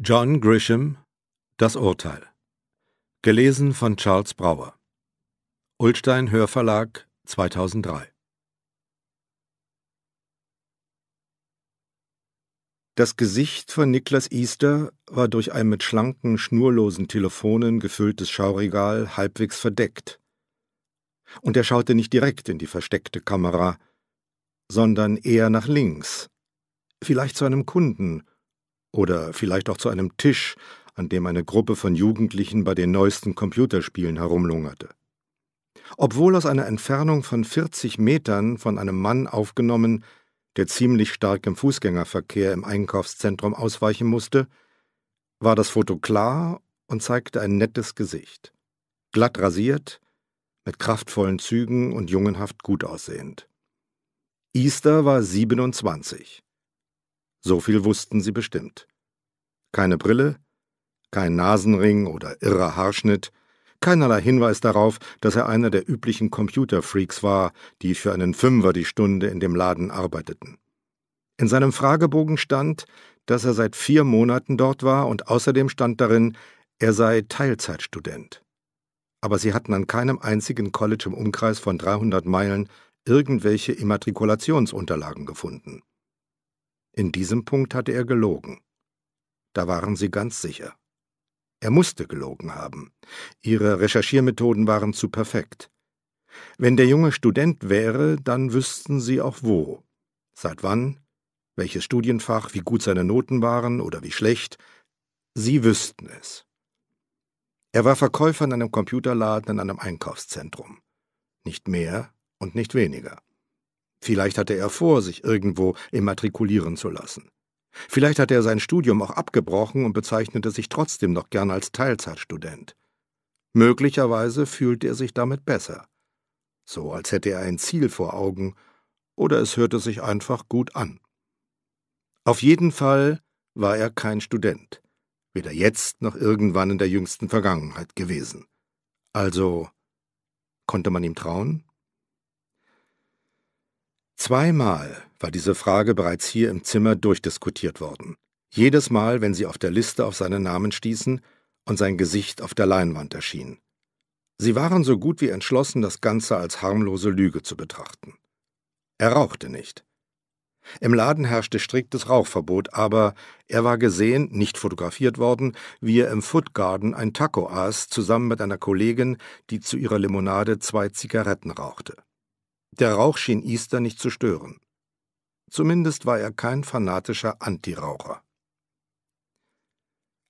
John Grisham Das Urteil Gelesen von Charles Brauer Ulstein Hörverlag 2003 Das Gesicht von Niklas Easter war durch ein mit schlanken, schnurlosen Telefonen gefülltes Schauregal halbwegs verdeckt. Und er schaute nicht direkt in die versteckte Kamera, sondern eher nach links, vielleicht zu einem Kunden, oder vielleicht auch zu einem Tisch, an dem eine Gruppe von Jugendlichen bei den neuesten Computerspielen herumlungerte. Obwohl aus einer Entfernung von 40 Metern von einem Mann aufgenommen, der ziemlich stark im Fußgängerverkehr im Einkaufszentrum ausweichen musste, war das Foto klar und zeigte ein nettes Gesicht. Glatt rasiert, mit kraftvollen Zügen und jungenhaft gut aussehend. Easter war 27. So viel wussten sie bestimmt. Keine Brille, kein Nasenring oder irrer Haarschnitt, keinerlei Hinweis darauf, dass er einer der üblichen Computerfreaks war, die für einen Fünfer die Stunde in dem Laden arbeiteten. In seinem Fragebogen stand, dass er seit vier Monaten dort war und außerdem stand darin, er sei Teilzeitstudent. Aber sie hatten an keinem einzigen College im Umkreis von 300 Meilen irgendwelche Immatrikulationsunterlagen gefunden. In diesem Punkt hatte er gelogen. Da waren sie ganz sicher. Er musste gelogen haben. Ihre Recherchiermethoden waren zu perfekt. Wenn der junge Student wäre, dann wüssten sie auch wo. Seit wann, welches Studienfach, wie gut seine Noten waren oder wie schlecht. Sie wüssten es. Er war Verkäufer in einem Computerladen in einem Einkaufszentrum. Nicht mehr und nicht weniger. Vielleicht hatte er vor, sich irgendwo immatrikulieren zu lassen. Vielleicht hatte er sein Studium auch abgebrochen und bezeichnete sich trotzdem noch gern als Teilzeitstudent. Möglicherweise fühlte er sich damit besser. So als hätte er ein Ziel vor Augen, oder es hörte sich einfach gut an. Auf jeden Fall war er kein Student, weder jetzt noch irgendwann in der jüngsten Vergangenheit gewesen. Also konnte man ihm trauen? Zweimal war diese Frage bereits hier im Zimmer durchdiskutiert worden. Jedes Mal, wenn sie auf der Liste auf seinen Namen stießen und sein Gesicht auf der Leinwand erschien. Sie waren so gut wie entschlossen, das Ganze als harmlose Lüge zu betrachten. Er rauchte nicht. Im Laden herrschte striktes Rauchverbot, aber er war gesehen, nicht fotografiert worden, wie er im Foot Garden ein Taco aß, zusammen mit einer Kollegin, die zu ihrer Limonade zwei Zigaretten rauchte. Der Rauch schien Easter nicht zu stören. Zumindest war er kein fanatischer Antiraucher.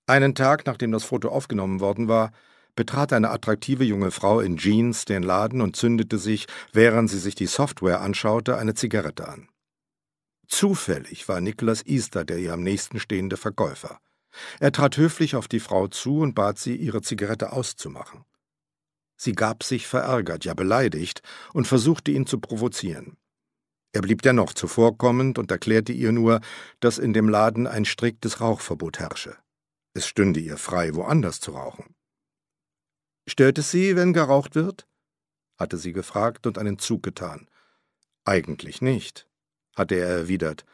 Einen Tag, nachdem das Foto aufgenommen worden war, betrat eine attraktive junge Frau in Jeans den Laden und zündete sich, während sie sich die Software anschaute, eine Zigarette an. Zufällig war Nicholas Easter der ihr am nächsten stehende Verkäufer. Er trat höflich auf die Frau zu und bat sie, ihre Zigarette auszumachen. Sie gab sich verärgert, ja beleidigt, und versuchte ihn zu provozieren. Er blieb dennoch zuvorkommend und erklärte ihr nur, dass in dem Laden ein striktes Rauchverbot herrsche. Es stünde ihr frei, woanders zu rauchen. Stört es Sie, wenn geraucht wird? hatte sie gefragt und einen Zug getan. Eigentlich nicht, hatte er erwidert,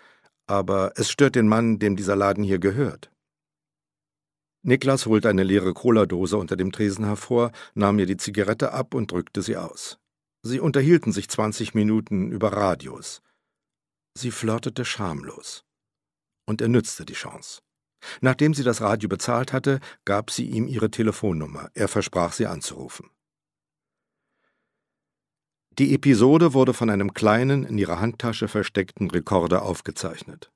aber es stört den Mann, dem dieser Laden hier gehört. Niklas holte eine leere Cola-Dose unter dem Tresen hervor, nahm mir die Zigarette ab und drückte sie aus. Sie unterhielten sich 20 Minuten über Radios. Sie flirtete schamlos. Und er nützte die Chance. Nachdem sie das Radio bezahlt hatte, gab sie ihm ihre Telefonnummer. Er versprach, sie anzurufen. Die Episode wurde von einem kleinen, in ihrer Handtasche versteckten Rekorder aufgezeichnet.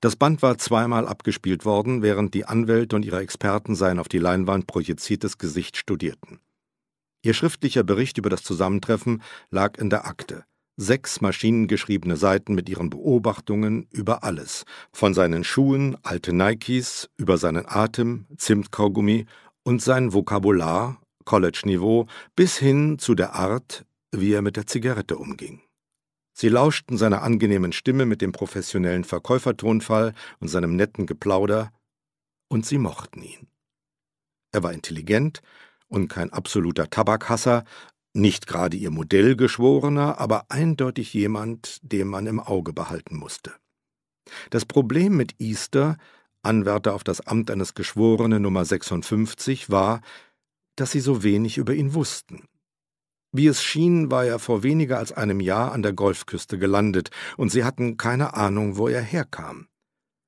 Das Band war zweimal abgespielt worden, während die Anwälte und ihre Experten sein auf die Leinwand projiziertes Gesicht studierten. Ihr schriftlicher Bericht über das Zusammentreffen lag in der Akte. Sechs maschinengeschriebene Seiten mit ihren Beobachtungen über alles, von seinen Schuhen, alte Nikes, über seinen Atem, Zimtkaugummi und sein Vokabular, College-Niveau, bis hin zu der Art, wie er mit der Zigarette umging. Sie lauschten seiner angenehmen Stimme mit dem professionellen Verkäufertonfall und seinem netten Geplauder, und sie mochten ihn. Er war intelligent und kein absoluter Tabakhasser, nicht gerade ihr Modellgeschworener, aber eindeutig jemand, den man im Auge behalten musste. Das Problem mit Easter, Anwärter auf das Amt eines Geschworenen Nummer 56, war, dass sie so wenig über ihn wussten. Wie es schien, war er vor weniger als einem Jahr an der Golfküste gelandet, und sie hatten keine Ahnung, wo er herkam.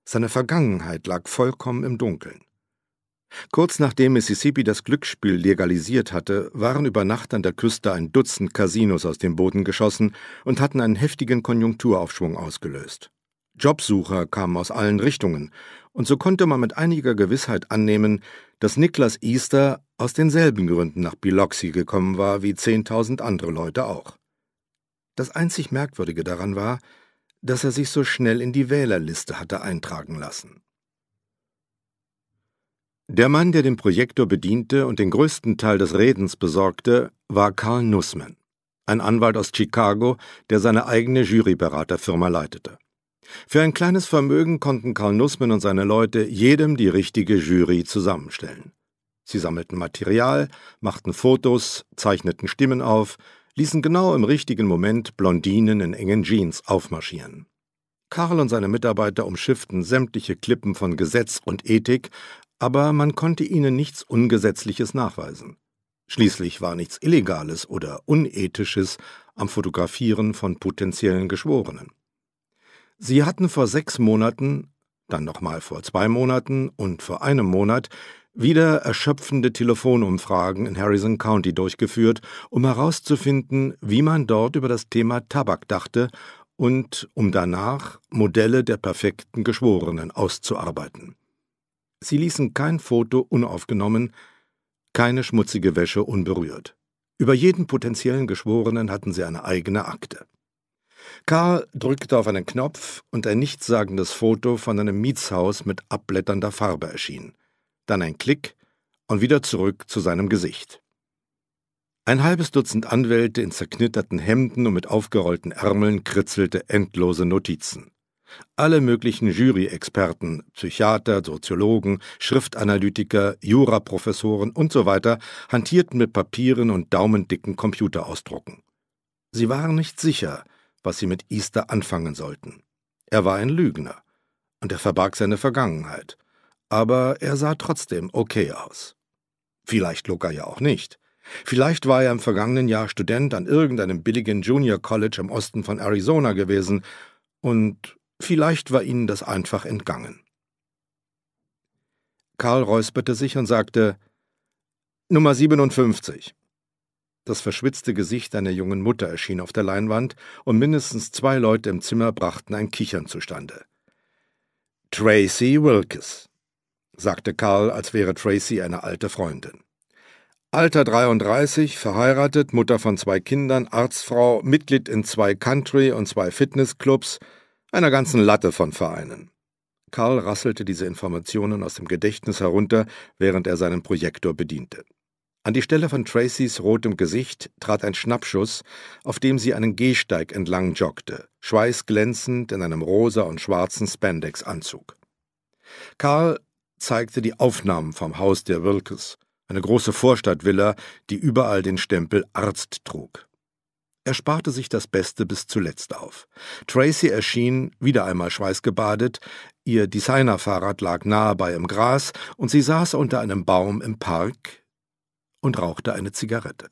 Seine Vergangenheit lag vollkommen im Dunkeln. Kurz nachdem Mississippi das Glücksspiel legalisiert hatte, waren über Nacht an der Küste ein Dutzend Casinos aus dem Boden geschossen und hatten einen heftigen Konjunkturaufschwung ausgelöst. Jobsucher kamen aus allen Richtungen, und so konnte man mit einiger Gewissheit annehmen, dass Niklas Easter aus denselben Gründen nach Biloxi gekommen war wie zehntausend andere Leute auch. Das einzig Merkwürdige daran war, dass er sich so schnell in die Wählerliste hatte eintragen lassen. Der Mann, der den Projektor bediente und den größten Teil des Redens besorgte, war Karl Nussmann, ein Anwalt aus Chicago, der seine eigene Juryberaterfirma leitete. Für ein kleines Vermögen konnten Karl Nussmann und seine Leute jedem die richtige Jury zusammenstellen. Sie sammelten Material, machten Fotos, zeichneten Stimmen auf, ließen genau im richtigen Moment Blondinen in engen Jeans aufmarschieren. Karl und seine Mitarbeiter umschifften sämtliche Klippen von Gesetz und Ethik, aber man konnte ihnen nichts Ungesetzliches nachweisen. Schließlich war nichts Illegales oder Unethisches am Fotografieren von potenziellen Geschworenen. Sie hatten vor sechs Monaten, dann nochmal vor zwei Monaten und vor einem Monat wieder erschöpfende Telefonumfragen in Harrison County durchgeführt, um herauszufinden, wie man dort über das Thema Tabak dachte und um danach Modelle der perfekten Geschworenen auszuarbeiten. Sie ließen kein Foto unaufgenommen, keine schmutzige Wäsche unberührt. Über jeden potenziellen Geschworenen hatten sie eine eigene Akte. Karl drückte auf einen Knopf und ein nichtssagendes Foto von einem Mietshaus mit abblätternder Farbe erschien. Dann ein Klick und wieder zurück zu seinem Gesicht. Ein halbes Dutzend Anwälte in zerknitterten Hemden und mit aufgerollten Ärmeln kritzelte endlose Notizen. Alle möglichen Juryexperten, Psychiater, Soziologen, Schriftanalytiker, Juraprofessoren usw. So weiter, hantierten mit Papieren und daumendicken Computerausdrucken. Sie waren nicht sicher, was sie mit Easter anfangen sollten. Er war ein Lügner und er verbarg seine Vergangenheit, aber er sah trotzdem okay aus. Vielleicht log er ja auch nicht. Vielleicht war er im vergangenen Jahr Student an irgendeinem billigen Junior College im Osten von Arizona gewesen und vielleicht war ihnen das einfach entgangen. Karl räusperte sich und sagte: Nummer 57. Das verschwitzte Gesicht einer jungen Mutter erschien auf der Leinwand, und mindestens zwei Leute im Zimmer brachten ein Kichern zustande. Tracy Wilkes, sagte Karl, als wäre Tracy eine alte Freundin. Alter 33, verheiratet, Mutter von zwei Kindern, Arztfrau, Mitglied in zwei Country- und zwei Fitnessclubs, einer ganzen Latte von Vereinen. Karl rasselte diese Informationen aus dem Gedächtnis herunter, während er seinen Projektor bediente. An die Stelle von Tracys rotem Gesicht trat ein Schnappschuss, auf dem sie einen Gehsteig entlang joggte, schweißglänzend in einem rosa und schwarzen Spandex-Anzug. Karl zeigte die Aufnahmen vom Haus der Wilkes, eine große Vorstadtvilla, die überall den Stempel Arzt trug. Er sparte sich das Beste bis zuletzt auf. Tracy erschien, wieder einmal schweißgebadet, ihr Designerfahrrad lag nahe bei im Gras und sie saß unter einem Baum im Park, und rauchte eine Zigarette.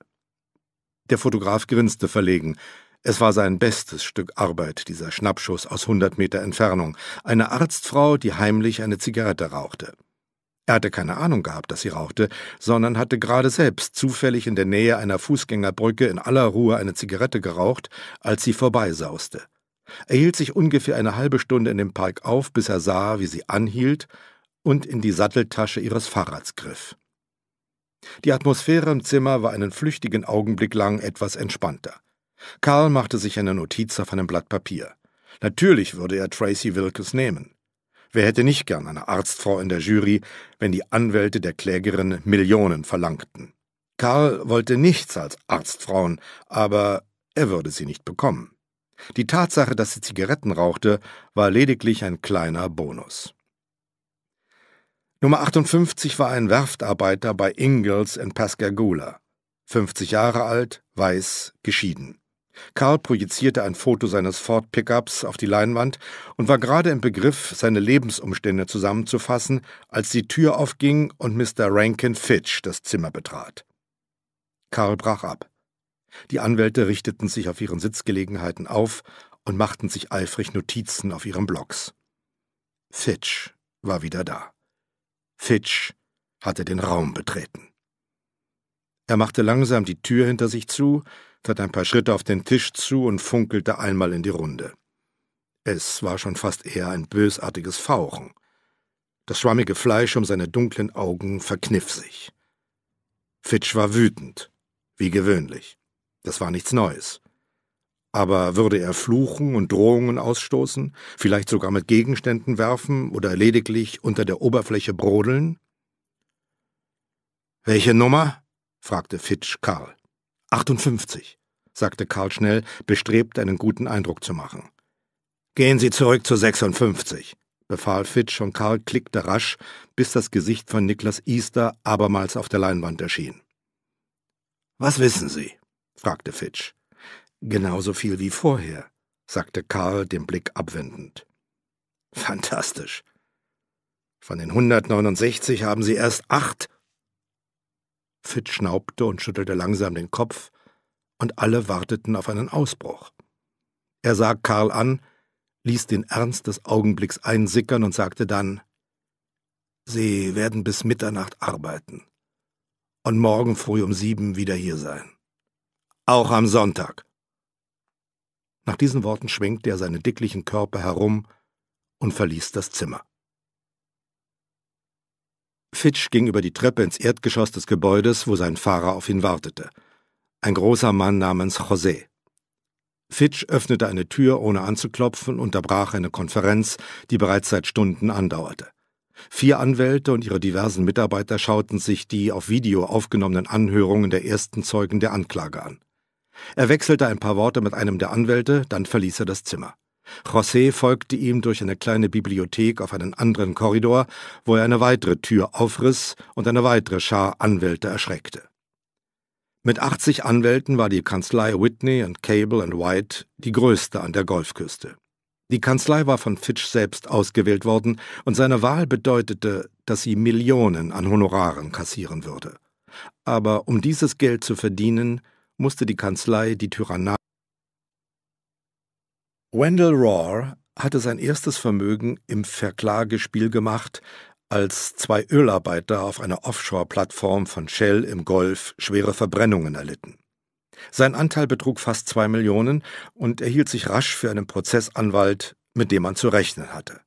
Der Fotograf grinste verlegen. Es war sein bestes Stück Arbeit, dieser Schnappschuss aus hundert Meter Entfernung. Eine Arztfrau, die heimlich eine Zigarette rauchte. Er hatte keine Ahnung gehabt, dass sie rauchte, sondern hatte gerade selbst zufällig in der Nähe einer Fußgängerbrücke in aller Ruhe eine Zigarette geraucht, als sie vorbeisauste. Er hielt sich ungefähr eine halbe Stunde in dem Park auf, bis er sah, wie sie anhielt und in die Satteltasche ihres Fahrrads griff. Die Atmosphäre im Zimmer war einen flüchtigen Augenblick lang etwas entspannter. Karl machte sich eine Notiz auf einem Blatt Papier. Natürlich würde er Tracy Wilkes nehmen. Wer hätte nicht gern eine Arztfrau in der Jury, wenn die Anwälte der Klägerin Millionen verlangten? Karl wollte nichts als Arztfrauen, aber er würde sie nicht bekommen. Die Tatsache, dass sie Zigaretten rauchte, war lediglich ein kleiner Bonus. Nummer 58 war ein Werftarbeiter bei Ingalls in Pascagoula. 50 Jahre alt, weiß, geschieden. Karl projizierte ein Foto seines Ford Pickups auf die Leinwand und war gerade im Begriff, seine Lebensumstände zusammenzufassen, als die Tür aufging und Mr. Rankin Fitch das Zimmer betrat. Karl brach ab. Die Anwälte richteten sich auf ihren Sitzgelegenheiten auf und machten sich eifrig Notizen auf ihren Blogs. Fitch war wieder da. Fitch hatte den Raum betreten. Er machte langsam die Tür hinter sich zu, tat ein paar Schritte auf den Tisch zu und funkelte einmal in die Runde. Es war schon fast eher ein bösartiges Fauchen. Das schwammige Fleisch um seine dunklen Augen verkniff sich. Fitch war wütend, wie gewöhnlich. Das war nichts Neues. Aber würde er fluchen und Drohungen ausstoßen, vielleicht sogar mit Gegenständen werfen oder lediglich unter der Oberfläche brodeln? Welche Nummer? fragte Fitch Karl. 58, sagte Karl schnell, bestrebt, einen guten Eindruck zu machen. Gehen Sie zurück zu 56, befahl Fitch und Karl klickte rasch, bis das Gesicht von Niklas Easter abermals auf der Leinwand erschien. Was wissen Sie? fragte Fitch. Genauso viel wie vorher, sagte Karl den Blick abwendend. Fantastisch. Von den 169 haben Sie erst acht. Fitz schnaubte und schüttelte langsam den Kopf, und alle warteten auf einen Ausbruch. Er sah Karl an, ließ den Ernst des Augenblicks einsickern und sagte dann Sie werden bis Mitternacht arbeiten und morgen früh um sieben wieder hier sein. Auch am Sonntag. Nach diesen Worten schwenkte er seinen dicklichen Körper herum und verließ das Zimmer. Fitch ging über die Treppe ins Erdgeschoss des Gebäudes, wo sein Fahrer auf ihn wartete. Ein großer Mann namens José. Fitch öffnete eine Tür, ohne anzuklopfen, und unterbrach eine Konferenz, die bereits seit Stunden andauerte. Vier Anwälte und ihre diversen Mitarbeiter schauten sich die auf Video aufgenommenen Anhörungen der ersten Zeugen der Anklage an. Er wechselte ein paar Worte mit einem der Anwälte, dann verließ er das Zimmer. José folgte ihm durch eine kleine Bibliothek auf einen anderen Korridor, wo er eine weitere Tür aufriss und eine weitere Schar Anwälte erschreckte. Mit 80 Anwälten war die Kanzlei Whitney und Cable and White die größte an der Golfküste. Die Kanzlei war von Fitch selbst ausgewählt worden und seine Wahl bedeutete, dass sie Millionen an Honoraren kassieren würde. Aber um dieses Geld zu verdienen, musste die Kanzlei die Tyrannei. Wendell Rohr hatte sein erstes Vermögen im Verklagespiel gemacht, als zwei Ölarbeiter auf einer Offshore-Plattform von Shell im Golf schwere Verbrennungen erlitten. Sein Anteil betrug fast zwei Millionen und er hielt sich rasch für einen Prozessanwalt, mit dem man zu rechnen hatte.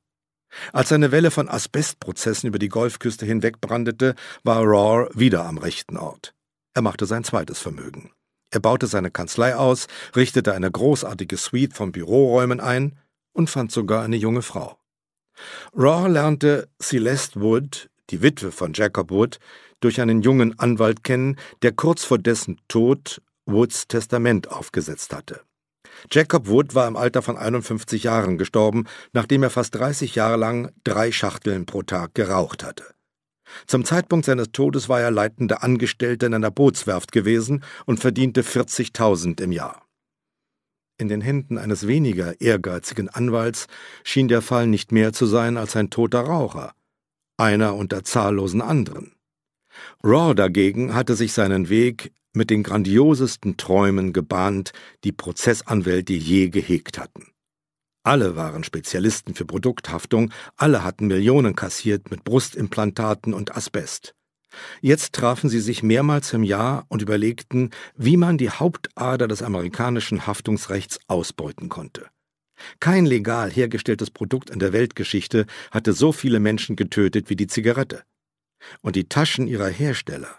Als eine Welle von Asbestprozessen über die Golfküste hinwegbrandete, war Rohr wieder am rechten Ort. Er machte sein zweites Vermögen. Er baute seine Kanzlei aus, richtete eine großartige Suite von Büroräumen ein und fand sogar eine junge Frau. Raw lernte Celeste Wood, die Witwe von Jacob Wood, durch einen jungen Anwalt kennen, der kurz vor dessen Tod Woods Testament aufgesetzt hatte. Jacob Wood war im Alter von 51 Jahren gestorben, nachdem er fast 30 Jahre lang drei Schachteln pro Tag geraucht hatte. Zum Zeitpunkt seines Todes war er leitender Angestellter in einer Bootswerft gewesen und verdiente 40.000 im Jahr. In den Händen eines weniger ehrgeizigen Anwalts schien der Fall nicht mehr zu sein als ein toter Raucher, einer unter zahllosen anderen. Raw dagegen hatte sich seinen Weg mit den grandiosesten Träumen gebahnt, die Prozessanwälte je gehegt hatten. Alle waren Spezialisten für Produkthaftung, alle hatten Millionen kassiert mit Brustimplantaten und Asbest. Jetzt trafen sie sich mehrmals im Jahr und überlegten, wie man die Hauptader des amerikanischen Haftungsrechts ausbeuten konnte. Kein legal hergestelltes Produkt in der Weltgeschichte hatte so viele Menschen getötet wie die Zigarette. Und die Taschen ihrer Hersteller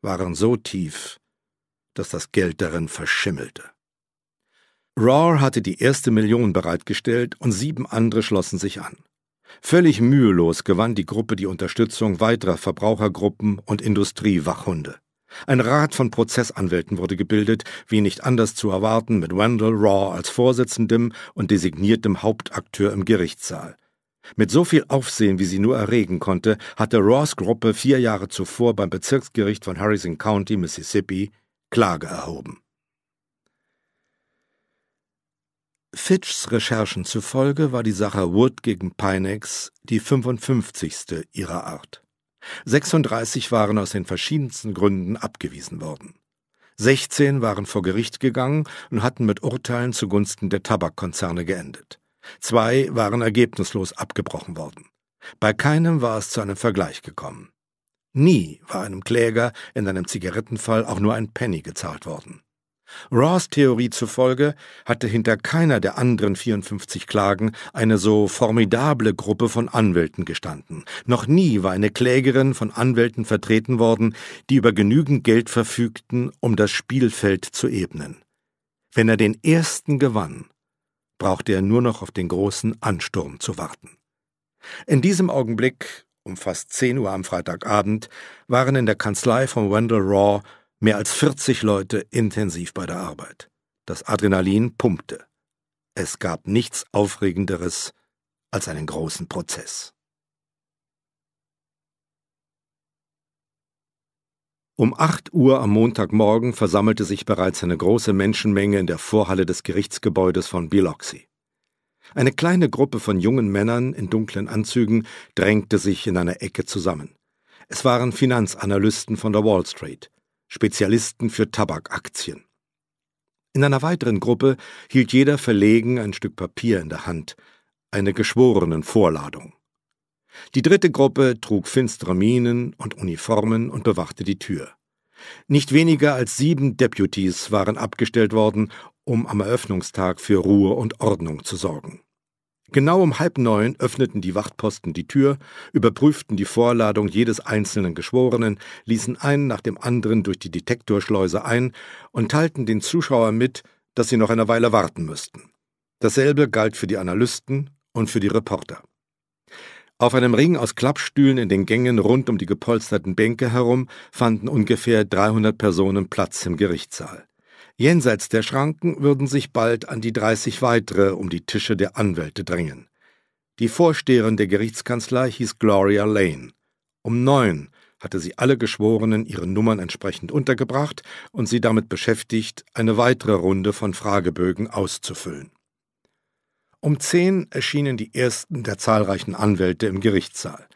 waren so tief, dass das Geld darin verschimmelte. Raw hatte die erste Million bereitgestellt und sieben andere schlossen sich an. Völlig mühelos gewann die Gruppe die Unterstützung weiterer Verbrauchergruppen und Industriewachhunde. Ein Rat von Prozessanwälten wurde gebildet, wie nicht anders zu erwarten, mit Wendell Raw als Vorsitzendem und designiertem Hauptakteur im Gerichtssaal. Mit so viel Aufsehen, wie sie nur erregen konnte, hatte Raws Gruppe vier Jahre zuvor beim Bezirksgericht von Harrison County, Mississippi, Klage erhoben. Fitchs Recherchen zufolge war die Sache Wood gegen Pinex die 55. ihrer Art. 36 waren aus den verschiedensten Gründen abgewiesen worden. 16 waren vor Gericht gegangen und hatten mit Urteilen zugunsten der Tabakkonzerne geendet. Zwei waren ergebnislos abgebrochen worden. Bei keinem war es zu einem Vergleich gekommen. Nie war einem Kläger in einem Zigarettenfall auch nur ein Penny gezahlt worden. Raws Theorie zufolge hatte hinter keiner der anderen 54 Klagen eine so formidable Gruppe von Anwälten gestanden. Noch nie war eine Klägerin von Anwälten vertreten worden, die über genügend Geld verfügten, um das Spielfeld zu ebnen. Wenn er den ersten gewann, brauchte er nur noch auf den großen Ansturm zu warten. In diesem Augenblick, um fast 10 Uhr am Freitagabend, waren in der Kanzlei von Wendell Raw Mehr als 40 Leute intensiv bei der Arbeit. Das Adrenalin pumpte. Es gab nichts Aufregenderes als einen großen Prozess. Um 8 Uhr am Montagmorgen versammelte sich bereits eine große Menschenmenge in der Vorhalle des Gerichtsgebäudes von Biloxi. Eine kleine Gruppe von jungen Männern in dunklen Anzügen drängte sich in einer Ecke zusammen. Es waren Finanzanalysten von der Wall Street. Spezialisten für Tabakaktien. In einer weiteren Gruppe hielt jeder verlegen ein Stück Papier in der Hand, eine geschworenen Vorladung. Die dritte Gruppe trug finstere Minen und Uniformen und bewachte die Tür. Nicht weniger als sieben Deputies waren abgestellt worden, um am Eröffnungstag für Ruhe und Ordnung zu sorgen. Genau um halb neun öffneten die Wachtposten die Tür, überprüften die Vorladung jedes einzelnen Geschworenen, ließen einen nach dem anderen durch die Detektorschleuse ein und teilten den Zuschauern mit, dass sie noch eine Weile warten müssten. Dasselbe galt für die Analysten und für die Reporter. Auf einem Ring aus Klappstühlen in den Gängen rund um die gepolsterten Bänke herum fanden ungefähr 300 Personen Platz im Gerichtssaal. Jenseits der Schranken würden sich bald an die dreißig weitere um die Tische der Anwälte drängen. Die Vorsteherin der Gerichtskanzlei hieß Gloria Lane. Um neun hatte sie alle Geschworenen ihre Nummern entsprechend untergebracht und sie damit beschäftigt, eine weitere Runde von Fragebögen auszufüllen. Um zehn erschienen die ersten der zahlreichen Anwälte im Gerichtssaal.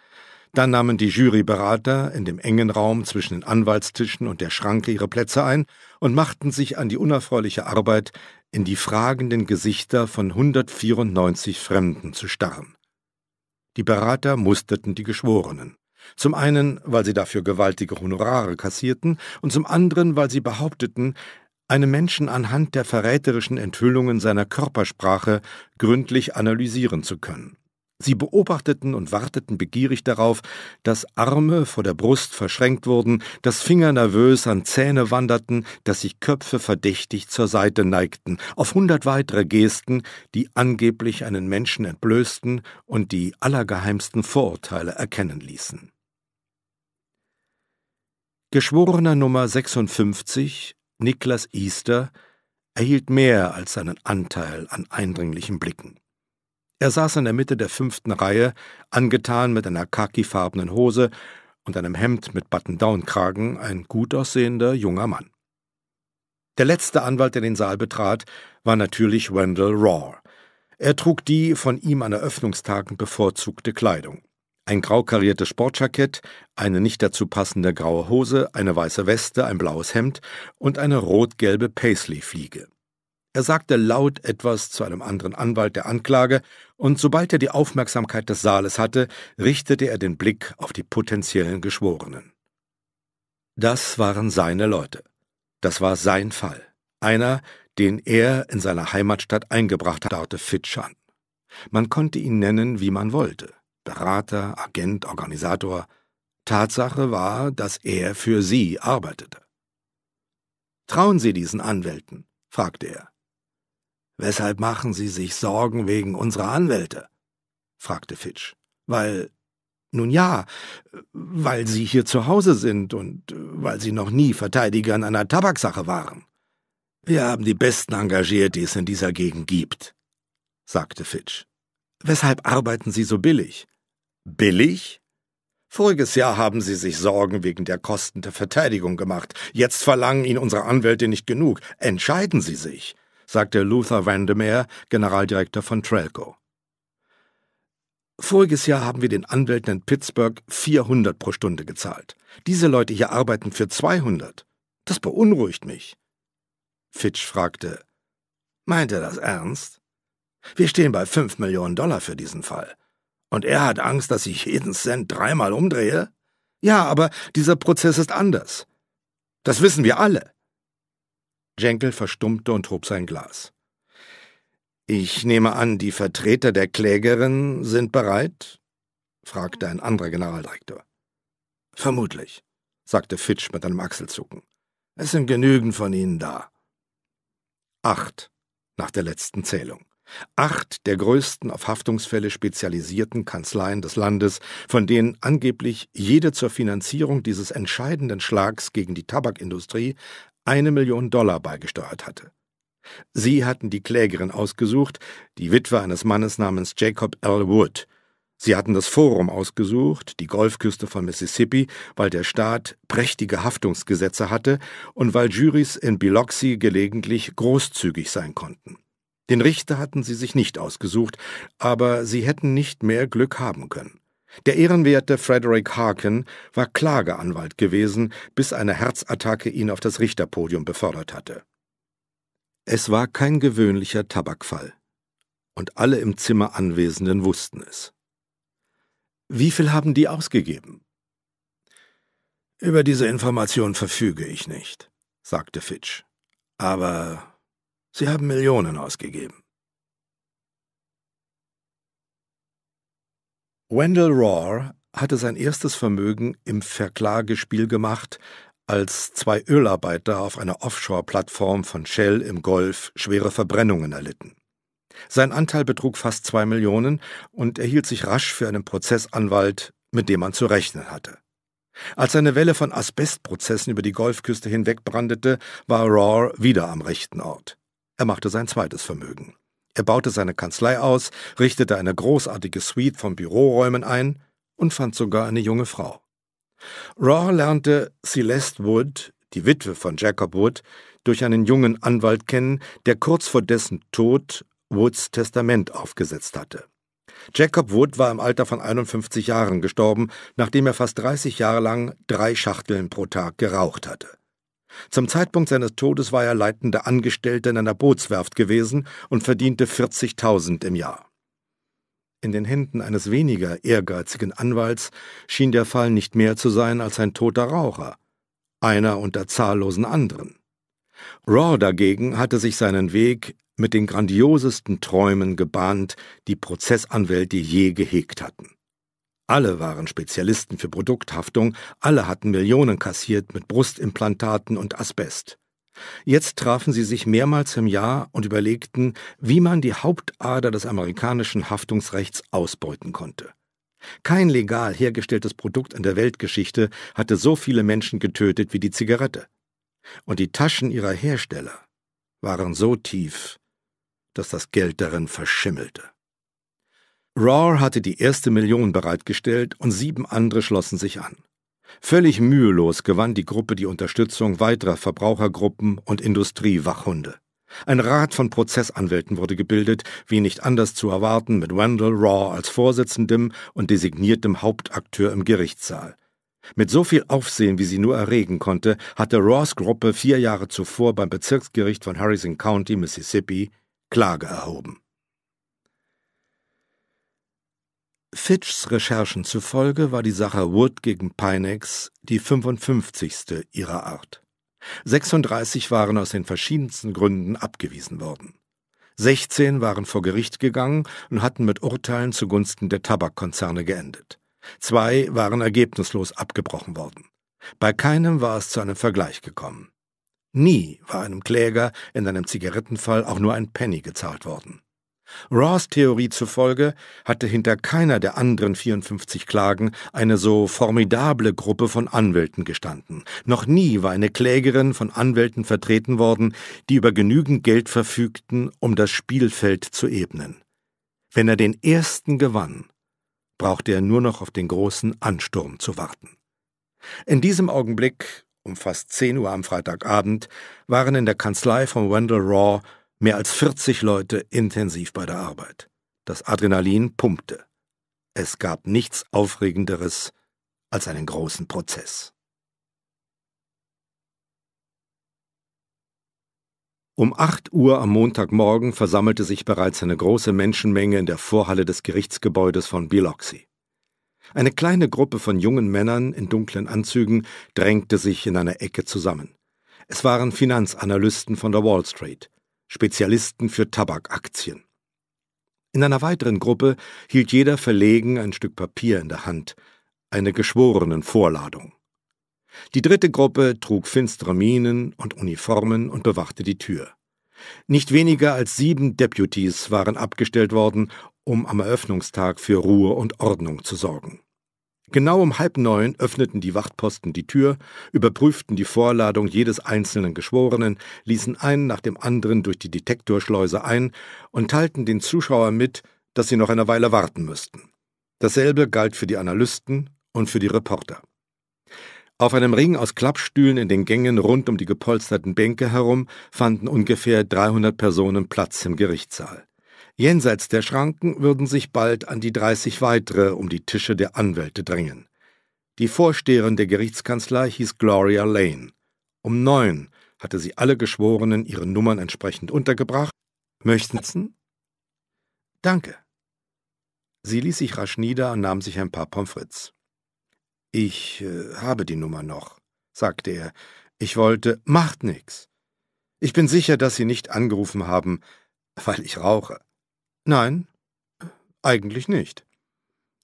Dann nahmen die Juryberater in dem engen Raum zwischen den Anwaltstischen und der Schranke ihre Plätze ein und machten sich an die unerfreuliche Arbeit, in die fragenden Gesichter von 194 Fremden zu starren. Die Berater musterten die Geschworenen. Zum einen, weil sie dafür gewaltige Honorare kassierten und zum anderen, weil sie behaupteten, einen Menschen anhand der verräterischen Enthüllungen seiner Körpersprache gründlich analysieren zu können. Sie beobachteten und warteten begierig darauf, dass Arme vor der Brust verschränkt wurden, dass Finger nervös an Zähne wanderten, dass sich Köpfe verdächtig zur Seite neigten, auf hundert weitere Gesten, die angeblich einen Menschen entblößten und die allergeheimsten Vorurteile erkennen ließen. Geschworener Nummer 56, Niklas Easter, erhielt mehr als seinen Anteil an eindringlichen Blicken. Er saß in der Mitte der fünften Reihe, angetan mit einer khakifarbenen Hose und einem Hemd mit Button-Down-Kragen, ein gut aussehender junger Mann. Der letzte Anwalt, der den Saal betrat, war natürlich Wendell Raw. Er trug die von ihm an Eröffnungstagen bevorzugte Kleidung. Ein grau kariertes Sportjackett, eine nicht dazu passende graue Hose, eine weiße Weste, ein blaues Hemd und eine rot-gelbe Paisley-Fliege. Er sagte laut etwas zu einem anderen Anwalt der Anklage, und sobald er die Aufmerksamkeit des Saales hatte, richtete er den Blick auf die potenziellen Geschworenen. Das waren seine Leute. Das war sein Fall. Einer, den er in seiner Heimatstadt eingebracht hatte, dauerte Fitch an. Man konnte ihn nennen, wie man wollte. Berater, Agent, Organisator. Tatsache war, dass er für sie arbeitete. Trauen Sie diesen Anwälten? fragte er. Weshalb machen Sie sich Sorgen wegen unserer Anwälte? fragte Fitch. Weil. Nun ja, weil Sie hier zu Hause sind und weil Sie noch nie Verteidiger in einer Tabaksache waren. Wir haben die Besten engagiert, die es in dieser Gegend gibt, sagte Fitch. Weshalb arbeiten Sie so billig? Billig? Voriges Jahr haben Sie sich Sorgen wegen der Kosten der Verteidigung gemacht. Jetzt verlangen Ihnen unsere Anwälte nicht genug. Entscheiden Sie sich sagte Luther Vandermeer, Generaldirektor von Trelco. Voriges Jahr haben wir den Anwälten in Pittsburgh 400 pro Stunde gezahlt. Diese Leute hier arbeiten für 200. Das beunruhigt mich. Fitch fragte, meint er das ernst? Wir stehen bei 5 Millionen Dollar für diesen Fall. Und er hat Angst, dass ich jeden Cent dreimal umdrehe? Ja, aber dieser Prozess ist anders. Das wissen wir alle. Jenkel verstummte und hob sein Glas. Ich nehme an, die Vertreter der Klägerin sind bereit? fragte ein anderer Generaldirektor. Vermutlich, sagte Fitch mit einem Achselzucken. Es sind genügend von ihnen da. Acht, nach der letzten Zählung. Acht der größten auf Haftungsfälle spezialisierten Kanzleien des Landes, von denen angeblich jede zur Finanzierung dieses entscheidenden Schlags gegen die Tabakindustrie eine Million Dollar beigesteuert hatte. Sie hatten die Klägerin ausgesucht, die Witwe eines Mannes namens Jacob L. Wood. Sie hatten das Forum ausgesucht, die Golfküste von Mississippi, weil der Staat prächtige Haftungsgesetze hatte und weil Juries in Biloxi gelegentlich großzügig sein konnten. Den Richter hatten sie sich nicht ausgesucht, aber sie hätten nicht mehr Glück haben können. Der ehrenwerte Frederick Harkin war Klageanwalt gewesen, bis eine Herzattacke ihn auf das Richterpodium befördert hatte. Es war kein gewöhnlicher Tabakfall. Und alle im Zimmer Anwesenden wussten es. Wie viel haben die ausgegeben? Über diese Information verfüge ich nicht, sagte Fitch. Aber Sie haben Millionen ausgegeben. Wendell Rohr hatte sein erstes Vermögen im Verklagespiel gemacht, als zwei Ölarbeiter auf einer Offshore-Plattform von Shell im Golf schwere Verbrennungen erlitten. Sein Anteil betrug fast zwei Millionen und er hielt sich rasch für einen Prozessanwalt, mit dem man zu rechnen hatte. Als eine Welle von Asbestprozessen über die Golfküste hinwegbrandete, war Rohr wieder am rechten Ort. Er machte sein zweites Vermögen. Er baute seine Kanzlei aus, richtete eine großartige Suite von Büroräumen ein und fand sogar eine junge Frau. Raw lernte Celeste Wood, die Witwe von Jacob Wood, durch einen jungen Anwalt kennen, der kurz vor dessen Tod Woods Testament aufgesetzt hatte. Jacob Wood war im Alter von 51 Jahren gestorben, nachdem er fast 30 Jahre lang drei Schachteln pro Tag geraucht hatte. Zum Zeitpunkt seines Todes war er leitender Angestellter in einer Bootswerft gewesen und verdiente 40.000 im Jahr. In den Händen eines weniger ehrgeizigen Anwalts schien der Fall nicht mehr zu sein als ein toter Raucher, einer unter zahllosen anderen. Raw dagegen hatte sich seinen Weg mit den grandiosesten Träumen gebahnt, die Prozessanwälte je gehegt hatten. Alle waren Spezialisten für Produkthaftung, alle hatten Millionen kassiert mit Brustimplantaten und Asbest. Jetzt trafen sie sich mehrmals im Jahr und überlegten, wie man die Hauptader des amerikanischen Haftungsrechts ausbeuten konnte. Kein legal hergestelltes Produkt in der Weltgeschichte hatte so viele Menschen getötet wie die Zigarette. Und die Taschen ihrer Hersteller waren so tief, dass das Geld darin verschimmelte. Raw hatte die erste Million bereitgestellt und sieben andere schlossen sich an. Völlig mühelos gewann die Gruppe die Unterstützung weiterer Verbrauchergruppen und Industriewachhunde. Ein Rat von Prozessanwälten wurde gebildet, wie nicht anders zu erwarten, mit Wendell Raw als Vorsitzendem und designiertem Hauptakteur im Gerichtssaal. Mit so viel Aufsehen, wie sie nur erregen konnte, hatte Raws Gruppe vier Jahre zuvor beim Bezirksgericht von Harrison County, Mississippi, Klage erhoben. Fitchs Recherchen zufolge war die Sache Wood gegen Pinex die 55. ihrer Art. 36 waren aus den verschiedensten Gründen abgewiesen worden. 16 waren vor Gericht gegangen und hatten mit Urteilen zugunsten der Tabakkonzerne geendet. Zwei waren ergebnislos abgebrochen worden. Bei keinem war es zu einem Vergleich gekommen. Nie war einem Kläger in einem Zigarettenfall auch nur ein Penny gezahlt worden. Raws Theorie zufolge hatte hinter keiner der anderen 54 Klagen eine so formidable Gruppe von Anwälten gestanden. Noch nie war eine Klägerin von Anwälten vertreten worden, die über genügend Geld verfügten, um das Spielfeld zu ebnen. Wenn er den ersten gewann, brauchte er nur noch auf den großen Ansturm zu warten. In diesem Augenblick, um fast 10 Uhr am Freitagabend, waren in der Kanzlei von Wendell Raw Mehr als 40 Leute intensiv bei der Arbeit. Das Adrenalin pumpte. Es gab nichts Aufregenderes als einen großen Prozess. Um 8 Uhr am Montagmorgen versammelte sich bereits eine große Menschenmenge in der Vorhalle des Gerichtsgebäudes von Biloxi. Eine kleine Gruppe von jungen Männern in dunklen Anzügen drängte sich in einer Ecke zusammen. Es waren Finanzanalysten von der Wall Street. Spezialisten für Tabakaktien. In einer weiteren Gruppe hielt jeder verlegen ein Stück Papier in der Hand, eine Geschworenenvorladung. Die dritte Gruppe trug finstere Minen und Uniformen und bewachte die Tür. Nicht weniger als sieben Deputies waren abgestellt worden, um am Eröffnungstag für Ruhe und Ordnung zu sorgen. Genau um halb neun öffneten die Wachtposten die Tür, überprüften die Vorladung jedes einzelnen Geschworenen, ließen einen nach dem anderen durch die Detektorschleuse ein und teilten den Zuschauern mit, dass sie noch eine Weile warten müssten. Dasselbe galt für die Analysten und für die Reporter. Auf einem Ring aus Klappstühlen in den Gängen rund um die gepolsterten Bänke herum fanden ungefähr 300 Personen Platz im Gerichtssaal. Jenseits der Schranken würden sich bald an die dreißig weitere um die Tische der Anwälte drängen. Die Vorsteherin der Gerichtskanzlei hieß Gloria Lane. Um neun hatte sie alle Geschworenen ihre Nummern entsprechend untergebracht. Möchten Sie? Danke. Sie ließ sich rasch nieder und nahm sich ein paar Pommes frites. Ich äh, habe die Nummer noch, sagte er. Ich wollte, macht nix. Ich bin sicher, dass Sie nicht angerufen haben, weil ich rauche. Nein, eigentlich nicht.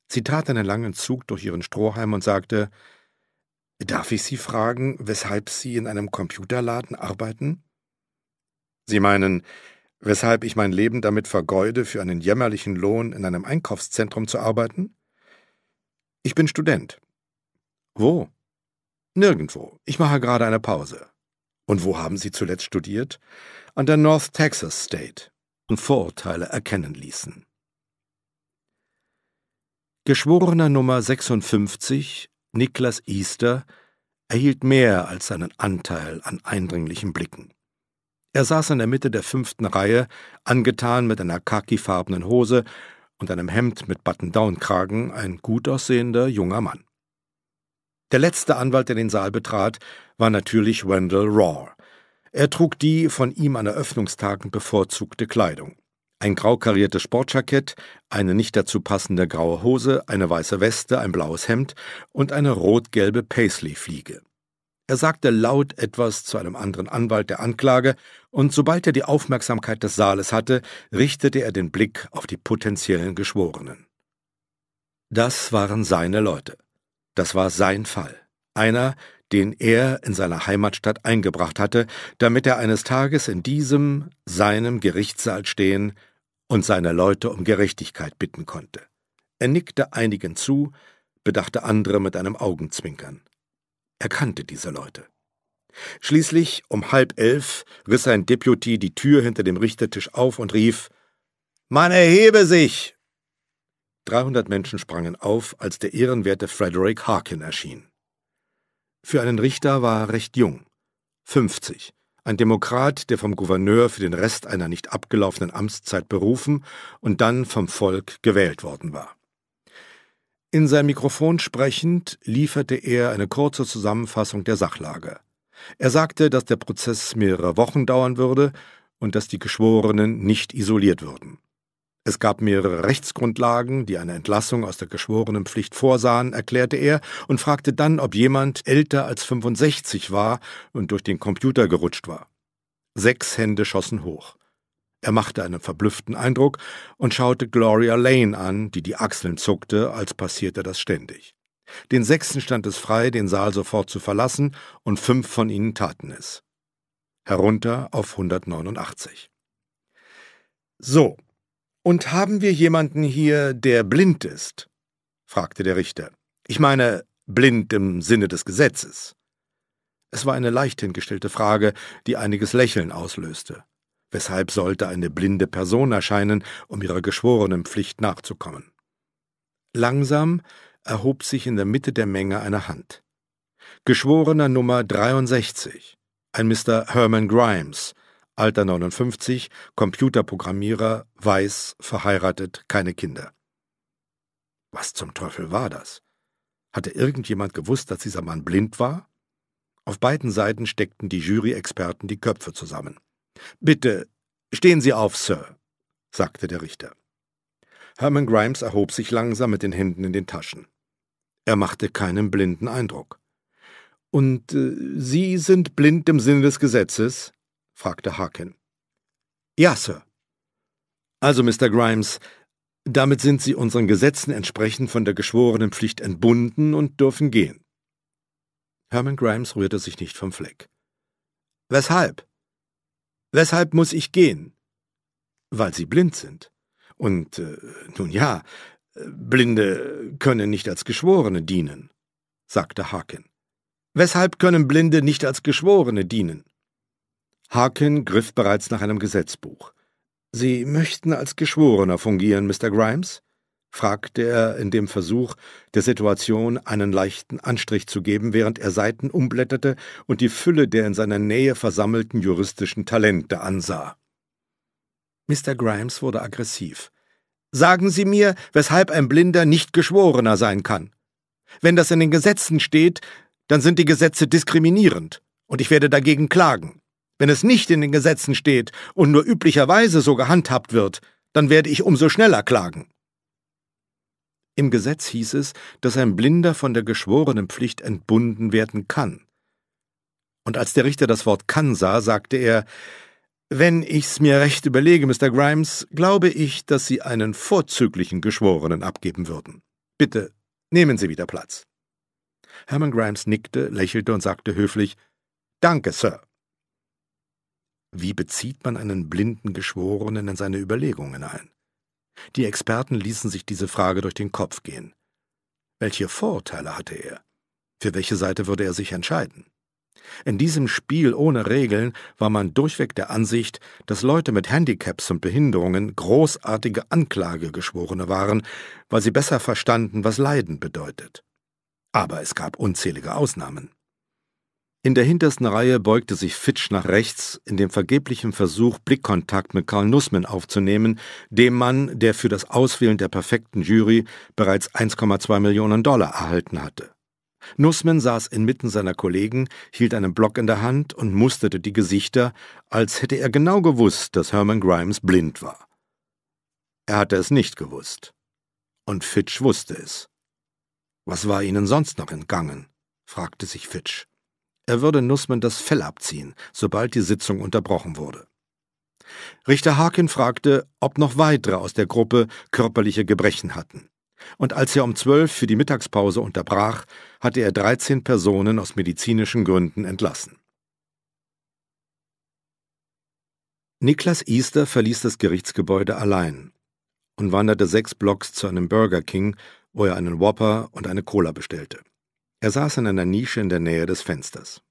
Sie tat einen langen Zug durch ihren Strohhalm und sagte, Darf ich Sie fragen, weshalb Sie in einem Computerladen arbeiten? Sie meinen, weshalb ich mein Leben damit vergeude, für einen jämmerlichen Lohn in einem Einkaufszentrum zu arbeiten? Ich bin Student. Wo? Nirgendwo. Ich mache gerade eine Pause. Und wo haben Sie zuletzt studiert? An der North Texas State. Vorurteile erkennen ließen. Geschworener Nummer 56, Niklas Easter, erhielt mehr als seinen Anteil an eindringlichen Blicken. Er saß in der Mitte der fünften Reihe, angetan mit einer khakifarbenen Hose und einem Hemd mit Button-Down-Kragen, ein gut aussehender junger Mann. Der letzte Anwalt, der den Saal betrat, war natürlich Wendell Rohr. Er trug die von ihm an Eröffnungstagen bevorzugte Kleidung. Ein grau kariertes Sportjackett, eine nicht dazu passende graue Hose, eine weiße Weste, ein blaues Hemd und eine rot-gelbe Paisley-Fliege. Er sagte laut etwas zu einem anderen Anwalt der Anklage, und sobald er die Aufmerksamkeit des Saales hatte, richtete er den Blick auf die potenziellen Geschworenen. Das waren seine Leute. Das war sein Fall. Einer, den er in seiner Heimatstadt eingebracht hatte, damit er eines Tages in diesem, seinem Gerichtssaal stehen und seine Leute um Gerechtigkeit bitten konnte. Er nickte einigen zu, bedachte andere mit einem Augenzwinkern. Er kannte diese Leute. Schließlich um halb elf riss sein Deputy die Tür hinter dem Richtertisch auf und rief Man erhebe sich. 300 Menschen sprangen auf, als der ehrenwerte Frederick Harkin erschien. Für einen Richter war er recht jung. 50. Ein Demokrat, der vom Gouverneur für den Rest einer nicht abgelaufenen Amtszeit berufen und dann vom Volk gewählt worden war. In sein Mikrofon sprechend lieferte er eine kurze Zusammenfassung der Sachlage. Er sagte, dass der Prozess mehrere Wochen dauern würde und dass die Geschworenen nicht isoliert würden. Es gab mehrere Rechtsgrundlagen, die eine Entlassung aus der Geschworenenpflicht vorsahen, erklärte er und fragte dann, ob jemand älter als 65 war und durch den Computer gerutscht war. Sechs Hände schossen hoch. Er machte einen verblüfften Eindruck und schaute Gloria Lane an, die die Achseln zuckte, als passierte das ständig. Den Sechsten stand es frei, den Saal sofort zu verlassen, und fünf von ihnen taten es. Herunter auf 189. So, und haben wir jemanden hier, der blind ist? fragte der Richter. Ich meine, blind im Sinne des Gesetzes. Es war eine leicht hingestellte Frage, die einiges Lächeln auslöste. Weshalb sollte eine blinde Person erscheinen, um ihrer geschworenen Pflicht nachzukommen? Langsam erhob sich in der Mitte der Menge eine Hand. Geschworener Nummer 63, ein Mr. Herman Grimes, Alter 59, Computerprogrammierer, weiß, verheiratet, keine Kinder. Was zum Teufel war das? Hatte irgendjemand gewusst, dass dieser Mann blind war? Auf beiden Seiten steckten die Juryexperten die Köpfe zusammen. Bitte, stehen Sie auf, Sir, sagte der Richter. Herman Grimes erhob sich langsam mit den Händen in den Taschen. Er machte keinen blinden Eindruck. Und äh, Sie sind blind im Sinne des Gesetzes? fragte Harkin. Ja, Sir. Also, Mr. Grimes, damit sind Sie unseren Gesetzen entsprechend von der Geschworenenpflicht entbunden und dürfen gehen. Herman Grimes rührte sich nicht vom Fleck. Weshalb? Weshalb muss ich gehen? Weil Sie blind sind. Und äh, nun ja, Blinde können nicht als Geschworene dienen, sagte Harkin. Weshalb können Blinde nicht als Geschworene dienen? Harkin griff bereits nach einem Gesetzbuch. »Sie möchten als Geschworener fungieren, Mr. Grimes?« fragte er in dem Versuch, der Situation einen leichten Anstrich zu geben, während er Seiten umblätterte und die Fülle der in seiner Nähe versammelten juristischen Talente ansah. Mr. Grimes wurde aggressiv. Sagen Sie mir, weshalb ein Blinder nicht Geschworener sein kann. Wenn das in den Gesetzen steht, dann sind die Gesetze diskriminierend, und ich werde dagegen klagen. Wenn es nicht in den Gesetzen steht und nur üblicherweise so gehandhabt wird, dann werde ich umso schneller klagen. Im Gesetz hieß es, dass ein Blinder von der geschworenen Pflicht entbunden werden kann. Und als der Richter das Wort kann sah, sagte er, wenn ich's mir recht überlege, Mr. Grimes, glaube ich, dass Sie einen vorzüglichen Geschworenen abgeben würden. Bitte, nehmen Sie wieder Platz. Hermann Grimes nickte, lächelte und sagte höflich, Danke, Sir. Wie bezieht man einen blinden Geschworenen in seine Überlegungen ein? Die Experten ließen sich diese Frage durch den Kopf gehen. Welche Vorteile hatte er? Für welche Seite würde er sich entscheiden? In diesem Spiel ohne Regeln war man durchweg der Ansicht, dass Leute mit Handicaps und Behinderungen großartige Anklagegeschworene waren, weil sie besser verstanden, was Leiden bedeutet. Aber es gab unzählige Ausnahmen. In der hintersten Reihe beugte sich Fitch nach rechts in dem vergeblichen Versuch, Blickkontakt mit Karl Nussmann aufzunehmen, dem Mann, der für das Auswählen der perfekten Jury bereits 1,2 Millionen Dollar erhalten hatte. Nussmann saß inmitten seiner Kollegen, hielt einen Block in der Hand und musterte die Gesichter, als hätte er genau gewusst, dass Herman Grimes blind war. Er hatte es nicht gewusst. Und Fitch wusste es. Was war ihnen sonst noch entgangen? fragte sich Fitch. Er würde Nussmann das Fell abziehen, sobald die Sitzung unterbrochen wurde. Richter Harkin fragte, ob noch weitere aus der Gruppe körperliche Gebrechen hatten. Und als er um zwölf für die Mittagspause unterbrach, hatte er 13 Personen aus medizinischen Gründen entlassen. Niklas Easter verließ das Gerichtsgebäude allein und wanderte sechs Blocks zu einem Burger King, wo er einen Whopper und eine Cola bestellte. Er saß in einer Nische in der Nähe des Fensters.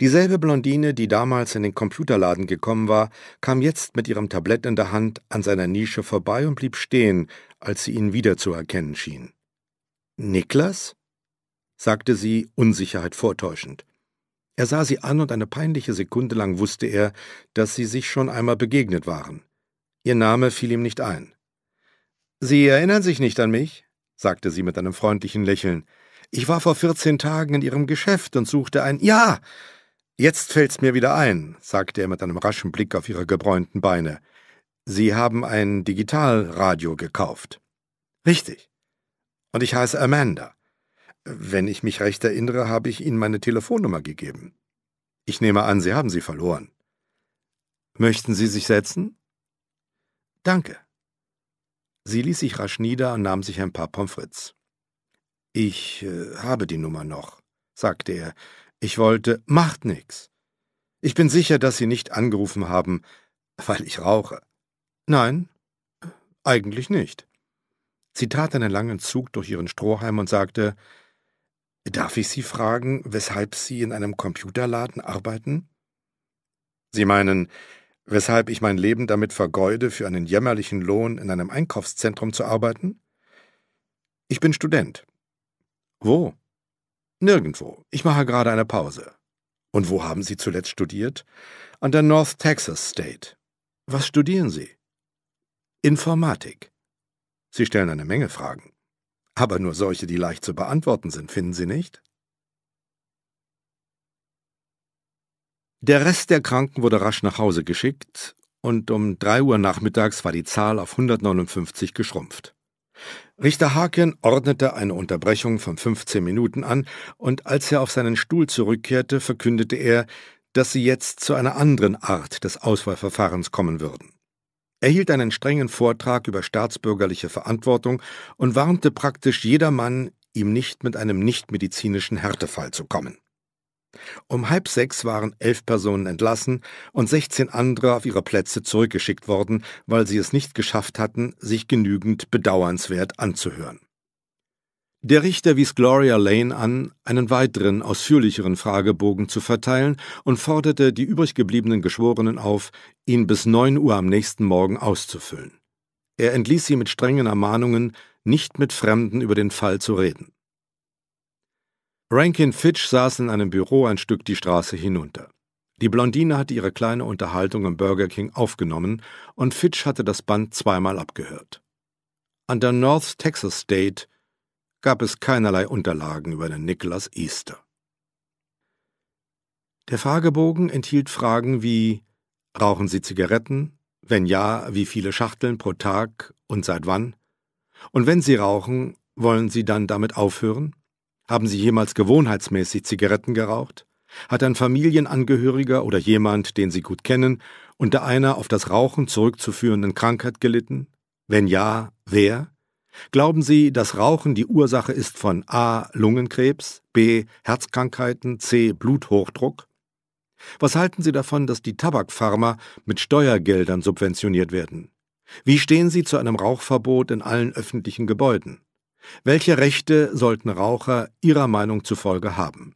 Dieselbe Blondine, die damals in den Computerladen gekommen war, kam jetzt mit ihrem Tablett in der Hand an seiner Nische vorbei und blieb stehen, als sie ihn wiederzuerkennen schien. Niklas? sagte sie, Unsicherheit vortäuschend. Er sah sie an und eine peinliche Sekunde lang wusste er, dass sie sich schon einmal begegnet waren. Ihr Name fiel ihm nicht ein. Sie erinnern sich nicht an mich? sagte sie mit einem freundlichen Lächeln. Ich war vor 14 Tagen in Ihrem Geschäft und suchte ein. Ja! Jetzt fällt's mir wieder ein, sagte er mit einem raschen Blick auf ihre gebräunten Beine. Sie haben ein Digitalradio gekauft. Richtig. Und ich heiße Amanda. Wenn ich mich recht erinnere, habe ich Ihnen meine Telefonnummer gegeben. Ich nehme an, Sie haben sie verloren. Möchten Sie sich setzen? Danke. Sie ließ sich rasch nieder und nahm sich ein paar Pommes frites. Ich äh, habe die Nummer noch, sagte er. Ich wollte. Macht nix. Ich bin sicher, dass Sie nicht angerufen haben, weil ich rauche. Nein, eigentlich nicht. Sie tat einen langen Zug durch ihren Strohhalm und sagte Darf ich Sie fragen, weshalb Sie in einem Computerladen arbeiten? Sie meinen, weshalb ich mein Leben damit vergeude, für einen jämmerlichen Lohn in einem Einkaufszentrum zu arbeiten? Ich bin Student. Wo? Nirgendwo. Ich mache gerade eine Pause. Und wo haben Sie zuletzt studiert? An der North Texas State. Was studieren Sie? Informatik. Sie stellen eine Menge Fragen. Aber nur solche, die leicht zu beantworten sind, finden Sie nicht? Der Rest der Kranken wurde rasch nach Hause geschickt, und um 3 Uhr nachmittags war die Zahl auf 159 geschrumpft. Richter Haken ordnete eine Unterbrechung von 15 Minuten an, und als er auf seinen Stuhl zurückkehrte, verkündete er, dass sie jetzt zu einer anderen Art des Auswahlverfahrens kommen würden. Er hielt einen strengen Vortrag über staatsbürgerliche Verantwortung und warnte praktisch jedermann, ihm nicht mit einem nichtmedizinischen Härtefall zu kommen. Um halb sechs waren elf Personen entlassen und 16 andere auf ihre Plätze zurückgeschickt worden, weil sie es nicht geschafft hatten, sich genügend bedauernswert anzuhören. Der Richter wies Gloria Lane an, einen weiteren, ausführlicheren Fragebogen zu verteilen und forderte die übrig gebliebenen Geschworenen auf, ihn bis neun Uhr am nächsten Morgen auszufüllen. Er entließ sie mit strengen Ermahnungen, nicht mit Fremden über den Fall zu reden. Rankin Fitch saß in einem Büro ein Stück die Straße hinunter. Die Blondine hatte ihre kleine Unterhaltung im Burger King aufgenommen und Fitch hatte das Band zweimal abgehört. An der North Texas State gab es keinerlei Unterlagen über den Nicholas Easter. Der Fragebogen enthielt Fragen wie Rauchen Sie Zigaretten? Wenn ja, wie viele Schachteln pro Tag und seit wann? Und wenn Sie rauchen, wollen Sie dann damit aufhören? Haben Sie jemals gewohnheitsmäßig Zigaretten geraucht? Hat ein Familienangehöriger oder jemand, den Sie gut kennen, unter einer auf das Rauchen zurückzuführenden Krankheit gelitten? Wenn ja, wer? Glauben Sie, dass Rauchen die Ursache ist von A. Lungenkrebs, B. Herzkrankheiten, C. Bluthochdruck? Was halten Sie davon, dass die Tabakpharma mit Steuergeldern subventioniert werden? Wie stehen Sie zu einem Rauchverbot in allen öffentlichen Gebäuden? Welche Rechte sollten Raucher Ihrer Meinung zufolge haben?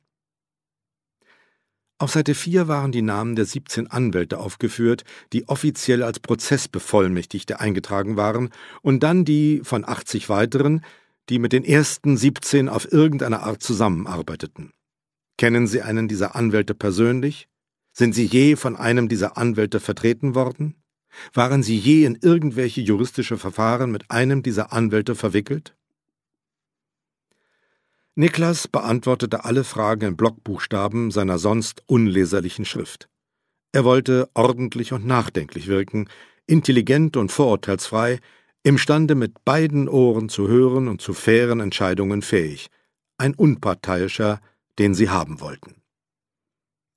Auf Seite 4 waren die Namen der 17 Anwälte aufgeführt, die offiziell als Prozessbevollmächtigte eingetragen waren, und dann die von 80 weiteren, die mit den ersten 17 auf irgendeine Art zusammenarbeiteten. Kennen Sie einen dieser Anwälte persönlich? Sind Sie je von einem dieser Anwälte vertreten worden? Waren Sie je in irgendwelche juristische Verfahren mit einem dieser Anwälte verwickelt? Niklas beantwortete alle Fragen in Blockbuchstaben seiner sonst unleserlichen Schrift. Er wollte ordentlich und nachdenklich wirken, intelligent und vorurteilsfrei, imstande mit beiden Ohren zu hören und zu fairen Entscheidungen fähig, ein unparteiischer, den sie haben wollten.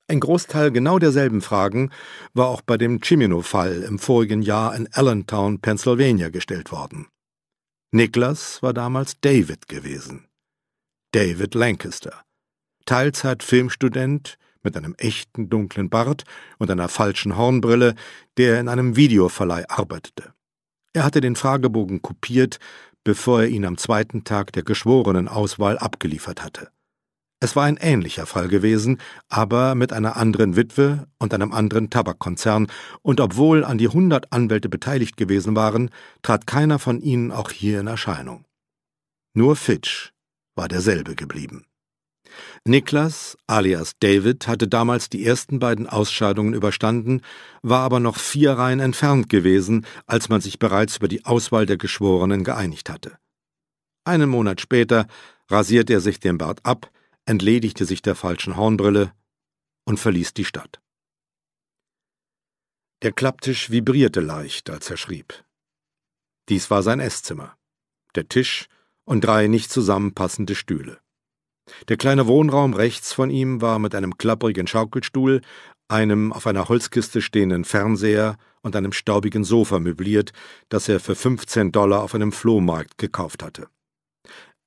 Ein Großteil genau derselben Fragen war auch bei dem Chimino-Fall im vorigen Jahr in Allentown, Pennsylvania gestellt worden. Niklas war damals David gewesen. David Lancaster. Teilzeit-Filmstudent mit einem echten dunklen Bart und einer falschen Hornbrille, der in einem Videoverleih arbeitete. Er hatte den Fragebogen kopiert, bevor er ihn am zweiten Tag der Geschworenenauswahl abgeliefert hatte. Es war ein ähnlicher Fall gewesen, aber mit einer anderen Witwe und einem anderen Tabakkonzern, und obwohl an die hundert Anwälte beteiligt gewesen waren, trat keiner von ihnen auch hier in Erscheinung. Nur Fitch, war derselbe geblieben. Niklas alias David hatte damals die ersten beiden Ausscheidungen überstanden, war aber noch vier Reihen entfernt gewesen, als man sich bereits über die Auswahl der Geschworenen geeinigt hatte. Einen Monat später rasierte er sich den Bart ab, entledigte sich der falschen Hornbrille und verließ die Stadt. Der Klapptisch vibrierte leicht, als er schrieb. Dies war sein Esszimmer. Der Tisch und drei nicht zusammenpassende Stühle. Der kleine Wohnraum rechts von ihm war mit einem klapprigen Schaukelstuhl, einem auf einer Holzkiste stehenden Fernseher und einem staubigen Sofa möbliert, das er für 15 Dollar auf einem Flohmarkt gekauft hatte.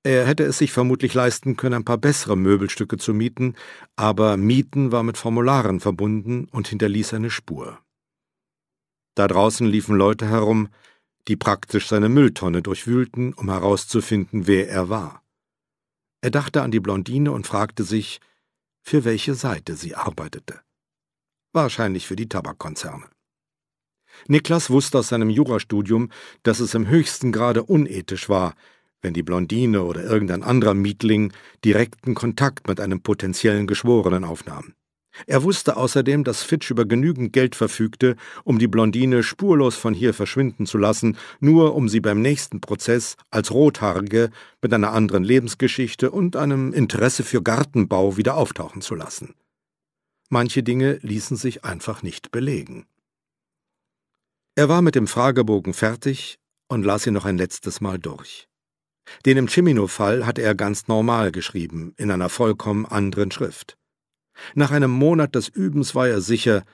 Er hätte es sich vermutlich leisten können, ein paar bessere Möbelstücke zu mieten, aber Mieten war mit Formularen verbunden und hinterließ eine Spur. Da draußen liefen Leute herum, die praktisch seine Mülltonne durchwühlten, um herauszufinden, wer er war. Er dachte an die Blondine und fragte sich, für welche Seite sie arbeitete. Wahrscheinlich für die Tabakkonzerne. Niklas wusste aus seinem Jurastudium, dass es im höchsten Grade unethisch war, wenn die Blondine oder irgendein anderer Mietling direkten Kontakt mit einem potenziellen Geschworenen aufnahm. Er wusste außerdem, dass Fitch über genügend Geld verfügte, um die Blondine spurlos von hier verschwinden zu lassen, nur um sie beim nächsten Prozess als Rothaarige mit einer anderen Lebensgeschichte und einem Interesse für Gartenbau wieder auftauchen zu lassen. Manche Dinge ließen sich einfach nicht belegen. Er war mit dem Fragebogen fertig und las ihn noch ein letztes Mal durch. Den im Cimino-Fall hatte er ganz normal geschrieben, in einer vollkommen anderen Schrift. Nach einem Monat des Übens war er sicher,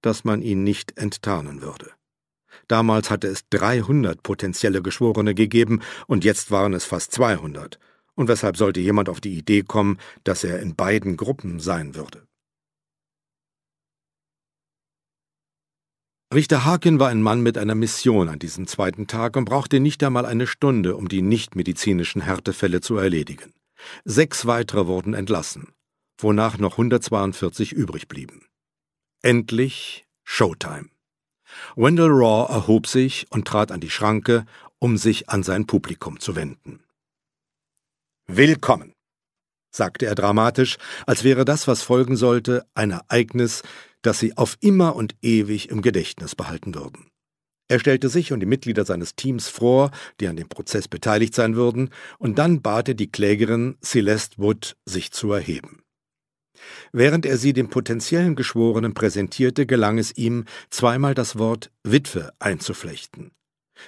dass man ihn nicht enttarnen würde. Damals hatte es 300 potenzielle Geschworene gegeben und jetzt waren es fast 200. Und weshalb sollte jemand auf die Idee kommen, dass er in beiden Gruppen sein würde? Richter Harkin war ein Mann mit einer Mission an diesem zweiten Tag und brauchte nicht einmal eine Stunde, um die nichtmedizinischen Härtefälle zu erledigen. Sechs weitere wurden entlassen wonach noch 142 übrig blieben. Endlich Showtime. Wendell Raw erhob sich und trat an die Schranke, um sich an sein Publikum zu wenden. Willkommen, sagte er dramatisch, als wäre das, was folgen sollte, ein Ereignis, das sie auf immer und ewig im Gedächtnis behalten würden. Er stellte sich und die Mitglieder seines Teams vor, die an dem Prozess beteiligt sein würden, und dann bat er die Klägerin Celeste Wood, sich zu erheben. Während er sie dem potenziellen Geschworenen präsentierte, gelang es ihm, zweimal das Wort Witwe einzuflechten.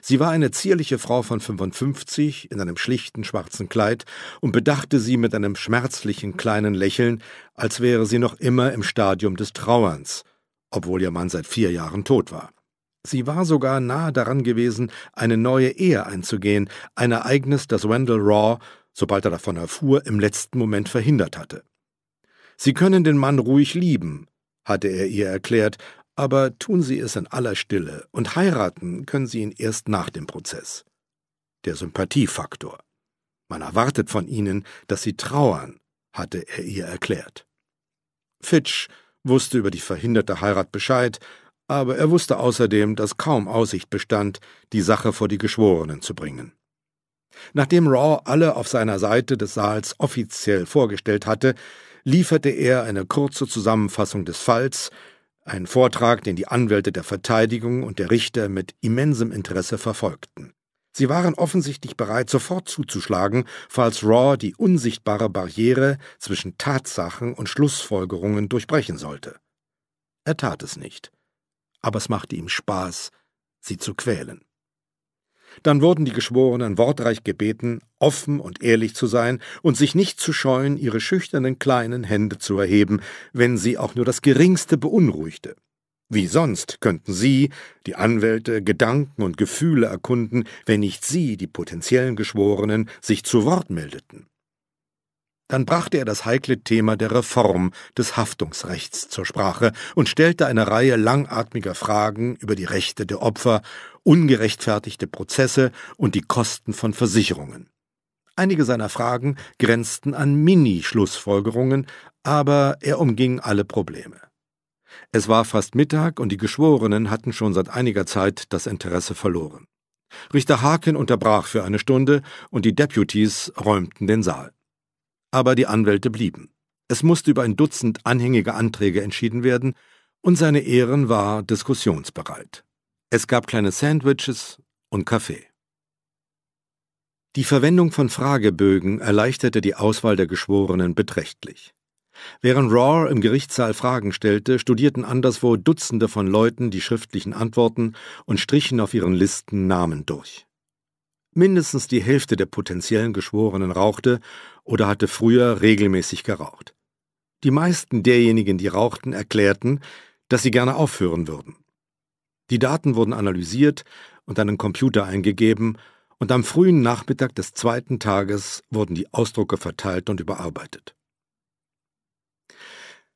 Sie war eine zierliche Frau von 55 in einem schlichten schwarzen Kleid und bedachte sie mit einem schmerzlichen kleinen Lächeln, als wäre sie noch immer im Stadium des Trauerns, obwohl ihr Mann seit vier Jahren tot war. Sie war sogar nahe daran gewesen, eine neue Ehe einzugehen, ein Ereignis, das Wendell Raw, sobald er davon erfuhr, im letzten Moment verhindert hatte. Sie können den Mann ruhig lieben, hatte er ihr erklärt, aber tun Sie es in aller Stille und heiraten können Sie ihn erst nach dem Prozess. Der Sympathiefaktor. Man erwartet von Ihnen, dass Sie trauern, hatte er ihr erklärt. Fitch wusste über die verhinderte Heirat Bescheid, aber er wusste außerdem, dass kaum Aussicht bestand, die Sache vor die Geschworenen zu bringen. Nachdem Raw alle auf seiner Seite des Saals offiziell vorgestellt hatte, lieferte er eine kurze Zusammenfassung des Falls, ein Vortrag, den die Anwälte der Verteidigung und der Richter mit immensem Interesse verfolgten. Sie waren offensichtlich bereit, sofort zuzuschlagen, falls Raw die unsichtbare Barriere zwischen Tatsachen und Schlussfolgerungen durchbrechen sollte. Er tat es nicht, aber es machte ihm Spaß, sie zu quälen. Dann wurden die Geschworenen wortreich gebeten, offen und ehrlich zu sein und sich nicht zu scheuen, ihre schüchternen kleinen Hände zu erheben, wenn sie auch nur das geringste beunruhigte. Wie sonst könnten Sie, die Anwälte, Gedanken und Gefühle erkunden, wenn nicht Sie, die potenziellen Geschworenen, sich zu Wort meldeten? Dann brachte er das heikle Thema der Reform des Haftungsrechts zur Sprache und stellte eine Reihe langatmiger Fragen über die Rechte der Opfer ungerechtfertigte Prozesse und die Kosten von Versicherungen. Einige seiner Fragen grenzten an Mini-Schlussfolgerungen, aber er umging alle Probleme. Es war fast Mittag und die Geschworenen hatten schon seit einiger Zeit das Interesse verloren. Richter Haken unterbrach für eine Stunde und die Deputies räumten den Saal. Aber die Anwälte blieben. Es musste über ein Dutzend anhängige Anträge entschieden werden und seine Ehren war diskussionsbereit. Es gab kleine Sandwiches und Kaffee. Die Verwendung von Fragebögen erleichterte die Auswahl der Geschworenen beträchtlich. Während Raw im Gerichtssaal Fragen stellte, studierten anderswo Dutzende von Leuten die schriftlichen Antworten und strichen auf ihren Listen Namen durch. Mindestens die Hälfte der potenziellen Geschworenen rauchte oder hatte früher regelmäßig geraucht. Die meisten derjenigen, die rauchten, erklärten, dass sie gerne aufhören würden. Die Daten wurden analysiert und an den Computer eingegeben, und am frühen Nachmittag des zweiten Tages wurden die Ausdrucke verteilt und überarbeitet.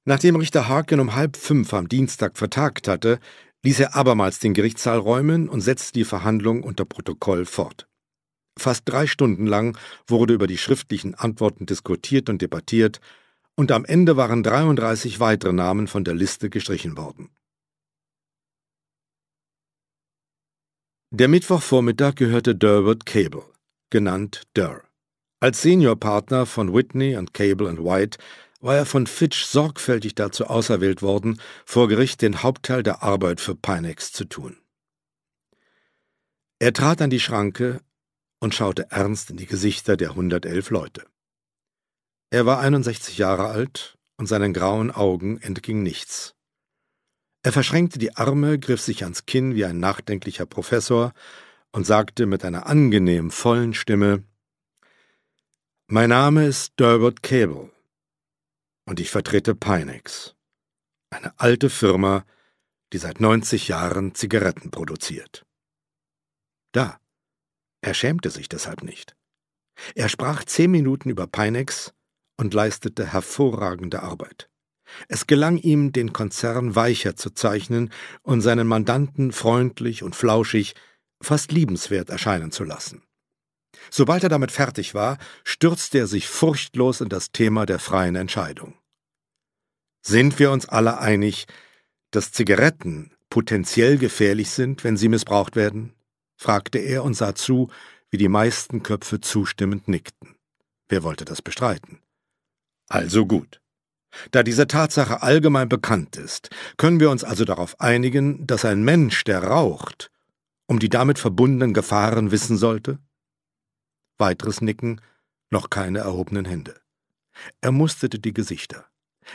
Nachdem Richter Harkin um halb fünf am Dienstag vertagt hatte, ließ er abermals den Gerichtssaal räumen und setzte die Verhandlung unter Protokoll fort. Fast drei Stunden lang wurde über die schriftlichen Antworten diskutiert und debattiert, und am Ende waren 33 weitere Namen von der Liste gestrichen worden. Der Mittwochvormittag gehörte Durwood Cable, genannt Durr. Als Seniorpartner von Whitney und Cable and White war er von Fitch sorgfältig dazu auserwählt worden, vor Gericht den Hauptteil der Arbeit für Pinex zu tun. Er trat an die Schranke und schaute ernst in die Gesichter der 111 Leute. Er war 61 Jahre alt und seinen grauen Augen entging nichts. Er verschränkte die Arme, griff sich ans Kinn wie ein nachdenklicher Professor und sagte mit einer angenehm vollen Stimme Mein Name ist Durbert Cable und ich vertrete Pinex, eine alte Firma, die seit 90 Jahren Zigaretten produziert. Da. Er schämte sich deshalb nicht. Er sprach zehn Minuten über Pinex und leistete hervorragende Arbeit. Es gelang ihm, den Konzern weicher zu zeichnen und seinen Mandanten freundlich und flauschig, fast liebenswert erscheinen zu lassen. Sobald er damit fertig war, stürzte er sich furchtlos in das Thema der freien Entscheidung. Sind wir uns alle einig, dass Zigaretten potenziell gefährlich sind, wenn sie missbraucht werden? fragte er und sah zu, wie die meisten Köpfe zustimmend nickten. Wer wollte das bestreiten? Also gut. Da diese Tatsache allgemein bekannt ist, können wir uns also darauf einigen, dass ein Mensch, der raucht, um die damit verbundenen Gefahren wissen sollte? Weiteres Nicken, noch keine erhobenen Hände. Er musterte die Gesichter,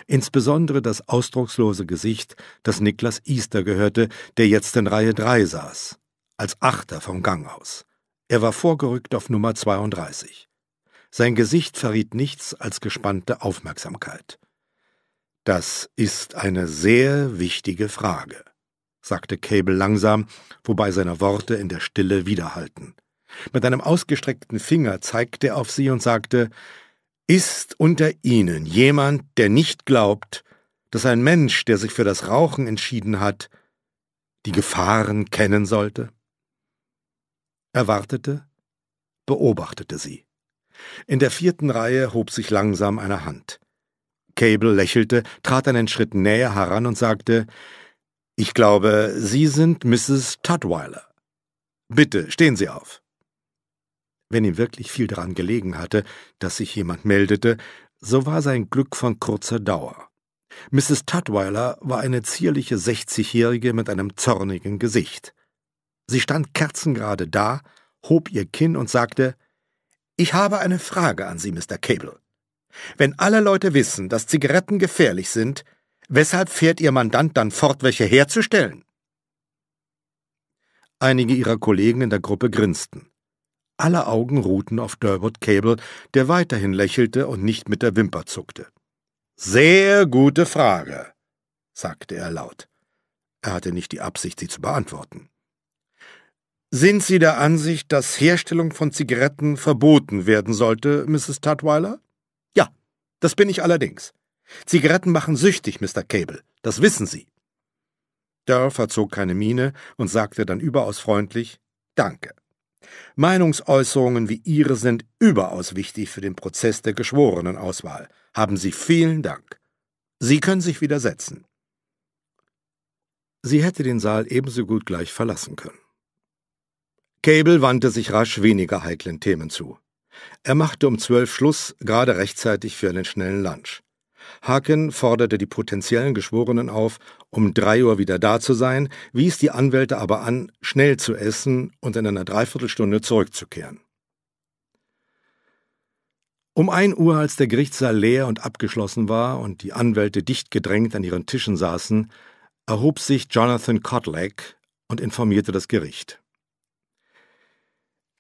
insbesondere das ausdruckslose Gesicht, das Niklas Easter gehörte, der jetzt in Reihe 3 saß, als Achter vom Gang aus. Er war vorgerückt auf Nummer 32. Sein Gesicht verriet nichts als gespannte Aufmerksamkeit. Das ist eine sehr wichtige Frage, sagte Cable langsam, wobei seine Worte in der Stille widerhalten. Mit einem ausgestreckten Finger zeigte er auf sie und sagte Ist unter Ihnen jemand, der nicht glaubt, dass ein Mensch, der sich für das Rauchen entschieden hat, die Gefahren kennen sollte? Er wartete, beobachtete sie. In der vierten Reihe hob sich langsam eine Hand. Cable lächelte, trat einen Schritt näher heran und sagte, »Ich glaube, Sie sind Mrs. Tutwiler. Bitte, stehen Sie auf.« Wenn ihm wirklich viel daran gelegen hatte, dass sich jemand meldete, so war sein Glück von kurzer Dauer. Mrs. Tutwiler war eine zierliche Sechzigjährige mit einem zornigen Gesicht. Sie stand kerzengerade da, hob ihr Kinn und sagte, »Ich habe eine Frage an Sie, Mr. Cable.« wenn alle Leute wissen, dass Zigaretten gefährlich sind, weshalb fährt Ihr Mandant dann fort, welche herzustellen? Einige ihrer Kollegen in der Gruppe grinsten. Alle Augen ruhten auf Durwood Cable, der weiterhin lächelte und nicht mit der Wimper zuckte. Sehr gute Frage, sagte er laut. Er hatte nicht die Absicht, sie zu beantworten. Sind Sie der Ansicht, dass Herstellung von Zigaretten verboten werden sollte, Mrs. Tutwiler? Das bin ich allerdings. Zigaretten machen süchtig, Mr. Cable. Das wissen Sie. Dörr verzog keine Miene und sagte dann überaus freundlich Danke. Meinungsäußerungen wie Ihre sind überaus wichtig für den Prozess der Geschworenenauswahl. Haben Sie vielen Dank. Sie können sich widersetzen. Sie hätte den Saal ebenso gut gleich verlassen können. Cable wandte sich rasch weniger heiklen Themen zu. Er machte um zwölf Schluss, gerade rechtzeitig für einen schnellen Lunch. Haken forderte die potenziellen Geschworenen auf, um drei Uhr wieder da zu sein, wies die Anwälte aber an, schnell zu essen und in einer Dreiviertelstunde zurückzukehren. Um ein Uhr, als der Gerichtssaal leer und abgeschlossen war und die Anwälte dicht gedrängt an ihren Tischen saßen, erhob sich Jonathan Kotlack und informierte das Gericht.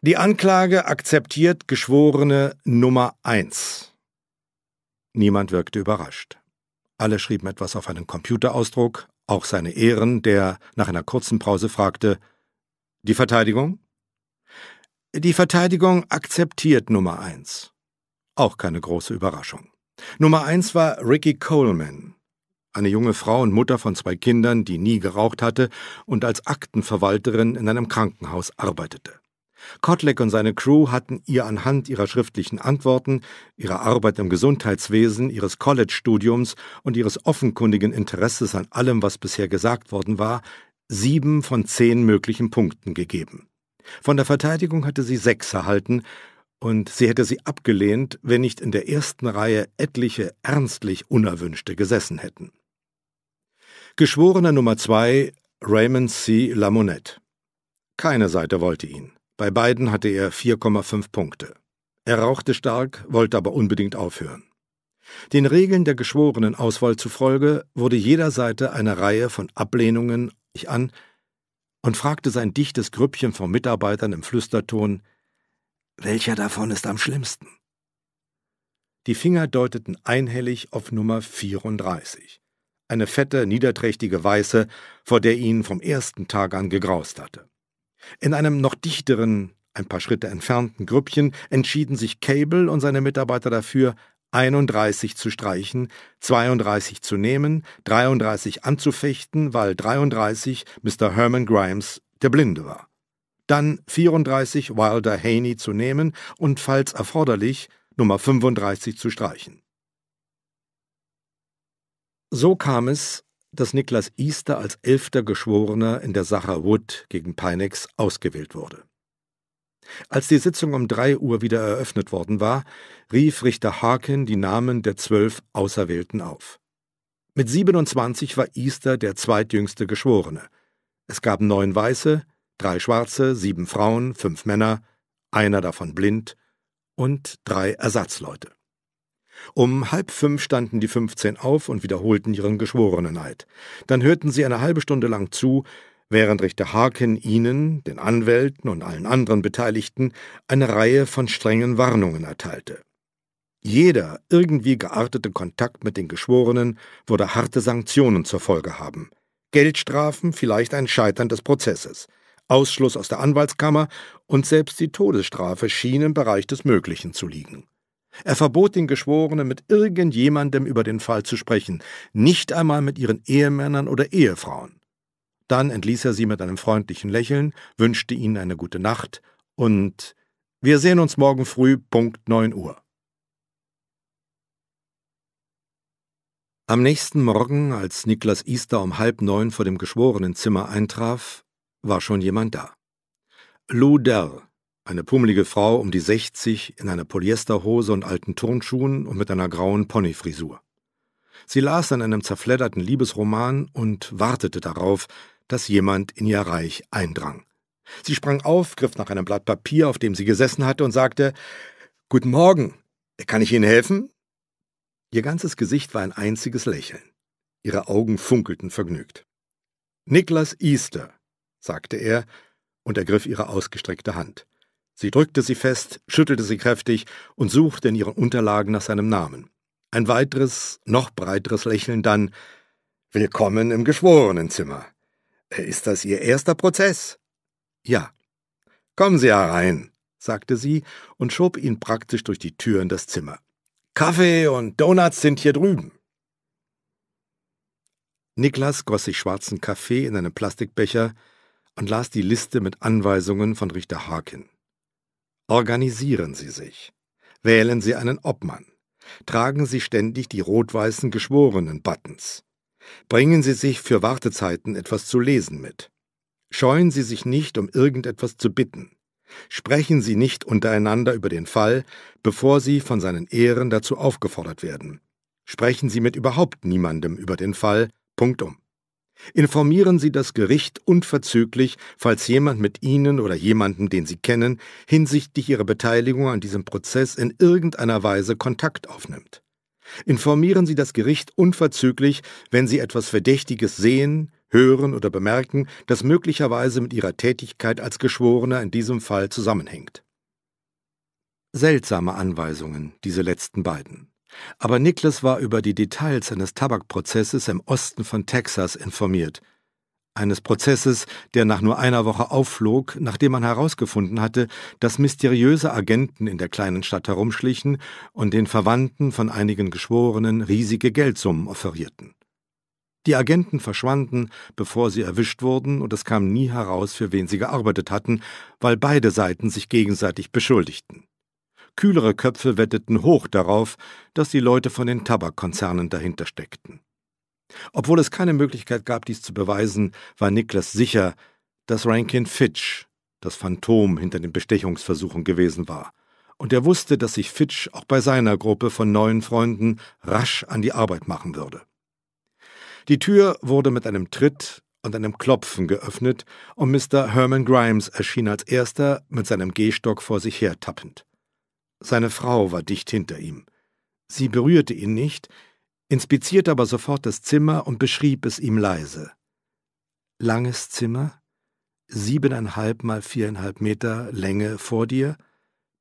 Die Anklage akzeptiert Geschworene Nummer 1. Niemand wirkte überrascht. Alle schrieben etwas auf einen Computerausdruck, auch seine Ehren, der nach einer kurzen Pause fragte: Die Verteidigung? Die Verteidigung akzeptiert Nummer 1. Auch keine große Überraschung. Nummer 1 war Ricky Coleman, eine junge Frau und Mutter von zwei Kindern, die nie geraucht hatte und als Aktenverwalterin in einem Krankenhaus arbeitete. Kotleck und seine Crew hatten ihr anhand ihrer schriftlichen Antworten, ihrer Arbeit im Gesundheitswesen, ihres College-Studiums und ihres offenkundigen Interesses an allem, was bisher gesagt worden war, sieben von zehn möglichen Punkten gegeben. Von der Verteidigung hatte sie sechs erhalten, und sie hätte sie abgelehnt, wenn nicht in der ersten Reihe etliche ernstlich Unerwünschte gesessen hätten. Geschworener Nummer zwei Raymond C. Lamonette. Keine Seite wollte ihn. Bei beiden hatte er 4,5 Punkte. Er rauchte stark, wollte aber unbedingt aufhören. Den Regeln der Geschworenenauswahl zufolge wurde jeder Seite eine Reihe von Ablehnungen ich an und fragte sein dichtes Grüppchen von Mitarbeitern im Flüsterton, welcher davon ist am schlimmsten? Die Finger deuteten einhellig auf Nummer 34, eine fette, niederträchtige Weiße, vor der ihn vom ersten Tag an gegraust hatte. In einem noch dichteren, ein paar Schritte entfernten Grüppchen entschieden sich Cable und seine Mitarbeiter dafür, 31 zu streichen, 32 zu nehmen, 33 anzufechten, weil 33 Mr. Herman Grimes der Blinde war. Dann 34 Wilder Haney zu nehmen und, falls erforderlich, Nummer 35 zu streichen. So kam es, dass Niklas Easter als elfter Geschworener in der Sache Wood gegen Peinex ausgewählt wurde. Als die Sitzung um drei Uhr wieder eröffnet worden war, rief Richter Harkin die Namen der zwölf Auserwählten auf. Mit 27 war Easter der zweitjüngste Geschworene. Es gab neun Weiße, drei Schwarze, sieben Frauen, fünf Männer, einer davon blind und drei Ersatzleute. Um halb fünf standen die 15 auf und wiederholten ihren Geschworeneneid. Dann hörten sie eine halbe Stunde lang zu, während Richter Harkin ihnen, den Anwälten und allen anderen Beteiligten eine Reihe von strengen Warnungen erteilte. Jeder irgendwie geartete Kontakt mit den Geschworenen würde harte Sanktionen zur Folge haben. Geldstrafen, vielleicht ein Scheitern des Prozesses, Ausschluss aus der Anwaltskammer und selbst die Todesstrafe schien im Bereich des Möglichen zu liegen. Er verbot den Geschworenen, mit irgendjemandem über den Fall zu sprechen, nicht einmal mit ihren Ehemännern oder Ehefrauen. Dann entließ er sie mit einem freundlichen Lächeln, wünschte ihnen eine gute Nacht und wir sehen uns morgen früh, Punkt 9 Uhr. Am nächsten Morgen, als Niklas Easter um halb neun vor dem Geschworenenzimmer eintraf, war schon jemand da. Lou Dell, eine pummelige Frau um die 60 in einer Polyesterhose und alten Turnschuhen und mit einer grauen Ponyfrisur. Sie las an einem zerfledderten Liebesroman und wartete darauf, dass jemand in ihr Reich eindrang. Sie sprang auf, griff nach einem Blatt Papier, auf dem sie gesessen hatte, und sagte Guten Morgen, kann ich Ihnen helfen? Ihr ganzes Gesicht war ein einziges Lächeln. Ihre Augen funkelten vergnügt. Niklas Easter, sagte er und ergriff ihre ausgestreckte Hand. Sie drückte sie fest, schüttelte sie kräftig und suchte in ihren Unterlagen nach seinem Namen. Ein weiteres, noch breiteres Lächeln dann Willkommen im Geschworenenzimmer. Ist das Ihr erster Prozess? Ja. Kommen Sie herein, sagte sie und schob ihn praktisch durch die Tür in das Zimmer. Kaffee und Donuts sind hier drüben. Niklas goss sich schwarzen Kaffee in einen Plastikbecher und las die Liste mit Anweisungen von Richter Harkin. Organisieren Sie sich. Wählen Sie einen Obmann. Tragen Sie ständig die rot-weißen Geschworenen-Buttons. Bringen Sie sich für Wartezeiten etwas zu lesen mit. Scheuen Sie sich nicht, um irgendetwas zu bitten. Sprechen Sie nicht untereinander über den Fall, bevor Sie von seinen Ehren dazu aufgefordert werden. Sprechen Sie mit überhaupt niemandem über den Fall. Punktum. Informieren Sie das Gericht unverzüglich, falls jemand mit Ihnen oder jemandem, den Sie kennen, hinsichtlich Ihrer Beteiligung an diesem Prozess in irgendeiner Weise Kontakt aufnimmt. Informieren Sie das Gericht unverzüglich, wenn Sie etwas Verdächtiges sehen, hören oder bemerken, das möglicherweise mit Ihrer Tätigkeit als Geschworener in diesem Fall zusammenhängt. Seltsame Anweisungen, diese letzten beiden. Aber Nicholas war über die Details eines Tabakprozesses im Osten von Texas informiert. Eines Prozesses, der nach nur einer Woche aufflog, nachdem man herausgefunden hatte, dass mysteriöse Agenten in der kleinen Stadt herumschlichen und den Verwandten von einigen Geschworenen riesige Geldsummen offerierten. Die Agenten verschwanden, bevor sie erwischt wurden, und es kam nie heraus, für wen sie gearbeitet hatten, weil beide Seiten sich gegenseitig beschuldigten. Kühlere Köpfe wetteten hoch darauf, dass die Leute von den Tabakkonzernen dahinter steckten. Obwohl es keine Möglichkeit gab, dies zu beweisen, war Niklas sicher, dass Rankin Fitch das Phantom hinter den Bestechungsversuchen gewesen war. Und er wusste, dass sich Fitch auch bei seiner Gruppe von neuen Freunden rasch an die Arbeit machen würde. Die Tür wurde mit einem Tritt und einem Klopfen geöffnet und Mr. Herman Grimes erschien als erster mit seinem Gehstock vor sich her tappend. Seine Frau war dicht hinter ihm. Sie berührte ihn nicht, inspizierte aber sofort das Zimmer und beschrieb es ihm leise. Langes Zimmer, siebeneinhalb mal viereinhalb Meter Länge vor dir,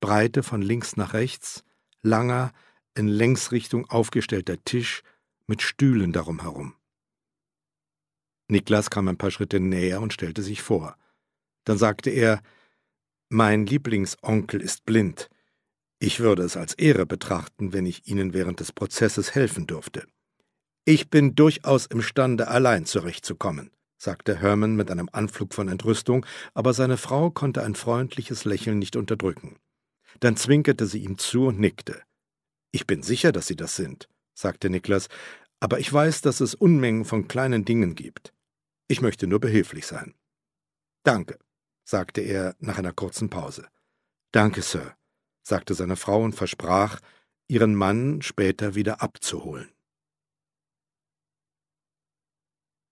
Breite von links nach rechts, langer, in Längsrichtung aufgestellter Tisch mit Stühlen darum herum. Niklas kam ein paar Schritte näher und stellte sich vor. Dann sagte er, mein Lieblingsonkel ist blind. Ich würde es als Ehre betrachten, wenn ich Ihnen während des Prozesses helfen dürfte. Ich bin durchaus imstande, allein zurechtzukommen, sagte Herman mit einem Anflug von Entrüstung, aber seine Frau konnte ein freundliches Lächeln nicht unterdrücken. Dann zwinkerte sie ihm zu und nickte. Ich bin sicher, dass Sie das sind, sagte Niklas, aber ich weiß, dass es Unmengen von kleinen Dingen gibt. Ich möchte nur behilflich sein. Danke, sagte er nach einer kurzen Pause. Danke, Sir, sagte seine Frau und versprach, ihren Mann später wieder abzuholen.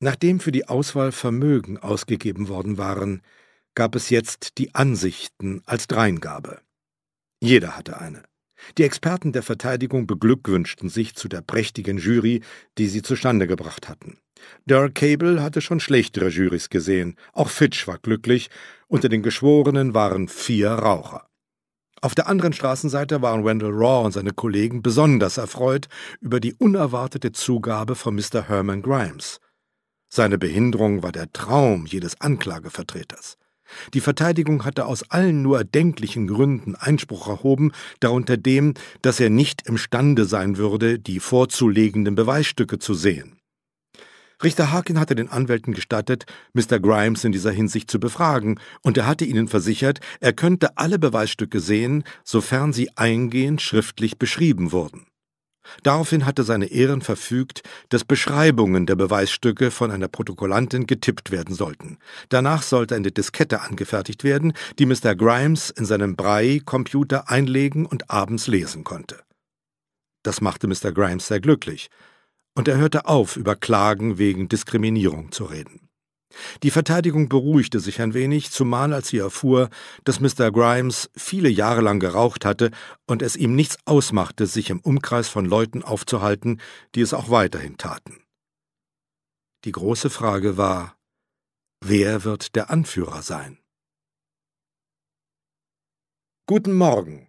Nachdem für die Auswahl Vermögen ausgegeben worden waren, gab es jetzt die Ansichten als Dreingabe. Jeder hatte eine. Die Experten der Verteidigung beglückwünschten sich zu der prächtigen Jury, die sie zustande gebracht hatten. Dirk Cable hatte schon schlechtere Jurys gesehen, auch Fitch war glücklich, unter den Geschworenen waren vier Raucher. Auf der anderen Straßenseite waren Wendell Raw und seine Kollegen besonders erfreut über die unerwartete Zugabe von Mr. Herman Grimes. Seine Behinderung war der Traum jedes Anklagevertreters. Die Verteidigung hatte aus allen nur erdenklichen Gründen Einspruch erhoben, darunter dem, dass er nicht imstande sein würde, die vorzulegenden Beweisstücke zu sehen. Richter Harkin hatte den Anwälten gestattet, Mr. Grimes in dieser Hinsicht zu befragen, und er hatte ihnen versichert, er könnte alle Beweisstücke sehen, sofern sie eingehend schriftlich beschrieben wurden. Daraufhin hatte seine Ehren verfügt, dass Beschreibungen der Beweisstücke von einer Protokollantin getippt werden sollten. Danach sollte eine Diskette angefertigt werden, die Mr. Grimes in seinem Brei-Computer einlegen und abends lesen konnte. Das machte Mr. Grimes sehr glücklich, und er hörte auf, über Klagen wegen Diskriminierung zu reden. Die Verteidigung beruhigte sich ein wenig, zumal als sie erfuhr, dass Mr. Grimes viele Jahre lang geraucht hatte und es ihm nichts ausmachte, sich im Umkreis von Leuten aufzuhalten, die es auch weiterhin taten. Die große Frage war, wer wird der Anführer sein? Guten Morgen,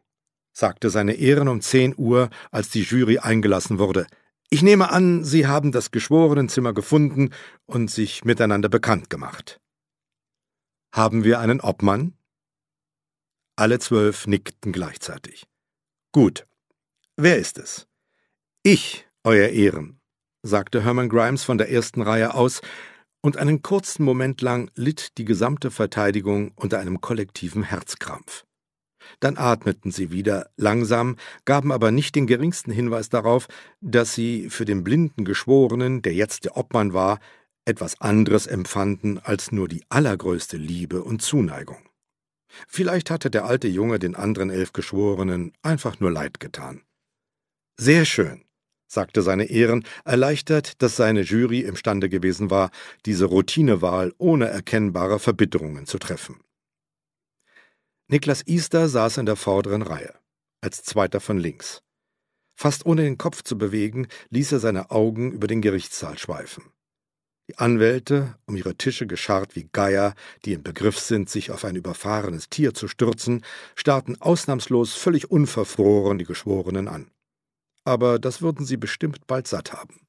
sagte seine Ehren um zehn Uhr, als die Jury eingelassen wurde. Ich nehme an, Sie haben das Geschworenenzimmer gefunden und sich miteinander bekannt gemacht. Haben wir einen Obmann? Alle zwölf nickten gleichzeitig. Gut. Wer ist es? Ich, Euer Ehren, sagte Hermann Grimes von der ersten Reihe aus, und einen kurzen Moment lang litt die gesamte Verteidigung unter einem kollektiven Herzkrampf. Dann atmeten sie wieder langsam, gaben aber nicht den geringsten Hinweis darauf, dass sie für den blinden Geschworenen, der jetzt der Obmann war, etwas anderes empfanden als nur die allergrößte Liebe und Zuneigung. Vielleicht hatte der alte Junge den anderen elf Geschworenen einfach nur leid getan. Sehr schön, sagte seine Ehren, erleichtert, dass seine Jury imstande gewesen war, diese Routinewahl ohne erkennbare Verbitterungen zu treffen. Niklas Easter saß in der vorderen Reihe, als zweiter von links. Fast ohne den Kopf zu bewegen, ließ er seine Augen über den Gerichtssaal schweifen. Die Anwälte, um ihre Tische gescharrt wie Geier, die im Begriff sind, sich auf ein überfahrenes Tier zu stürzen, starrten ausnahmslos völlig unverfroren die Geschworenen an. Aber das würden sie bestimmt bald satt haben.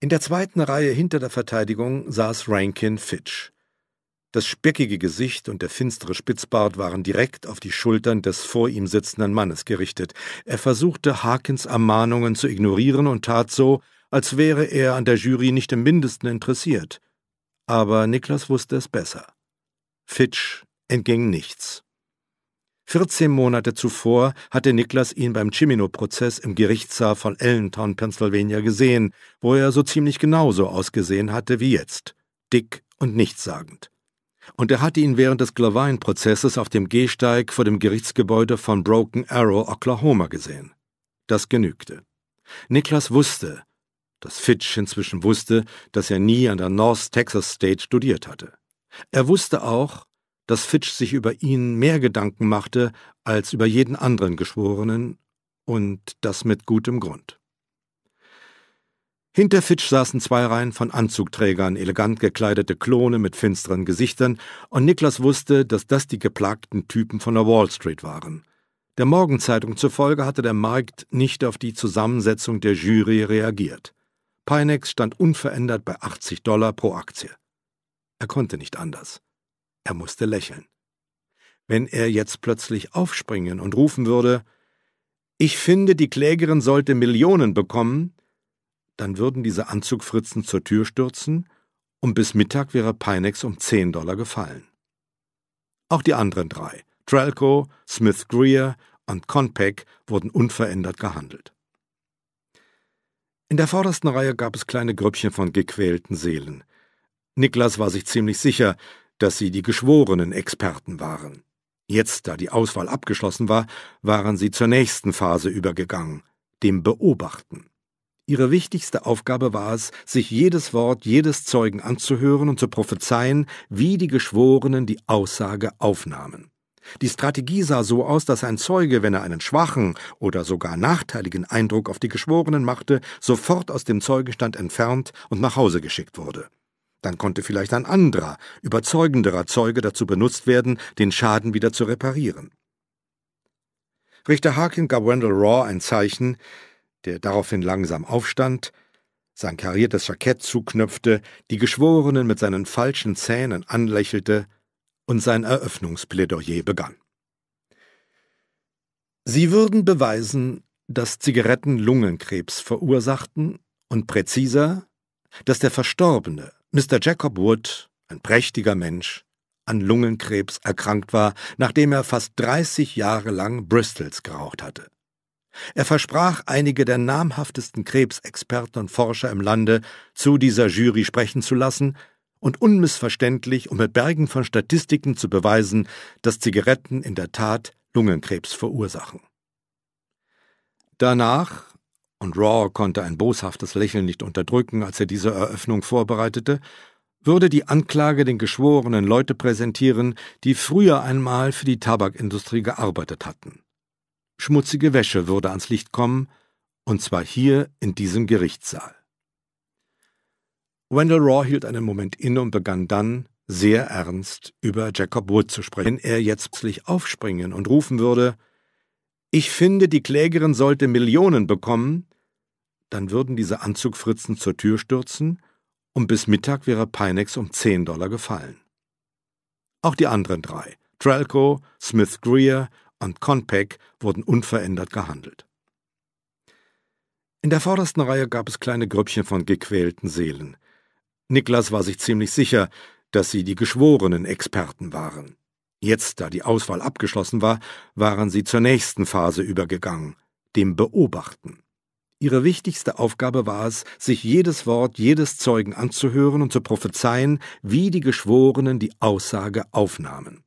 In der zweiten Reihe hinter der Verteidigung saß Rankin Fitch, das speckige Gesicht und der finstere Spitzbart waren direkt auf die Schultern des vor ihm sitzenden Mannes gerichtet. Er versuchte, Harkins Ermahnungen zu ignorieren und tat so, als wäre er an der Jury nicht im mindesten interessiert. Aber Niklas wusste es besser. Fitch entging nichts. Vierzehn Monate zuvor hatte Niklas ihn beim Cimino-Prozess im Gerichtssaal von Allentown, Pennsylvania gesehen, wo er so ziemlich genauso ausgesehen hatte wie jetzt, dick und nichtssagend und er hatte ihn während des Glavine-Prozesses auf dem Gehsteig vor dem Gerichtsgebäude von Broken Arrow, Oklahoma gesehen. Das genügte. Niklas wusste, dass Fitch inzwischen wusste, dass er nie an der North Texas State studiert hatte. Er wusste auch, dass Fitch sich über ihn mehr Gedanken machte als über jeden anderen Geschworenen und das mit gutem Grund. Hinter Fitch saßen zwei Reihen von Anzugträgern, elegant gekleidete Klone mit finsteren Gesichtern, und Niklas wusste, dass das die geplagten Typen von der Wall Street waren. Der Morgenzeitung zufolge hatte der Markt nicht auf die Zusammensetzung der Jury reagiert. Pinex stand unverändert bei 80 Dollar pro Aktie. Er konnte nicht anders. Er musste lächeln. Wenn er jetzt plötzlich aufspringen und rufen würde, ich finde, die Klägerin sollte Millionen bekommen, dann würden diese Anzugfritzen zur Tür stürzen und bis Mittag wäre Pinex um 10 Dollar gefallen. Auch die anderen drei, Trelco, Smith Greer und Compaq, wurden unverändert gehandelt. In der vordersten Reihe gab es kleine Grüppchen von gequälten Seelen. Niklas war sich ziemlich sicher, dass sie die geschworenen Experten waren. Jetzt, da die Auswahl abgeschlossen war, waren sie zur nächsten Phase übergegangen, dem Beobachten. Ihre wichtigste Aufgabe war es, sich jedes Wort jedes Zeugen anzuhören und zu prophezeien, wie die Geschworenen die Aussage aufnahmen. Die Strategie sah so aus, dass ein Zeuge, wenn er einen schwachen oder sogar nachteiligen Eindruck auf die Geschworenen machte, sofort aus dem Zeugenstand entfernt und nach Hause geschickt wurde. Dann konnte vielleicht ein anderer, überzeugenderer Zeuge dazu benutzt werden, den Schaden wieder zu reparieren. Richter Harkin gab Wendell Raw ein Zeichen, der daraufhin langsam aufstand, sein kariertes Jackett zuknöpfte, die Geschworenen mit seinen falschen Zähnen anlächelte und sein Eröffnungsplädoyer begann. Sie würden beweisen, dass Zigaretten Lungenkrebs verursachten und präziser, dass der Verstorbene, Mr. Jacob Wood, ein prächtiger Mensch, an Lungenkrebs erkrankt war, nachdem er fast 30 Jahre lang Bristols geraucht hatte. Er versprach, einige der namhaftesten Krebsexperten und Forscher im Lande zu dieser Jury sprechen zu lassen und unmissverständlich um mit Bergen von Statistiken zu beweisen, dass Zigaretten in der Tat Lungenkrebs verursachen. Danach, und Raw konnte ein boshaftes Lächeln nicht unterdrücken, als er diese Eröffnung vorbereitete, würde die Anklage den Geschworenen Leute präsentieren, die früher einmal für die Tabakindustrie gearbeitet hatten. Schmutzige Wäsche würde ans Licht kommen, und zwar hier in diesem Gerichtssaal. Wendell Raw hielt einen Moment inne und begann dann, sehr ernst, über Jacob Wood zu sprechen. Wenn er jetzt plötzlich aufspringen und rufen würde, ich finde, die Klägerin sollte Millionen bekommen, dann würden diese Anzugfritzen zur Tür stürzen und bis Mittag wäre Pinex um 10 Dollar gefallen. Auch die anderen drei, Trelko, Smith Greer und Conpec wurden unverändert gehandelt. In der vordersten Reihe gab es kleine Grüppchen von gequälten Seelen. Niklas war sich ziemlich sicher, dass sie die geschworenen Experten waren. Jetzt, da die Auswahl abgeschlossen war, waren sie zur nächsten Phase übergegangen, dem Beobachten. Ihre wichtigste Aufgabe war es, sich jedes Wort jedes Zeugen anzuhören und zu prophezeien, wie die Geschworenen die Aussage aufnahmen.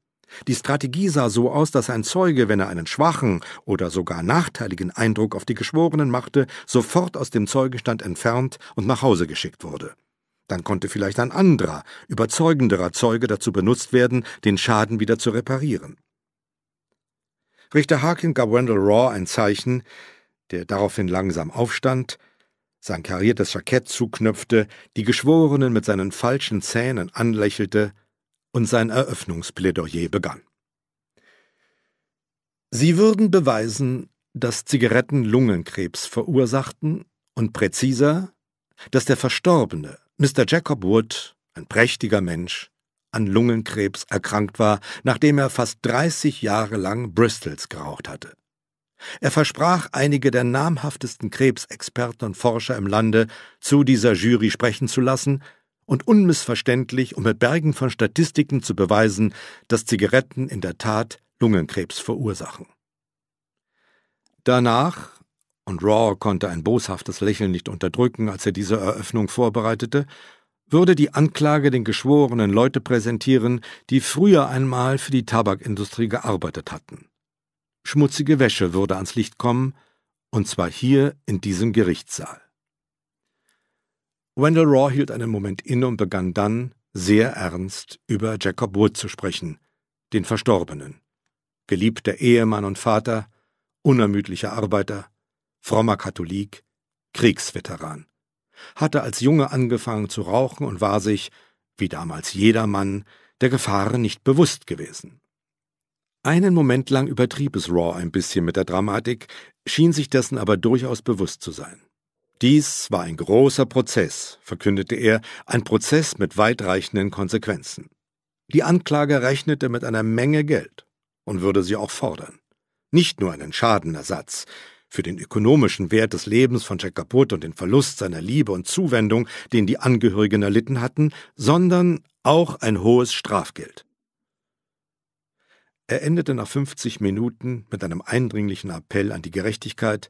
Die Strategie sah so aus, dass ein Zeuge, wenn er einen schwachen oder sogar nachteiligen Eindruck auf die Geschworenen machte, sofort aus dem Zeugestand entfernt und nach Hause geschickt wurde. Dann konnte vielleicht ein anderer, überzeugenderer Zeuge dazu benutzt werden, den Schaden wieder zu reparieren. Richter Harkin gab Wendell Raw ein Zeichen, der daraufhin langsam aufstand, sein kariertes Jackett zuknöpfte, die Geschworenen mit seinen falschen Zähnen anlächelte und sein Eröffnungsplädoyer begann. Sie würden beweisen, dass Zigaretten Lungenkrebs verursachten und präziser, dass der Verstorbene, Mr. Jacob Wood, ein prächtiger Mensch, an Lungenkrebs erkrankt war, nachdem er fast 30 Jahre lang Bristols geraucht hatte. Er versprach, einige der namhaftesten Krebsexperten und Forscher im Lande zu dieser Jury sprechen zu lassen, und unmissverständlich um mit Bergen von Statistiken zu beweisen, dass Zigaretten in der Tat Lungenkrebs verursachen. Danach, und Raw konnte ein boshaftes Lächeln nicht unterdrücken, als er diese Eröffnung vorbereitete, würde die Anklage den Geschworenen Leute präsentieren, die früher einmal für die Tabakindustrie gearbeitet hatten. Schmutzige Wäsche würde ans Licht kommen, und zwar hier in diesem Gerichtssaal. Wendell Raw hielt einen Moment inne und begann dann, sehr ernst, über Jacob Wood zu sprechen, den Verstorbenen. Geliebter Ehemann und Vater, unermüdlicher Arbeiter, frommer Katholik, Kriegsveteran. Hatte als Junge angefangen zu rauchen und war sich, wie damals jeder Mann, der Gefahren nicht bewusst gewesen. Einen Moment lang übertrieb es Raw ein bisschen mit der Dramatik, schien sich dessen aber durchaus bewusst zu sein. Dies war ein großer Prozess, verkündete er, ein Prozess mit weitreichenden Konsequenzen. Die Anklage rechnete mit einer Menge Geld und würde sie auch fordern. Nicht nur einen Schadenersatz für den ökonomischen Wert des Lebens von Jack Kaputt und den Verlust seiner Liebe und Zuwendung, den die Angehörigen erlitten hatten, sondern auch ein hohes Strafgeld. Er endete nach 50 Minuten mit einem eindringlichen Appell an die Gerechtigkeit,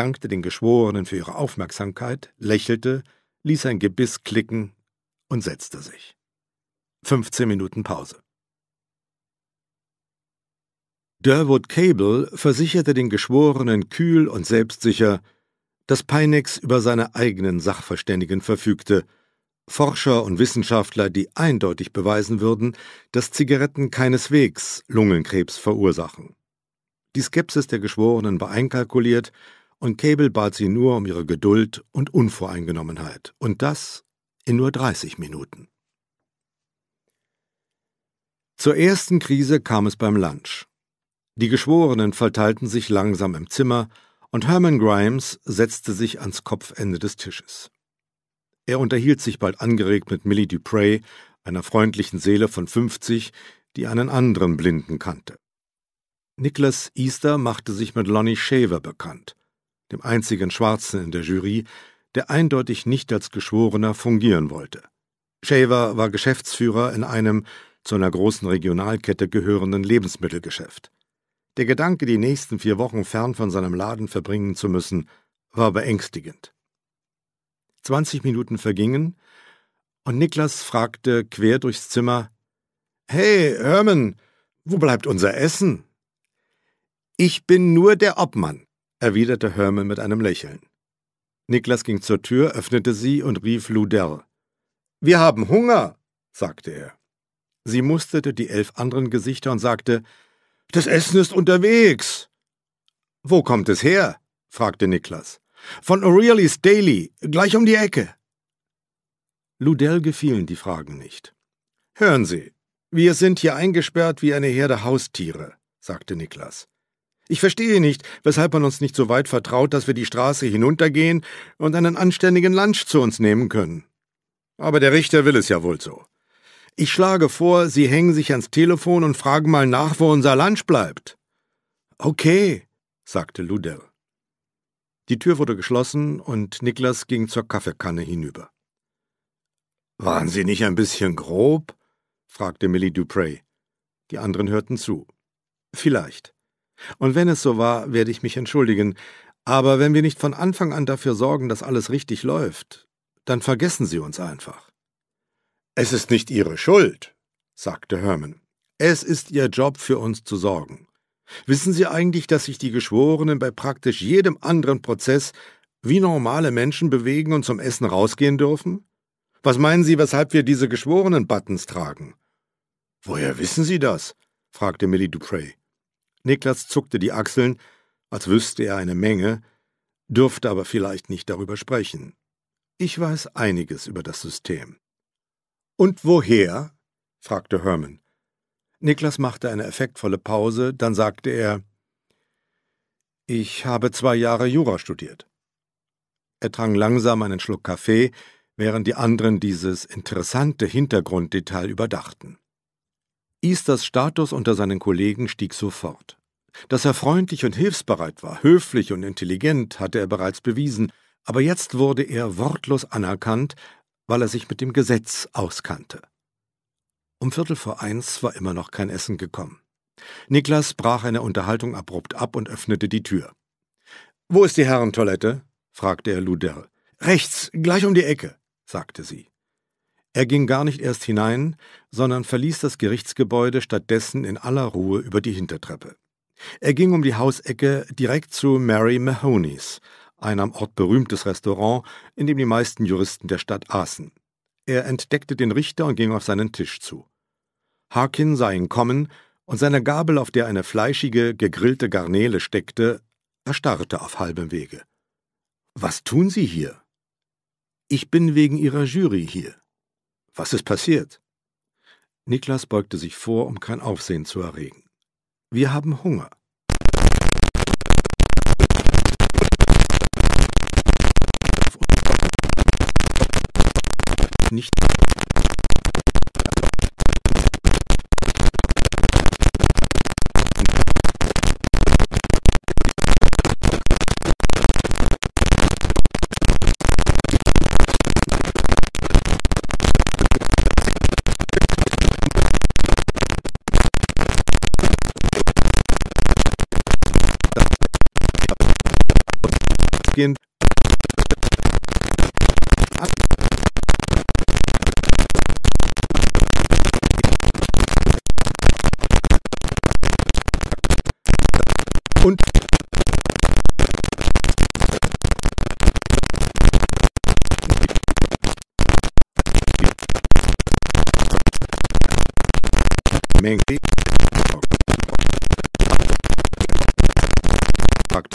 dankte den Geschworenen für ihre Aufmerksamkeit, lächelte, ließ ein Gebiss klicken und setzte sich. 15 Minuten Pause. Derwood Cable versicherte den Geschworenen kühl und selbstsicher, dass Peinex über seine eigenen Sachverständigen verfügte, Forscher und Wissenschaftler, die eindeutig beweisen würden, dass Zigaretten keineswegs Lungenkrebs verursachen. Die Skepsis der Geschworenen war einkalkuliert und Cable bat sie nur um ihre Geduld und Unvoreingenommenheit, und das in nur 30 Minuten. Zur ersten Krise kam es beim Lunch. Die Geschworenen verteilten sich langsam im Zimmer, und Herman Grimes setzte sich ans Kopfende des Tisches. Er unterhielt sich bald angeregt mit Millie Dupre, einer freundlichen Seele von 50, die einen anderen Blinden kannte. Nicholas Easter machte sich mit Lonnie Shaver bekannt dem einzigen Schwarzen in der Jury, der eindeutig nicht als Geschworener fungieren wollte. Shaver war Geschäftsführer in einem zu einer großen Regionalkette gehörenden Lebensmittelgeschäft. Der Gedanke, die nächsten vier Wochen fern von seinem Laden verbringen zu müssen, war beängstigend. Zwanzig Minuten vergingen, und Niklas fragte quer durchs Zimmer Hey, Herman, wo bleibt unser Essen? Ich bin nur der Obmann erwiderte Herman mit einem Lächeln. Niklas ging zur Tür, öffnete sie und rief Ludell. Wir haben Hunger, sagte er. Sie musterte die elf anderen Gesichter und sagte, Das Essen ist unterwegs. Wo kommt es her? fragte Niklas. Von O'Reilly's Daily, gleich um die Ecke. Ludell gefielen die Fragen nicht. Hören Sie, wir sind hier eingesperrt wie eine Herde Haustiere, sagte Niklas. Ich verstehe nicht, weshalb man uns nicht so weit vertraut, dass wir die Straße hinuntergehen und einen anständigen Lunch zu uns nehmen können. Aber der Richter will es ja wohl so. Ich schlage vor, Sie hängen sich ans Telefon und fragen mal nach, wo unser Lunch bleibt. Okay, sagte Ludell. Die Tür wurde geschlossen und Niklas ging zur Kaffeekanne hinüber. Waren Sie nicht ein bisschen grob? fragte Millie Dupre. Die anderen hörten zu. Vielleicht. Und wenn es so war, werde ich mich entschuldigen. Aber wenn wir nicht von Anfang an dafür sorgen, dass alles richtig läuft, dann vergessen Sie uns einfach. Es ist nicht Ihre Schuld, sagte Herman. Es ist Ihr Job, für uns zu sorgen. Wissen Sie eigentlich, dass sich die Geschworenen bei praktisch jedem anderen Prozess wie normale Menschen bewegen und zum Essen rausgehen dürfen? Was meinen Sie, weshalb wir diese Geschworenen-Buttons tragen? Woher wissen Sie das? fragte Millie Dupre. Niklas zuckte die Achseln, als wüsste er eine Menge, dürfte aber vielleicht nicht darüber sprechen. Ich weiß einiges über das System. Und woher? fragte Hermann. Niklas machte eine effektvolle Pause, dann sagte er Ich habe zwei Jahre Jura studiert. Er trank langsam einen Schluck Kaffee, während die anderen dieses interessante Hintergrunddetail überdachten. Easters Status unter seinen Kollegen stieg sofort. Dass er freundlich und hilfsbereit war, höflich und intelligent, hatte er bereits bewiesen, aber jetzt wurde er wortlos anerkannt, weil er sich mit dem Gesetz auskannte. Um Viertel vor eins war immer noch kein Essen gekommen. Niklas brach eine Unterhaltung abrupt ab und öffnete die Tür. Wo ist die Herrentoilette? fragte er Ludell. Rechts, gleich um die Ecke, sagte sie. Er ging gar nicht erst hinein, sondern verließ das Gerichtsgebäude stattdessen in aller Ruhe über die Hintertreppe. Er ging um die Hausecke direkt zu Mary Mahoney's, ein am Ort berühmtes Restaurant, in dem die meisten Juristen der Stadt aßen. Er entdeckte den Richter und ging auf seinen Tisch zu. Harkin sah ihn kommen, und seine Gabel, auf der eine fleischige, gegrillte Garnele steckte, erstarrte auf halbem Wege. Was tun Sie hier? Ich bin wegen Ihrer Jury hier. Was ist passiert? Niklas beugte sich vor, um kein Aufsehen zu erregen. Wir haben Hunger. Nicht gehen. Und Menge. Fakt.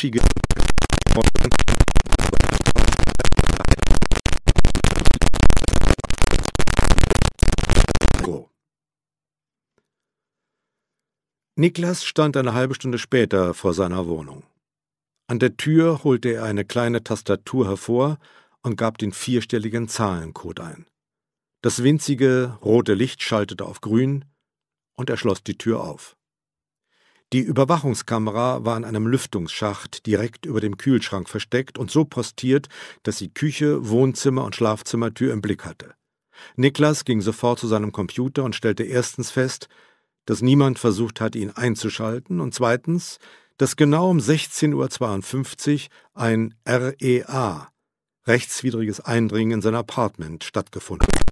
Michigan Niklas stand eine halbe Stunde später vor seiner Wohnung. An der Tür holte er eine kleine Tastatur hervor und gab den vierstelligen Zahlencode ein. Das winzige rote Licht schaltete auf grün und er schloss die Tür auf. Die Überwachungskamera war an einem Lüftungsschacht direkt über dem Kühlschrank versteckt und so postiert, dass sie Küche, Wohnzimmer und Schlafzimmertür im Blick hatte. Niklas ging sofort zu seinem Computer und stellte erstens fest, dass niemand versucht hatte, ihn einzuschalten und zweitens, dass genau um 16.52 Uhr ein REA, rechtswidriges Eindringen in sein Apartment, stattgefunden hat.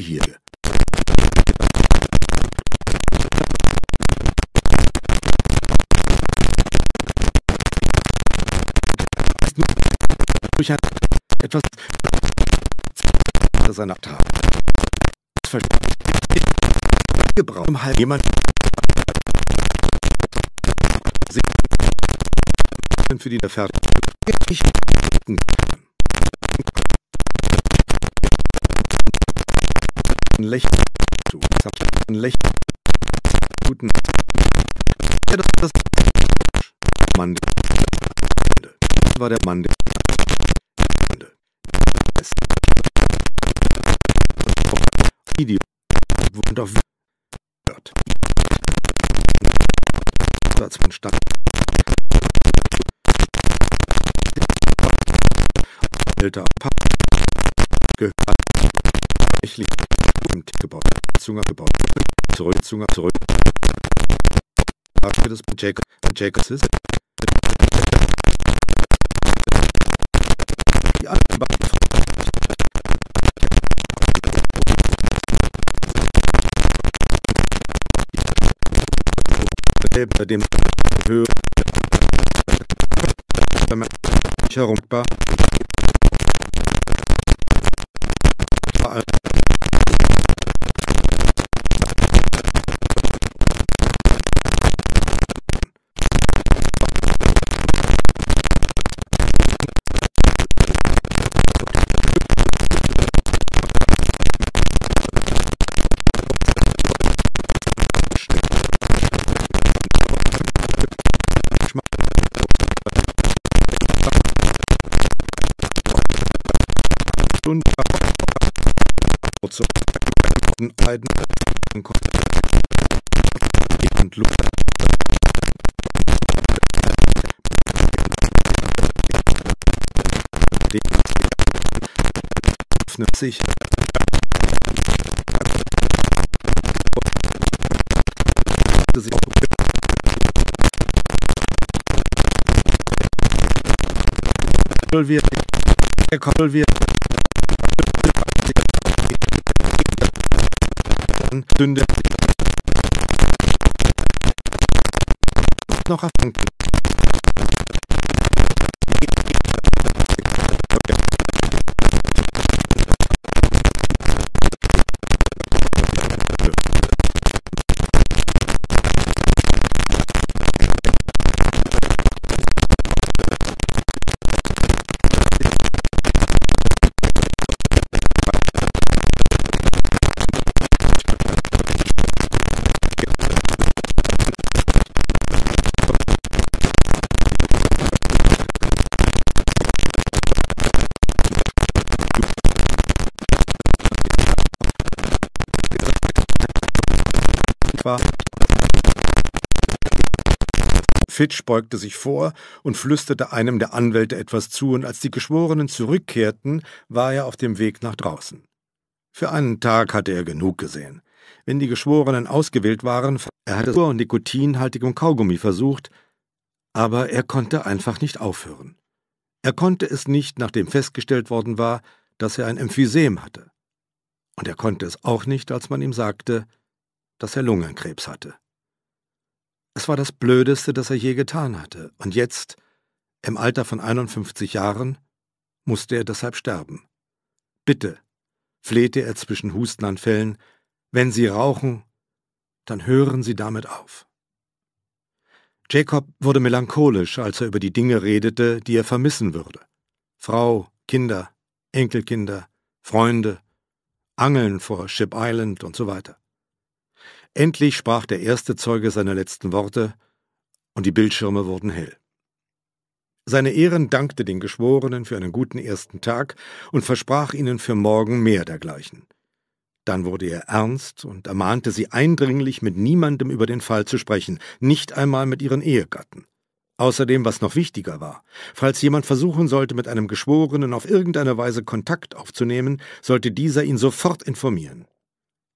hier durch ein etwas das eine Tat gebraucht um halb jemand für die Fertigung ein Lächeln zu. Ein Lächeln. Guten. Ja, das, das Mann der Das war der Mann der Video und auf hört. Satz von Stand. Alter Papa gehört Ich liebe dem gebaut. Zunge gebaut. Zurück, Zunge, zurück. Marke des Jack, Jack Assist. Die anderen beiden bei dem Höhe herum Stunde und Luther öffnet sich wird er kommt wird Sünde noch erfunden. war. Fitch beugte sich vor und flüsterte einem der Anwälte etwas zu, und als die Geschworenen zurückkehrten, war er auf dem Weg nach draußen. Für einen Tag hatte er genug gesehen. Wenn die Geschworenen ausgewählt waren, er hatte Uhr und nikotinhaltigem Kaugummi versucht, aber er konnte einfach nicht aufhören. Er konnte es nicht, nachdem festgestellt worden war, dass er ein Emphysem hatte. Und er konnte es auch nicht, als man ihm sagte, dass er Lungenkrebs hatte. Es war das Blödeste, das er je getan hatte, und jetzt, im Alter von 51 Jahren, musste er deshalb sterben. Bitte, flehte er zwischen Hustenanfällen, wenn Sie rauchen, dann hören Sie damit auf. Jacob wurde melancholisch, als er über die Dinge redete, die er vermissen würde. Frau, Kinder, Enkelkinder, Freunde, Angeln vor Ship Island und so weiter. Endlich sprach der erste Zeuge seine letzten Worte, und die Bildschirme wurden hell. Seine Ehren dankte den Geschworenen für einen guten ersten Tag und versprach ihnen für morgen mehr dergleichen. Dann wurde er ernst und ermahnte sie eindringlich, mit niemandem über den Fall zu sprechen, nicht einmal mit ihren Ehegatten. Außerdem, was noch wichtiger war, falls jemand versuchen sollte, mit einem Geschworenen auf irgendeine Weise Kontakt aufzunehmen, sollte dieser ihn sofort informieren.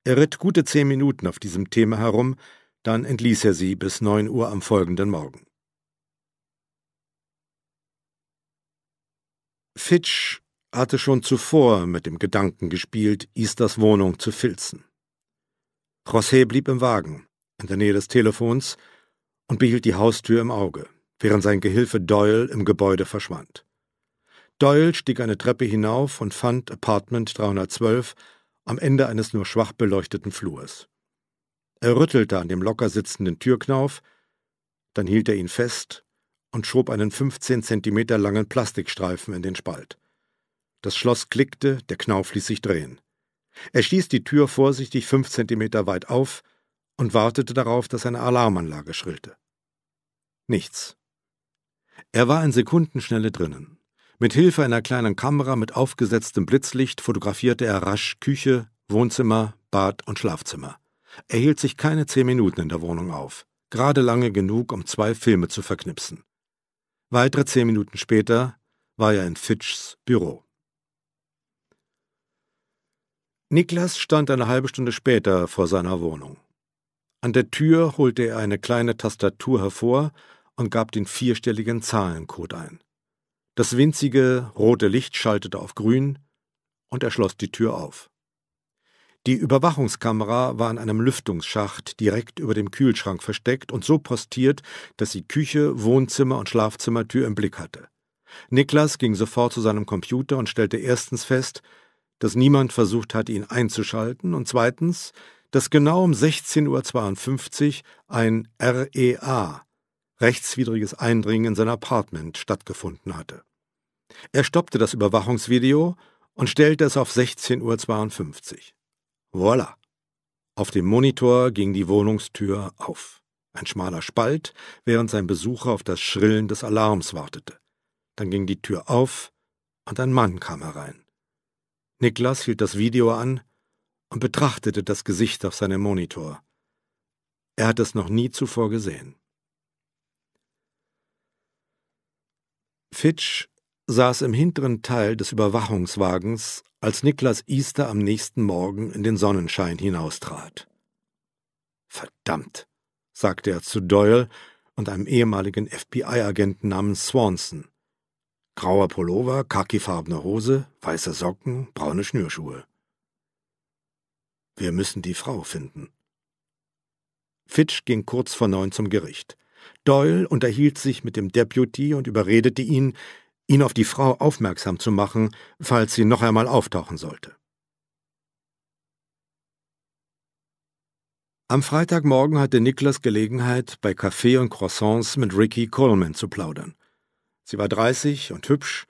Er ritt gute zehn Minuten auf diesem Thema herum, dann entließ er sie bis neun Uhr am folgenden Morgen. Fitch hatte schon zuvor mit dem Gedanken gespielt, Easters Wohnung zu filzen. José blieb im Wagen, in der Nähe des Telefons, und behielt die Haustür im Auge, während sein Gehilfe Doyle im Gebäude verschwand. Doyle stieg eine Treppe hinauf und fand Apartment 312 am Ende eines nur schwach beleuchteten Flurs. Er rüttelte an dem locker sitzenden Türknauf, dann hielt er ihn fest und schob einen 15 Zentimeter langen Plastikstreifen in den Spalt. Das Schloss klickte, der Knauf ließ sich drehen. Er stieß die Tür vorsichtig fünf Zentimeter weit auf und wartete darauf, dass eine Alarmanlage schrillte. Nichts. Er war in Sekundenschnelle drinnen. Mit Hilfe einer kleinen Kamera mit aufgesetztem Blitzlicht fotografierte er rasch Küche, Wohnzimmer, Bad und Schlafzimmer. Er hielt sich keine zehn Minuten in der Wohnung auf, gerade lange genug, um zwei Filme zu verknipsen. Weitere zehn Minuten später war er in Fitchs Büro. Niklas stand eine halbe Stunde später vor seiner Wohnung. An der Tür holte er eine kleine Tastatur hervor und gab den vierstelligen Zahlencode ein. Das winzige rote Licht schaltete auf grün und er schloss die Tür auf. Die Überwachungskamera war an einem Lüftungsschacht direkt über dem Kühlschrank versteckt und so postiert, dass sie Küche, Wohnzimmer und Schlafzimmertür im Blick hatte. Niklas ging sofort zu seinem Computer und stellte erstens fest, dass niemand versucht hatte, ihn einzuschalten, und zweitens, dass genau um 16.52 Uhr ein REA, rechtswidriges Eindringen in sein Apartment, stattgefunden hatte. Er stoppte das Überwachungsvideo und stellte es auf 16.52 Uhr. Voila! Auf dem Monitor ging die Wohnungstür auf. Ein schmaler Spalt, während sein Besucher auf das Schrillen des Alarms wartete. Dann ging die Tür auf und ein Mann kam herein. Niklas hielt das Video an und betrachtete das Gesicht auf seinem Monitor. Er hat es noch nie zuvor gesehen. Fitch saß im hinteren Teil des Überwachungswagens, als Niklas Easter am nächsten Morgen in den Sonnenschein hinaustrat. Verdammt, sagte er zu Doyle und einem ehemaligen FBI-Agenten namens Swanson. Grauer Pullover, khakifarbene Hose, weiße Socken, braune Schnürschuhe. Wir müssen die Frau finden. Fitch ging kurz vor neun zum Gericht. Doyle unterhielt sich mit dem Deputy und überredete ihn, ihn auf die Frau aufmerksam zu machen, falls sie noch einmal auftauchen sollte. Am Freitagmorgen hatte Niklas Gelegenheit, bei Kaffee und Croissants mit Ricky Coleman zu plaudern. Sie war 30 und hübsch,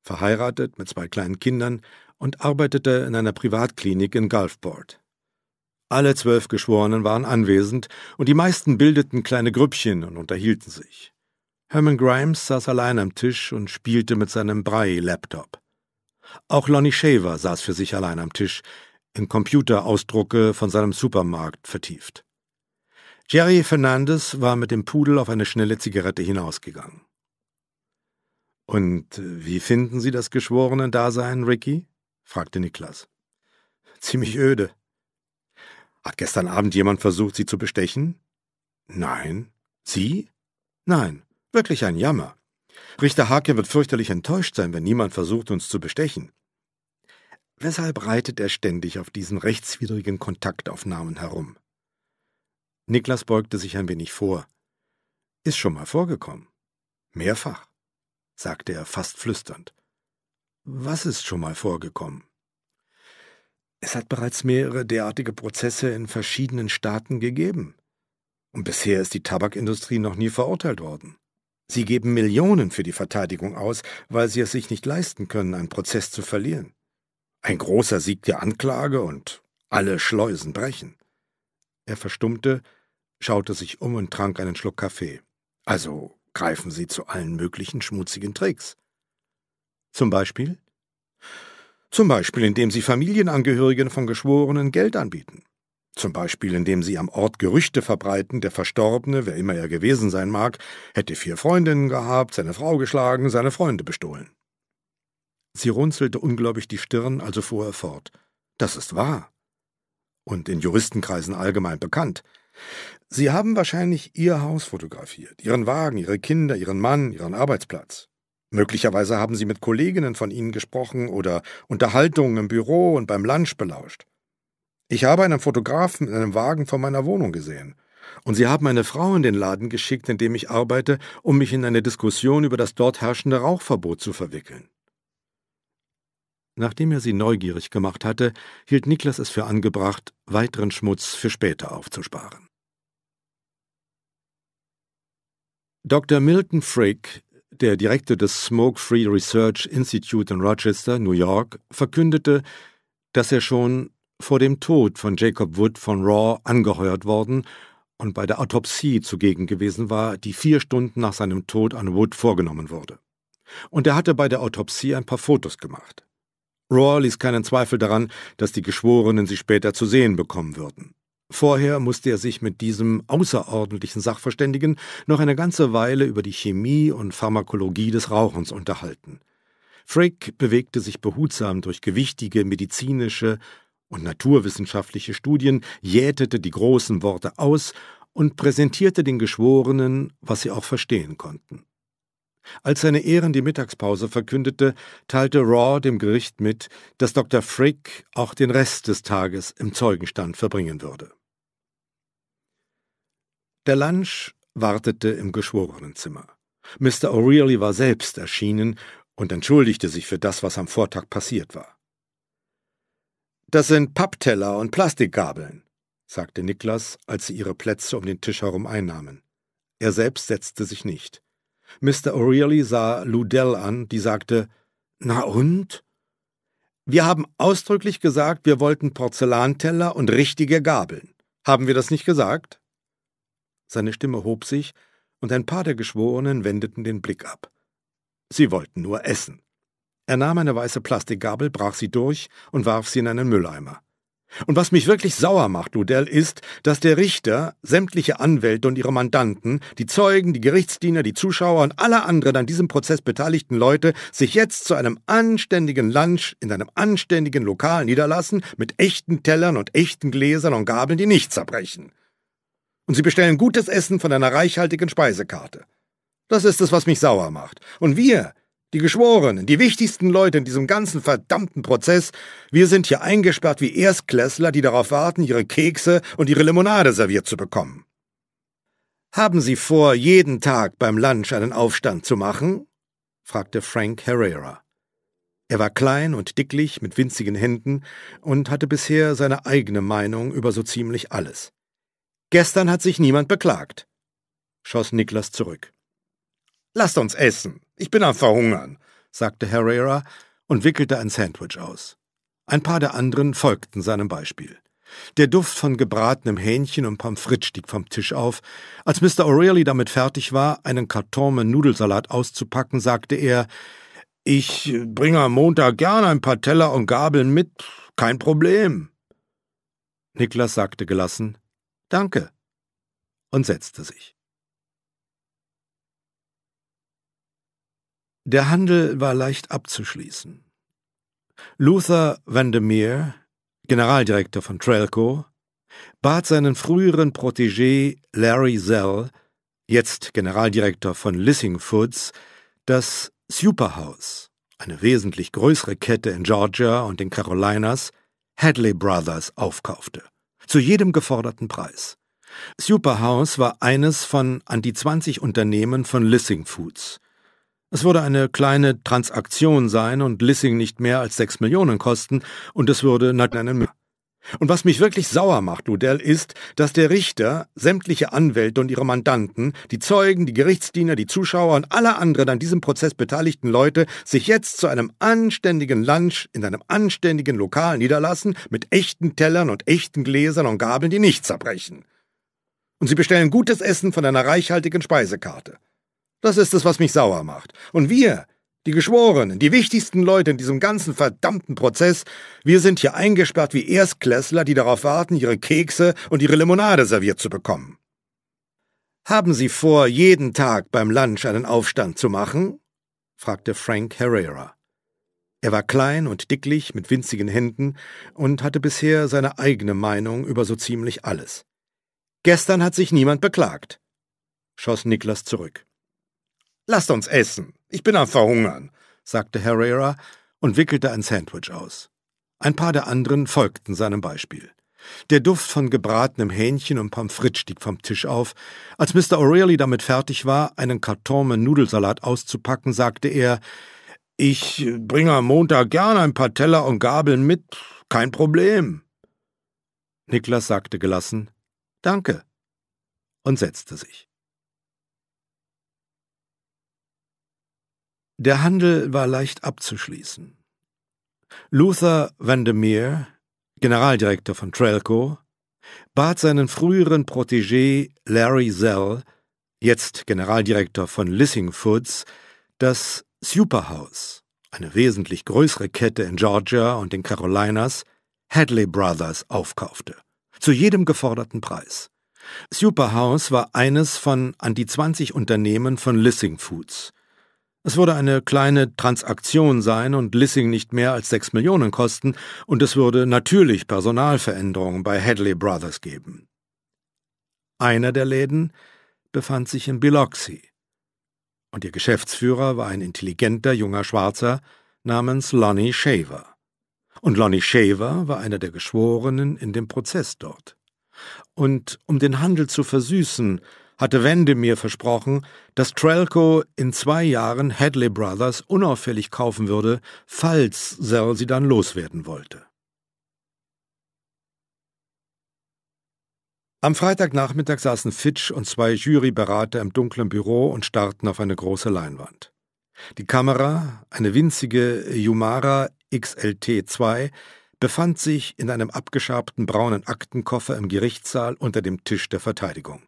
verheiratet mit zwei kleinen Kindern und arbeitete in einer Privatklinik in Gulfport. Alle zwölf Geschworenen waren anwesend und die meisten bildeten kleine Grüppchen und unterhielten sich. Herman Grimes saß allein am Tisch und spielte mit seinem Braille-Laptop. Auch Lonnie Shaver saß für sich allein am Tisch, in Computerausdrucke von seinem Supermarkt vertieft. Jerry Fernandes war mit dem Pudel auf eine schnelle Zigarette hinausgegangen. Und äh, wie finden Sie das geschworene Dasein, Ricky? fragte Niklas. Ziemlich öde. Hat gestern Abend jemand versucht, Sie zu bestechen? Nein. Sie? Nein. Wirklich ein Jammer. Richter Hake wird fürchterlich enttäuscht sein, wenn niemand versucht, uns zu bestechen. Weshalb reitet er ständig auf diesen rechtswidrigen Kontaktaufnahmen herum? Niklas beugte sich ein wenig vor. Ist schon mal vorgekommen. Mehrfach, sagte er fast flüsternd. Was ist schon mal vorgekommen? Es hat bereits mehrere derartige Prozesse in verschiedenen Staaten gegeben. Und bisher ist die Tabakindustrie noch nie verurteilt worden. Sie geben Millionen für die Verteidigung aus, weil sie es sich nicht leisten können, einen Prozess zu verlieren. Ein großer Sieg der Anklage und alle Schleusen brechen. Er verstummte, schaute sich um und trank einen Schluck Kaffee. Also greifen Sie zu allen möglichen schmutzigen Tricks. Zum Beispiel? Zum Beispiel, indem Sie Familienangehörigen von Geschworenen Geld anbieten. Zum Beispiel, indem sie am Ort Gerüchte verbreiten, der Verstorbene, wer immer er gewesen sein mag, hätte vier Freundinnen gehabt, seine Frau geschlagen, seine Freunde bestohlen. Sie runzelte ungläubig die Stirn, also fuhr er fort. Das ist wahr. Und in Juristenkreisen allgemein bekannt. Sie haben wahrscheinlich Ihr Haus fotografiert, Ihren Wagen, Ihre Kinder, Ihren Mann, Ihren Arbeitsplatz. Möglicherweise haben Sie mit Kolleginnen von Ihnen gesprochen oder Unterhaltungen im Büro und beim Lunch belauscht. Ich habe einen Fotografen in einem Wagen vor meiner Wohnung gesehen. Und sie haben eine Frau in den Laden geschickt, in dem ich arbeite, um mich in eine Diskussion über das dort herrschende Rauchverbot zu verwickeln. Nachdem er sie neugierig gemacht hatte, hielt Niklas es für angebracht, weiteren Schmutz für später aufzusparen. Dr. Milton Frick, der Direktor des Smoke-Free Research Institute in Rochester, New York, verkündete, dass er schon vor dem Tod von Jacob Wood von Raw angeheuert worden und bei der Autopsie zugegen gewesen war, die vier Stunden nach seinem Tod an Wood vorgenommen wurde. Und er hatte bei der Autopsie ein paar Fotos gemacht. Raw ließ keinen Zweifel daran, dass die Geschworenen sie später zu sehen bekommen würden. Vorher musste er sich mit diesem außerordentlichen Sachverständigen noch eine ganze Weile über die Chemie und Pharmakologie des Rauchens unterhalten. Frick bewegte sich behutsam durch gewichtige medizinische und naturwissenschaftliche Studien jätete die großen Worte aus und präsentierte den Geschworenen, was sie auch verstehen konnten. Als seine Ehren die Mittagspause verkündete, teilte Raw dem Gericht mit, dass Dr. Frick auch den Rest des Tages im Zeugenstand verbringen würde. Der Lunch wartete im Geschworenenzimmer. Mr. O'Reilly war selbst erschienen und entschuldigte sich für das, was am Vortag passiert war. Das sind Pappteller und Plastikgabeln, sagte Niklas, als sie ihre Plätze um den Tisch herum einnahmen. Er selbst setzte sich nicht. Mr. O'Reilly sah Ludell an, die sagte, Na und? Wir haben ausdrücklich gesagt, wir wollten Porzellanteller und richtige Gabeln. Haben wir das nicht gesagt? Seine Stimme hob sich, und ein paar der Geschworenen wendeten den Blick ab. Sie wollten nur essen. Er nahm eine weiße Plastikgabel, brach sie durch und warf sie in einen Mülleimer. Und was mich wirklich sauer macht, Ludell, ist, dass der Richter, sämtliche Anwälte und ihre Mandanten, die Zeugen, die Gerichtsdiener, die Zuschauer und alle anderen an diesem Prozess beteiligten Leute sich jetzt zu einem anständigen Lunch in einem anständigen Lokal niederlassen, mit echten Tellern und echten Gläsern und Gabeln, die nicht zerbrechen. Und sie bestellen gutes Essen von einer reichhaltigen Speisekarte. Das ist es, was mich sauer macht. Und wir, die Geschworenen, die wichtigsten Leute in diesem ganzen verdammten Prozess, wir sind hier eingesperrt wie Erstklässler, die darauf warten, ihre Kekse und ihre Limonade serviert zu bekommen. Haben Sie vor, jeden Tag beim Lunch einen Aufstand zu machen? fragte Frank Herrera. Er war klein und dicklich mit winzigen Händen und hatte bisher seine eigene Meinung über so ziemlich alles. Gestern hat sich niemand beklagt, schoss Niklas zurück. Lasst uns essen, ich bin am Verhungern, sagte Herrera und wickelte ein Sandwich aus. Ein paar der anderen folgten seinem Beispiel. Der Duft von gebratenem Hähnchen und Pommes frites stieg vom Tisch auf. Als Mr. O'Reilly damit fertig war, einen Karton mit Nudelsalat auszupacken, sagte er, ich bringe am Montag gern ein paar Teller und Gabeln mit, kein Problem. Niklas sagte gelassen, Danke, und setzte sich. Der Handel war leicht abzuschließen. Luther Vandermeer, Generaldirektor von Trelco, bat seinen früheren Protégé Larry Zell, jetzt Generaldirektor von Lissing Foods, das Superhouse, eine wesentlich größere Kette in Georgia und den Carolinas, Hadley Brothers aufkaufte, zu jedem geforderten Preis. Superhouse war eines von an die 20 Unternehmen von Lissing Foods, es würde eine kleine Transaktion sein und Lissing nicht mehr als sechs Millionen kosten, und es würde einen und was mich wirklich sauer macht, Ludell, ist, dass der Richter sämtliche Anwälte und ihre Mandanten, die Zeugen, die Gerichtsdiener, die Zuschauer und alle anderen an diesem Prozess beteiligten Leute sich jetzt zu einem anständigen Lunch in einem anständigen Lokal niederlassen, mit echten Tellern und echten Gläsern und Gabeln, die nicht zerbrechen. Und sie bestellen gutes Essen von einer reichhaltigen Speisekarte. Das ist es, was mich sauer macht. Und wir, die Geschworenen, die wichtigsten Leute in diesem ganzen verdammten Prozess, wir sind hier eingesperrt wie Erstklässler, die darauf warten, ihre Kekse und ihre Limonade serviert zu bekommen. Haben Sie vor, jeden Tag beim Lunch einen Aufstand zu machen? fragte Frank Herrera. Er war klein und dicklich mit winzigen Händen und hatte bisher seine eigene Meinung über so ziemlich alles. Gestern hat sich niemand beklagt, schoss Niklas zurück. Lasst uns essen. Ich bin am Verhungern, sagte Herrera und wickelte ein Sandwich aus. Ein paar der anderen folgten seinem Beispiel. Der Duft von gebratenem Hähnchen und Pommes frites stieg vom Tisch auf. Als Mr. O'Reilly damit fertig war, einen Karton mit Nudelsalat auszupacken, sagte er, ich bringe am Montag gern ein paar Teller und Gabeln mit, kein Problem. Niklas sagte gelassen, Danke, und setzte sich. Der Handel war leicht abzuschließen. Luther Vandermeer, Generaldirektor von Trelco, bat seinen früheren Protégé Larry Zell, jetzt Generaldirektor von Lissing Foods, das Superhouse, eine wesentlich größere Kette in Georgia und den Carolinas, Hadley Brothers aufkaufte, zu jedem geforderten Preis. Superhouse war eines von an die 20 Unternehmen von Lissing Foods, es würde eine kleine Transaktion sein und Lissing nicht mehr als sechs Millionen kosten, und es würde natürlich Personalveränderungen bei Hadley Brothers geben. Einer der Läden befand sich in Biloxi, und ihr Geschäftsführer war ein intelligenter junger Schwarzer namens Lonnie Shaver. Und Lonnie Shaver war einer der Geschworenen in dem Prozess dort. Und um den Handel zu versüßen, hatte Wendemir versprochen, dass Trelco in zwei Jahren Hadley Brothers unauffällig kaufen würde, falls Serl sie dann loswerden wollte. Am Freitagnachmittag saßen Fitch und zwei Juryberater im dunklen Büro und starrten auf eine große Leinwand. Die Kamera, eine winzige Yumara XLT2, befand sich in einem abgeschabten braunen Aktenkoffer im Gerichtssaal unter dem Tisch der Verteidigung.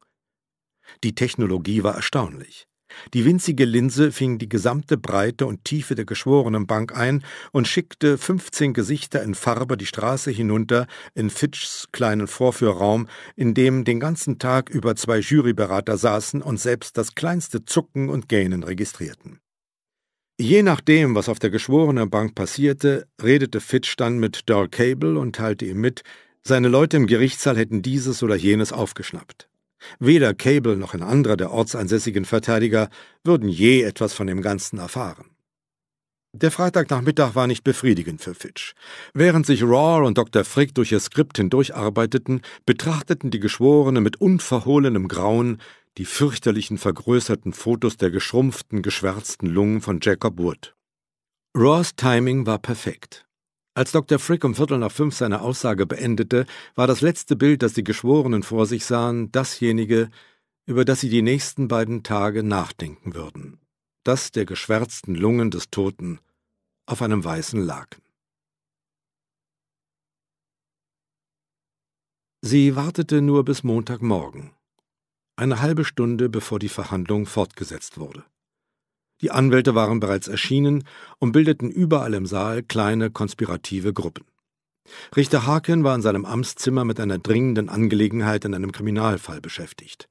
Die Technologie war erstaunlich. Die winzige Linse fing die gesamte Breite und Tiefe der Geschworenenbank ein und schickte 15 Gesichter in Farbe die Straße hinunter in Fitchs kleinen Vorführraum, in dem den ganzen Tag über zwei Juryberater saßen und selbst das kleinste Zucken und Gähnen registrierten. Je nachdem, was auf der Geschworenenbank passierte, redete Fitch dann mit Dirk Cable und teilte ihm mit, seine Leute im Gerichtssaal hätten dieses oder jenes aufgeschnappt. Weder Cable noch ein anderer der ortsansässigen Verteidiger würden je etwas von dem Ganzen erfahren. Der Freitagnachmittag war nicht befriedigend für Fitch. Während sich Raw und Dr. Frick durch ihr Skript hindurcharbeiteten, betrachteten die Geschworenen mit unverhohlenem Grauen die fürchterlichen vergrößerten Fotos der geschrumpften, geschwärzten Lungen von Jacob Wood. Raws Timing war perfekt. Als Dr. Frick um Viertel nach fünf seine Aussage beendete, war das letzte Bild, das die Geschworenen vor sich sahen, dasjenige, über das sie die nächsten beiden Tage nachdenken würden. Das der geschwärzten Lungen des Toten auf einem weißen Laken. Sie wartete nur bis Montagmorgen, eine halbe Stunde bevor die Verhandlung fortgesetzt wurde. Die Anwälte waren bereits erschienen und bildeten überall im Saal kleine konspirative Gruppen. Richter Haken war in seinem Amtszimmer mit einer dringenden Angelegenheit in einem Kriminalfall beschäftigt.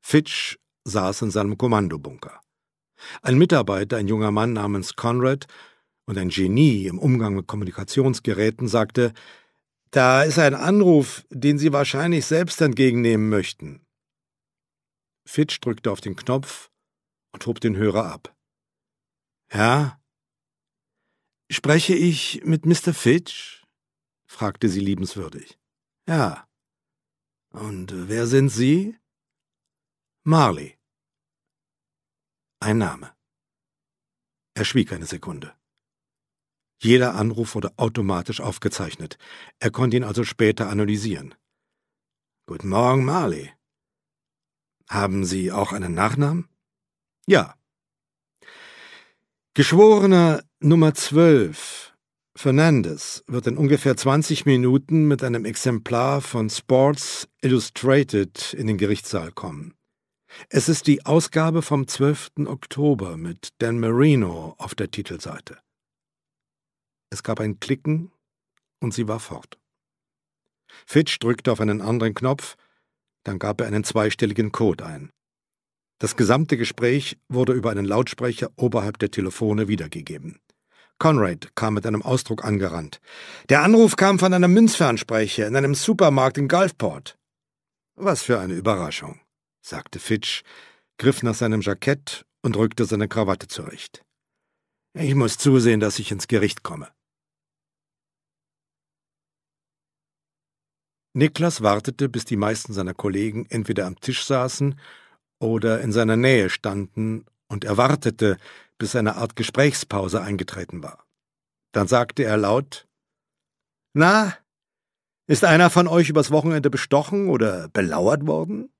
Fitch saß in seinem Kommandobunker. Ein Mitarbeiter, ein junger Mann namens Conrad und ein Genie im Umgang mit Kommunikationsgeräten, sagte, da ist ein Anruf, den Sie wahrscheinlich selbst entgegennehmen möchten. Fitch drückte auf den Knopf und hob den Hörer ab. Ja? Spreche ich mit Mr. Fitch? fragte sie liebenswürdig. Ja. Und wer sind Sie? Marley. Ein Name. Er schwieg eine Sekunde. Jeder Anruf wurde automatisch aufgezeichnet. Er konnte ihn also später analysieren. Guten Morgen, Marley. Haben Sie auch einen Nachnamen? Ja. Geschworener Nummer 12, Fernandes, wird in ungefähr 20 Minuten mit einem Exemplar von Sports Illustrated in den Gerichtssaal kommen. Es ist die Ausgabe vom 12. Oktober mit Dan Marino auf der Titelseite. Es gab ein Klicken und sie war fort. Fitch drückte auf einen anderen Knopf, dann gab er einen zweistelligen Code ein. Das gesamte Gespräch wurde über einen Lautsprecher oberhalb der Telefone wiedergegeben. Conrad kam mit einem Ausdruck angerannt. Der Anruf kam von einem Münzfernsprecher in einem Supermarkt in Gulfport. Was für eine Überraschung, sagte Fitch, griff nach seinem Jackett und rückte seine Krawatte zurecht. Ich muss zusehen, dass ich ins Gericht komme. Niklas wartete, bis die meisten seiner Kollegen entweder am Tisch saßen oder in seiner Nähe standen und er wartete, bis eine Art Gesprächspause eingetreten war. Dann sagte er laut Na, ist einer von euch übers Wochenende bestochen oder belauert worden?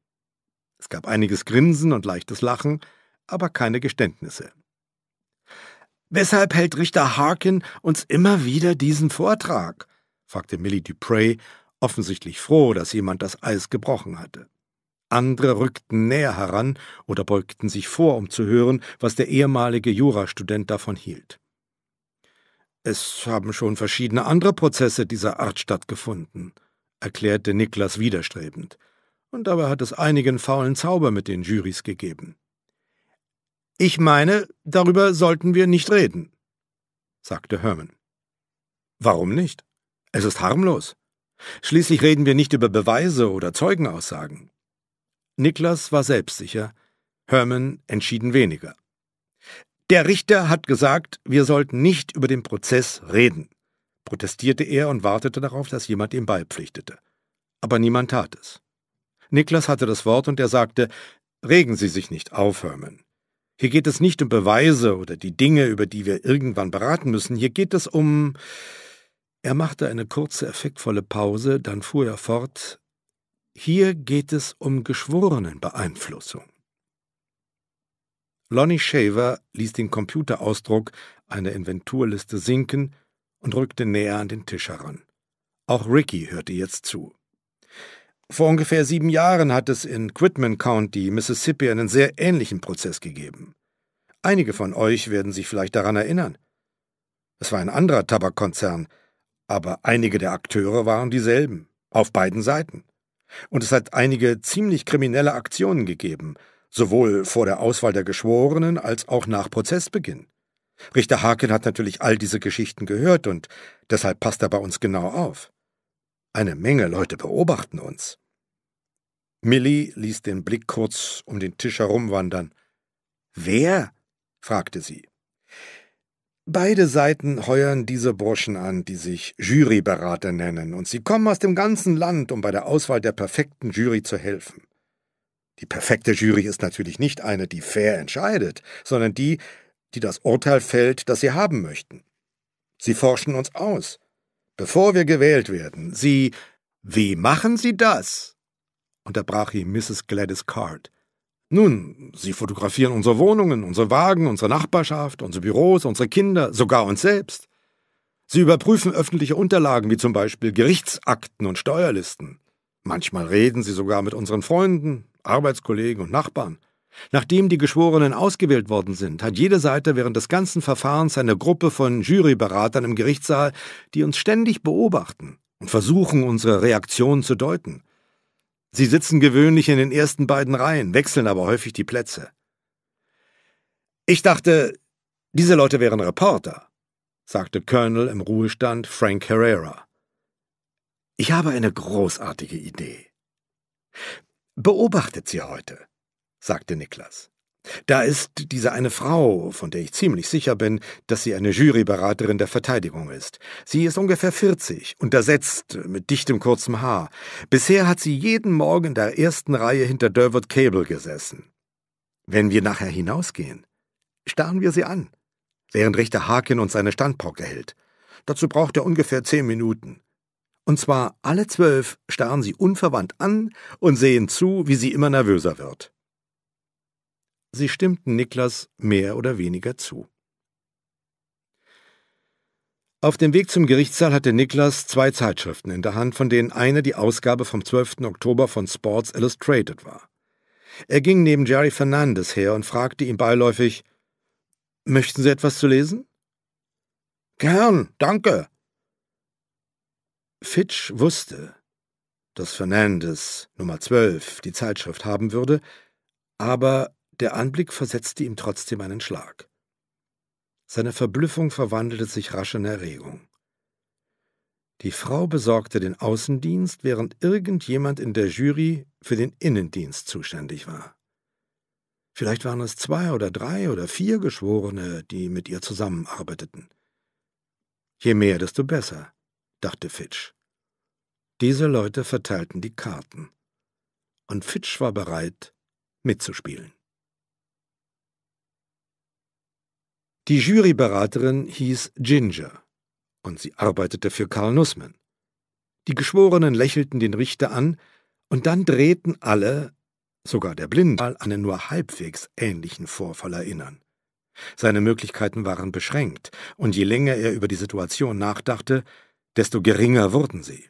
Es gab einiges Grinsen und leichtes Lachen, aber keine Geständnisse. Weshalb hält Richter Harkin uns immer wieder diesen Vortrag? fragte Millie Dupre, offensichtlich froh, dass jemand das Eis gebrochen hatte. Andere rückten näher heran oder beugten sich vor, um zu hören, was der ehemalige Jurastudent davon hielt. Es haben schon verschiedene andere Prozesse dieser Art stattgefunden, erklärte Niklas widerstrebend, und dabei hat es einigen faulen Zauber mit den Jurys gegeben. Ich meine, darüber sollten wir nicht reden, sagte Herman. Warum nicht? Es ist harmlos. Schließlich reden wir nicht über Beweise oder Zeugenaussagen. Niklas war selbstsicher, Herman entschieden weniger. Der Richter hat gesagt, wir sollten nicht über den Prozess reden, protestierte er und wartete darauf, dass jemand ihm beipflichtete. Aber niemand tat es. Niklas hatte das Wort und er sagte, regen Sie sich nicht auf, Herman. Hier geht es nicht um Beweise oder die Dinge, über die wir irgendwann beraten müssen. Hier geht es um. Er machte eine kurze, effektvolle Pause, dann fuhr er fort. Hier geht es um Geschworenenbeeinflussung. Lonnie Shaver ließ den Computerausdruck einer Inventurliste sinken und rückte näher an den Tisch heran. Auch Ricky hörte jetzt zu. Vor ungefähr sieben Jahren hat es in Quitman County, Mississippi, einen sehr ähnlichen Prozess gegeben. Einige von euch werden sich vielleicht daran erinnern. Es war ein anderer Tabakkonzern, aber einige der Akteure waren dieselben, auf beiden Seiten. Und es hat einige ziemlich kriminelle Aktionen gegeben, sowohl vor der Auswahl der Geschworenen als auch nach Prozessbeginn. Richter Haken hat natürlich all diese Geschichten gehört und deshalb passt er bei uns genau auf. Eine Menge Leute beobachten uns. Millie ließ den Blick kurz um den Tisch herumwandern. Wer? fragte sie. Beide Seiten heuern diese Burschen an, die sich Juryberater nennen, und sie kommen aus dem ganzen Land, um bei der Auswahl der perfekten Jury zu helfen. Die perfekte Jury ist natürlich nicht eine, die fair entscheidet, sondern die, die das Urteil fällt, das sie haben möchten. Sie forschen uns aus, bevor wir gewählt werden. Sie. Wie machen Sie das? unterbrach ihn Mrs. Gladys Card. Nun, sie fotografieren unsere Wohnungen, unsere Wagen, unsere Nachbarschaft, unsere Büros, unsere Kinder, sogar uns selbst. Sie überprüfen öffentliche Unterlagen wie zum Beispiel Gerichtsakten und Steuerlisten. Manchmal reden sie sogar mit unseren Freunden, Arbeitskollegen und Nachbarn. Nachdem die Geschworenen ausgewählt worden sind, hat jede Seite während des ganzen Verfahrens eine Gruppe von Juryberatern im Gerichtssaal, die uns ständig beobachten und versuchen, unsere Reaktionen zu deuten. Sie sitzen gewöhnlich in den ersten beiden Reihen, wechseln aber häufig die Plätze. Ich dachte, diese Leute wären Reporter, sagte Colonel im Ruhestand Frank Herrera. Ich habe eine großartige Idee. Beobachtet sie heute, sagte Niklas. Da ist diese eine Frau, von der ich ziemlich sicher bin, dass sie eine Juryberaterin der Verteidigung ist. Sie ist ungefähr 40, untersetzt, mit dichtem kurzem Haar. Bisher hat sie jeden Morgen in der ersten Reihe hinter Derwood Cable gesessen. Wenn wir nachher hinausgehen, starren wir sie an, während Richter Harkin uns seine Standpauke hält. Dazu braucht er ungefähr zehn Minuten. Und zwar alle zwölf starren sie unverwandt an und sehen zu, wie sie immer nervöser wird. Sie stimmten Niklas mehr oder weniger zu. Auf dem Weg zum Gerichtssaal hatte Niklas zwei Zeitschriften in der Hand, von denen eine die Ausgabe vom 12. Oktober von Sports Illustrated war. Er ging neben Jerry Fernandes her und fragte ihn beiläufig: Möchten Sie etwas zu lesen? Gern, danke. Fitch wusste, dass Fernandes Nummer 12 die Zeitschrift haben würde, aber der Anblick versetzte ihm trotzdem einen Schlag. Seine Verblüffung verwandelte sich rasch in Erregung. Die Frau besorgte den Außendienst, während irgendjemand in der Jury für den Innendienst zuständig war. Vielleicht waren es zwei oder drei oder vier Geschworene, die mit ihr zusammenarbeiteten. Je mehr, desto besser, dachte Fitch. Diese Leute verteilten die Karten. Und Fitch war bereit, mitzuspielen. Die Juryberaterin hieß Ginger und sie arbeitete für Karl Nussmann. Die Geschworenen lächelten den Richter an und dann drehten alle, sogar der Blinde, an einen nur halbwegs ähnlichen Vorfall erinnern. Seine Möglichkeiten waren beschränkt, und je länger er über die Situation nachdachte, desto geringer wurden sie.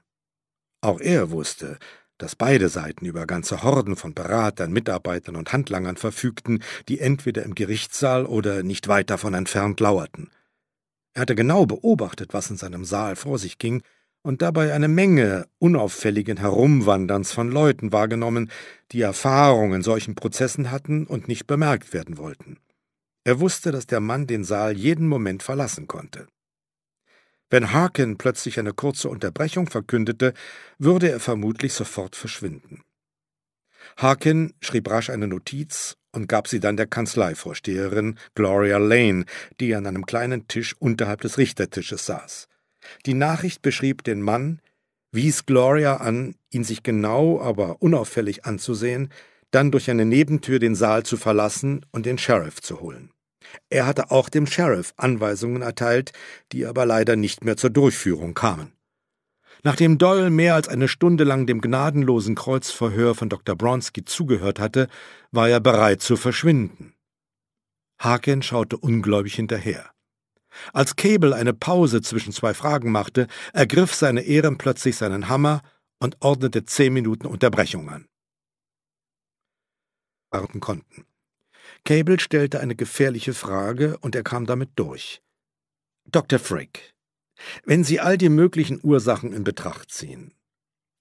Auch er wusste, dass beide Seiten über ganze Horden von Beratern, Mitarbeitern und Handlangern verfügten, die entweder im Gerichtssaal oder nicht weit davon entfernt lauerten. Er hatte genau beobachtet, was in seinem Saal vor sich ging, und dabei eine Menge unauffälligen Herumwanderns von Leuten wahrgenommen, die Erfahrung in solchen Prozessen hatten und nicht bemerkt werden wollten. Er wusste, dass der Mann den Saal jeden Moment verlassen konnte. Wenn Haken plötzlich eine kurze Unterbrechung verkündete, würde er vermutlich sofort verschwinden. Harkin schrieb rasch eine Notiz und gab sie dann der Kanzleivorsteherin Gloria Lane, die an einem kleinen Tisch unterhalb des Richtertisches saß. Die Nachricht beschrieb den Mann, wies Gloria an, ihn sich genau, aber unauffällig anzusehen, dann durch eine Nebentür den Saal zu verlassen und den Sheriff zu holen. Er hatte auch dem Sheriff Anweisungen erteilt, die aber leider nicht mehr zur Durchführung kamen. Nachdem Doyle mehr als eine Stunde lang dem gnadenlosen Kreuzverhör von Dr. Bronski zugehört hatte, war er bereit zu verschwinden. Haken schaute ungläubig hinterher. Als Cable eine Pause zwischen zwei Fragen machte, ergriff seine Ehren plötzlich seinen Hammer und ordnete zehn Minuten Unterbrechung an. Warten konnten. Cable stellte eine gefährliche Frage und er kam damit durch. Dr. Frick, wenn Sie all die möglichen Ursachen in Betracht ziehen,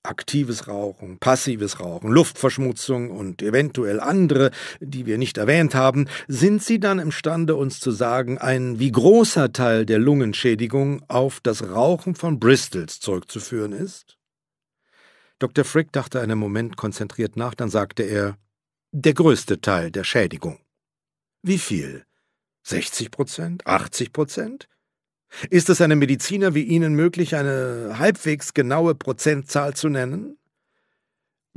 aktives Rauchen, passives Rauchen, Luftverschmutzung und eventuell andere, die wir nicht erwähnt haben, sind Sie dann imstande, uns zu sagen, ein wie großer Teil der Lungenschädigung auf das Rauchen von Bristols zurückzuführen ist? Dr. Frick dachte einen Moment konzentriert nach, dann sagte er Der größte Teil der Schädigung. Wie viel? 60 Prozent? 80 Prozent? Ist es einem Mediziner wie Ihnen möglich, eine halbwegs genaue Prozentzahl zu nennen?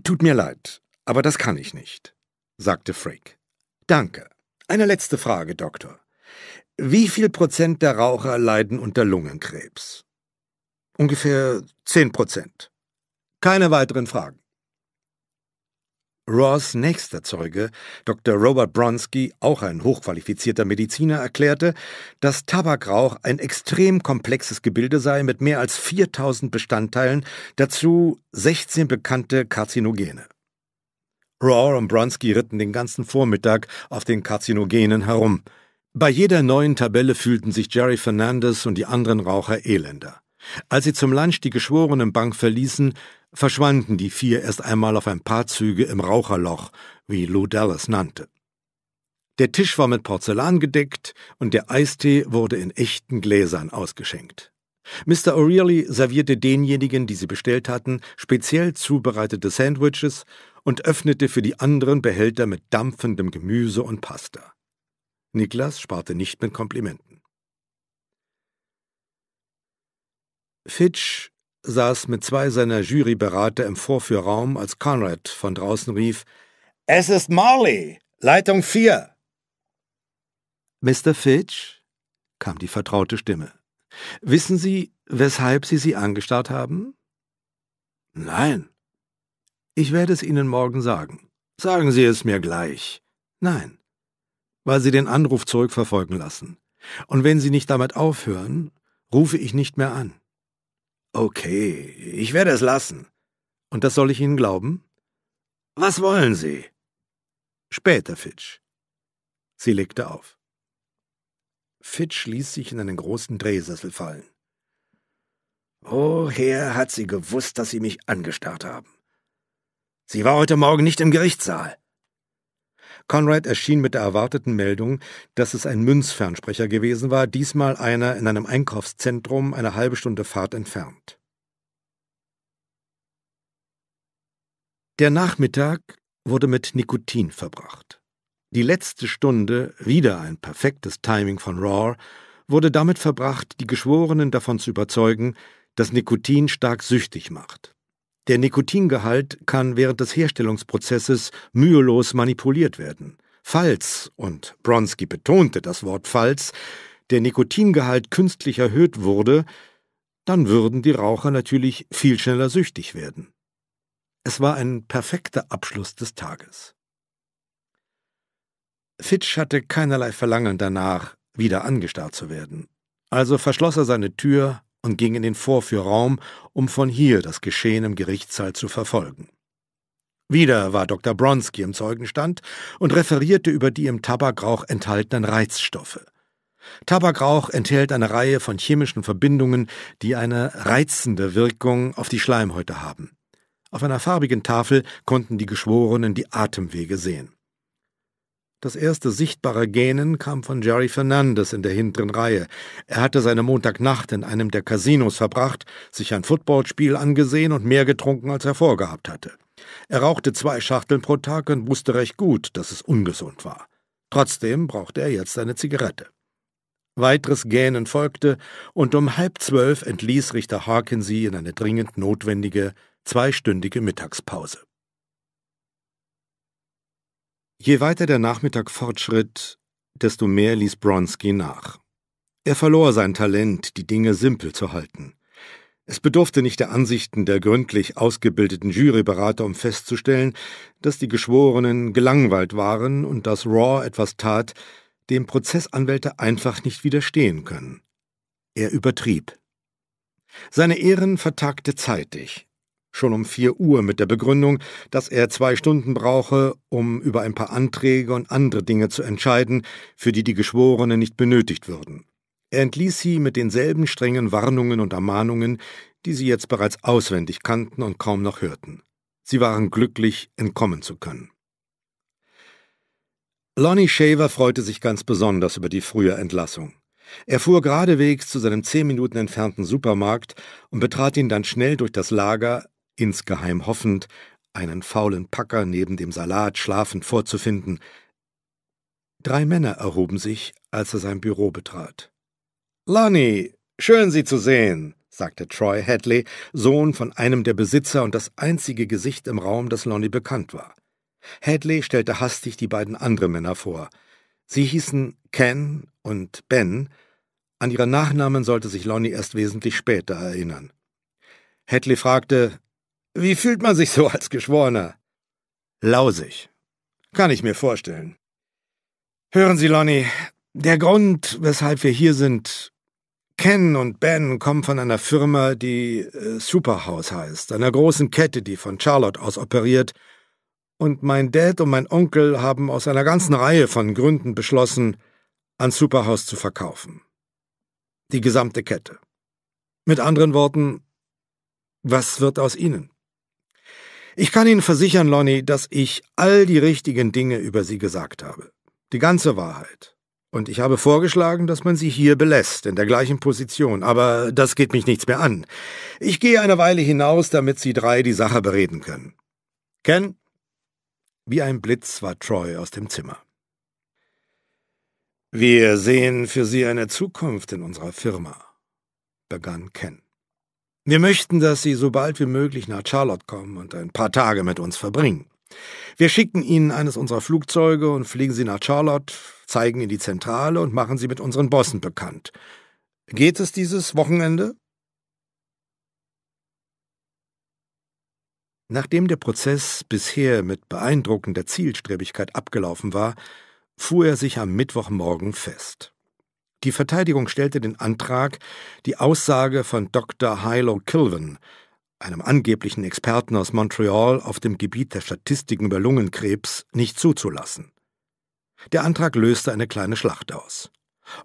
Tut mir leid, aber das kann ich nicht, sagte Frick. Danke. Eine letzte Frage, Doktor. Wie viel Prozent der Raucher leiden unter Lungenkrebs? Ungefähr 10 Prozent. Keine weiteren Fragen. Ross nächster Zeuge, Dr. Robert Bronski, auch ein hochqualifizierter Mediziner, erklärte, dass Tabakrauch ein extrem komplexes Gebilde sei mit mehr als 4000 Bestandteilen, dazu 16 bekannte Karzinogene. Raw und Bronski ritten den ganzen Vormittag auf den Karzinogenen herum. Bei jeder neuen Tabelle fühlten sich Jerry Fernandez und die anderen Raucher elender. Als sie zum Lunch die Geschworenenbank verließen, verschwanden die vier erst einmal auf ein paar Züge im Raucherloch, wie Lou Dallas nannte. Der Tisch war mit Porzellan gedeckt und der Eistee wurde in echten Gläsern ausgeschenkt. Mr. O'Reilly servierte denjenigen, die sie bestellt hatten, speziell zubereitete Sandwiches und öffnete für die anderen Behälter mit dampfendem Gemüse und Pasta. Niklas sparte nicht mit Komplimenten. Fitch saß mit zwei seiner Juryberater im Vorführraum, als Conrad von draußen rief: Es ist Marley, Leitung 4. Mr. Fitch, kam die vertraute Stimme. Wissen Sie, weshalb Sie sie angestarrt haben? Nein. Ich werde es Ihnen morgen sagen. Sagen Sie es mir gleich. Nein. Weil Sie den Anruf zurückverfolgen lassen. Und wenn Sie nicht damit aufhören, rufe ich nicht mehr an. Okay, ich werde es lassen. Und das soll ich Ihnen glauben? Was wollen Sie? Später, Fitch. Sie legte auf. Fitch ließ sich in einen großen Drehsessel fallen. Woher hat sie gewusst, dass Sie mich angestarrt haben. Sie war heute Morgen nicht im Gerichtssaal. Conrad erschien mit der erwarteten Meldung, dass es ein Münzfernsprecher gewesen war, diesmal einer in einem Einkaufszentrum eine halbe Stunde Fahrt entfernt. Der Nachmittag wurde mit Nikotin verbracht. Die letzte Stunde, wieder ein perfektes Timing von Raw, wurde damit verbracht, die Geschworenen davon zu überzeugen, dass Nikotin stark süchtig macht. Der Nikotingehalt kann während des Herstellungsprozesses mühelos manipuliert werden. Falls, und Bronski betonte das Wort falls, der Nikotingehalt künstlich erhöht wurde, dann würden die Raucher natürlich viel schneller süchtig werden. Es war ein perfekter Abschluss des Tages. Fitch hatte keinerlei Verlangen danach, wieder angestarrt zu werden. Also verschloss er seine Tür, und ging in den Vorführraum, um von hier das Geschehen im Gerichtssaal zu verfolgen. Wieder war Dr. Bronski im Zeugenstand und referierte über die im Tabakrauch enthaltenen Reizstoffe. Tabakrauch enthält eine Reihe von chemischen Verbindungen, die eine reizende Wirkung auf die Schleimhäute haben. Auf einer farbigen Tafel konnten die Geschworenen die Atemwege sehen. Das erste sichtbare Gähnen kam von Jerry Fernandes in der hinteren Reihe. Er hatte seine Montagnacht in einem der Casinos verbracht, sich ein Footballspiel angesehen und mehr getrunken, als er vorgehabt hatte. Er rauchte zwei Schachteln pro Tag und wusste recht gut, dass es ungesund war. Trotzdem brauchte er jetzt eine Zigarette. Weiteres Gähnen folgte, und um halb zwölf entließ Richter Harkin sie in eine dringend notwendige, zweistündige Mittagspause. Je weiter der Nachmittag fortschritt, desto mehr ließ Bronski nach. Er verlor sein Talent, die Dinge simpel zu halten. Es bedurfte nicht der Ansichten der gründlich ausgebildeten Juryberater, um festzustellen, dass die Geschworenen gelangweilt waren und dass Raw etwas tat, dem Prozessanwälte einfach nicht widerstehen können. Er übertrieb. Seine Ehren vertagte zeitig, schon um 4 Uhr mit der Begründung, dass er zwei Stunden brauche, um über ein paar Anträge und andere Dinge zu entscheiden, für die die Geschworenen nicht benötigt würden. Er entließ sie mit denselben strengen Warnungen und Ermahnungen, die sie jetzt bereits auswendig kannten und kaum noch hörten. Sie waren glücklich, entkommen zu können. Lonnie Shaver freute sich ganz besonders über die frühe Entlassung. Er fuhr geradewegs zu seinem zehn Minuten entfernten Supermarkt und betrat ihn dann schnell durch das Lager, insgeheim hoffend, einen faulen Packer neben dem Salat schlafend vorzufinden. Drei Männer erhoben sich, als er sein Büro betrat. Lonnie, schön Sie zu sehen, sagte Troy Hadley, Sohn von einem der Besitzer und das einzige Gesicht im Raum, das Lonnie bekannt war. Hadley stellte hastig die beiden anderen Männer vor. Sie hießen Ken und Ben, an ihre Nachnamen sollte sich Lonnie erst wesentlich später erinnern. Hadley fragte, wie fühlt man sich so als Geschworener? Lausig. Kann ich mir vorstellen. Hören Sie, Lonnie, der Grund, weshalb wir hier sind. Ken und Ben kommen von einer Firma, die äh, Superhouse heißt, einer großen Kette, die von Charlotte aus operiert. Und mein Dad und mein Onkel haben aus einer ganzen Reihe von Gründen beschlossen, an Superhouse zu verkaufen. Die gesamte Kette. Mit anderen Worten, was wird aus ihnen? Ich kann Ihnen versichern, Lonny, dass ich all die richtigen Dinge über Sie gesagt habe. Die ganze Wahrheit. Und ich habe vorgeschlagen, dass man Sie hier belässt, in der gleichen Position. Aber das geht mich nichts mehr an. Ich gehe eine Weile hinaus, damit Sie drei die Sache bereden können. Ken? Wie ein Blitz war Troy aus dem Zimmer. Wir sehen für Sie eine Zukunft in unserer Firma, begann Ken. Wir möchten, dass Sie so bald wie möglich nach Charlotte kommen und ein paar Tage mit uns verbringen. Wir schicken Ihnen eines unserer Flugzeuge und fliegen Sie nach Charlotte, zeigen Ihnen die Zentrale und machen Sie mit unseren Bossen bekannt. Geht es dieses Wochenende? Nachdem der Prozess bisher mit beeindruckender Zielstrebigkeit abgelaufen war, fuhr er sich am Mittwochmorgen fest. Die Verteidigung stellte den Antrag, die Aussage von Dr. Hilo Kilvin, einem angeblichen Experten aus Montreal auf dem Gebiet der Statistiken über Lungenkrebs, nicht zuzulassen. Der Antrag löste eine kleine Schlacht aus.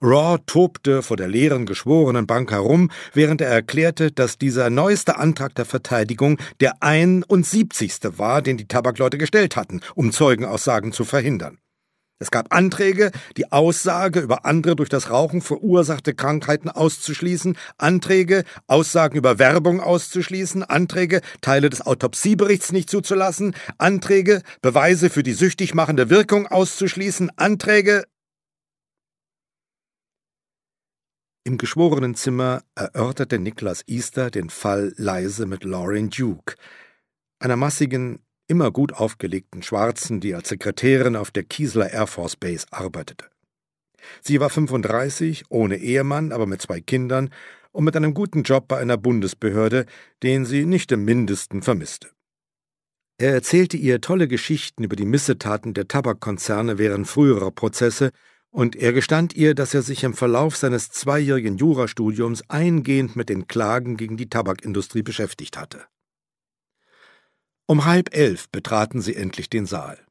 Raw tobte vor der leeren Geschworenenbank herum, während er erklärte, dass dieser neueste Antrag der Verteidigung der 71. war, den die Tabakleute gestellt hatten, um Zeugenaussagen zu verhindern. Es gab Anträge, die Aussage über andere durch das Rauchen verursachte Krankheiten auszuschließen, Anträge, Aussagen über Werbung auszuschließen, Anträge, Teile des Autopsieberichts nicht zuzulassen, Anträge, Beweise für die süchtig machende Wirkung auszuschließen, Anträge. Im Geschworenenzimmer erörterte Niklas Easter den Fall leise mit Lauren Duke, einer massigen, immer gut aufgelegten Schwarzen, die als Sekretärin auf der Kieseler Air Force Base arbeitete. Sie war 35, ohne Ehemann, aber mit zwei Kindern und mit einem guten Job bei einer Bundesbehörde, den sie nicht im mindesten vermisste. Er erzählte ihr tolle Geschichten über die Missetaten der Tabakkonzerne während früherer Prozesse, und er gestand ihr, dass er sich im Verlauf seines zweijährigen Jurastudiums eingehend mit den Klagen gegen die Tabakindustrie beschäftigt hatte. Um halb elf betraten sie endlich den Saal.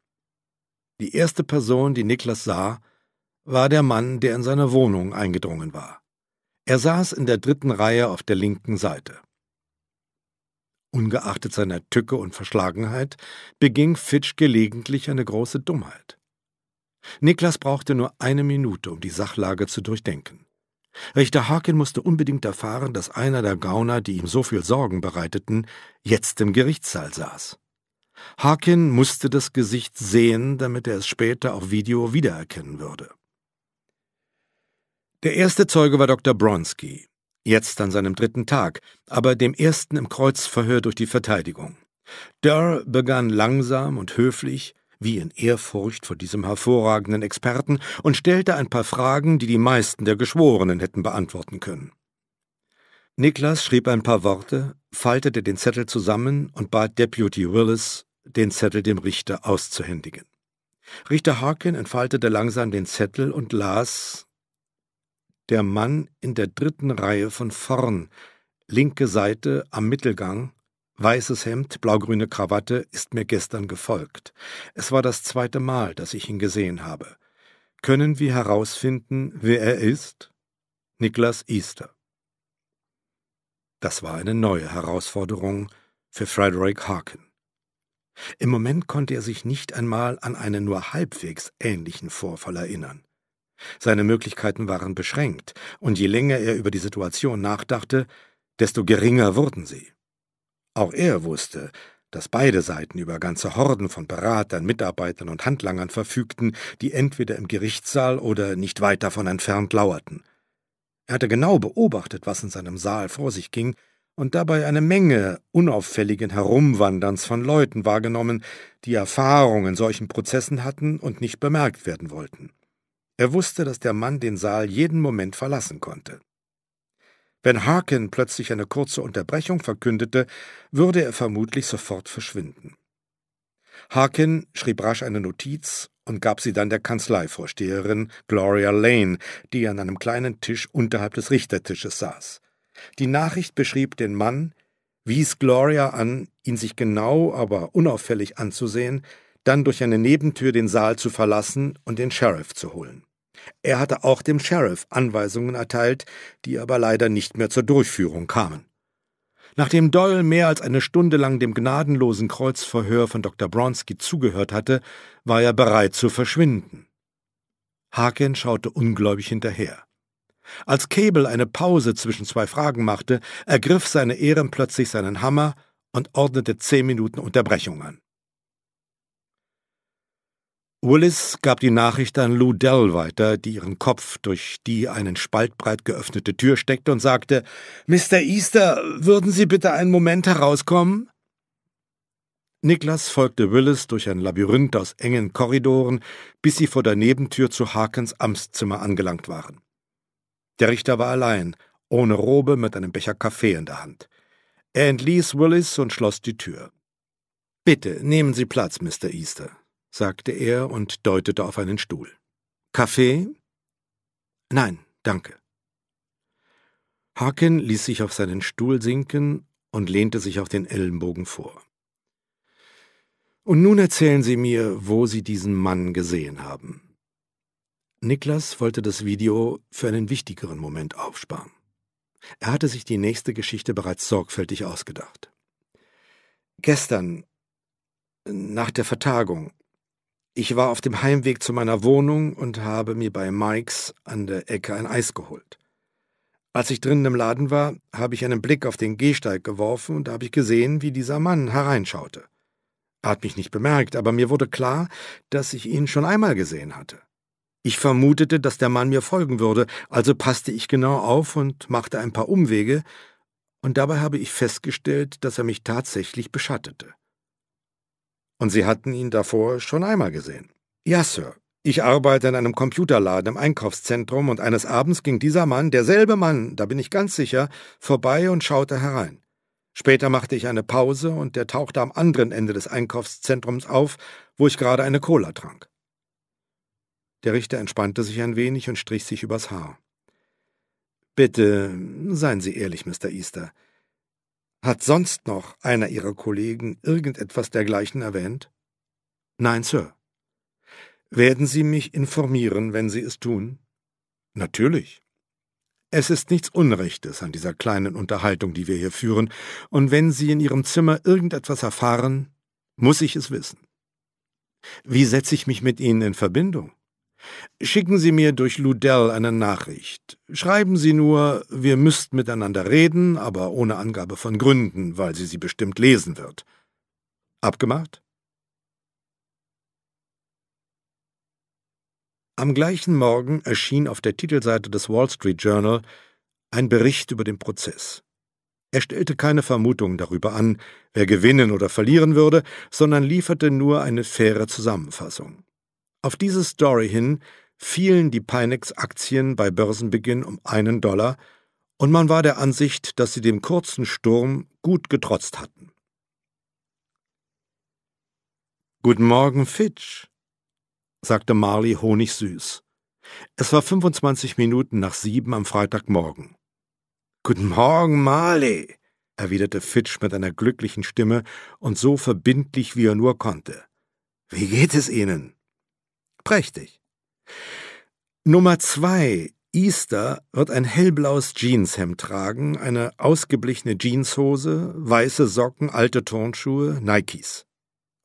Die erste Person, die Niklas sah, war der Mann, der in seine Wohnung eingedrungen war. Er saß in der dritten Reihe auf der linken Seite. Ungeachtet seiner Tücke und Verschlagenheit beging Fitch gelegentlich eine große Dummheit. Niklas brauchte nur eine Minute, um die Sachlage zu durchdenken. Richter Harkin musste unbedingt erfahren, dass einer der Gauner, die ihm so viel Sorgen bereiteten, jetzt im Gerichtssaal saß. Harkin musste das Gesicht sehen, damit er es später auf Video wiedererkennen würde. Der erste Zeuge war Dr. Bronski, jetzt an seinem dritten Tag, aber dem ersten im Kreuzverhör durch die Verteidigung. Dörr begann langsam und höflich, wie in Ehrfurcht vor diesem hervorragenden Experten und stellte ein paar Fragen, die die meisten der Geschworenen hätten beantworten können. Niklas schrieb ein paar Worte, faltete den Zettel zusammen und bat Deputy Willis, den Zettel dem Richter auszuhändigen. Richter Harkin entfaltete langsam den Zettel und las Der Mann in der dritten Reihe von vorn, linke Seite am Mittelgang, Weißes Hemd, blaugrüne Krawatte ist mir gestern gefolgt. Es war das zweite Mal, dass ich ihn gesehen habe. Können wir herausfinden, wer er ist? Niklas Easter. Das war eine neue Herausforderung für Frederick Harkin. Im Moment konnte er sich nicht einmal an einen nur halbwegs ähnlichen Vorfall erinnern. Seine Möglichkeiten waren beschränkt, und je länger er über die Situation nachdachte, desto geringer wurden sie. Auch er wusste, dass beide Seiten über ganze Horden von Beratern, Mitarbeitern und Handlangern verfügten, die entweder im Gerichtssaal oder nicht weit davon entfernt lauerten. Er hatte genau beobachtet, was in seinem Saal vor sich ging, und dabei eine Menge unauffälligen Herumwanderns von Leuten wahrgenommen, die Erfahrung in solchen Prozessen hatten und nicht bemerkt werden wollten. Er wusste, dass der Mann den Saal jeden Moment verlassen konnte. Wenn Harkin plötzlich eine kurze Unterbrechung verkündete, würde er vermutlich sofort verschwinden. Harkin schrieb rasch eine Notiz und gab sie dann der Kanzleivorsteherin Gloria Lane, die an einem kleinen Tisch unterhalb des Richtertisches saß. Die Nachricht beschrieb den Mann, wies Gloria an, ihn sich genau, aber unauffällig anzusehen, dann durch eine Nebentür den Saal zu verlassen und den Sheriff zu holen. Er hatte auch dem Sheriff Anweisungen erteilt, die aber leider nicht mehr zur Durchführung kamen. Nachdem Doyle mehr als eine Stunde lang dem gnadenlosen Kreuzverhör von Dr. Bronski zugehört hatte, war er bereit zu verschwinden. Haken schaute ungläubig hinterher. Als Cable eine Pause zwischen zwei Fragen machte, ergriff seine Ehren plötzlich seinen Hammer und ordnete zehn Minuten Unterbrechung an. Willis gab die Nachricht an Lou Dell weiter, die ihren Kopf durch die einen Spalt breit geöffnete Tür steckte und sagte: Mr. Easter, würden Sie bitte einen Moment herauskommen? Niklas folgte Willis durch ein Labyrinth aus engen Korridoren, bis sie vor der Nebentür zu Harkens Amtszimmer angelangt waren. Der Richter war allein, ohne Robe mit einem Becher Kaffee in der Hand. Er entließ Willis und schloss die Tür. Bitte nehmen Sie Platz, Mr. Easter sagte er und deutete auf einen Stuhl. Kaffee? Nein, danke. Harkin ließ sich auf seinen Stuhl sinken und lehnte sich auf den Ellenbogen vor. Und nun erzählen Sie mir, wo Sie diesen Mann gesehen haben. Niklas wollte das Video für einen wichtigeren Moment aufsparen. Er hatte sich die nächste Geschichte bereits sorgfältig ausgedacht. Gestern, nach der Vertagung, ich war auf dem Heimweg zu meiner Wohnung und habe mir bei Mikes an der Ecke ein Eis geholt. Als ich drinnen im Laden war, habe ich einen Blick auf den Gehsteig geworfen und habe ich gesehen, wie dieser Mann hereinschaute. Er hat mich nicht bemerkt, aber mir wurde klar, dass ich ihn schon einmal gesehen hatte. Ich vermutete, dass der Mann mir folgen würde, also passte ich genau auf und machte ein paar Umwege, und dabei habe ich festgestellt, dass er mich tatsächlich beschattete und sie hatten ihn davor schon einmal gesehen. Ja, Sir. Ich arbeite in einem Computerladen im Einkaufszentrum und eines Abends ging dieser Mann, derselbe Mann, da bin ich ganz sicher, vorbei und schaute herein. Später machte ich eine Pause und der tauchte am anderen Ende des Einkaufszentrums auf, wo ich gerade eine Cola trank. Der Richter entspannte sich ein wenig und strich sich übers Haar. Bitte seien Sie ehrlich, Mr. Easter. Hat sonst noch einer Ihrer Kollegen irgendetwas dergleichen erwähnt? Nein, Sir. Werden Sie mich informieren, wenn Sie es tun? Natürlich. Es ist nichts Unrechtes an dieser kleinen Unterhaltung, die wir hier führen, und wenn Sie in Ihrem Zimmer irgendetwas erfahren, muss ich es wissen. Wie setze ich mich mit Ihnen in Verbindung? Schicken Sie mir durch Ludell eine Nachricht. Schreiben Sie nur, wir müssten miteinander reden, aber ohne Angabe von Gründen, weil sie sie bestimmt lesen wird. Abgemacht? Am gleichen Morgen erschien auf der Titelseite des Wall Street Journal ein Bericht über den Prozess. Er stellte keine Vermutungen darüber an, wer gewinnen oder verlieren würde, sondern lieferte nur eine faire Zusammenfassung. Auf diese Story hin fielen die Pinex-Aktien bei Börsenbeginn um einen Dollar und man war der Ansicht, dass sie dem kurzen Sturm gut getrotzt hatten. Guten Morgen, Fitch, sagte Marley honigsüß. Es war 25 Minuten nach sieben am Freitagmorgen. Guten Morgen, Marley, erwiderte Fitch mit einer glücklichen Stimme und so verbindlich, wie er nur konnte. Wie geht es Ihnen? prächtig. Nummer zwei Easter wird ein hellblaues Jeanshemd tragen, eine ausgeblichene Jeanshose, weiße Socken, alte Turnschuhe, Nikes.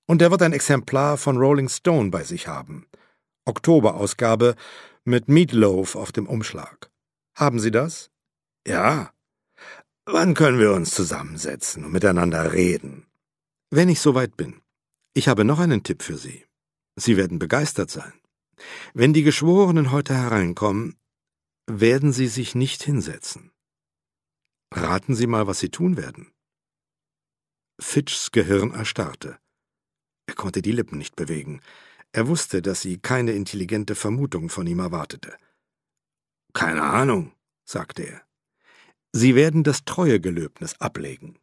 Und er wird ein Exemplar von Rolling Stone bei sich haben. Oktoberausgabe mit Meatloaf auf dem Umschlag. Haben Sie das? Ja. Wann können wir uns zusammensetzen und miteinander reden? Wenn ich soweit bin. Ich habe noch einen Tipp für Sie. Sie werden begeistert sein. Wenn die Geschworenen heute hereinkommen, werden sie sich nicht hinsetzen. Raten Sie mal, was sie tun werden. Fitchs Gehirn erstarrte. Er konnte die Lippen nicht bewegen. Er wusste, dass sie keine intelligente Vermutung von ihm erwartete. Keine Ahnung, sagte er. Sie werden das Treuegelöbnis ablegen.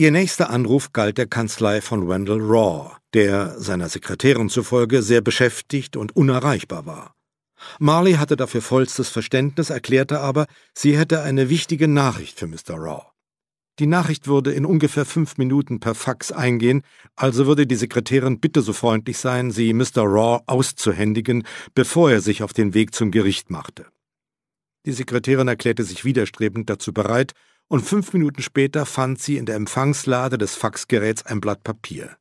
Ihr nächster Anruf galt der Kanzlei von Randall Raw, der seiner Sekretärin zufolge sehr beschäftigt und unerreichbar war. Marley hatte dafür vollstes Verständnis, erklärte aber, sie hätte eine wichtige Nachricht für Mr. Raw. Die Nachricht würde in ungefähr fünf Minuten per Fax eingehen, also würde die Sekretärin bitte so freundlich sein, sie Mr. Raw auszuhändigen, bevor er sich auf den Weg zum Gericht machte. Die Sekretärin erklärte sich widerstrebend dazu bereit und fünf Minuten später fand sie in der Empfangslade des Faxgeräts ein Blatt Papier.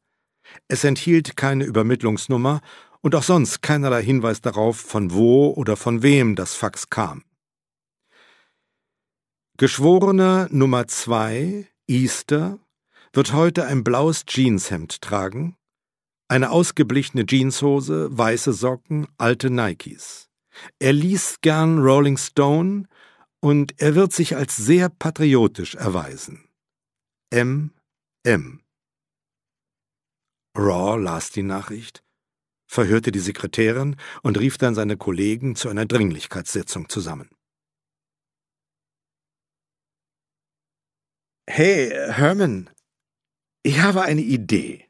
Es enthielt keine Übermittlungsnummer und auch sonst keinerlei Hinweis darauf, von wo oder von wem das Fax kam. Geschworener Nummer 2, Easter, wird heute ein blaues Jeanshemd tragen, eine ausgeblichene Jeanshose, weiße Socken, alte Nikes. Er liest gern Rolling Stone und er wird sich als sehr patriotisch erweisen. M. M. Raw las die Nachricht, verhörte die Sekretärin und rief dann seine Kollegen zu einer Dringlichkeitssitzung zusammen. Hey, Herman, ich habe eine Idee,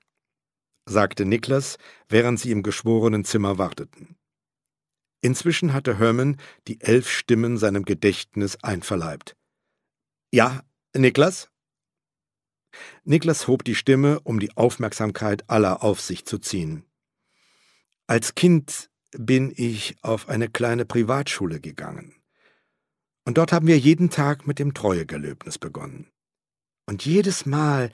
sagte Niklas, während sie im Geschworenenzimmer warteten. Inzwischen hatte Herman die elf Stimmen seinem Gedächtnis einverleibt. Ja, Niklas? Niklas hob die Stimme, um die Aufmerksamkeit aller auf sich zu ziehen. Als Kind bin ich auf eine kleine Privatschule gegangen. Und dort haben wir jeden Tag mit dem Treuegelöbnis begonnen. Und jedes Mal,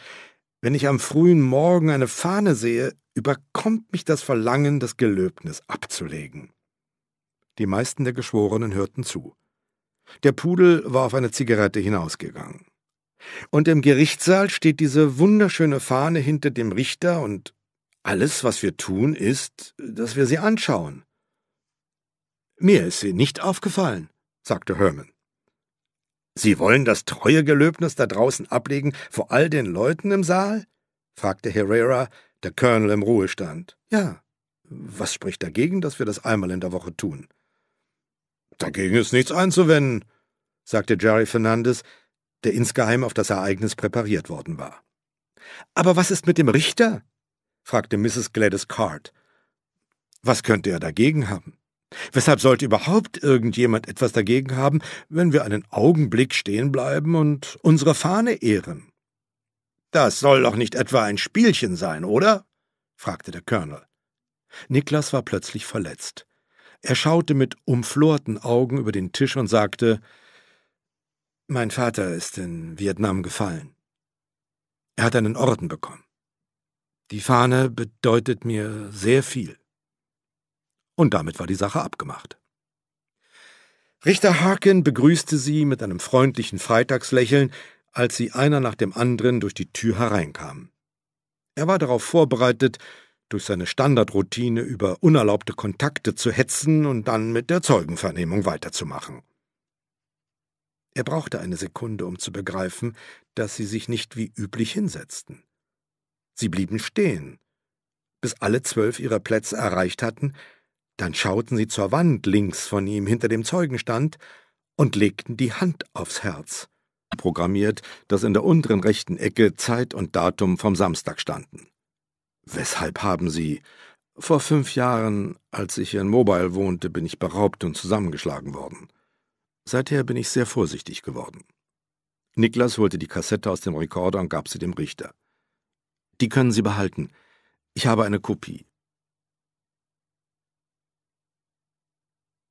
wenn ich am frühen Morgen eine Fahne sehe, überkommt mich das Verlangen, das Gelöbnis abzulegen. Die meisten der Geschworenen hörten zu. Der Pudel war auf eine Zigarette hinausgegangen. Und im Gerichtssaal steht diese wunderschöne Fahne hinter dem Richter und alles, was wir tun, ist, dass wir sie anschauen. Mir ist sie nicht aufgefallen, sagte Herman. Sie wollen das treue Gelöbnis da draußen ablegen vor all den Leuten im Saal? fragte Herrera, der Colonel im Ruhestand. Ja. Was spricht dagegen, dass wir das einmal in der Woche tun? Dagegen ist nichts einzuwenden, sagte Jerry Fernandes, der insgeheim auf das Ereignis präpariert worden war. Aber was ist mit dem Richter? fragte Mrs. Gladys Card. Was könnte er dagegen haben? Weshalb sollte überhaupt irgendjemand etwas dagegen haben, wenn wir einen Augenblick stehen bleiben und unsere Fahne ehren? Das soll doch nicht etwa ein Spielchen sein, oder? fragte der Colonel. Niklas war plötzlich verletzt. Er schaute mit umflorten Augen über den Tisch und sagte, mein Vater ist in Vietnam gefallen. Er hat einen Orden bekommen. Die Fahne bedeutet mir sehr viel. Und damit war die Sache abgemacht. Richter Harkin begrüßte sie mit einem freundlichen Freitagslächeln, als sie einer nach dem anderen durch die Tür hereinkamen. Er war darauf vorbereitet, durch seine Standardroutine über unerlaubte Kontakte zu hetzen und dann mit der Zeugenvernehmung weiterzumachen. Er brauchte eine Sekunde, um zu begreifen, dass sie sich nicht wie üblich hinsetzten. Sie blieben stehen. Bis alle zwölf ihre Plätze erreicht hatten, dann schauten sie zur Wand links von ihm hinter dem Zeugenstand und legten die Hand aufs Herz, programmiert, dass in der unteren rechten Ecke Zeit und Datum vom Samstag standen. Weshalb haben Sie? Vor fünf Jahren, als ich in Mobile wohnte, bin ich beraubt und zusammengeschlagen worden. Seither bin ich sehr vorsichtig geworden. Niklas holte die Kassette aus dem Rekorder und gab sie dem Richter. Die können Sie behalten. Ich habe eine Kopie.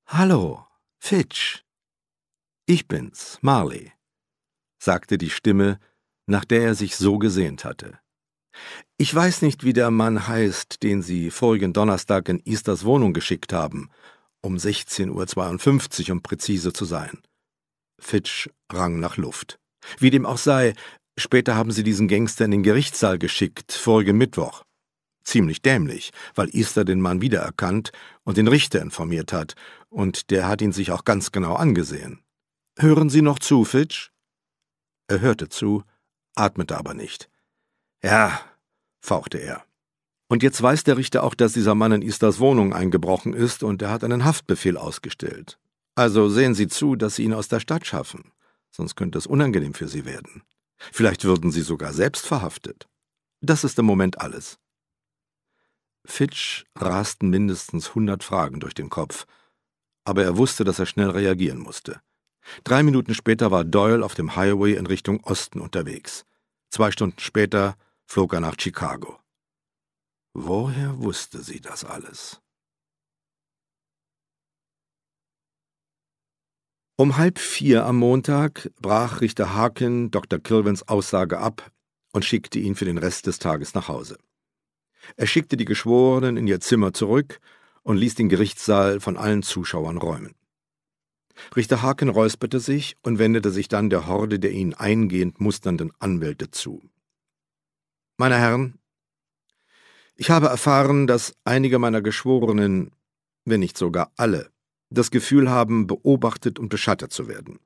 Hallo, Fitch. Ich bin's, Marley, sagte die Stimme, nach der er sich so gesehnt hatte. Ich weiß nicht, wie der Mann heißt, den Sie vorigen Donnerstag in Easters Wohnung geschickt haben, um 16.52 Uhr, um präzise zu sein. Fitch rang nach Luft. Wie dem auch sei, später haben Sie diesen Gangster in den Gerichtssaal geschickt, vorigen Mittwoch. Ziemlich dämlich, weil Easter den Mann wiedererkannt und den Richter informiert hat, und der hat ihn sich auch ganz genau angesehen. Hören Sie noch zu, Fitch? Er hörte zu, atmete aber nicht. Ja, fauchte er. Und jetzt weiß der Richter auch, dass dieser Mann in Istas Wohnung eingebrochen ist und er hat einen Haftbefehl ausgestellt. Also sehen Sie zu, dass Sie ihn aus der Stadt schaffen, sonst könnte es unangenehm für Sie werden. Vielleicht würden Sie sogar selbst verhaftet. Das ist im Moment alles. Fitch rasten mindestens hundert Fragen durch den Kopf, aber er wusste, dass er schnell reagieren musste. Drei Minuten später war Doyle auf dem Highway in Richtung Osten unterwegs. Zwei Stunden später flog er nach Chicago. Woher wusste sie das alles? Um halb vier am Montag brach Richter Harkin Dr. Kilvins Aussage ab und schickte ihn für den Rest des Tages nach Hause. Er schickte die Geschworenen in ihr Zimmer zurück und ließ den Gerichtssaal von allen Zuschauern räumen. Richter Haken räusperte sich und wendete sich dann der Horde der ihn eingehend musternden Anwälte zu. Meine Herren, ich habe erfahren, dass einige meiner Geschworenen, wenn nicht sogar alle, das Gefühl haben, beobachtet und beschattet zu werden.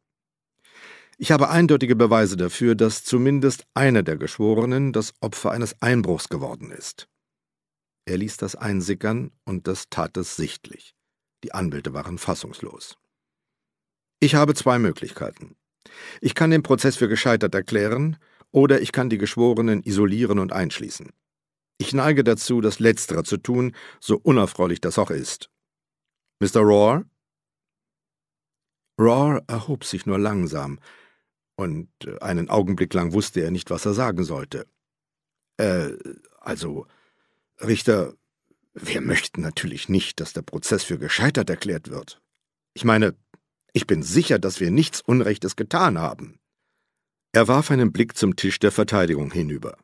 Ich habe eindeutige Beweise dafür, dass zumindest einer der Geschworenen das Opfer eines Einbruchs geworden ist. Er ließ das einsickern und das tat es sichtlich. Die Anwälte waren fassungslos. Ich habe zwei Möglichkeiten. Ich kann den Prozess für gescheitert erklären oder ich kann die Geschworenen isolieren und einschließen. Ich neige dazu, das Letztere zu tun, so unerfreulich das auch ist. Mr. Rohr? Rohr erhob sich nur langsam, und äh, einen Augenblick lang wusste er nicht, was er sagen sollte. Äh, also, Richter, wir möchten natürlich nicht, dass der Prozess für gescheitert erklärt wird. Ich meine, ich bin sicher, dass wir nichts Unrechtes getan haben. Er warf einen Blick zum Tisch der Verteidigung hinüber.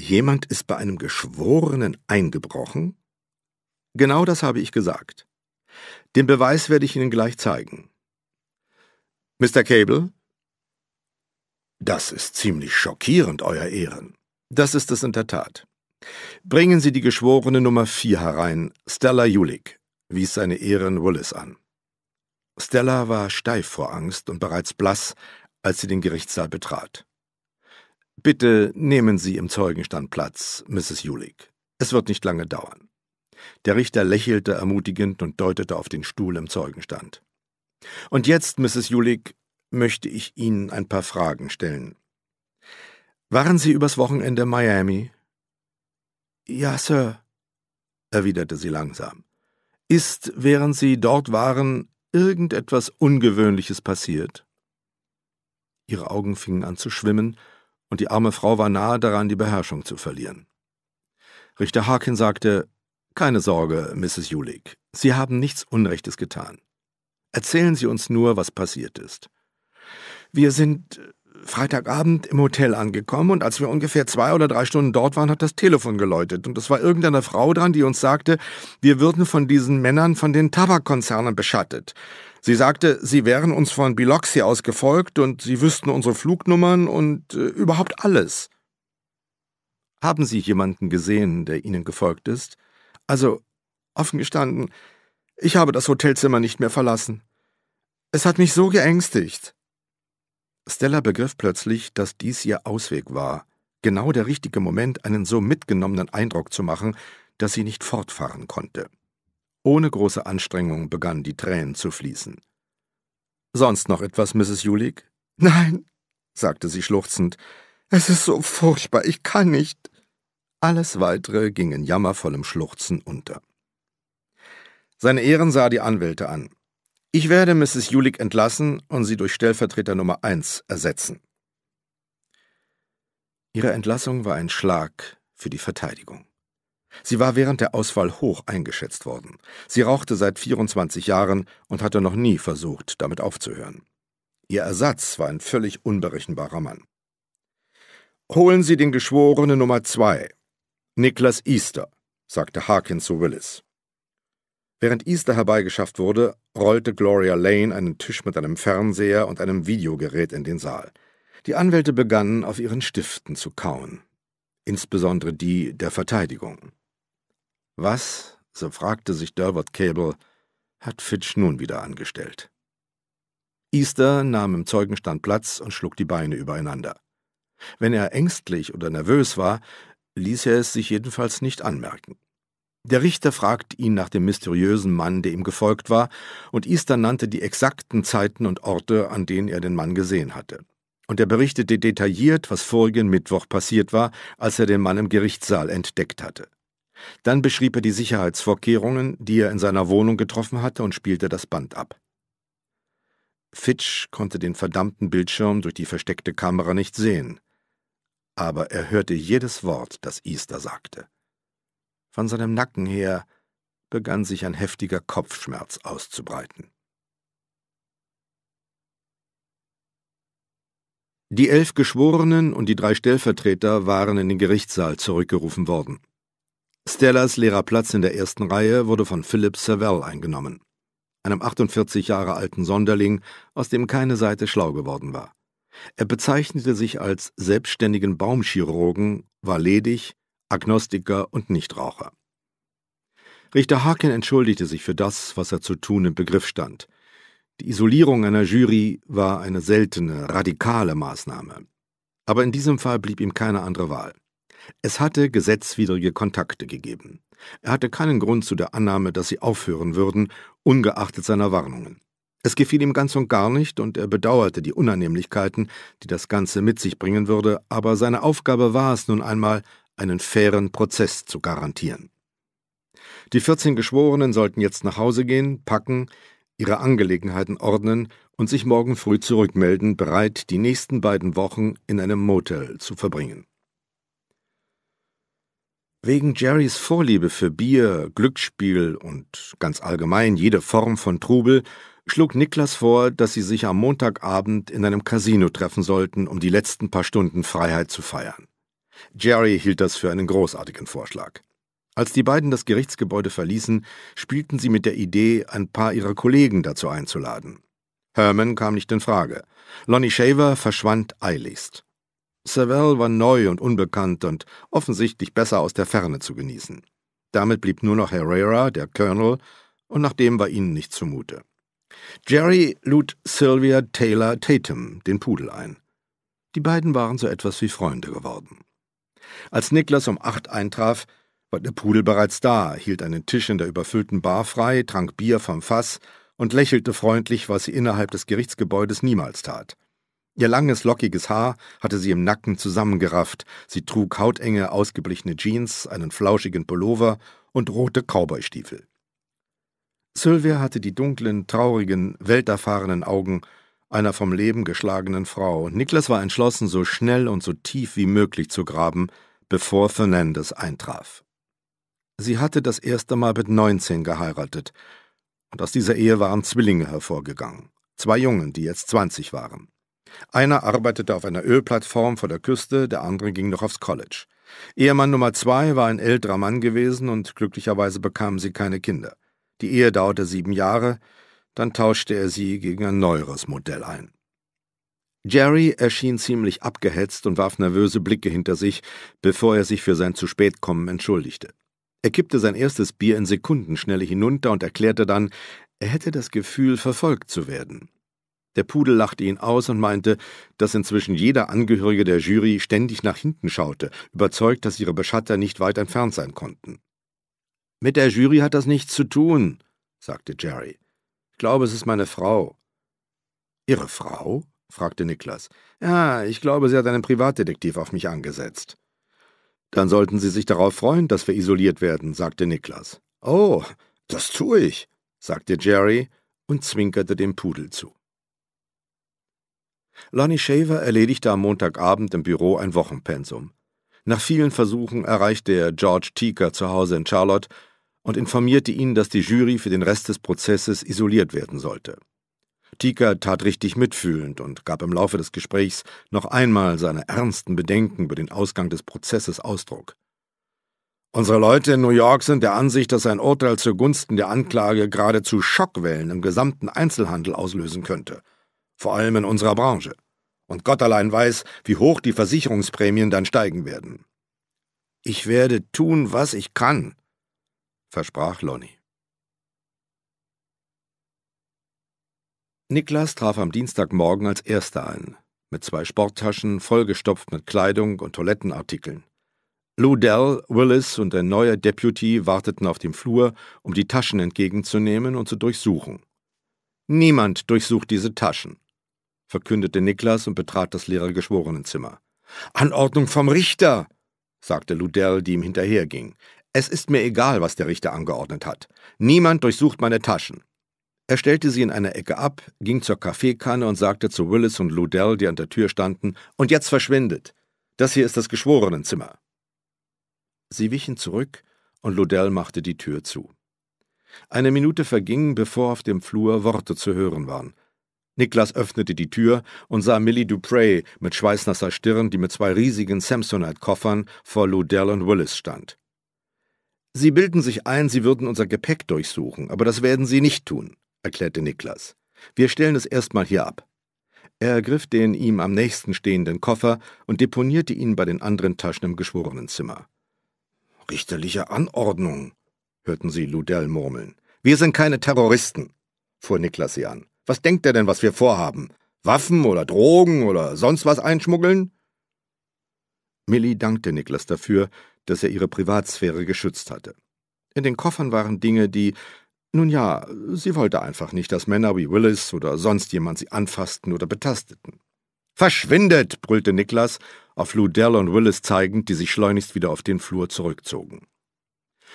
Jemand ist bei einem Geschworenen eingebrochen? Genau das habe ich gesagt. Den Beweis werde ich Ihnen gleich zeigen. Mr. Cable? Das ist ziemlich schockierend, Euer Ehren. Das ist es in der Tat. Bringen Sie die Geschworene Nummer 4 herein, Stella Julik, wies seine Ehren Willis an. Stella war steif vor Angst und bereits blass, als sie den Gerichtssaal betrat. Bitte nehmen Sie im Zeugenstand Platz, Mrs. Julik. Es wird nicht lange dauern. Der Richter lächelte ermutigend und deutete auf den Stuhl im Zeugenstand. Und jetzt, Mrs. Julik, möchte ich Ihnen ein paar Fragen stellen. Waren Sie übers Wochenende in Miami? Ja, Sir, erwiderte sie langsam. Ist, während Sie dort waren, irgendetwas Ungewöhnliches passiert? Ihre Augen fingen an zu schwimmen, und die arme Frau war nahe daran, die Beherrschung zu verlieren. Richter Harkin sagte, Keine Sorge, Mrs. Julik, Sie haben nichts Unrechtes getan. Erzählen Sie uns nur, was passiert ist. Wir sind äh, Freitagabend im Hotel angekommen und als wir ungefähr zwei oder drei Stunden dort waren, hat das Telefon geläutet und es war irgendeine Frau dran, die uns sagte, wir würden von diesen Männern von den Tabakkonzernen beschattet. Sie sagte, sie wären uns von Biloxi aus gefolgt und sie wüssten unsere Flugnummern und äh, überhaupt alles. Haben Sie jemanden gesehen, der Ihnen gefolgt ist? Also, offen gestanden, ich habe das Hotelzimmer nicht mehr verlassen. Es hat mich so geängstigt. Stella begriff plötzlich, dass dies ihr Ausweg war, genau der richtige Moment, einen so mitgenommenen Eindruck zu machen, dass sie nicht fortfahren konnte. Ohne große Anstrengung begannen die Tränen zu fließen. Sonst noch etwas, Mrs. Julik? Nein, sagte sie schluchzend. Es ist so furchtbar, ich kann nicht. Alles Weitere ging in jammervollem Schluchzen unter. Seine Ehren sah die Anwälte an. Ich werde Mrs. Julik entlassen und sie durch Stellvertreter Nummer 1 ersetzen. Ihre Entlassung war ein Schlag für die Verteidigung. Sie war während der Auswahl hoch eingeschätzt worden. Sie rauchte seit 24 Jahren und hatte noch nie versucht, damit aufzuhören. Ihr Ersatz war ein völlig unberechenbarer Mann. Holen Sie den Geschworenen Nummer zwei, Niklas Easter, sagte Harkin zu Willis. Während Easter herbeigeschafft wurde, rollte Gloria Lane einen Tisch mit einem Fernseher und einem Videogerät in den Saal. Die Anwälte begannen, auf ihren Stiften zu kauen, insbesondere die der Verteidigung. Was, so fragte sich Delbert Cable, hat Fitch nun wieder angestellt? Easter nahm im Zeugenstand Platz und schlug die Beine übereinander. Wenn er ängstlich oder nervös war, ließ er es sich jedenfalls nicht anmerken. Der Richter fragte ihn nach dem mysteriösen Mann, der ihm gefolgt war, und Easter nannte die exakten Zeiten und Orte, an denen er den Mann gesehen hatte. Und er berichtete detailliert, was vorigen Mittwoch passiert war, als er den Mann im Gerichtssaal entdeckt hatte. Dann beschrieb er die Sicherheitsvorkehrungen, die er in seiner Wohnung getroffen hatte, und spielte das Band ab. Fitch konnte den verdammten Bildschirm durch die versteckte Kamera nicht sehen, aber er hörte jedes Wort, das Easter sagte. Von seinem Nacken her begann sich ein heftiger Kopfschmerz auszubreiten. Die elf Geschworenen und die drei Stellvertreter waren in den Gerichtssaal zurückgerufen worden. Stellas leerer Platz in der ersten Reihe wurde von Philip Savell eingenommen, einem 48 Jahre alten Sonderling, aus dem keine Seite schlau geworden war. Er bezeichnete sich als selbstständigen Baumchirurgen, war ledig, Agnostiker und Nichtraucher. Richter Harkin entschuldigte sich für das, was er zu tun im Begriff stand. Die Isolierung einer Jury war eine seltene, radikale Maßnahme. Aber in diesem Fall blieb ihm keine andere Wahl. Es hatte gesetzwidrige Kontakte gegeben. Er hatte keinen Grund zu der Annahme, dass sie aufhören würden, ungeachtet seiner Warnungen. Es gefiel ihm ganz und gar nicht, und er bedauerte die Unannehmlichkeiten, die das Ganze mit sich bringen würde, aber seine Aufgabe war es nun einmal, einen fairen Prozess zu garantieren. Die 14 Geschworenen sollten jetzt nach Hause gehen, packen, ihre Angelegenheiten ordnen und sich morgen früh zurückmelden, bereit, die nächsten beiden Wochen in einem Motel zu verbringen. Wegen Jerrys Vorliebe für Bier, Glücksspiel und ganz allgemein jede Form von Trubel schlug Niklas vor, dass sie sich am Montagabend in einem Casino treffen sollten, um die letzten paar Stunden Freiheit zu feiern. Jerry hielt das für einen großartigen Vorschlag. Als die beiden das Gerichtsgebäude verließen, spielten sie mit der Idee, ein paar ihrer Kollegen dazu einzuladen. Herman kam nicht in Frage. Lonnie Shaver verschwand eiligst. Savelle war neu und unbekannt und offensichtlich besser aus der Ferne zu genießen. Damit blieb nur noch Herrera, der Colonel, und nach dem war ihnen nicht zumute. Jerry lud Sylvia Taylor Tatum, den Pudel, ein. Die beiden waren so etwas wie Freunde geworden. Als Niklas um acht eintraf, war der Pudel bereits da, hielt einen Tisch in der überfüllten Bar frei, trank Bier vom Fass und lächelte freundlich, was sie innerhalb des Gerichtsgebäudes niemals tat. Ihr langes, lockiges Haar hatte sie im Nacken zusammengerafft. Sie trug hautenge, ausgeblichene Jeans, einen flauschigen Pullover und rote Cowboystiefel. Sylvia hatte die dunklen, traurigen, welterfahrenen Augen einer vom Leben geschlagenen Frau. Niklas war entschlossen, so schnell und so tief wie möglich zu graben, bevor Fernandes eintraf. Sie hatte das erste Mal mit 19 geheiratet, und aus dieser Ehe waren Zwillinge hervorgegangen, zwei Jungen, die jetzt 20 waren. Einer arbeitete auf einer Ölplattform vor der Küste, der andere ging noch aufs College. Ehemann Nummer zwei war ein älterer Mann gewesen und glücklicherweise bekamen sie keine Kinder. Die Ehe dauerte sieben Jahre, dann tauschte er sie gegen ein neueres Modell ein. Jerry erschien ziemlich abgehetzt und warf nervöse Blicke hinter sich, bevor er sich für sein zu spät kommen entschuldigte. Er kippte sein erstes Bier in Sekundenschnelle hinunter und erklärte dann, er hätte das Gefühl, verfolgt zu werden. Der Pudel lachte ihn aus und meinte, dass inzwischen jeder Angehörige der Jury ständig nach hinten schaute, überzeugt, dass ihre Beschatter nicht weit entfernt sein konnten. Mit der Jury hat das nichts zu tun, sagte Jerry. Ich glaube, es ist meine Frau. Ihre Frau? fragte Niklas. Ja, ich glaube, sie hat einen Privatdetektiv auf mich angesetzt. Dann sollten Sie sich darauf freuen, dass wir isoliert werden, sagte Niklas. Oh, das tue ich, sagte Jerry und zwinkerte dem Pudel zu. Lonnie Shaver erledigte am Montagabend im Büro ein Wochenpensum. Nach vielen Versuchen erreichte er George Teaker zu Hause in Charlotte und informierte ihn, dass die Jury für den Rest des Prozesses isoliert werden sollte. Tika tat richtig mitfühlend und gab im Laufe des Gesprächs noch einmal seine ernsten Bedenken über den Ausgang des Prozesses Ausdruck. Unsere Leute in New York sind der Ansicht, dass ein Urteil zugunsten der Anklage geradezu Schockwellen im gesamten Einzelhandel auslösen könnte vor allem in unserer Branche. Und Gott allein weiß, wie hoch die Versicherungsprämien dann steigen werden. Ich werde tun, was ich kann, versprach Lonny. Niklas traf am Dienstagmorgen als erster ein, mit zwei Sporttaschen vollgestopft mit Kleidung und Toilettenartikeln. Lou Dell, Willis und ein neuer Deputy warteten auf dem Flur, um die Taschen entgegenzunehmen und zu durchsuchen. Niemand durchsucht diese Taschen verkündete Niklas und betrat das leere Geschworenenzimmer. Anordnung vom Richter, sagte Ludell, die ihm hinterherging. Es ist mir egal, was der Richter angeordnet hat. Niemand durchsucht meine Taschen. Er stellte sie in einer Ecke ab, ging zur Kaffeekanne und sagte zu Willis und Ludell, die an der Tür standen, und jetzt verschwindet. Das hier ist das Geschworenenzimmer. Sie wichen zurück, und Ludell machte die Tür zu. Eine Minute verging, bevor auf dem Flur Worte zu hören waren. Niklas öffnete die Tür und sah Millie Dupre mit schweißnasser Stirn, die mit zwei riesigen Samsonite-Koffern vor Ludell und Willis stand. Sie bilden sich ein, sie würden unser Gepäck durchsuchen, aber das werden sie nicht tun, erklärte Niklas. Wir stellen es erstmal hier ab. Er ergriff den ihm am nächsten stehenden Koffer und deponierte ihn bei den anderen Taschen im Geschworenenzimmer. Richterliche Anordnung, hörten sie Ludell murmeln. Wir sind keine Terroristen, fuhr Niklas sie an. Was denkt er denn, was wir vorhaben? Waffen oder Drogen oder sonst was einschmuggeln? Millie dankte Niklas dafür, dass er ihre Privatsphäre geschützt hatte. In den Koffern waren Dinge, die nun ja, sie wollte einfach nicht, dass Männer wie Willis oder sonst jemand sie anfassten oder betasteten. Verschwindet! brüllte Niklas, auf Lou Dell und Willis zeigend, die sich schleunigst wieder auf den Flur zurückzogen.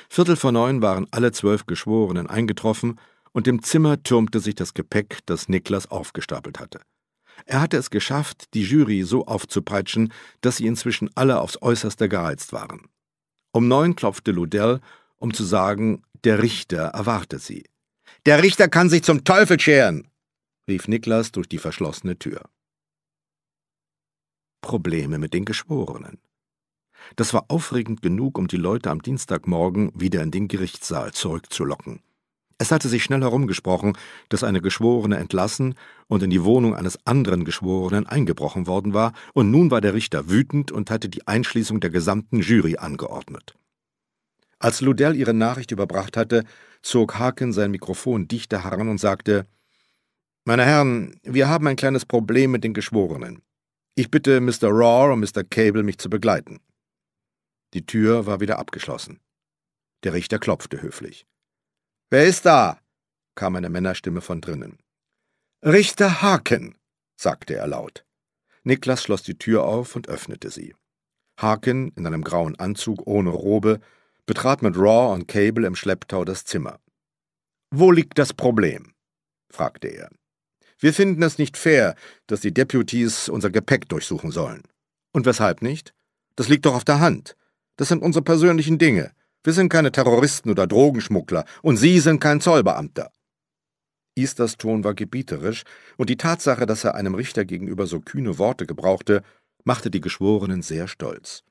Viertel vor neun waren alle zwölf Geschworenen eingetroffen und im Zimmer türmte sich das Gepäck, das Niklas aufgestapelt hatte. Er hatte es geschafft, die Jury so aufzupeitschen, dass sie inzwischen alle aufs äußerste gereizt waren. Um neun klopfte Ludell, um zu sagen, der Richter erwarte sie. Der Richter kann sich zum Teufel scheren! rief Niklas durch die verschlossene Tür. Probleme mit den Geschworenen. Das war aufregend genug, um die Leute am Dienstagmorgen wieder in den Gerichtssaal zurückzulocken. Es hatte sich schnell herumgesprochen, dass eine Geschworene entlassen und in die Wohnung eines anderen Geschworenen eingebrochen worden war, und nun war der Richter wütend und hatte die Einschließung der gesamten Jury angeordnet. Als Ludell ihre Nachricht überbracht hatte, zog Haken sein Mikrofon dichter heran und sagte Meine Herren, wir haben ein kleines Problem mit den Geschworenen. Ich bitte Mr. Raw und Mr. Cable, mich zu begleiten. Die Tür war wieder abgeschlossen. Der Richter klopfte höflich. Wer ist da? kam eine Männerstimme von drinnen. Richter Haken, sagte er laut. Niklas schloss die Tür auf und öffnete sie. Haken, in einem grauen Anzug ohne Robe, betrat mit Raw und Cable im Schlepptau das Zimmer. Wo liegt das Problem? fragte er. Wir finden es nicht fair, dass die Deputies unser Gepäck durchsuchen sollen. Und weshalb nicht? Das liegt doch auf der Hand. Das sind unsere persönlichen Dinge. Wir sind keine Terroristen oder Drogenschmuggler, und Sie sind kein Zollbeamter. Easters Ton war gebieterisch, und die Tatsache, dass er einem Richter gegenüber so kühne Worte gebrauchte, machte die Geschworenen sehr stolz.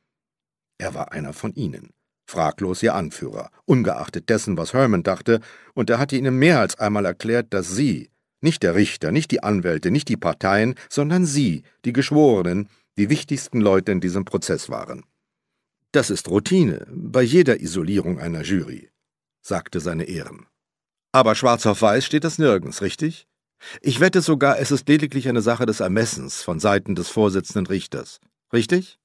Er war einer von ihnen, fraglos ihr Anführer, ungeachtet dessen, was Herman dachte, und er hatte ihnen mehr als einmal erklärt, dass sie, nicht der Richter, nicht die Anwälte, nicht die Parteien, sondern sie, die Geschworenen, die wichtigsten Leute in diesem Prozess waren. Das ist Routine bei jeder Isolierung einer Jury, sagte seine Ehren. Aber schwarz auf weiß steht das nirgends, richtig? Ich wette sogar, es ist lediglich eine Sache des Ermessens von Seiten des Vorsitzenden Richters, richtig?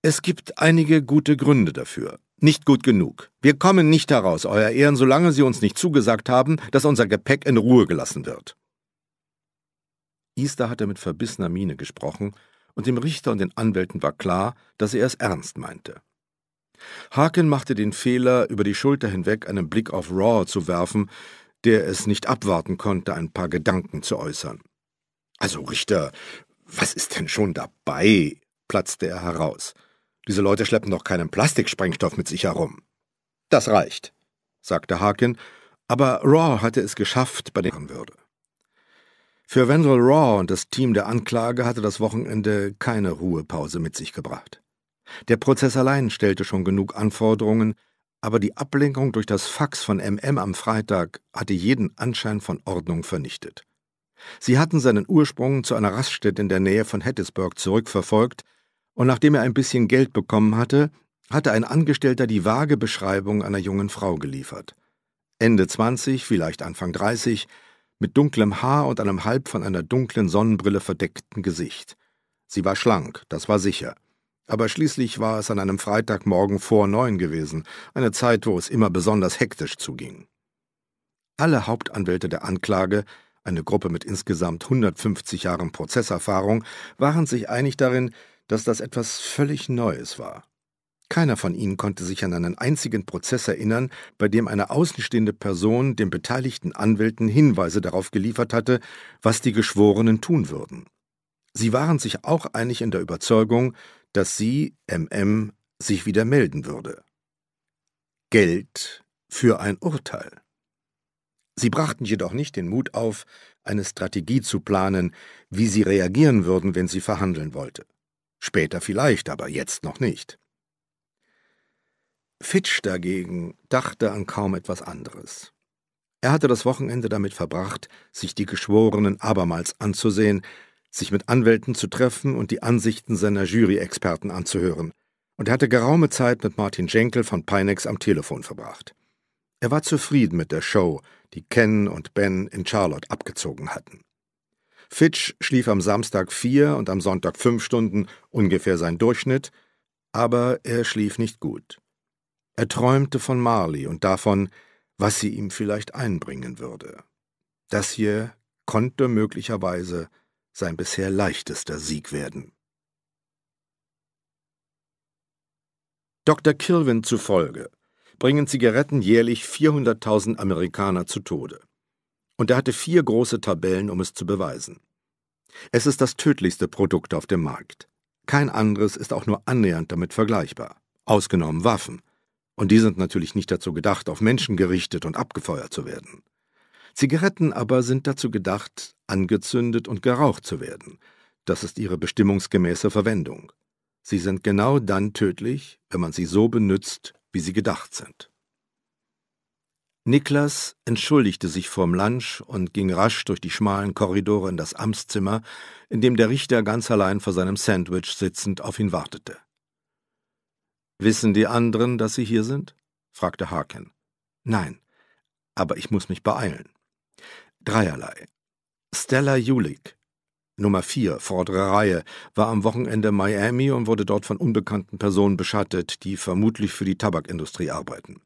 Es gibt einige gute Gründe dafür. Nicht gut genug. Wir kommen nicht heraus, Euer Ehren, solange Sie uns nicht zugesagt haben, dass unser Gepäck in Ruhe gelassen wird. Easter hatte mit verbissener Miene gesprochen und dem Richter und den Anwälten war klar, dass er es ernst meinte. Haken machte den Fehler, über die Schulter hinweg einen Blick auf Raw zu werfen, der es nicht abwarten konnte, ein paar Gedanken zu äußern. Also Richter, was ist denn schon dabei? platzte er heraus. Diese Leute schleppen doch keinen Plastiksprengstoff mit sich herum. Das reicht, sagte Haken, aber Raw hatte es geschafft, bei deren Würde. Für Wendell Raw und das Team der Anklage hatte das Wochenende keine Ruhepause mit sich gebracht. Der Prozess allein stellte schon genug Anforderungen, aber die Ablenkung durch das Fax von MM am Freitag hatte jeden Anschein von Ordnung vernichtet. Sie hatten seinen Ursprung zu einer Raststätte in der Nähe von Hattiesburg zurückverfolgt, und nachdem er ein bisschen Geld bekommen hatte, hatte ein Angestellter die vage Beschreibung einer jungen Frau geliefert. Ende 20, vielleicht Anfang 30, mit dunklem Haar und einem halb von einer dunklen Sonnenbrille verdeckten Gesicht. Sie war schlank, das war sicher. Aber schließlich war es an einem Freitagmorgen vor neun gewesen, eine Zeit, wo es immer besonders hektisch zuging. Alle Hauptanwälte der Anklage, eine Gruppe mit insgesamt 150 Jahren Prozesserfahrung, waren sich einig darin, dass das etwas völlig Neues war. Keiner von ihnen konnte sich an einen einzigen Prozess erinnern, bei dem eine außenstehende Person den beteiligten Anwälten Hinweise darauf geliefert hatte, was die Geschworenen tun würden. Sie waren sich auch einig in der Überzeugung, dass sie, MM, sich wieder melden würde. Geld für ein Urteil. Sie brachten jedoch nicht den Mut auf, eine Strategie zu planen, wie sie reagieren würden, wenn sie verhandeln wollte. Später vielleicht, aber jetzt noch nicht. Fitch dagegen dachte an kaum etwas anderes. Er hatte das Wochenende damit verbracht, sich die Geschworenen abermals anzusehen, sich mit Anwälten zu treffen und die Ansichten seiner Juryexperten anzuhören. Und er hatte geraume Zeit mit Martin Schenkel von Peinex am Telefon verbracht. Er war zufrieden mit der Show, die Ken und Ben in Charlotte abgezogen hatten. Fitch schlief am Samstag vier und am Sonntag fünf Stunden, ungefähr sein Durchschnitt, aber er schlief nicht gut. Er träumte von Marley und davon, was sie ihm vielleicht einbringen würde. Das hier konnte möglicherweise sein bisher leichtester Sieg werden. Dr. Kilvin zufolge bringen Zigaretten jährlich 400.000 Amerikaner zu Tode. Und er hatte vier große Tabellen, um es zu beweisen. Es ist das tödlichste Produkt auf dem Markt. Kein anderes ist auch nur annähernd damit vergleichbar, ausgenommen Waffen, und die sind natürlich nicht dazu gedacht, auf Menschen gerichtet und abgefeuert zu werden. Zigaretten aber sind dazu gedacht, angezündet und geraucht zu werden. Das ist ihre bestimmungsgemäße Verwendung. Sie sind genau dann tödlich, wenn man sie so benutzt, wie sie gedacht sind. Niklas entschuldigte sich vorm Lunch und ging rasch durch die schmalen Korridore in das Amtszimmer, in dem der Richter ganz allein vor seinem Sandwich sitzend auf ihn wartete. Wissen die anderen, dass Sie hier sind? fragte Haken. Nein, aber ich muss mich beeilen. Dreierlei. Stella Julik, Nummer 4, vordere Reihe, war am Wochenende in Miami und wurde dort von unbekannten Personen beschattet, die vermutlich für die Tabakindustrie arbeiten.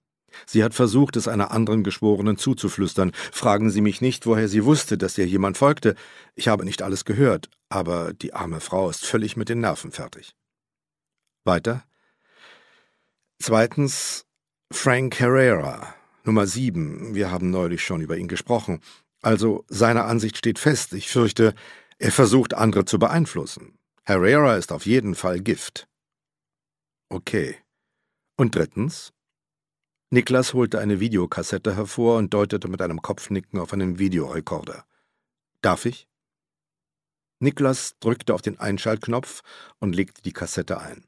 Sie hat versucht, es einer anderen Geschworenen zuzuflüstern. Fragen Sie mich nicht, woher sie wusste, dass ihr jemand folgte. Ich habe nicht alles gehört, aber die arme Frau ist völlig mit den Nerven fertig. Weiter? Zweitens Frank Herrera, Nummer 7. Wir haben neulich schon über ihn gesprochen. Also seine Ansicht steht fest. Ich fürchte, er versucht, andere zu beeinflussen. Herrera ist auf jeden Fall Gift. Okay. Und drittens? Niklas holte eine Videokassette hervor und deutete mit einem Kopfnicken auf einen Videorekorder. Darf ich? Niklas drückte auf den Einschaltknopf und legte die Kassette ein.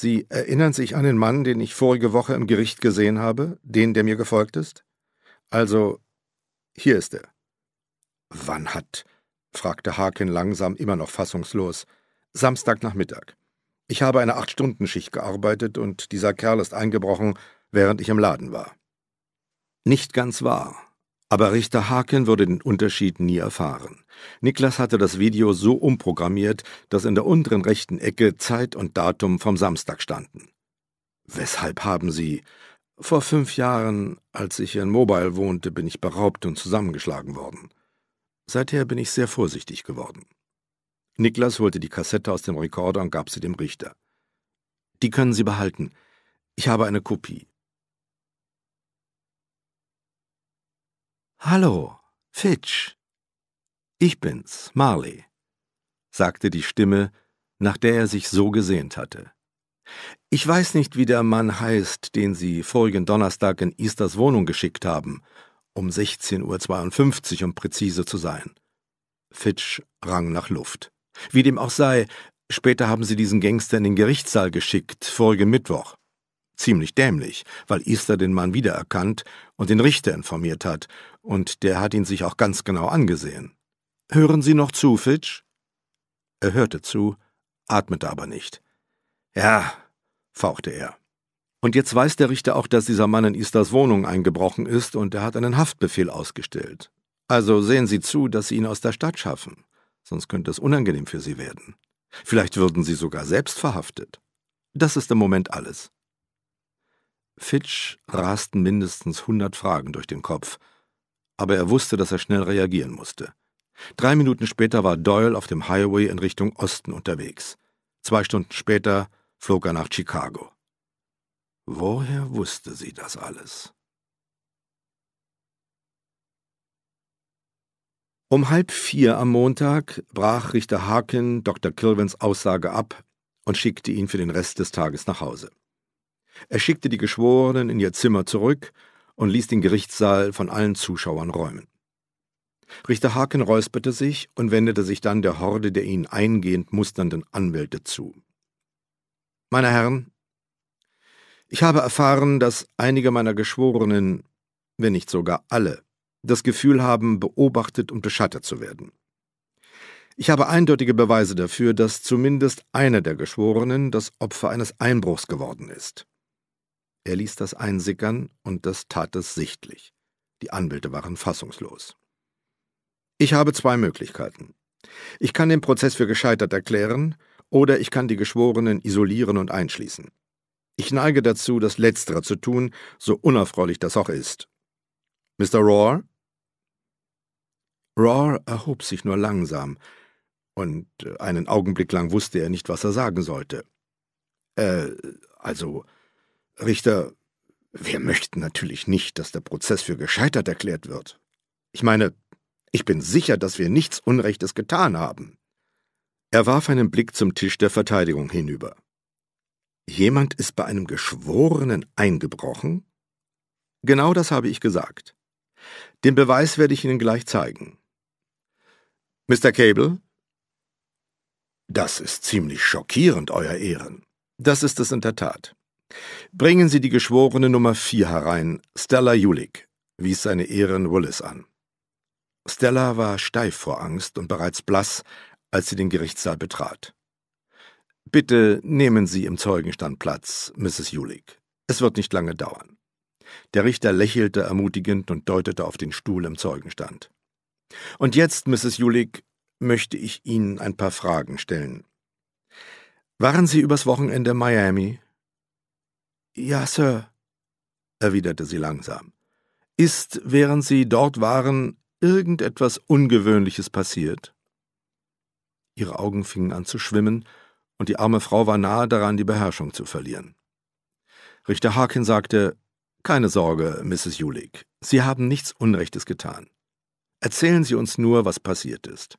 Sie erinnern sich an den Mann, den ich vorige Woche im Gericht gesehen habe, den, der mir gefolgt ist? Also, hier ist er. Wann hat? fragte Harkin langsam, immer noch fassungslos. Samstagnachmittag. Ich habe eine Acht-Stunden-Schicht gearbeitet und dieser Kerl ist eingebrochen, während ich im Laden war. Nicht ganz wahr, aber Richter Haken würde den Unterschied nie erfahren. Niklas hatte das Video so umprogrammiert, dass in der unteren rechten Ecke Zeit und Datum vom Samstag standen. Weshalb haben Sie? Vor fünf Jahren, als ich in Mobile wohnte, bin ich beraubt und zusammengeschlagen worden. Seither bin ich sehr vorsichtig geworden. Niklas holte die Kassette aus dem Rekorder und gab sie dem Richter. Die können Sie behalten. Ich habe eine Kopie. Hallo, Fitch. Ich bin's, Marley, sagte die Stimme, nach der er sich so gesehnt hatte. Ich weiß nicht, wie der Mann heißt, den Sie vorigen Donnerstag in Easters Wohnung geschickt haben, um 16.52 Uhr, um präzise zu sein. Fitch rang nach Luft. Wie dem auch sei, später haben Sie diesen Gangster in den Gerichtssaal geschickt, vorigen Mittwoch ziemlich dämlich, weil Easter den Mann wiedererkannt und den Richter informiert hat, und der hat ihn sich auch ganz genau angesehen. Hören Sie noch zu, Fitch? Er hörte zu, atmete aber nicht. Ja, fauchte er. Und jetzt weiß der Richter auch, dass dieser Mann in Easters Wohnung eingebrochen ist und er hat einen Haftbefehl ausgestellt. Also sehen Sie zu, dass Sie ihn aus der Stadt schaffen, sonst könnte es unangenehm für Sie werden. Vielleicht würden Sie sogar selbst verhaftet. Das ist im Moment alles. Fitch rasten mindestens hundert Fragen durch den Kopf, aber er wusste, dass er schnell reagieren musste. Drei Minuten später war Doyle auf dem Highway in Richtung Osten unterwegs. Zwei Stunden später flog er nach Chicago. Woher wusste sie das alles? Um halb vier am Montag brach Richter Harkin Dr. Kilvins Aussage ab und schickte ihn für den Rest des Tages nach Hause. Er schickte die Geschworenen in ihr Zimmer zurück und ließ den Gerichtssaal von allen Zuschauern räumen. Richter Haken räusperte sich und wendete sich dann der Horde der ihn eingehend musternden Anwälte zu. Meine Herren, ich habe erfahren, dass einige meiner Geschworenen, wenn nicht sogar alle, das Gefühl haben, beobachtet und beschattet zu werden. Ich habe eindeutige Beweise dafür, dass zumindest einer der Geschworenen das Opfer eines Einbruchs geworden ist. Er ließ das einsickern, und das tat es sichtlich. Die Anwälte waren fassungslos. Ich habe zwei Möglichkeiten. Ich kann den Prozess für gescheitert erklären, oder ich kann die Geschworenen isolieren und einschließen. Ich neige dazu, das Letztere zu tun, so unerfreulich das auch ist. Mr. Rohr? Rohr erhob sich nur langsam, und äh, einen Augenblick lang wusste er nicht, was er sagen sollte. Äh, also, Richter, wir möchten natürlich nicht, dass der Prozess für gescheitert erklärt wird. Ich meine, ich bin sicher, dass wir nichts Unrechtes getan haben. Er warf einen Blick zum Tisch der Verteidigung hinüber. Jemand ist bei einem Geschworenen eingebrochen? Genau das habe ich gesagt. Den Beweis werde ich Ihnen gleich zeigen. Mr. Cable? Das ist ziemlich schockierend, Euer Ehren. Das ist es in der Tat. Bringen Sie die Geschworene Nummer vier herein, Stella Julik, wies seine Ehren Willis an. Stella war steif vor Angst und bereits blass, als sie den Gerichtssaal betrat. Bitte nehmen Sie im Zeugenstand Platz, Mrs. Julik. Es wird nicht lange dauern. Der Richter lächelte ermutigend und deutete auf den Stuhl im Zeugenstand. Und jetzt, Mrs. Julik, möchte ich Ihnen ein paar Fragen stellen. Waren Sie übers Wochenende in Miami? Ja, Sir, erwiderte sie langsam. Ist, während Sie dort waren, irgendetwas Ungewöhnliches passiert? Ihre Augen fingen an zu schwimmen, und die arme Frau war nahe daran, die Beherrschung zu verlieren. Richter Harkin sagte, Keine Sorge, Mrs. Julik, Sie haben nichts Unrechtes getan. Erzählen Sie uns nur, was passiert ist.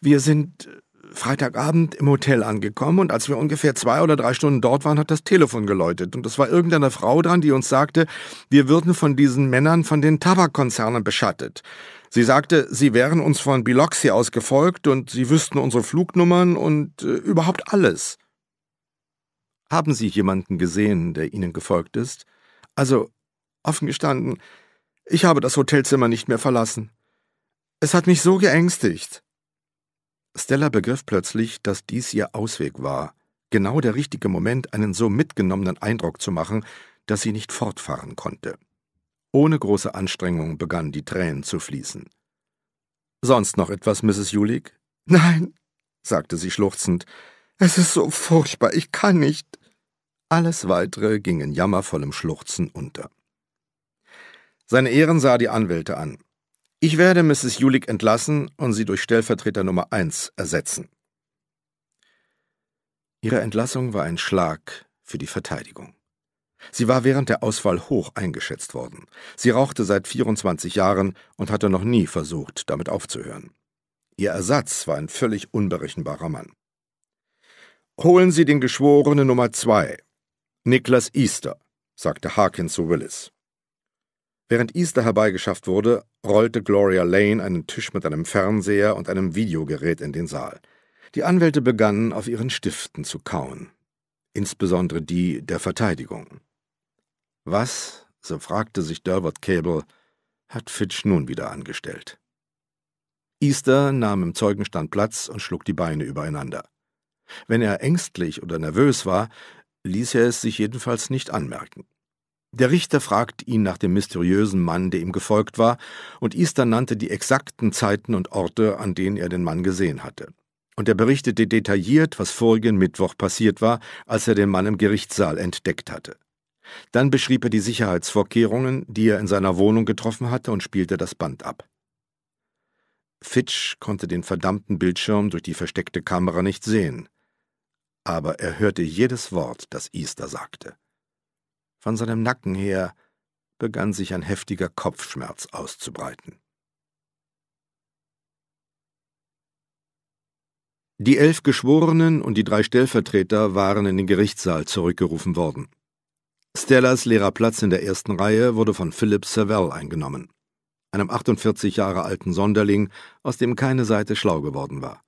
Wir sind Freitagabend im Hotel angekommen und als wir ungefähr zwei oder drei Stunden dort waren, hat das Telefon geläutet. Und es war irgendeine Frau dran, die uns sagte, wir würden von diesen Männern von den Tabakkonzernen beschattet. Sie sagte, sie wären uns von Biloxi aus gefolgt und sie wüssten unsere Flugnummern und äh, überhaupt alles. Haben Sie jemanden gesehen, der Ihnen gefolgt ist? Also, offen gestanden, ich habe das Hotelzimmer nicht mehr verlassen. Es hat mich so geängstigt. Stella begriff plötzlich, dass dies ihr Ausweg war, genau der richtige Moment, einen so mitgenommenen Eindruck zu machen, dass sie nicht fortfahren konnte. Ohne große Anstrengung begannen die Tränen zu fließen. Sonst noch etwas, Mrs. Julik? Nein, sagte sie schluchzend. Es ist so furchtbar, ich kann nicht. Alles Weitere ging in jammervollem Schluchzen unter. Seine Ehren sah die Anwälte an. Ich werde Mrs. Julik entlassen und sie durch Stellvertreter Nummer 1 ersetzen. Ihre Entlassung war ein Schlag für die Verteidigung. Sie war während der Auswahl hoch eingeschätzt worden. Sie rauchte seit 24 Jahren und hatte noch nie versucht, damit aufzuhören. Ihr Ersatz war ein völlig unberechenbarer Mann. Holen Sie den Geschworenen Nummer 2, Niklas Easter, sagte Harkin zu Willis. Während Easter herbeigeschafft wurde, rollte Gloria Lane einen Tisch mit einem Fernseher und einem Videogerät in den Saal. Die Anwälte begannen, auf ihren Stiften zu kauen. Insbesondere die der Verteidigung. Was, so fragte sich Delbert Cable, hat Fitch nun wieder angestellt? Easter nahm im Zeugenstand Platz und schlug die Beine übereinander. Wenn er ängstlich oder nervös war, ließ er es sich jedenfalls nicht anmerken. Der Richter fragt ihn nach dem mysteriösen Mann, der ihm gefolgt war, und Easter nannte die exakten Zeiten und Orte, an denen er den Mann gesehen hatte. Und er berichtete detailliert, was vorigen Mittwoch passiert war, als er den Mann im Gerichtssaal entdeckt hatte. Dann beschrieb er die Sicherheitsvorkehrungen, die er in seiner Wohnung getroffen hatte, und spielte das Band ab. Fitch konnte den verdammten Bildschirm durch die versteckte Kamera nicht sehen, aber er hörte jedes Wort, das Easter sagte. Von seinem Nacken her begann sich ein heftiger Kopfschmerz auszubreiten. Die elf Geschworenen und die drei Stellvertreter waren in den Gerichtssaal zurückgerufen worden. Stellas leerer Platz in der ersten Reihe wurde von Philip Savell eingenommen, einem 48 Jahre alten Sonderling, aus dem keine Seite schlau geworden war.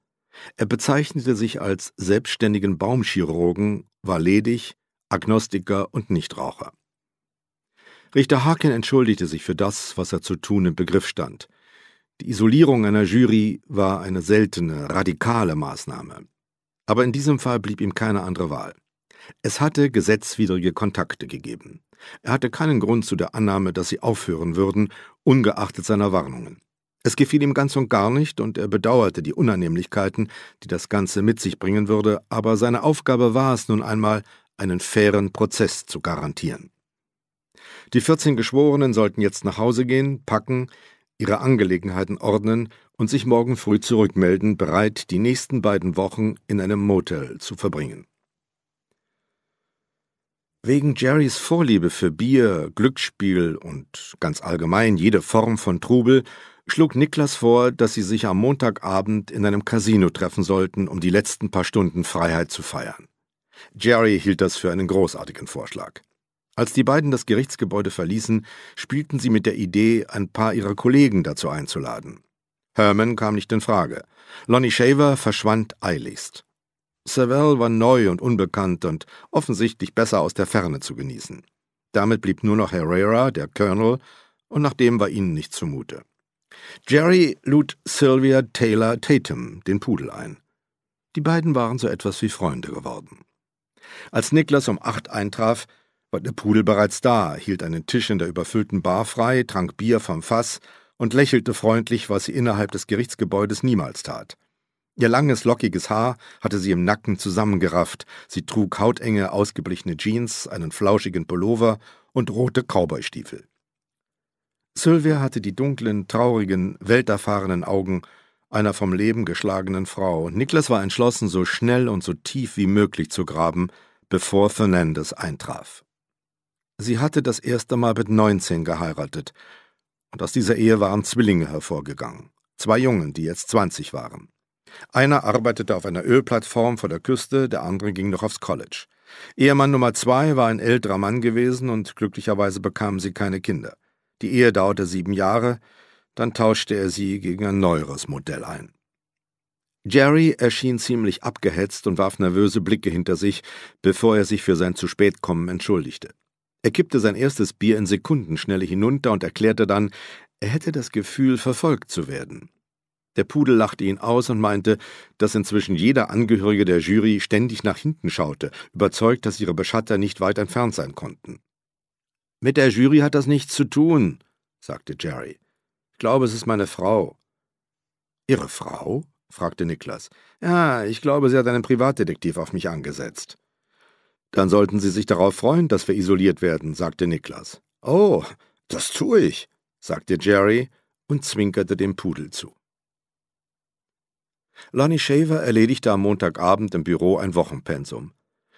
Er bezeichnete sich als selbstständigen Baumchirurgen, war ledig Agnostiker und Nichtraucher. Richter Harkin entschuldigte sich für das, was er zu tun im Begriff stand. Die Isolierung einer Jury war eine seltene, radikale Maßnahme. Aber in diesem Fall blieb ihm keine andere Wahl. Es hatte gesetzwidrige Kontakte gegeben. Er hatte keinen Grund zu der Annahme, dass sie aufhören würden, ungeachtet seiner Warnungen. Es gefiel ihm ganz und gar nicht, und er bedauerte die Unannehmlichkeiten, die das Ganze mit sich bringen würde, aber seine Aufgabe war es nun einmal, einen fairen Prozess zu garantieren. Die 14 Geschworenen sollten jetzt nach Hause gehen, packen, ihre Angelegenheiten ordnen und sich morgen früh zurückmelden, bereit, die nächsten beiden Wochen in einem Motel zu verbringen. Wegen Jerrys Vorliebe für Bier, Glücksspiel und ganz allgemein jede Form von Trubel schlug Niklas vor, dass sie sich am Montagabend in einem Casino treffen sollten, um die letzten paar Stunden Freiheit zu feiern. Jerry hielt das für einen großartigen Vorschlag. Als die beiden das Gerichtsgebäude verließen, spielten sie mit der Idee, ein paar ihrer Kollegen dazu einzuladen. Herman kam nicht in Frage. Lonnie Shaver verschwand eiligst. Savell war neu und unbekannt und offensichtlich besser aus der Ferne zu genießen. Damit blieb nur noch Herrera, der Colonel, und nach dem war ihnen nicht zumute. Jerry lud Sylvia Taylor Tatum, den Pudel, ein. Die beiden waren so etwas wie Freunde geworden. Als Niklas um acht eintraf, war der Pudel bereits da, hielt einen Tisch in der überfüllten Bar frei, trank Bier vom Fass und lächelte freundlich, was sie innerhalb des Gerichtsgebäudes niemals tat. Ihr langes, lockiges Haar hatte sie im Nacken zusammengerafft, sie trug hautenge, ausgeblichene Jeans, einen flauschigen Pullover und rote Cowboystiefel. Sylvia hatte die dunklen, traurigen, welterfahrenen Augen einer vom Leben geschlagenen Frau. Niklas war entschlossen, so schnell und so tief wie möglich zu graben, bevor Fernandes eintraf. Sie hatte das erste Mal mit 19 geheiratet, und aus dieser Ehe waren Zwillinge hervorgegangen, zwei Jungen, die jetzt 20 waren. Einer arbeitete auf einer Ölplattform vor der Küste, der andere ging noch aufs College. Ehemann Nummer zwei war ein älterer Mann gewesen und glücklicherweise bekamen sie keine Kinder. Die Ehe dauerte sieben Jahre, dann tauschte er sie gegen ein neueres Modell ein. Jerry erschien ziemlich abgehetzt und warf nervöse Blicke hinter sich, bevor er sich für sein zu spät kommen entschuldigte. Er kippte sein erstes Bier in Sekundenschnelle hinunter und erklärte dann, er hätte das Gefühl, verfolgt zu werden. Der Pudel lachte ihn aus und meinte, dass inzwischen jeder Angehörige der Jury ständig nach hinten schaute, überzeugt, dass ihre Beschatter nicht weit entfernt sein konnten. Mit der Jury hat das nichts zu tun, sagte Jerry glaube, es ist meine Frau. Ihre Frau? fragte Niklas. Ja, ich glaube, sie hat einen Privatdetektiv auf mich angesetzt. Dann sollten Sie sich darauf freuen, dass wir isoliert werden, sagte Niklas. Oh, das tue ich, sagte Jerry und zwinkerte dem Pudel zu. Lonnie Shaver erledigte am Montagabend im Büro ein Wochenpensum.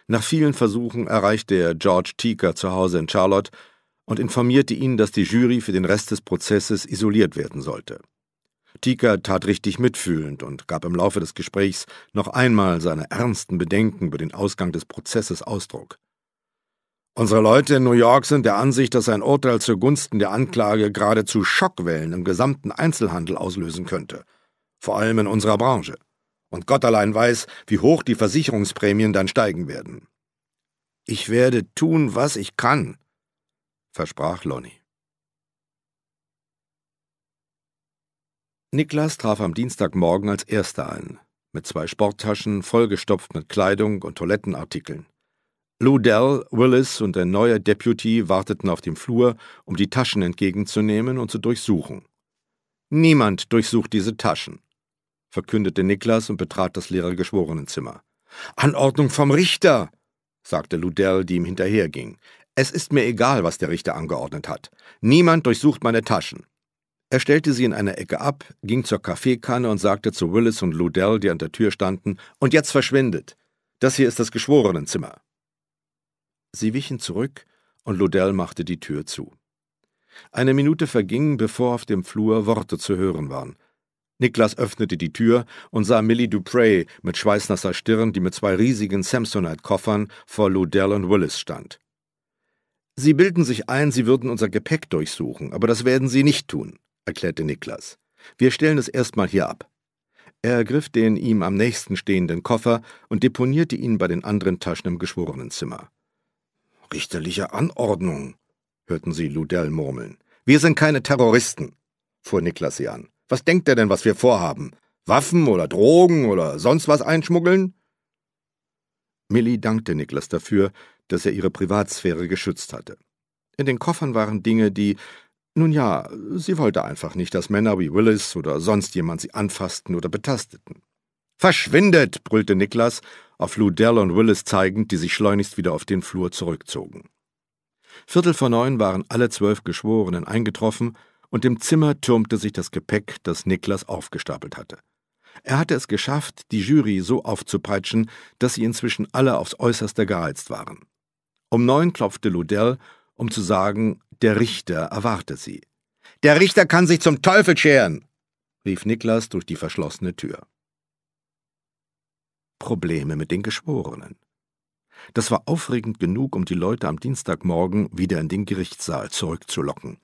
Nach vielen Versuchen erreichte er George Teaker zu Hause in Charlotte und informierte ihn, dass die Jury für den Rest des Prozesses isoliert werden sollte. Tika tat richtig mitfühlend und gab im Laufe des Gesprächs noch einmal seine ernsten Bedenken über den Ausgang des Prozesses Ausdruck. Unsere Leute in New York sind der Ansicht, dass ein Urteil zugunsten der Anklage geradezu Schockwellen im gesamten Einzelhandel auslösen könnte, vor allem in unserer Branche. Und Gott allein weiß, wie hoch die Versicherungsprämien dann steigen werden. Ich werde tun, was ich kann, versprach Lonny. Niklas traf am Dienstagmorgen als erster ein, mit zwei Sporttaschen vollgestopft mit Kleidung und Toilettenartikeln. Lou Dell, Willis und ein neuer Deputy warteten auf dem Flur, um die Taschen entgegenzunehmen und zu durchsuchen. Niemand durchsucht diese Taschen, verkündete Niklas und betrat das leere Geschworenenzimmer. Anordnung vom Richter, sagte Ludell, die ihm hinterherging. Es ist mir egal, was der Richter angeordnet hat. Niemand durchsucht meine Taschen. Er stellte sie in einer Ecke ab, ging zur Kaffeekanne und sagte zu Willis und Ludell, die an der Tür standen, und jetzt verschwindet. Das hier ist das Geschworenenzimmer. Sie wichen zurück, und Ludell machte die Tür zu. Eine Minute verging, bevor auf dem Flur Worte zu hören waren. Niklas öffnete die Tür und sah Millie Dupre mit schweißnasser Stirn, die mit zwei riesigen Samsonite-Koffern vor Ludell und Willis stand. Sie bilden sich ein, Sie würden unser Gepäck durchsuchen, aber das werden Sie nicht tun, erklärte Niklas. Wir stellen es erstmal hier ab. Er ergriff den ihm am nächsten stehenden Koffer und deponierte ihn bei den anderen Taschen im Geschworenenzimmer. Richterliche Anordnung, hörten sie Ludell murmeln. Wir sind keine Terroristen, fuhr Niklas sie an. Was denkt er denn, was wir vorhaben? Waffen oder Drogen oder sonst was einschmuggeln? Millie dankte Niklas dafür, dass er ihre Privatsphäre geschützt hatte. In den Koffern waren Dinge, die nun ja, sie wollte einfach nicht, dass Männer wie Willis oder sonst jemand sie anfassten oder betasteten. Verschwindet! brüllte Niklas, auf Lou Dell und Willis zeigend, die sich schleunigst wieder auf den Flur zurückzogen. Viertel vor neun waren alle zwölf Geschworenen eingetroffen, und im Zimmer türmte sich das Gepäck, das Niklas aufgestapelt hatte. Er hatte es geschafft, die Jury so aufzupeitschen, dass sie inzwischen alle aufs äußerste gereizt waren. Um neun klopfte Ludell, um zu sagen, der Richter erwarte sie. Der Richter kann sich zum Teufel scheren, rief Niklas durch die verschlossene Tür. Probleme mit den Geschworenen. Das war aufregend genug, um die Leute am Dienstagmorgen wieder in den Gerichtssaal zurückzulocken.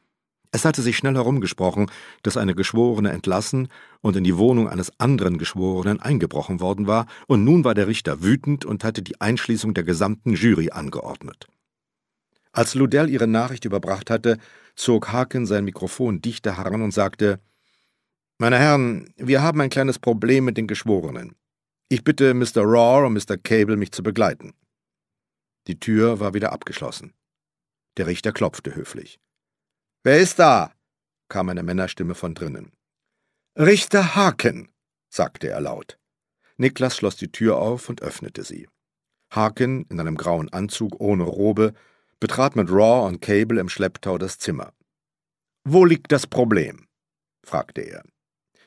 Es hatte sich schnell herumgesprochen, dass eine Geschworene entlassen und in die Wohnung eines anderen Geschworenen eingebrochen worden war, und nun war der Richter wütend und hatte die Einschließung der gesamten Jury angeordnet. Als Ludell ihre Nachricht überbracht hatte, zog Haken sein Mikrofon dichter heran und sagte Meine Herren, wir haben ein kleines Problem mit den Geschworenen. Ich bitte Mr. Raw und Mr. Cable, mich zu begleiten. Die Tür war wieder abgeschlossen. Der Richter klopfte höflich. Wer ist da? kam eine Männerstimme von drinnen. Richter Haken, sagte er laut. Niklas schloss die Tür auf und öffnete sie. Haken, in einem grauen Anzug ohne Robe, betrat mit Raw und Cable im Schlepptau das Zimmer. Wo liegt das Problem? fragte er.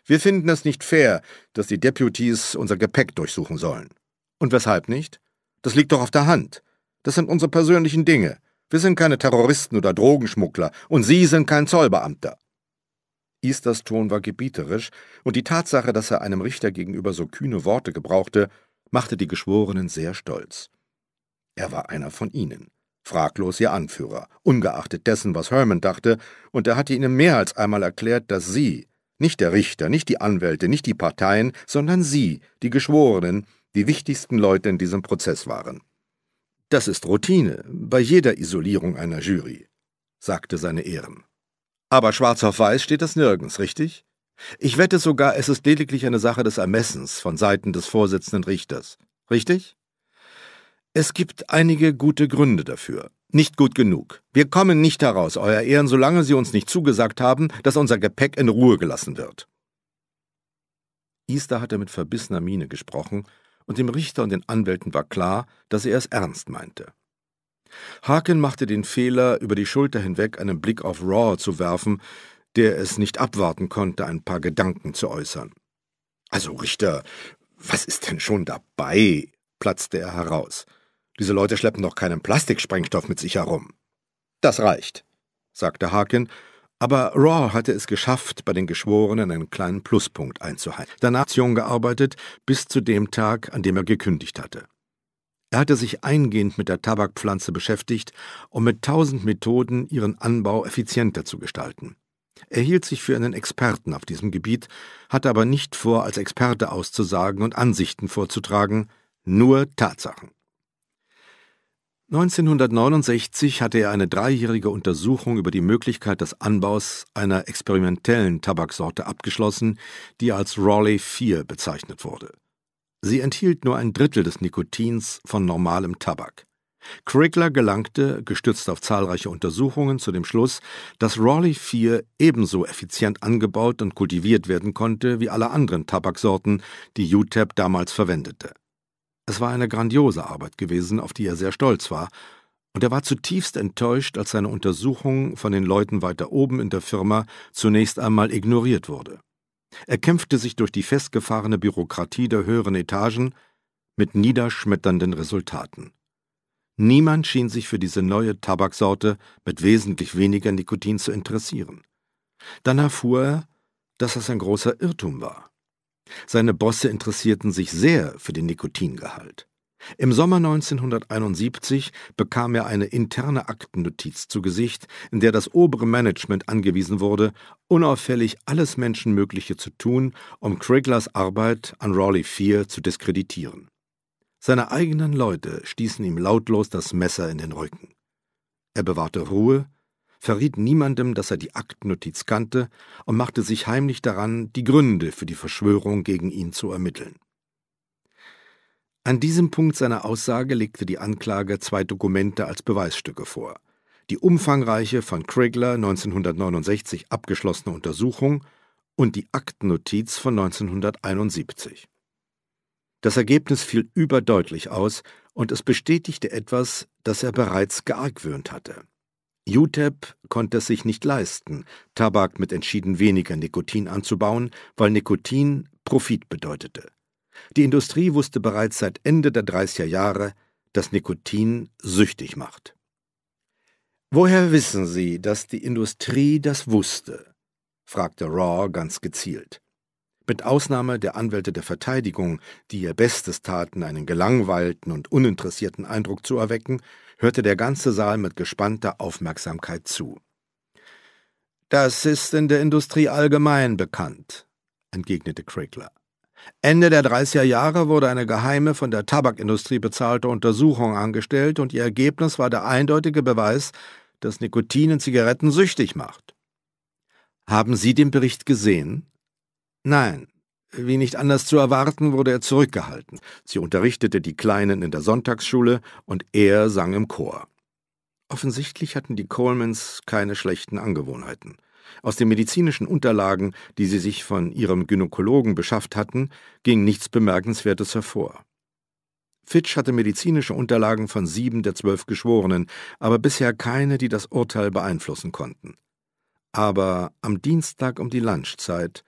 Wir finden es nicht fair, dass die Deputies unser Gepäck durchsuchen sollen. Und weshalb nicht? Das liegt doch auf der Hand. Das sind unsere persönlichen Dinge. Wir sind keine Terroristen oder Drogenschmuggler, und Sie sind kein Zollbeamter. Easters Ton war gebieterisch, und die Tatsache, dass er einem Richter gegenüber so kühne Worte gebrauchte, machte die Geschworenen sehr stolz. Er war einer von ihnen, fraglos ihr Anführer, ungeachtet dessen, was Herman dachte, und er hatte ihnen mehr als einmal erklärt, dass sie, nicht der Richter, nicht die Anwälte, nicht die Parteien, sondern sie, die Geschworenen, die wichtigsten Leute in diesem Prozess waren. Das ist Routine bei jeder Isolierung einer Jury, sagte seine Ehren. Aber schwarz auf weiß steht das nirgends, richtig? Ich wette sogar, es ist lediglich eine Sache des Ermessens von Seiten des Vorsitzenden Richters, richtig? Es gibt einige gute Gründe dafür. Nicht gut genug. Wir kommen nicht heraus, Euer Ehren, solange Sie uns nicht zugesagt haben, dass unser Gepäck in Ruhe gelassen wird. Easter hatte mit verbissener Miene gesprochen und dem Richter und den Anwälten war klar, dass er es ernst meinte. Haken machte den Fehler, über die Schulter hinweg einen Blick auf Raw zu werfen, der es nicht abwarten konnte, ein paar Gedanken zu äußern. Also Richter, was ist denn schon dabei? platzte er heraus. Diese Leute schleppen doch keinen Plastiksprengstoff mit sich herum. Das reicht, sagte Haken aber Raw hatte es geschafft, bei den Geschworenen einen kleinen Pluspunkt einzuhalten. Danach hat Young gearbeitet bis zu dem Tag, an dem er gekündigt hatte. Er hatte sich eingehend mit der Tabakpflanze beschäftigt, um mit tausend Methoden ihren Anbau effizienter zu gestalten. Er hielt sich für einen Experten auf diesem Gebiet, hatte aber nicht vor, als Experte auszusagen und Ansichten vorzutragen, nur Tatsachen. 1969 hatte er eine dreijährige Untersuchung über die Möglichkeit des Anbaus einer experimentellen Tabaksorte abgeschlossen, die als Raleigh 4 bezeichnet wurde. Sie enthielt nur ein Drittel des Nikotins von normalem Tabak. Crickler gelangte, gestützt auf zahlreiche Untersuchungen, zu dem Schluss, dass Raleigh 4 ebenso effizient angebaut und kultiviert werden konnte wie alle anderen Tabaksorten, die UTEP damals verwendete. Es war eine grandiose Arbeit gewesen, auf die er sehr stolz war, und er war zutiefst enttäuscht, als seine Untersuchung von den Leuten weiter oben in der Firma zunächst einmal ignoriert wurde. Er kämpfte sich durch die festgefahrene Bürokratie der höheren Etagen mit niederschmetternden Resultaten. Niemand schien sich für diese neue Tabaksorte mit wesentlich weniger Nikotin zu interessieren. Dann erfuhr er, dass das ein großer Irrtum war. Seine Bosse interessierten sich sehr für den Nikotingehalt. Im Sommer 1971 bekam er eine interne Aktennotiz zu Gesicht, in der das obere Management angewiesen wurde, unauffällig alles Menschenmögliche zu tun, um Kriglers Arbeit an Raleigh 4 zu diskreditieren. Seine eigenen Leute stießen ihm lautlos das Messer in den Rücken. Er bewahrte Ruhe verriet niemandem, dass er die Aktennotiz kannte und machte sich heimlich daran, die Gründe für die Verschwörung gegen ihn zu ermitteln. An diesem Punkt seiner Aussage legte die Anklage zwei Dokumente als Beweisstücke vor. Die umfangreiche von Krigler 1969 abgeschlossene Untersuchung und die Aktennotiz von 1971. Das Ergebnis fiel überdeutlich aus und es bestätigte etwas, das er bereits geargwöhnt hatte. UTEP konnte es sich nicht leisten, Tabak mit entschieden weniger Nikotin anzubauen, weil Nikotin Profit bedeutete. Die Industrie wusste bereits seit Ende der 30er Jahre, dass Nikotin süchtig macht. Woher wissen Sie, dass die Industrie das wusste? fragte Raw ganz gezielt. Mit Ausnahme der Anwälte der Verteidigung, die ihr Bestes taten, einen gelangweilten und uninteressierten Eindruck zu erwecken, hörte der ganze Saal mit gespannter Aufmerksamkeit zu. Das ist in der Industrie allgemein bekannt, entgegnete Crickler. Ende der 30er Jahre wurde eine geheime, von der Tabakindustrie bezahlte Untersuchung angestellt und ihr Ergebnis war der eindeutige Beweis, dass Nikotin in Zigaretten süchtig macht. Haben Sie den Bericht gesehen? Nein, wie nicht anders zu erwarten, wurde er zurückgehalten. Sie unterrichtete die Kleinen in der Sonntagsschule und er sang im Chor. Offensichtlich hatten die Colemans keine schlechten Angewohnheiten. Aus den medizinischen Unterlagen, die sie sich von ihrem Gynäkologen beschafft hatten, ging nichts Bemerkenswertes hervor. Fitch hatte medizinische Unterlagen von sieben der zwölf Geschworenen, aber bisher keine, die das Urteil beeinflussen konnten. Aber am Dienstag um die Lunchzeit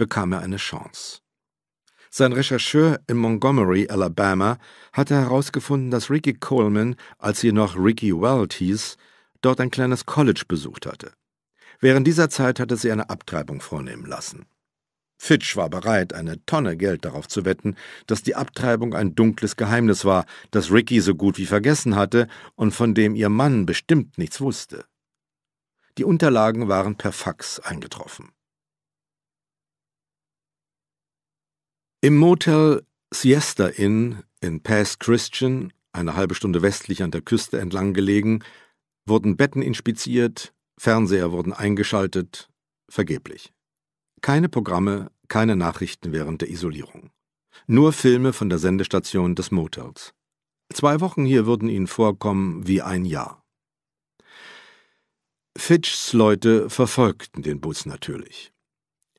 bekam er eine Chance. Sein Rechercheur in Montgomery, Alabama, hatte herausgefunden, dass Ricky Coleman, als sie noch Ricky Weld hieß, dort ein kleines College besucht hatte. Während dieser Zeit hatte sie eine Abtreibung vornehmen lassen. Fitch war bereit, eine Tonne Geld darauf zu wetten, dass die Abtreibung ein dunkles Geheimnis war, das Ricky so gut wie vergessen hatte und von dem ihr Mann bestimmt nichts wusste. Die Unterlagen waren per Fax eingetroffen. Im Motel Siesta Inn in Pass Christian, eine halbe Stunde westlich an der Küste entlang gelegen, wurden Betten inspiziert, Fernseher wurden eingeschaltet, vergeblich. Keine Programme, keine Nachrichten während der Isolierung. Nur Filme von der Sendestation des Motels. Zwei Wochen hier würden ihnen vorkommen wie ein Jahr. Fitchs Leute verfolgten den Bus natürlich.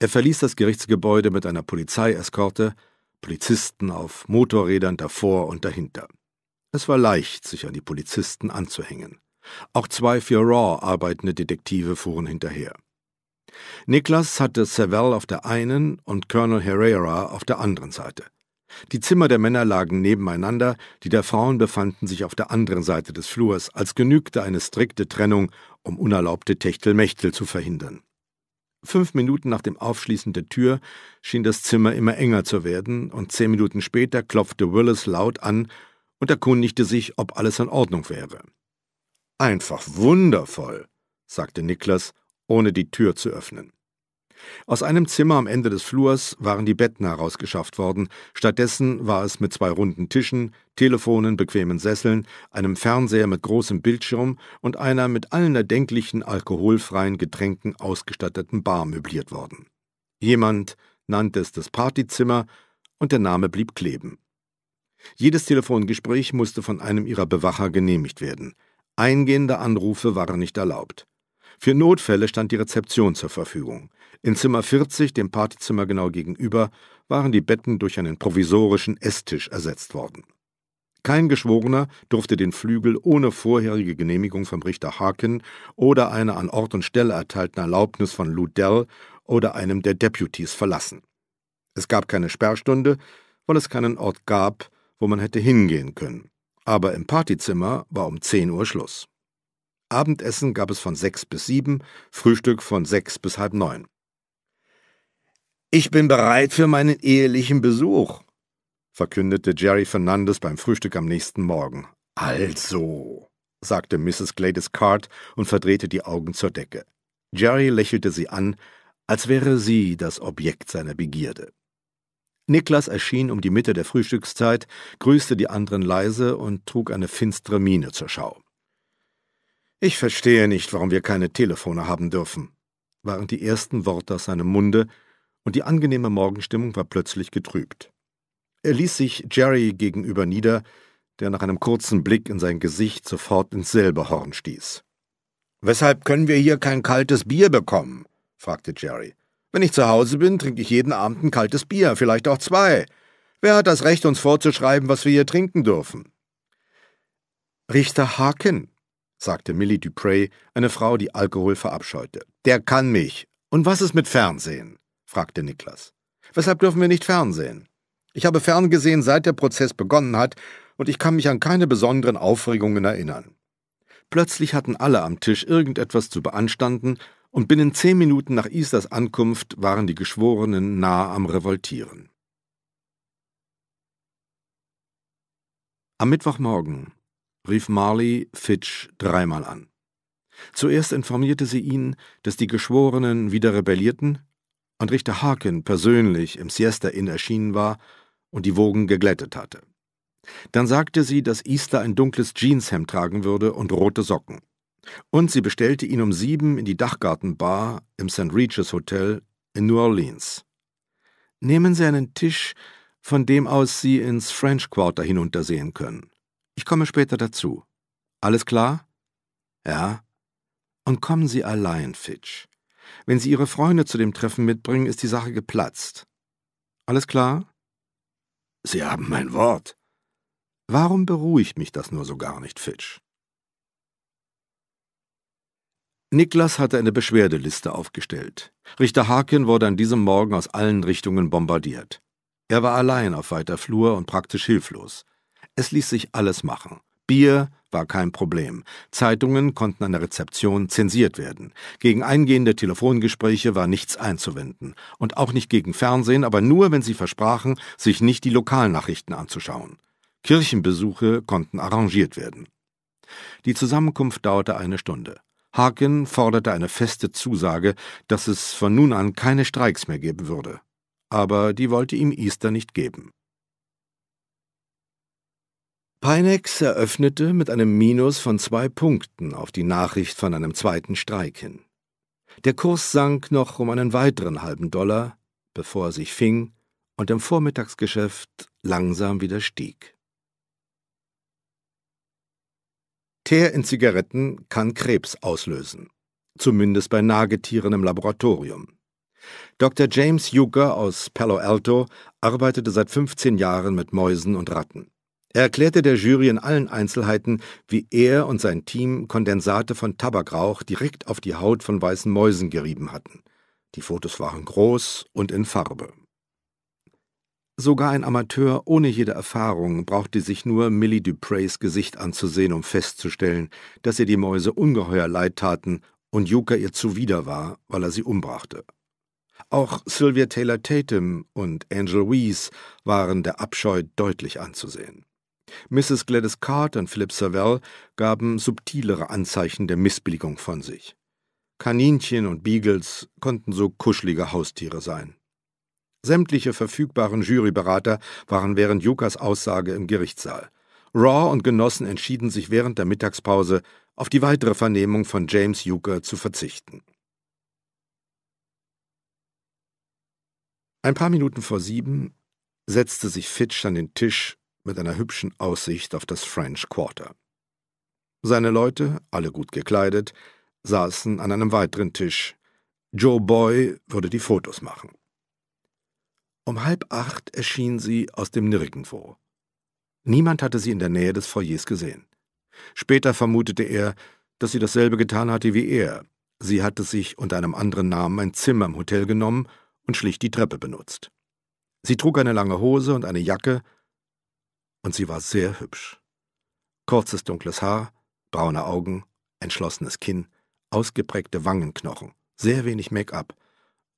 Er verließ das Gerichtsgebäude mit einer Polizeieskorte, Polizisten auf Motorrädern davor und dahinter. Es war leicht, sich an die Polizisten anzuhängen. Auch zwei für Raw arbeitende Detektive fuhren hinterher. Niklas hatte Savell auf der einen und Colonel Herrera auf der anderen Seite. Die Zimmer der Männer lagen nebeneinander, die der Frauen befanden sich auf der anderen Seite des Flurs, als genügte eine strikte Trennung, um unerlaubte Techtelmechtel zu verhindern. Fünf Minuten nach dem Aufschließen der Tür schien das Zimmer immer enger zu werden, und zehn Minuten später klopfte Willis laut an und erkundigte sich, ob alles in Ordnung wäre. Einfach wundervoll, sagte Niklas, ohne die Tür zu öffnen. Aus einem Zimmer am Ende des Flurs waren die Betten herausgeschafft worden, stattdessen war es mit zwei runden Tischen, Telefonen, bequemen Sesseln, einem Fernseher mit großem Bildschirm und einer mit allen erdenklichen alkoholfreien Getränken ausgestatteten Bar möbliert worden. Jemand nannte es das Partyzimmer und der Name blieb kleben. Jedes Telefongespräch musste von einem ihrer Bewacher genehmigt werden. Eingehende Anrufe waren nicht erlaubt. Für Notfälle stand die Rezeption zur Verfügung. In Zimmer 40, dem Partyzimmer genau gegenüber, waren die Betten durch einen provisorischen Esstisch ersetzt worden. Kein Geschworener durfte den Flügel ohne vorherige Genehmigung vom Richter Harkin oder einer an Ort und Stelle erteilten Erlaubnis von Lou Dell oder einem der Deputies verlassen. Es gab keine Sperrstunde, weil es keinen Ort gab, wo man hätte hingehen können. Aber im Partyzimmer war um 10 Uhr Schluss. Abendessen gab es von 6 bis 7, Frühstück von 6 bis halb 9. Ich bin bereit für meinen ehelichen Besuch, verkündete Jerry Fernandes beim Frühstück am nächsten Morgen. Also, sagte Mrs. Gladys Card und verdrehte die Augen zur Decke. Jerry lächelte sie an, als wäre sie das Objekt seiner Begierde. Niklas erschien um die Mitte der Frühstückszeit, grüßte die anderen leise und trug eine finstere Miene zur Schau. Ich verstehe nicht, warum wir keine Telefone haben dürfen, waren die ersten Worte aus seinem Munde, und die angenehme Morgenstimmung war plötzlich getrübt. Er ließ sich Jerry gegenüber nieder, der nach einem kurzen Blick in sein Gesicht sofort ins selbe Horn stieß. Weshalb können wir hier kein kaltes Bier bekommen? fragte Jerry. Wenn ich zu Hause bin, trinke ich jeden Abend ein kaltes Bier, vielleicht auch zwei. Wer hat das Recht, uns vorzuschreiben, was wir hier trinken dürfen? Richter Haken, sagte Millie Dupre, eine Frau, die Alkohol verabscheute. Der kann mich. Und was ist mit Fernsehen? fragte Niklas. Weshalb dürfen wir nicht fernsehen? Ich habe ferngesehen, seit der Prozess begonnen hat, und ich kann mich an keine besonderen Aufregungen erinnern. Plötzlich hatten alle am Tisch irgendetwas zu beanstanden, und binnen zehn Minuten nach Islas Ankunft waren die Geschworenen nahe am Revoltieren. Am Mittwochmorgen rief Marley Fitch dreimal an. Zuerst informierte sie ihn, dass die Geschworenen wieder rebellierten und Richter Harkin persönlich im Siesta Inn erschienen war und die Wogen geglättet hatte. Dann sagte sie, dass Easter ein dunkles Jeanshemd tragen würde und rote Socken. Und sie bestellte ihn um sieben in die Dachgartenbar im St. Regis Hotel in New Orleans. Nehmen Sie einen Tisch, von dem aus Sie ins French Quarter hinuntersehen können. Ich komme später dazu. Alles klar? Ja. Und kommen Sie allein, Fitch. Wenn Sie Ihre Freunde zu dem Treffen mitbringen, ist die Sache geplatzt. Alles klar? Sie haben mein Wort. Warum beruhigt mich das nur so gar nicht, Fitch? Niklas hatte eine Beschwerdeliste aufgestellt. Richter Harkin wurde an diesem Morgen aus allen Richtungen bombardiert. Er war allein auf weiter Flur und praktisch hilflos. Es ließ sich alles machen. Bier, war kein Problem. Zeitungen konnten an der Rezeption zensiert werden. Gegen eingehende Telefongespräche war nichts einzuwenden. Und auch nicht gegen Fernsehen, aber nur, wenn sie versprachen, sich nicht die Lokalnachrichten anzuschauen. Kirchenbesuche konnten arrangiert werden. Die Zusammenkunft dauerte eine Stunde. Haken forderte eine feste Zusage, dass es von nun an keine Streiks mehr geben würde. Aber die wollte ihm Easter nicht geben. Pinex eröffnete mit einem Minus von zwei Punkten auf die Nachricht von einem zweiten Streik hin. Der Kurs sank noch um einen weiteren halben Dollar, bevor er sich fing und im Vormittagsgeschäft langsam wieder stieg. Teer in Zigaretten kann Krebs auslösen, zumindest bei Nagetieren im Laboratorium. Dr. James Yuger aus Palo Alto arbeitete seit 15 Jahren mit Mäusen und Ratten. Er erklärte der Jury in allen Einzelheiten, wie er und sein Team Kondensate von Tabakrauch direkt auf die Haut von weißen Mäusen gerieben hatten. Die Fotos waren groß und in Farbe. Sogar ein Amateur ohne jede Erfahrung brauchte sich nur Millie Duprays Gesicht anzusehen, um festzustellen, dass ihr die Mäuse ungeheuer leid taten und Juka ihr zuwider war, weil er sie umbrachte. Auch Sylvia Taylor Tatum und Angel Reese waren der Abscheu deutlich anzusehen. Mrs. Gladys Card und Philip Savell gaben subtilere Anzeichen der Missbilligung von sich. Kaninchen und Beagles konnten so kuschelige Haustiere sein. Sämtliche verfügbaren Juryberater waren während Jukas Aussage im Gerichtssaal. Raw und Genossen entschieden sich während der Mittagspause, auf die weitere Vernehmung von James Juker zu verzichten. Ein paar Minuten vor sieben setzte sich Fitch an den Tisch mit einer hübschen Aussicht auf das French Quarter. Seine Leute, alle gut gekleidet, saßen an einem weiteren Tisch. Joe Boy würde die Fotos machen. Um halb acht erschien sie aus dem Nirgendwo. Niemand hatte sie in der Nähe des Foyers gesehen. Später vermutete er, dass sie dasselbe getan hatte wie er. Sie hatte sich unter einem anderen Namen ein Zimmer im Hotel genommen und schlicht die Treppe benutzt. Sie trug eine lange Hose und eine Jacke und sie war sehr hübsch. Kurzes dunkles Haar, braune Augen, entschlossenes Kinn, ausgeprägte Wangenknochen, sehr wenig Make-up,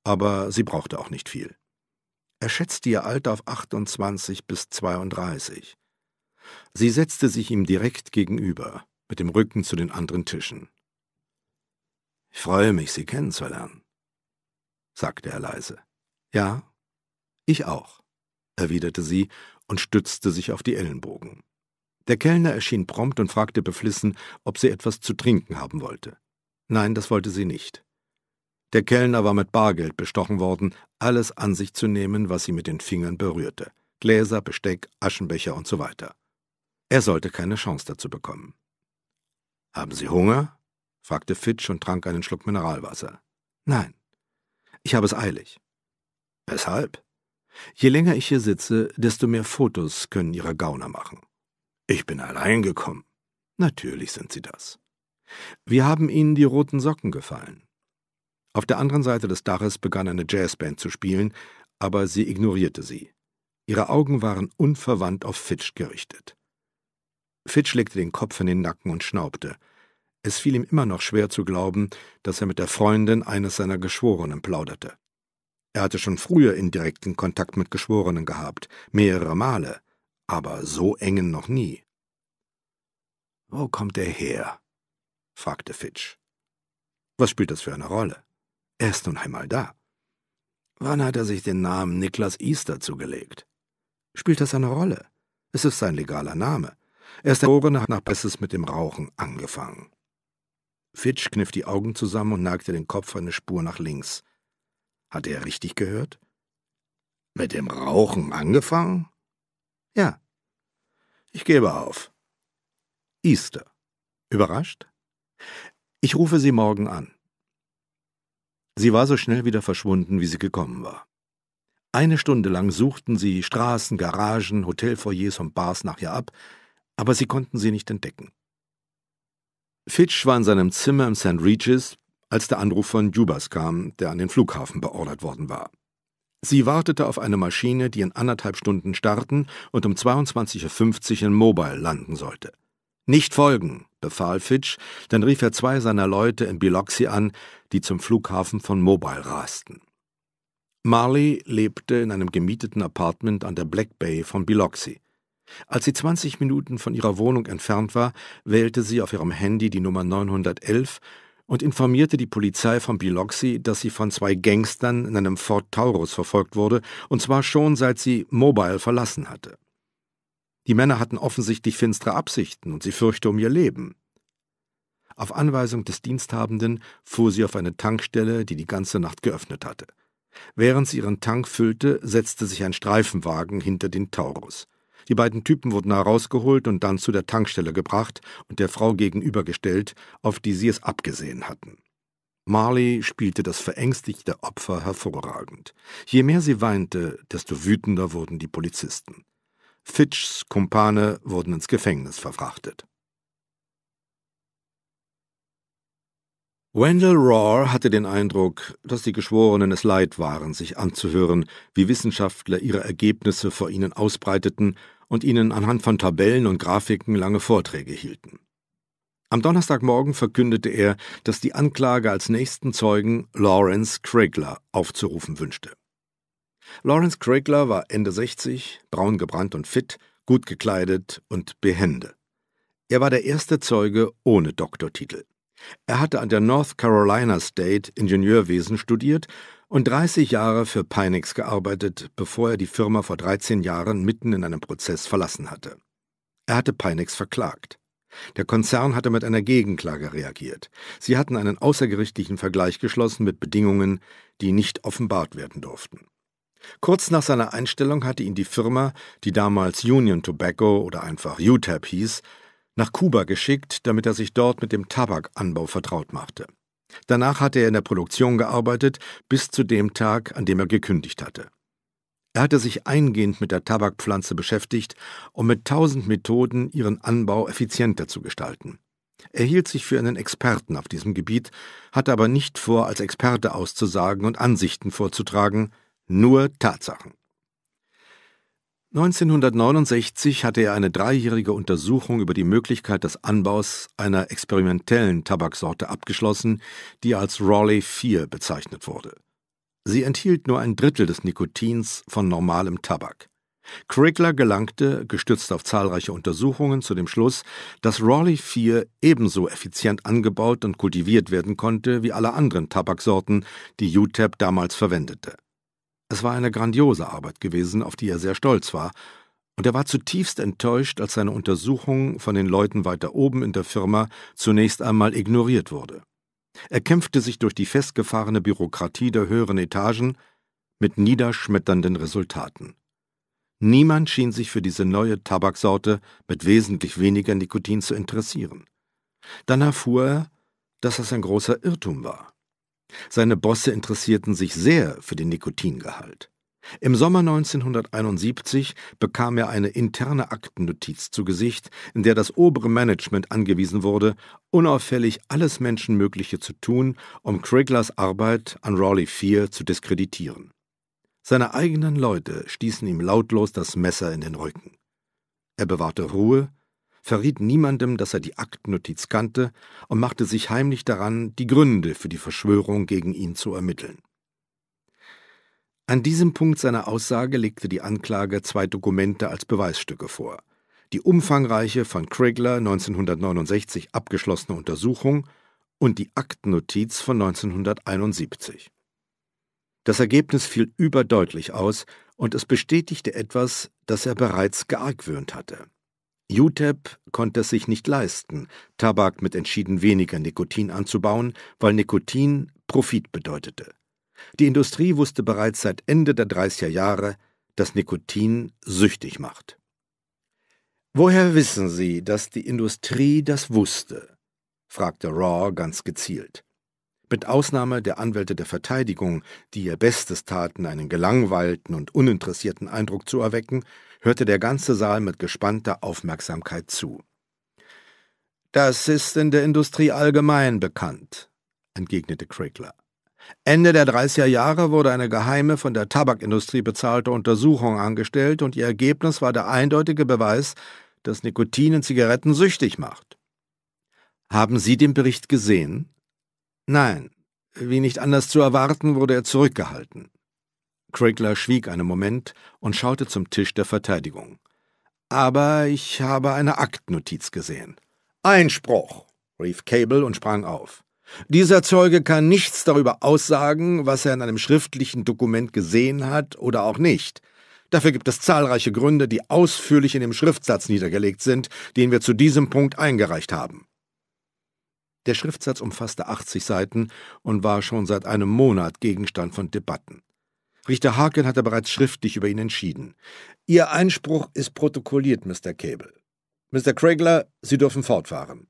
aber sie brauchte auch nicht viel. Er schätzte ihr Alter auf 28 bis 32. Sie setzte sich ihm direkt gegenüber, mit dem Rücken zu den anderen Tischen. Ich freue mich, Sie kennenzulernen, sagte er leise. Ja, ich auch, erwiderte sie und stützte sich auf die Ellenbogen. Der Kellner erschien prompt und fragte beflissen, ob sie etwas zu trinken haben wollte. Nein, das wollte sie nicht. Der Kellner war mit Bargeld bestochen worden, alles an sich zu nehmen, was sie mit den Fingern berührte. Gläser, Besteck, Aschenbecher und so weiter. Er sollte keine Chance dazu bekommen. Haben Sie Hunger? fragte Fitch und trank einen Schluck Mineralwasser. Nein. Ich habe es eilig. Weshalb? Je länger ich hier sitze, desto mehr Fotos können ihre Gauner machen. Ich bin allein gekommen. Natürlich sind sie das. Wir haben ihnen die roten Socken gefallen. Auf der anderen Seite des Daches begann eine Jazzband zu spielen, aber sie ignorierte sie. Ihre Augen waren unverwandt auf Fitch gerichtet. Fitch legte den Kopf in den Nacken und schnaubte. Es fiel ihm immer noch schwer zu glauben, dass er mit der Freundin eines seiner Geschworenen plauderte. Er hatte schon früher indirekten Kontakt mit Geschworenen gehabt, mehrere Male, aber so engen noch nie. Wo kommt er her? fragte Fitch. Was spielt das für eine Rolle? Er ist nun einmal da. Wann hat er sich den Namen Niklas Easter zugelegt? Spielt das eine Rolle? Es ist sein legaler Name. Er ist geboren, nach Besses mit dem Rauchen angefangen. Fitch kniff die Augen zusammen und nagte den Kopf eine Spur nach links. Hatte er richtig gehört? Mit dem Rauchen angefangen? Ja. Ich gebe auf. Easter. Überrascht? Ich rufe Sie morgen an. Sie war so schnell wieder verschwunden, wie sie gekommen war. Eine Stunde lang suchten sie Straßen, Garagen, Hotelfoyers und Bars nach ihr ab, aber sie konnten sie nicht entdecken. Fitch war in seinem Zimmer im St. Regis, als der Anruf von Jubas kam, der an den Flughafen beordert worden war. Sie wartete auf eine Maschine, die in anderthalb Stunden starten und um 22.50 Uhr in Mobile landen sollte. Nicht folgen, befahl Fitch, dann rief er zwei seiner Leute in Biloxi an, die zum Flughafen von Mobile rasten. Marley lebte in einem gemieteten Apartment an der Black Bay von Biloxi. Als sie 20 Minuten von ihrer Wohnung entfernt war, wählte sie auf ihrem Handy die Nummer 911 und informierte die Polizei von Biloxi, dass sie von zwei Gangstern in einem Ford Taurus verfolgt wurde, und zwar schon seit sie Mobile verlassen hatte. Die Männer hatten offensichtlich finstere Absichten und sie fürchte um ihr Leben. Auf Anweisung des Diensthabenden fuhr sie auf eine Tankstelle, die die ganze Nacht geöffnet hatte. Während sie ihren Tank füllte, setzte sich ein Streifenwagen hinter den Taurus. Die beiden Typen wurden herausgeholt und dann zu der Tankstelle gebracht und der Frau gegenübergestellt, auf die sie es abgesehen hatten. Marley spielte das verängstigte Opfer hervorragend. Je mehr sie weinte, desto wütender wurden die Polizisten. Fitchs Kumpane wurden ins Gefängnis verfrachtet. Wendell Rohr hatte den Eindruck, dass die Geschworenen es leid waren, sich anzuhören, wie Wissenschaftler ihre Ergebnisse vor ihnen ausbreiteten und ihnen anhand von Tabellen und Grafiken lange Vorträge hielten. Am Donnerstagmorgen verkündete er, dass die Anklage als nächsten Zeugen Lawrence Craigler aufzurufen wünschte. Lawrence Craigler war Ende 60, braun gebrannt und fit, gut gekleidet und behende. Er war der erste Zeuge ohne Doktortitel. Er hatte an der North Carolina State Ingenieurwesen studiert und 30 Jahre für Pinex gearbeitet, bevor er die Firma vor 13 Jahren mitten in einem Prozess verlassen hatte. Er hatte Pinex verklagt. Der Konzern hatte mit einer Gegenklage reagiert. Sie hatten einen außergerichtlichen Vergleich geschlossen mit Bedingungen, die nicht offenbart werden durften. Kurz nach seiner Einstellung hatte ihn die Firma, die damals Union Tobacco oder einfach UTAP hieß, nach Kuba geschickt, damit er sich dort mit dem Tabakanbau vertraut machte. Danach hatte er in der Produktion gearbeitet, bis zu dem Tag, an dem er gekündigt hatte. Er hatte sich eingehend mit der Tabakpflanze beschäftigt, um mit tausend Methoden ihren Anbau effizienter zu gestalten. Er hielt sich für einen Experten auf diesem Gebiet, hatte aber nicht vor, als Experte auszusagen und Ansichten vorzutragen, nur Tatsachen. 1969 hatte er eine dreijährige Untersuchung über die Möglichkeit des Anbaus einer experimentellen Tabaksorte abgeschlossen, die als Raleigh 4 bezeichnet wurde. Sie enthielt nur ein Drittel des Nikotins von normalem Tabak. Crickler gelangte, gestützt auf zahlreiche Untersuchungen, zu dem Schluss, dass Raleigh 4 ebenso effizient angebaut und kultiviert werden konnte wie alle anderen Tabaksorten, die UTEP damals verwendete. Es war eine grandiose Arbeit gewesen, auf die er sehr stolz war, und er war zutiefst enttäuscht, als seine Untersuchung von den Leuten weiter oben in der Firma zunächst einmal ignoriert wurde. Er kämpfte sich durch die festgefahrene Bürokratie der höheren Etagen mit niederschmetternden Resultaten. Niemand schien sich für diese neue Tabaksorte mit wesentlich weniger Nikotin zu interessieren. Dann erfuhr er, dass das ein großer Irrtum war. Seine Bosse interessierten sich sehr für den Nikotingehalt. Im Sommer 1971 bekam er eine interne Aktennotiz zu Gesicht, in der das obere Management angewiesen wurde, unauffällig alles Menschenmögliche zu tun, um Kriglers Arbeit an Raleigh 4 zu diskreditieren. Seine eigenen Leute stießen ihm lautlos das Messer in den Rücken. Er bewahrte Ruhe verriet niemandem, dass er die Aktennotiz kannte und machte sich heimlich daran, die Gründe für die Verschwörung gegen ihn zu ermitteln. An diesem Punkt seiner Aussage legte die Anklage zwei Dokumente als Beweisstücke vor. Die umfangreiche von Krigler 1969 abgeschlossene Untersuchung und die Aktennotiz von 1971. Das Ergebnis fiel überdeutlich aus und es bestätigte etwas, das er bereits geargwöhnt hatte. UTEP konnte es sich nicht leisten, Tabak mit entschieden weniger Nikotin anzubauen, weil Nikotin Profit bedeutete. Die Industrie wusste bereits seit Ende der 30er Jahre, dass Nikotin süchtig macht. Woher wissen Sie, dass die Industrie das wusste? fragte Raw ganz gezielt. Mit Ausnahme der Anwälte der Verteidigung, die ihr Bestes taten, einen gelangweilten und uninteressierten Eindruck zu erwecken, hörte der ganze Saal mit gespannter Aufmerksamkeit zu. Das ist in der Industrie allgemein bekannt, entgegnete Crickler. Ende der 30er Jahre wurde eine geheime, von der Tabakindustrie bezahlte Untersuchung angestellt und ihr Ergebnis war der eindeutige Beweis, dass Nikotin in Zigaretten süchtig macht. Haben Sie den Bericht gesehen? Nein, wie nicht anders zu erwarten, wurde er zurückgehalten. Craigler schwieg einen Moment und schaute zum Tisch der Verteidigung. Aber ich habe eine Aktnotiz gesehen. Einspruch, rief Cable und sprang auf. Dieser Zeuge kann nichts darüber aussagen, was er in einem schriftlichen Dokument gesehen hat oder auch nicht. Dafür gibt es zahlreiche Gründe, die ausführlich in dem Schriftsatz niedergelegt sind, den wir zu diesem Punkt eingereicht haben. Der Schriftsatz umfasste 80 Seiten und war schon seit einem Monat Gegenstand von Debatten. Richter Harkin hatte bereits schriftlich über ihn entschieden. Ihr Einspruch ist protokolliert, Mr. Cable. Mr. Craigler, Sie dürfen fortfahren.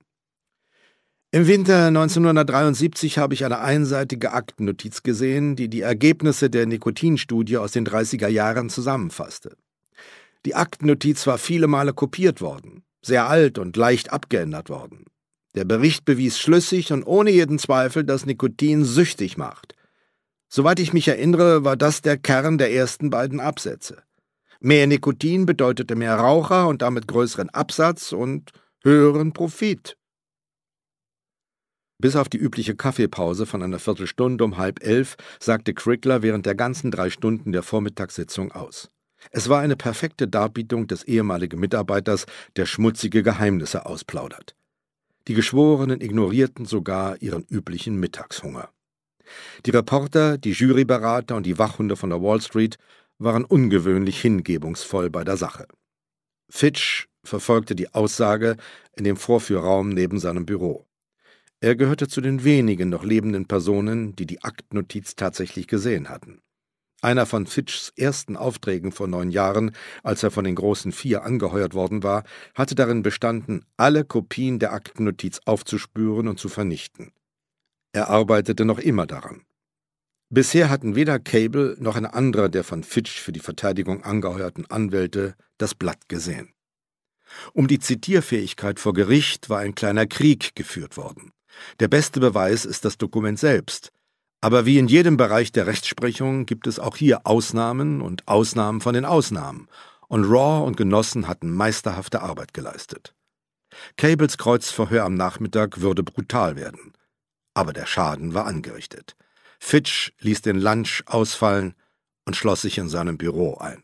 Im Winter 1973 habe ich eine einseitige Aktennotiz gesehen, die die Ergebnisse der Nikotinstudie aus den 30er Jahren zusammenfasste. Die Aktennotiz war viele Male kopiert worden, sehr alt und leicht abgeändert worden. Der Bericht bewies schlüssig und ohne jeden Zweifel, dass Nikotin süchtig macht. Soweit ich mich erinnere, war das der Kern der ersten beiden Absätze. Mehr Nikotin bedeutete mehr Raucher und damit größeren Absatz und höheren Profit. Bis auf die übliche Kaffeepause von einer Viertelstunde um halb elf sagte Crickler während der ganzen drei Stunden der Vormittagssitzung aus. Es war eine perfekte Darbietung des ehemaligen Mitarbeiters, der schmutzige Geheimnisse ausplaudert. Die Geschworenen ignorierten sogar ihren üblichen Mittagshunger. Die Reporter, die Juryberater und die Wachhunde von der Wall Street waren ungewöhnlich hingebungsvoll bei der Sache. Fitch verfolgte die Aussage in dem Vorführraum neben seinem Büro. Er gehörte zu den wenigen noch lebenden Personen, die die Aktnotiz tatsächlich gesehen hatten. Einer von Fitchs ersten Aufträgen vor neun Jahren, als er von den großen Vier angeheuert worden war, hatte darin bestanden, alle Kopien der Aktennotiz aufzuspüren und zu vernichten. Er arbeitete noch immer daran. Bisher hatten weder Cable noch ein anderer der von Fitch für die Verteidigung angeheuerten Anwälte das Blatt gesehen. Um die Zitierfähigkeit vor Gericht war ein kleiner Krieg geführt worden. Der beste Beweis ist das Dokument selbst. Aber wie in jedem Bereich der Rechtsprechung gibt es auch hier Ausnahmen und Ausnahmen von den Ausnahmen. Und Raw und Genossen hatten meisterhafte Arbeit geleistet. Cables Kreuzverhör am Nachmittag würde brutal werden aber der Schaden war angerichtet. Fitch ließ den Lunch ausfallen und schloss sich in seinem Büro ein.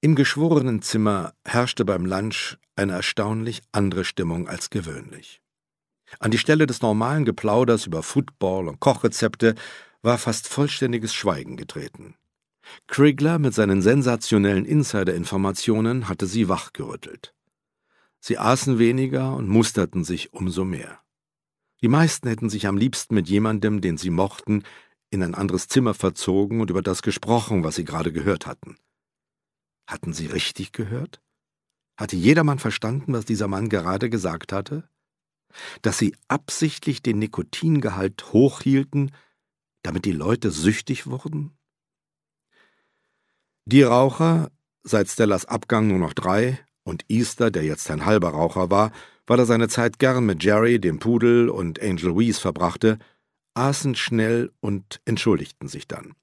Im Geschworenenzimmer herrschte beim Lunch eine erstaunlich andere Stimmung als gewöhnlich. An die Stelle des normalen Geplauders über Football und Kochrezepte war fast vollständiges Schweigen getreten. Krigler mit seinen sensationellen Insider-Informationen hatte sie wachgerüttelt. Sie aßen weniger und musterten sich umso mehr. Die meisten hätten sich am liebsten mit jemandem, den sie mochten, in ein anderes Zimmer verzogen und über das gesprochen, was sie gerade gehört hatten. Hatten sie richtig gehört? Hatte jedermann verstanden, was dieser Mann gerade gesagt hatte? Dass sie absichtlich den Nikotingehalt hochhielten, damit die Leute süchtig wurden? Die Raucher, seit Stellas Abgang nur noch drei, und Easter, der jetzt ein halber Raucher war, weil er seine Zeit gern mit Jerry, dem Pudel und Angel Wees verbrachte, aßen schnell und entschuldigten sich dann.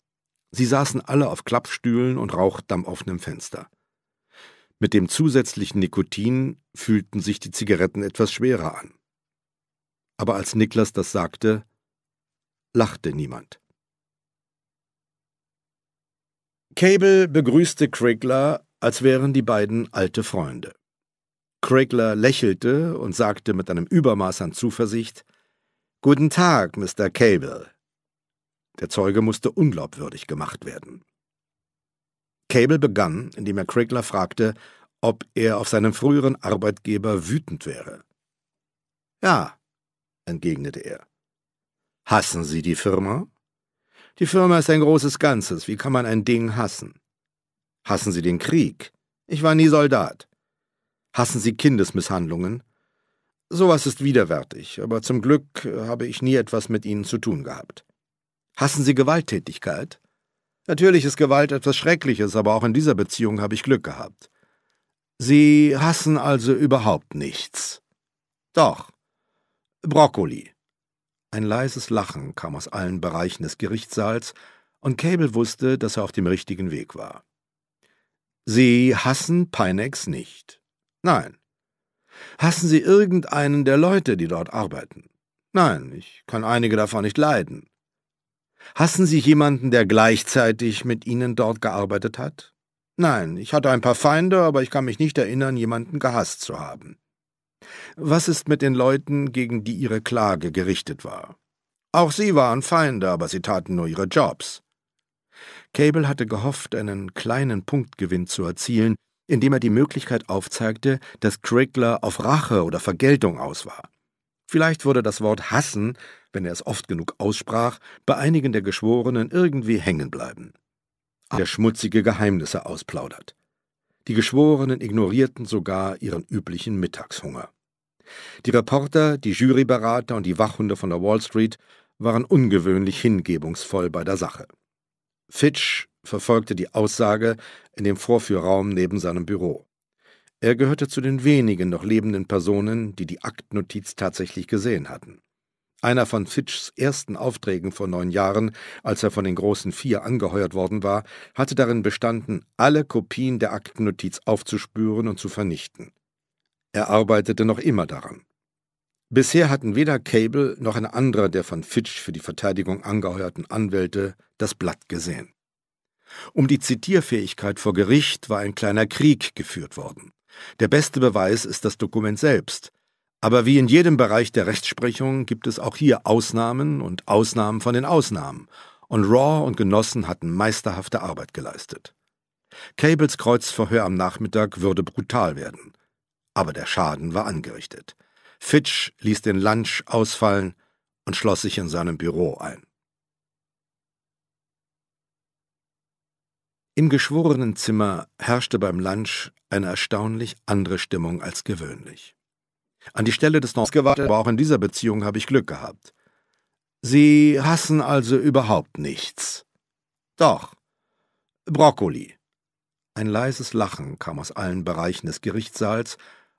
Sie saßen alle auf Klappstühlen und rauchten am offenen Fenster. Mit dem zusätzlichen Nikotin fühlten sich die Zigaretten etwas schwerer an. Aber als Niklas das sagte, lachte niemand. Cable begrüßte Krigler als wären die beiden alte Freunde. Craigler lächelte und sagte mit einem Übermaß an Zuversicht Guten Tag, Mr. Cable. Der Zeuge musste unglaubwürdig gemacht werden. Cable begann, indem er Craigler fragte, ob er auf seinen früheren Arbeitgeber wütend wäre. Ja, entgegnete er. Hassen Sie die Firma? Die Firma ist ein großes Ganzes, wie kann man ein Ding hassen? Hassen Sie den Krieg? Ich war nie Soldat. Hassen Sie Kindesmisshandlungen? Sowas ist widerwärtig, aber zum Glück habe ich nie etwas mit ihnen zu tun gehabt. Hassen Sie Gewalttätigkeit? Natürlich ist Gewalt etwas Schreckliches, aber auch in dieser Beziehung habe ich Glück gehabt. Sie hassen also überhaupt nichts. Doch. Brokkoli. Ein leises Lachen kam aus allen Bereichen des Gerichtssaals, und Cable wusste, dass er auf dem richtigen Weg war. Sie hassen Peinex nicht. Nein. Hassen Sie irgendeinen der Leute, die dort arbeiten? Nein, ich kann einige davon nicht leiden. Hassen Sie jemanden, der gleichzeitig mit Ihnen dort gearbeitet hat? Nein, ich hatte ein paar Feinde, aber ich kann mich nicht erinnern, jemanden gehasst zu haben. Was ist mit den Leuten, gegen die Ihre Klage gerichtet war? Auch sie waren Feinde, aber sie taten nur ihre Jobs. Cable hatte gehofft, einen kleinen Punktgewinn zu erzielen, indem er die Möglichkeit aufzeigte, dass Crickler auf Rache oder Vergeltung aus war. Vielleicht wurde das Wort hassen, wenn er es oft genug aussprach, bei einigen der Geschworenen irgendwie hängen bleiben. Der schmutzige Geheimnisse ausplaudert. Die Geschworenen ignorierten sogar ihren üblichen Mittagshunger. Die Reporter, die Juryberater und die Wachhunde von der Wall Street waren ungewöhnlich hingebungsvoll bei der Sache. Fitch verfolgte die Aussage in dem Vorführraum neben seinem Büro. Er gehörte zu den wenigen noch lebenden Personen, die die Aktnotiz tatsächlich gesehen hatten. Einer von Fitchs ersten Aufträgen vor neun Jahren, als er von den großen Vier angeheuert worden war, hatte darin bestanden, alle Kopien der Aktennotiz aufzuspüren und zu vernichten. Er arbeitete noch immer daran. Bisher hatten weder Cable noch ein anderer der von Fitch für die Verteidigung angeheuerten Anwälte das Blatt gesehen. Um die Zitierfähigkeit vor Gericht war ein kleiner Krieg geführt worden. Der beste Beweis ist das Dokument selbst. Aber wie in jedem Bereich der Rechtsprechung gibt es auch hier Ausnahmen und Ausnahmen von den Ausnahmen. Und Raw und Genossen hatten meisterhafte Arbeit geleistet. Cables Kreuzverhör am Nachmittag würde brutal werden. Aber der Schaden war angerichtet. Fitch ließ den Lunch ausfallen und schloss sich in seinem Büro ein. Im Geschworenenzimmer herrschte beim Lunch eine erstaunlich andere Stimmung als gewöhnlich. An die Stelle des Nords gewartet, aber auch in dieser Beziehung habe ich Glück gehabt. Sie hassen also überhaupt nichts. Doch. Brokkoli. Ein leises Lachen kam aus allen Bereichen des Gerichtssaals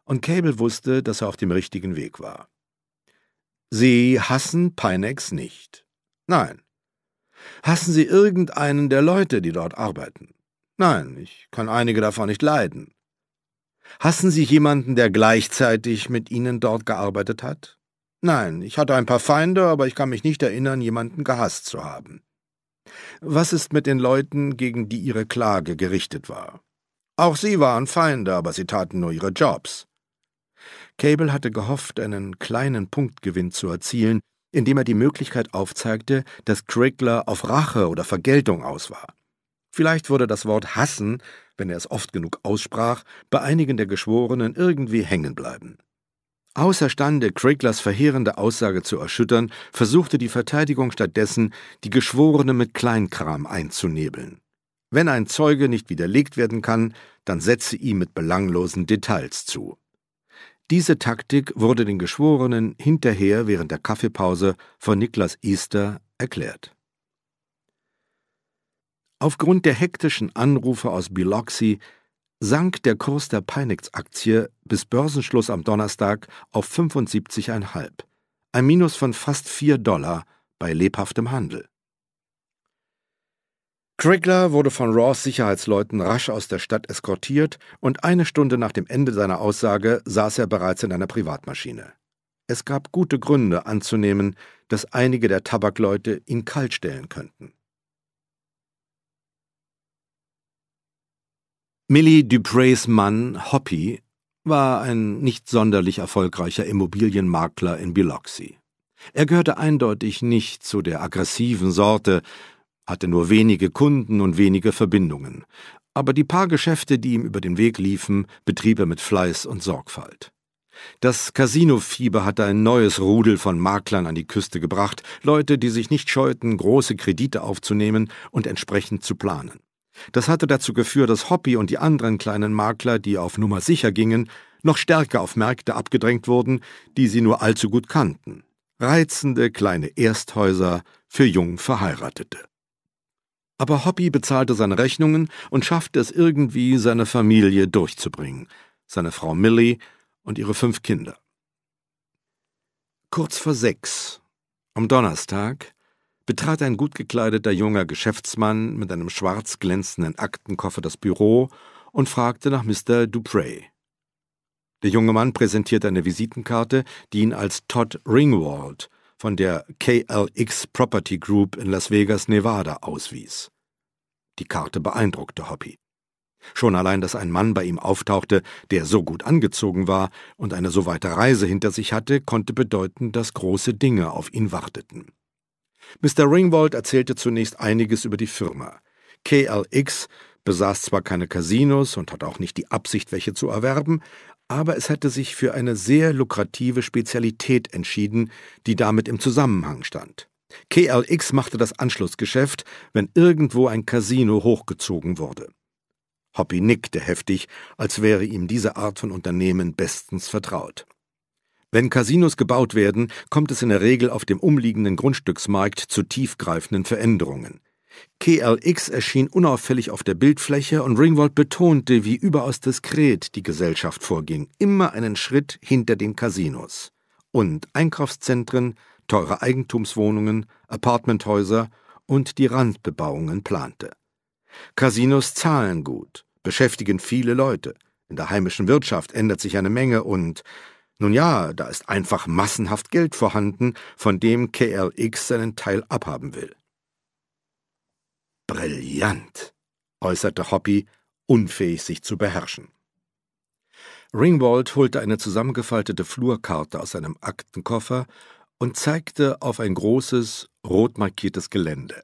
und Cable wusste, dass er auf dem richtigen Weg war. Sie hassen Pinex nicht. Nein. Hassen Sie irgendeinen der Leute, die dort arbeiten? Nein, ich kann einige davon nicht leiden. Hassen Sie jemanden, der gleichzeitig mit Ihnen dort gearbeitet hat? Nein, ich hatte ein paar Feinde, aber ich kann mich nicht erinnern, jemanden gehasst zu haben. Was ist mit den Leuten, gegen die Ihre Klage gerichtet war? Auch sie waren Feinde, aber sie taten nur ihre Jobs. Cable hatte gehofft, einen kleinen Punktgewinn zu erzielen, indem er die Möglichkeit aufzeigte, dass Crickler auf Rache oder Vergeltung aus war. Vielleicht wurde das Wort hassen, wenn er es oft genug aussprach, bei einigen der Geschworenen irgendwie hängen bleiben. Außerstande, Craiglers verheerende Aussage zu erschüttern, versuchte die Verteidigung stattdessen, die Geschworene mit Kleinkram einzunebeln. Wenn ein Zeuge nicht widerlegt werden kann, dann setze ihm mit belanglosen Details zu. Diese Taktik wurde den Geschworenen hinterher während der Kaffeepause von Niklas Easter erklärt. Aufgrund der hektischen Anrufe aus Biloxi sank der Kurs der Pinex-Aktie bis Börsenschluss am Donnerstag auf 75,5, ein Minus von fast 4 Dollar bei lebhaftem Handel. Krigler wurde von Raws Sicherheitsleuten rasch aus der Stadt eskortiert und eine Stunde nach dem Ende seiner Aussage saß er bereits in einer Privatmaschine. Es gab gute Gründe anzunehmen, dass einige der Tabakleute ihn kaltstellen könnten. Millie Dupreys Mann, Hoppy, war ein nicht sonderlich erfolgreicher Immobilienmakler in Biloxi. Er gehörte eindeutig nicht zu der aggressiven Sorte, hatte nur wenige Kunden und wenige Verbindungen, aber die paar Geschäfte, die ihm über den Weg liefen, betrieb er mit Fleiß und Sorgfalt. Das Casino-Fieber hatte ein neues Rudel von Maklern an die Küste gebracht, Leute, die sich nicht scheuten, große Kredite aufzunehmen und entsprechend zu planen. Das hatte dazu geführt, dass Hoppy und die anderen kleinen Makler, die auf Nummer sicher gingen, noch stärker auf Märkte abgedrängt wurden, die sie nur allzu gut kannten. Reizende kleine Ersthäuser für jung Verheiratete. Aber Hoppy bezahlte seine Rechnungen und schaffte es irgendwie, seine Familie durchzubringen, seine Frau Millie und ihre fünf Kinder. Kurz vor sechs, am Donnerstag, betrat ein gut gekleideter junger Geschäftsmann mit einem schwarz glänzenden Aktenkoffer das Büro und fragte nach Mr. Dupre. Der junge Mann präsentierte eine Visitenkarte, die ihn als Todd Ringwald, von der KLX Property Group in Las Vegas, Nevada auswies. Die Karte beeindruckte Hoppy. Schon allein, dass ein Mann bei ihm auftauchte, der so gut angezogen war und eine so weite Reise hinter sich hatte, konnte bedeuten, dass große Dinge auf ihn warteten. Mr. Ringwald erzählte zunächst einiges über die Firma. KLX besaß zwar keine Casinos und hat auch nicht die Absicht, welche zu erwerben, aber es hätte sich für eine sehr lukrative Spezialität entschieden, die damit im Zusammenhang stand. KLX machte das Anschlussgeschäft, wenn irgendwo ein Casino hochgezogen wurde. Hoppy nickte heftig, als wäre ihm diese Art von Unternehmen bestens vertraut. Wenn Casinos gebaut werden, kommt es in der Regel auf dem umliegenden Grundstücksmarkt zu tiefgreifenden Veränderungen. KLX erschien unauffällig auf der Bildfläche und Ringwald betonte, wie überaus diskret die Gesellschaft vorging, immer einen Schritt hinter den Casinos. Und Einkaufszentren, teure Eigentumswohnungen, Apartmenthäuser und die Randbebauungen plante. Casinos zahlen gut, beschäftigen viele Leute, in der heimischen Wirtschaft ändert sich eine Menge und nun ja, da ist einfach massenhaft Geld vorhanden, von dem KLX seinen Teil abhaben will. Brillant, äußerte Hoppy, unfähig sich zu beherrschen. Ringwald holte eine zusammengefaltete Flurkarte aus seinem Aktenkoffer und zeigte auf ein großes, rot markiertes Gelände.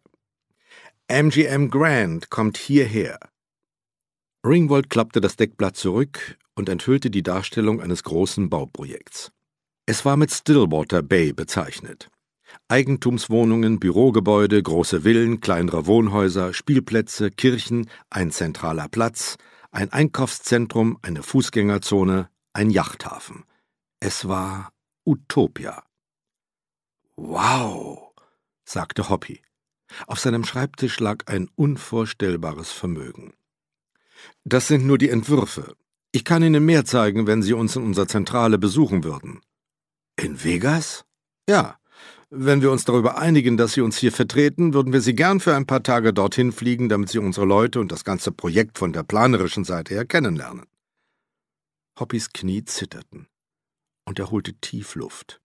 MGM Grand kommt hierher. Ringwald klappte das Deckblatt zurück und enthüllte die Darstellung eines großen Bauprojekts. Es war mit Stillwater Bay bezeichnet. Eigentumswohnungen, Bürogebäude, große Villen, kleinere Wohnhäuser, Spielplätze, Kirchen, ein zentraler Platz, ein Einkaufszentrum, eine Fußgängerzone, ein Yachthafen. Es war Utopia. Wow, sagte Hoppy. Auf seinem Schreibtisch lag ein unvorstellbares Vermögen. Das sind nur die Entwürfe. Ich kann Ihnen mehr zeigen, wenn Sie uns in unserer Zentrale besuchen würden. In Vegas? Ja. Wenn wir uns darüber einigen, dass Sie uns hier vertreten, würden wir Sie gern für ein paar Tage dorthin fliegen, damit Sie unsere Leute und das ganze Projekt von der planerischen Seite her kennenlernen. Hoppys Knie zitterten, und er holte tief Luft.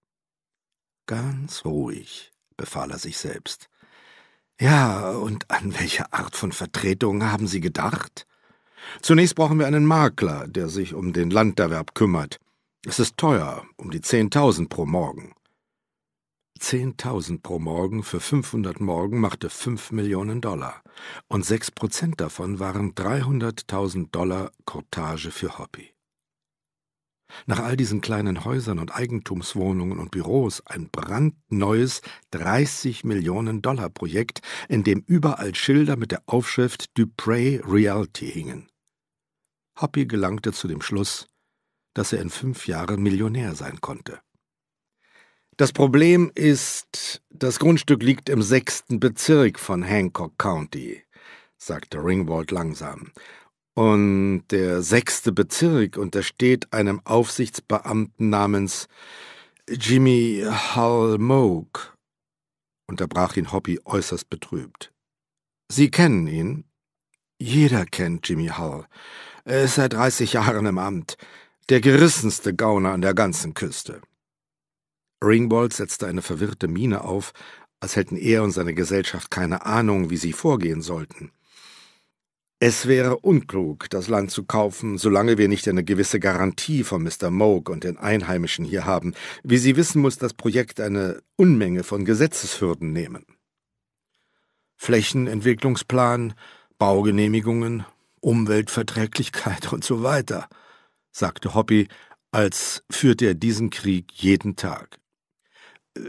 Ganz ruhig, befahl er sich selbst. Ja, und an welche Art von Vertretung haben Sie gedacht? Zunächst brauchen wir einen Makler, der sich um den Landerwerb kümmert. Es ist teuer, um die zehntausend pro Morgen. 10.000 pro Morgen für 500 Morgen machte 5 Millionen Dollar und 6 davon waren 300.000 Dollar Cortage für Hobby. Nach all diesen kleinen Häusern und Eigentumswohnungen und Büros ein brandneues 30 Millionen Dollar Projekt, in dem überall Schilder mit der Aufschrift Dupre Realty hingen. Hoppy gelangte zu dem Schluss, dass er in fünf Jahren Millionär sein konnte. Das Problem ist, das Grundstück liegt im sechsten Bezirk von Hancock County, sagte Ringwald langsam. Und der sechste Bezirk untersteht einem Aufsichtsbeamten namens Jimmy Halmoke, unterbrach ihn Hoppy äußerst betrübt. Sie kennen ihn? Jeder kennt Jimmy Hall. Er ist seit 30 Jahren im Amt, der gerissenste Gauner an der ganzen Küste. Ringbold setzte eine verwirrte Miene auf, als hätten er und seine Gesellschaft keine Ahnung, wie sie vorgehen sollten. Es wäre unklug, das Land zu kaufen, solange wir nicht eine gewisse Garantie von Mr. Moog und den Einheimischen hier haben. Wie Sie wissen, muss das Projekt eine Unmenge von Gesetzeshürden nehmen. Flächenentwicklungsplan, Baugenehmigungen, Umweltverträglichkeit und so weiter, sagte Hoppy, als führte er diesen Krieg jeden Tag.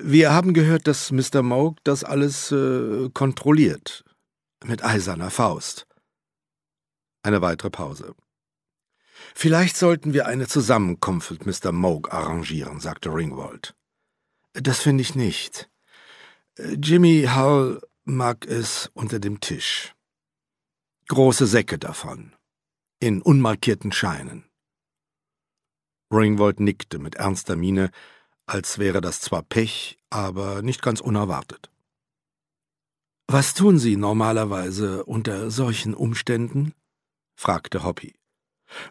Wir haben gehört, dass Mr. Moog das alles äh, kontrolliert. Mit eiserner Faust. Eine weitere Pause. Vielleicht sollten wir eine Zusammenkunft mit Mr. Moog arrangieren, sagte Ringwald. Das finde ich nicht. Jimmy Howell mag es unter dem Tisch. Große Säcke davon. In unmarkierten Scheinen. Ringwald nickte mit ernster Miene, als wäre das zwar Pech, aber nicht ganz unerwartet. Was tun Sie normalerweise unter solchen Umständen? fragte Hoppy.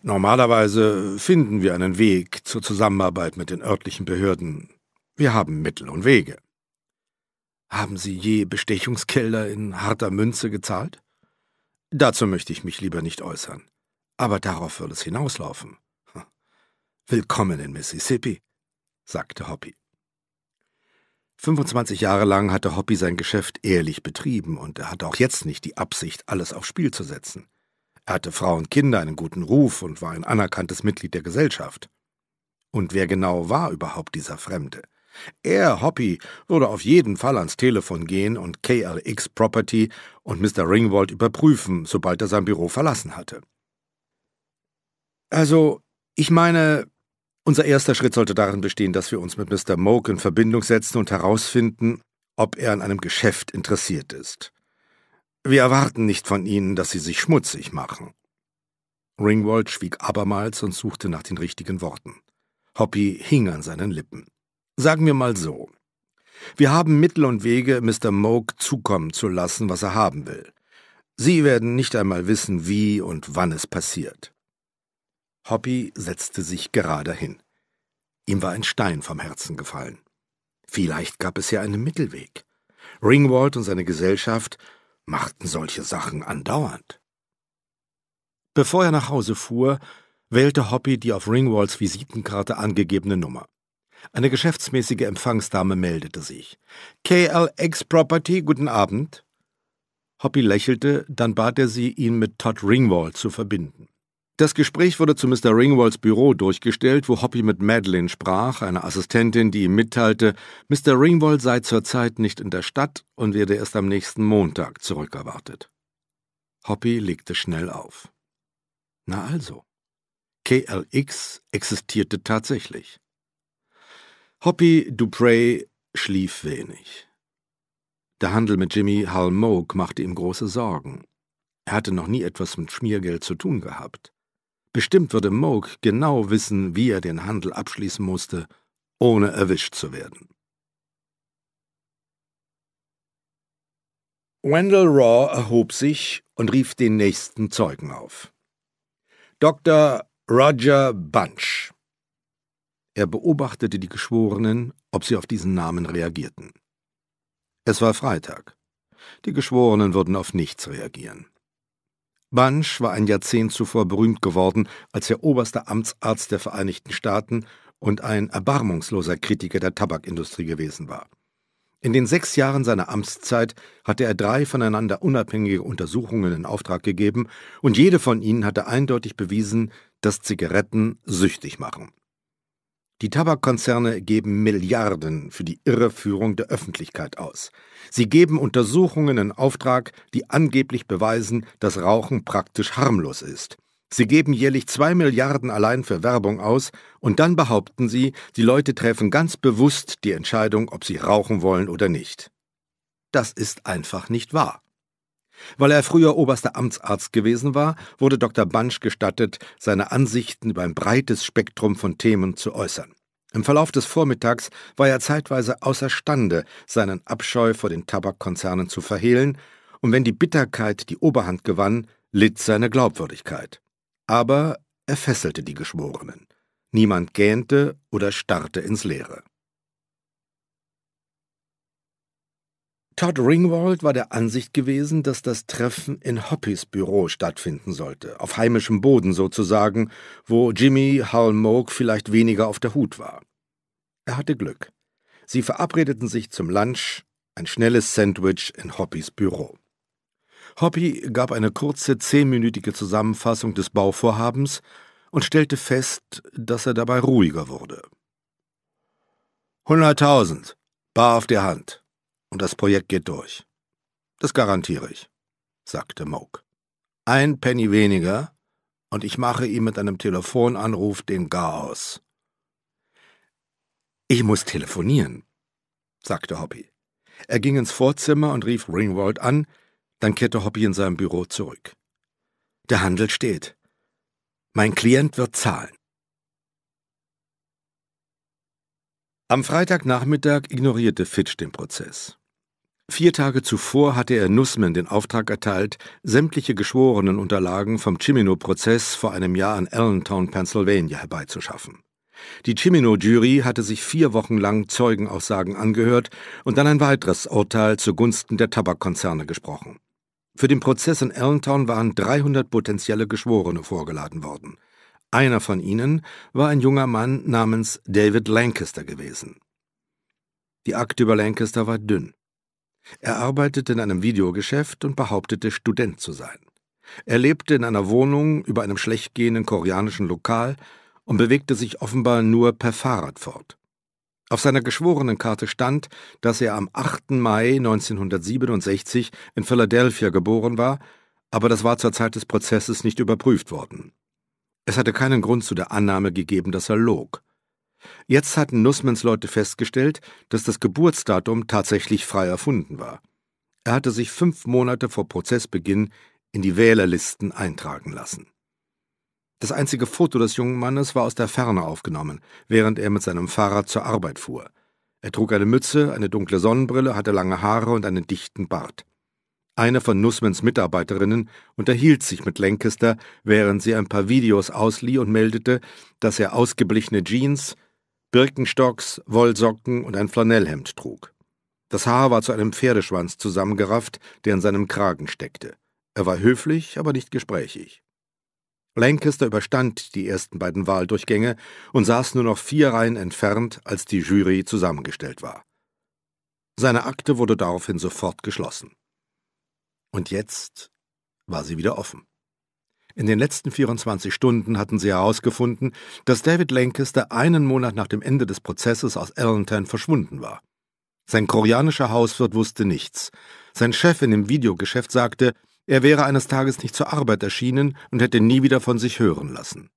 Normalerweise finden wir einen Weg zur Zusammenarbeit mit den örtlichen Behörden. Wir haben Mittel und Wege. Haben Sie je Bestechungskelder in harter Münze gezahlt? Dazu möchte ich mich lieber nicht äußern. Aber darauf wird es hinauslaufen. Willkommen in Mississippi sagte Hoppy. 25 Jahre lang hatte Hoppy sein Geschäft ehrlich betrieben und er hatte auch jetzt nicht die Absicht, alles aufs Spiel zu setzen. Er hatte Frau und Kinder einen guten Ruf und war ein anerkanntes Mitglied der Gesellschaft. Und wer genau war überhaupt dieser Fremde? Er, Hoppy, würde auf jeden Fall ans Telefon gehen und KLX Property und Mr. Ringwald überprüfen, sobald er sein Büro verlassen hatte. Also, ich meine, unser erster Schritt sollte darin bestehen, dass wir uns mit Mr. Moke in Verbindung setzen und herausfinden, ob er an einem Geschäft interessiert ist. Wir erwarten nicht von Ihnen, dass Sie sich schmutzig machen. Ringwald schwieg abermals und suchte nach den richtigen Worten. Hoppy hing an seinen Lippen. Sagen wir mal so. Wir haben Mittel und Wege, Mr. Moke zukommen zu lassen, was er haben will. Sie werden nicht einmal wissen, wie und wann es passiert. Hoppy setzte sich gerade hin. Ihm war ein Stein vom Herzen gefallen. Vielleicht gab es ja einen Mittelweg. Ringwald und seine Gesellschaft machten solche Sachen andauernd. Bevor er nach Hause fuhr, wählte Hoppy die auf Ringwalds Visitenkarte angegebene Nummer. Eine geschäftsmäßige Empfangsdame meldete sich. KLX Property, guten Abend. Hoppy lächelte, dann bat er sie, ihn mit Todd Ringwald zu verbinden. Das Gespräch wurde zu Mr. Ringwalds Büro durchgestellt, wo Hoppy mit Madeline sprach, einer Assistentin, die ihm mitteilte, Mr. Ringwald sei zurzeit nicht in der Stadt und werde erst am nächsten Montag zurückerwartet. Hoppy legte schnell auf. Na also, KLX existierte tatsächlich. Hoppy Dupre schlief wenig. Der Handel mit Jimmy Hal Moak machte ihm große Sorgen. Er hatte noch nie etwas mit Schmiergeld zu tun gehabt. Bestimmt würde Moog genau wissen, wie er den Handel abschließen musste, ohne erwischt zu werden. Wendell Raw erhob sich und rief den nächsten Zeugen auf. Dr. Roger Bunch. Er beobachtete die Geschworenen, ob sie auf diesen Namen reagierten. Es war Freitag. Die Geschworenen würden auf nichts reagieren. Bunch war ein Jahrzehnt zuvor berühmt geworden als er oberster Amtsarzt der Vereinigten Staaten und ein erbarmungsloser Kritiker der Tabakindustrie gewesen war. In den sechs Jahren seiner Amtszeit hatte er drei voneinander unabhängige Untersuchungen in Auftrag gegeben, und jede von ihnen hatte eindeutig bewiesen, dass Zigaretten süchtig machen. Die Tabakkonzerne geben Milliarden für die Irreführung der Öffentlichkeit aus. Sie geben Untersuchungen in Auftrag, die angeblich beweisen, dass Rauchen praktisch harmlos ist. Sie geben jährlich zwei Milliarden allein für Werbung aus und dann behaupten sie, die Leute treffen ganz bewusst die Entscheidung, ob sie rauchen wollen oder nicht. Das ist einfach nicht wahr. Weil er früher oberster Amtsarzt gewesen war, wurde Dr. Bansch gestattet, seine Ansichten über ein breites Spektrum von Themen zu äußern. Im Verlauf des Vormittags war er zeitweise außerstande, seinen Abscheu vor den Tabakkonzernen zu verhehlen, und wenn die Bitterkeit die Oberhand gewann, litt seine Glaubwürdigkeit. Aber er fesselte die Geschworenen. Niemand gähnte oder starrte ins Leere. Todd Ringwald war der Ansicht gewesen, dass das Treffen in Hoppys Büro stattfinden sollte, auf heimischem Boden sozusagen, wo Jimmy Moog vielleicht weniger auf der Hut war. Er hatte Glück. Sie verabredeten sich zum Lunch, ein schnelles Sandwich in Hoppys Büro. Hoppy gab eine kurze zehnminütige Zusammenfassung des Bauvorhabens und stellte fest, dass er dabei ruhiger wurde. Hunderttausend, bar auf der Hand, und das Projekt geht durch. Das garantiere ich, sagte Moke. Ein Penny weniger, und ich mache ihm mit einem Telefonanruf den Garaus. Ich muss telefonieren, sagte Hoppy. Er ging ins Vorzimmer und rief Ringwald an, dann kehrte Hoppy in sein Büro zurück. Der Handel steht. Mein Klient wird zahlen. Am Freitagnachmittag ignorierte Fitch den Prozess. Vier Tage zuvor hatte er Nussman den Auftrag erteilt, sämtliche geschworenen Unterlagen vom chimino prozess vor einem Jahr an Allentown, Pennsylvania herbeizuschaffen. Die chimino jury hatte sich vier Wochen lang Zeugenaussagen angehört und dann ein weiteres Urteil zugunsten der Tabakkonzerne gesprochen. Für den Prozess in Allentown waren 300 potenzielle Geschworene vorgeladen worden. Einer von ihnen war ein junger Mann namens David Lancaster gewesen. Die Akte über Lancaster war dünn. Er arbeitete in einem Videogeschäft und behauptete, Student zu sein. Er lebte in einer Wohnung über einem schlecht gehenden koreanischen Lokal und bewegte sich offenbar nur per Fahrrad fort. Auf seiner geschworenen Karte stand, dass er am 8. Mai 1967 in Philadelphia geboren war, aber das war zur Zeit des Prozesses nicht überprüft worden. Es hatte keinen Grund zu der Annahme gegeben, dass er log. Jetzt hatten Nussmans Leute festgestellt, dass das Geburtsdatum tatsächlich frei erfunden war. Er hatte sich fünf Monate vor Prozessbeginn in die Wählerlisten eintragen lassen. Das einzige Foto des jungen Mannes war aus der Ferne aufgenommen, während er mit seinem Fahrrad zur Arbeit fuhr. Er trug eine Mütze, eine dunkle Sonnenbrille, hatte lange Haare und einen dichten Bart. Eine von Nussmans Mitarbeiterinnen unterhielt sich mit Lancaster, während sie ein paar Videos auslieh und meldete, dass er ausgeblichene Jeans, Birkenstocks, Wollsocken und ein Flanellhemd trug. Das Haar war zu einem Pferdeschwanz zusammengerafft, der in seinem Kragen steckte. Er war höflich, aber nicht gesprächig. Lancaster überstand die ersten beiden Wahldurchgänge und saß nur noch vier Reihen entfernt, als die Jury zusammengestellt war. Seine Akte wurde daraufhin sofort geschlossen. Und jetzt war sie wieder offen. In den letzten 24 Stunden hatten sie herausgefunden, dass David Lancaster einen Monat nach dem Ende des Prozesses aus Allentown verschwunden war. Sein koreanischer Hauswirt wusste nichts. Sein Chef in dem Videogeschäft sagte, er wäre eines Tages nicht zur Arbeit erschienen und hätte nie wieder von sich hören lassen.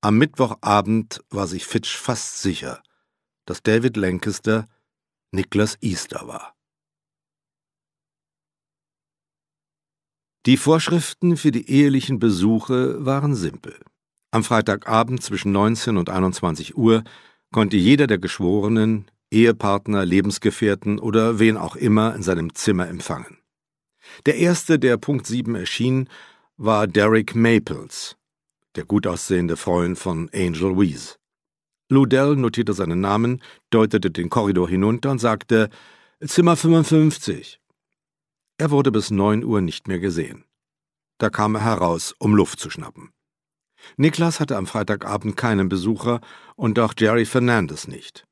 Am Mittwochabend war sich Fitch fast sicher, dass David Lancaster Niklas Easter war. Die Vorschriften für die ehelichen Besuche waren simpel. Am Freitagabend zwischen 19 und 21 Uhr konnte jeder der Geschworenen, Ehepartner, Lebensgefährten oder wen auch immer in seinem Zimmer empfangen. Der erste, der Punkt 7 erschien, war Derek Maples, der gut aussehende Freund von Angel Wees. Ludell notierte seinen Namen, deutete den Korridor hinunter und sagte Zimmer 55. Er wurde bis 9 Uhr nicht mehr gesehen. Da kam er heraus, um Luft zu schnappen. Niklas hatte am Freitagabend keinen Besucher und auch Jerry Fernandes nicht.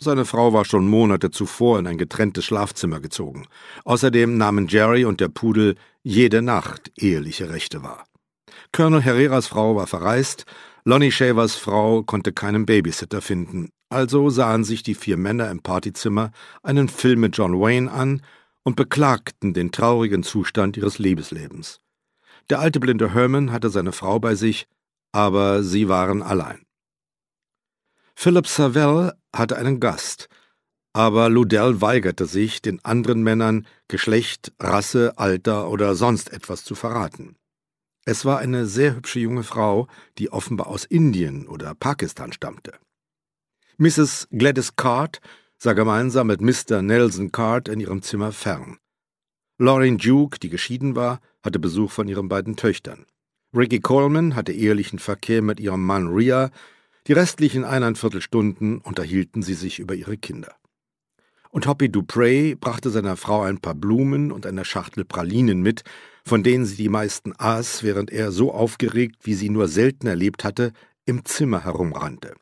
Seine Frau war schon Monate zuvor in ein getrenntes Schlafzimmer gezogen. Außerdem nahmen Jerry und der Pudel jede Nacht eheliche Rechte wahr. Colonel Herreras Frau war verreist, Lonnie Shavers Frau konnte keinen Babysitter finden, also sahen sich die vier Männer im Partyzimmer einen Film mit John Wayne an und beklagten den traurigen Zustand ihres Liebeslebens. Der alte blinde Herman hatte seine Frau bei sich, aber sie waren allein. Philip Savell hatte einen Gast, aber Ludell weigerte sich, den anderen Männern Geschlecht, Rasse, Alter oder sonst etwas zu verraten. Es war eine sehr hübsche junge Frau, die offenbar aus Indien oder Pakistan stammte. Mrs. Gladys Card sah gemeinsam mit Mr. Nelson Card in ihrem Zimmer fern. Lauren Duke, die geschieden war, hatte Besuch von ihren beiden Töchtern. Ricky Coleman hatte ehelichen Verkehr mit ihrem Mann Ria. Die restlichen eineinviertel Stunden unterhielten sie sich über ihre Kinder. Und Hoppy Dupre brachte seiner Frau ein paar Blumen und eine Schachtel Pralinen mit, von denen sie die meisten aß, während er so aufgeregt, wie sie nur selten erlebt hatte, im Zimmer herumrannte.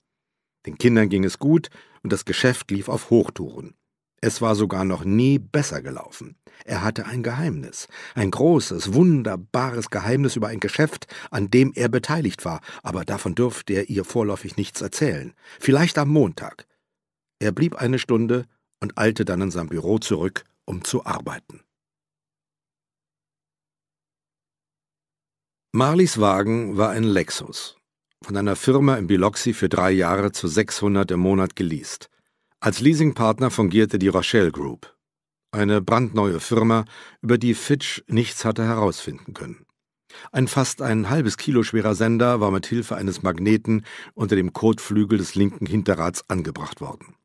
Den Kindern ging es gut und das Geschäft lief auf Hochtouren. Es war sogar noch nie besser gelaufen. Er hatte ein Geheimnis, ein großes, wunderbares Geheimnis über ein Geschäft, an dem er beteiligt war, aber davon durfte er ihr vorläufig nichts erzählen. Vielleicht am Montag. Er blieb eine Stunde und eilte dann in sein Büro zurück, um zu arbeiten. Marlies Wagen war ein Lexus von einer Firma in Biloxi für drei Jahre zu 600 im Monat geleast. Als Leasingpartner fungierte die Rochelle Group, eine brandneue Firma, über die Fitch nichts hatte herausfinden können. Ein fast ein halbes Kilo schwerer Sender war mit Hilfe eines Magneten unter dem Kotflügel des linken Hinterrads angebracht worden.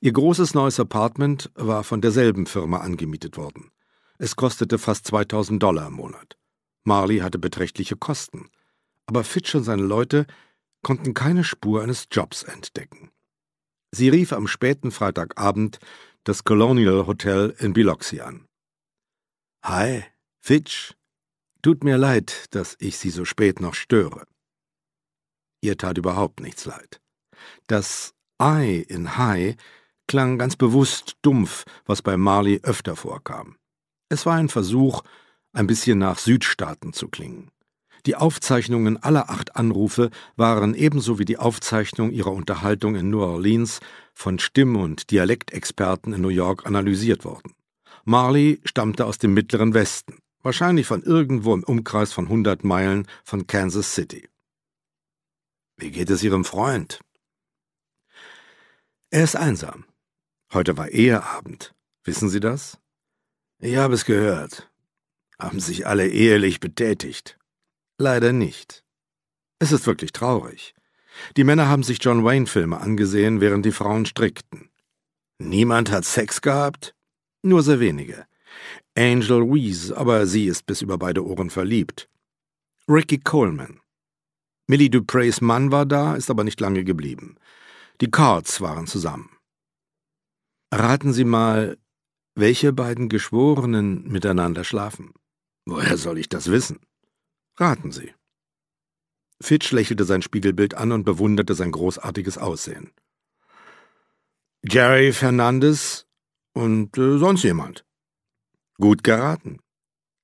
Ihr großes neues Apartment war von derselben Firma angemietet worden. Es kostete fast 2000 Dollar im Monat. Marley hatte beträchtliche Kosten aber Fitch und seine Leute konnten keine Spur eines Jobs entdecken. Sie rief am späten Freitagabend das Colonial Hotel in Biloxi an. Hi, Fitch. Tut mir leid, dass ich Sie so spät noch störe. Ihr tat überhaupt nichts leid. Das I in Hi klang ganz bewusst dumpf, was bei Marley öfter vorkam. Es war ein Versuch, ein bisschen nach Südstaaten zu klingen. Die Aufzeichnungen aller acht Anrufe waren ebenso wie die Aufzeichnung ihrer Unterhaltung in New Orleans von Stimm- und Dialektexperten in New York analysiert worden. Marley stammte aus dem Mittleren Westen, wahrscheinlich von irgendwo im Umkreis von 100 Meilen von Kansas City. Wie geht es Ihrem Freund? Er ist einsam. Heute war Eheabend. Wissen Sie das? Ich habe es gehört. Haben sich alle ehelich betätigt. Leider nicht. Es ist wirklich traurig. Die Männer haben sich John Wayne-Filme angesehen, während die Frauen strickten. Niemand hat Sex gehabt? Nur sehr wenige. Angel Reese, aber sie ist bis über beide Ohren verliebt. Ricky Coleman. Millie Dupreys Mann war da, ist aber nicht lange geblieben. Die Cards waren zusammen. Raten Sie mal, welche beiden Geschworenen miteinander schlafen. Woher soll ich das wissen? Raten Sie. Fitch lächelte sein Spiegelbild an und bewunderte sein großartiges Aussehen. Jerry Fernandes und äh, sonst jemand. Gut geraten.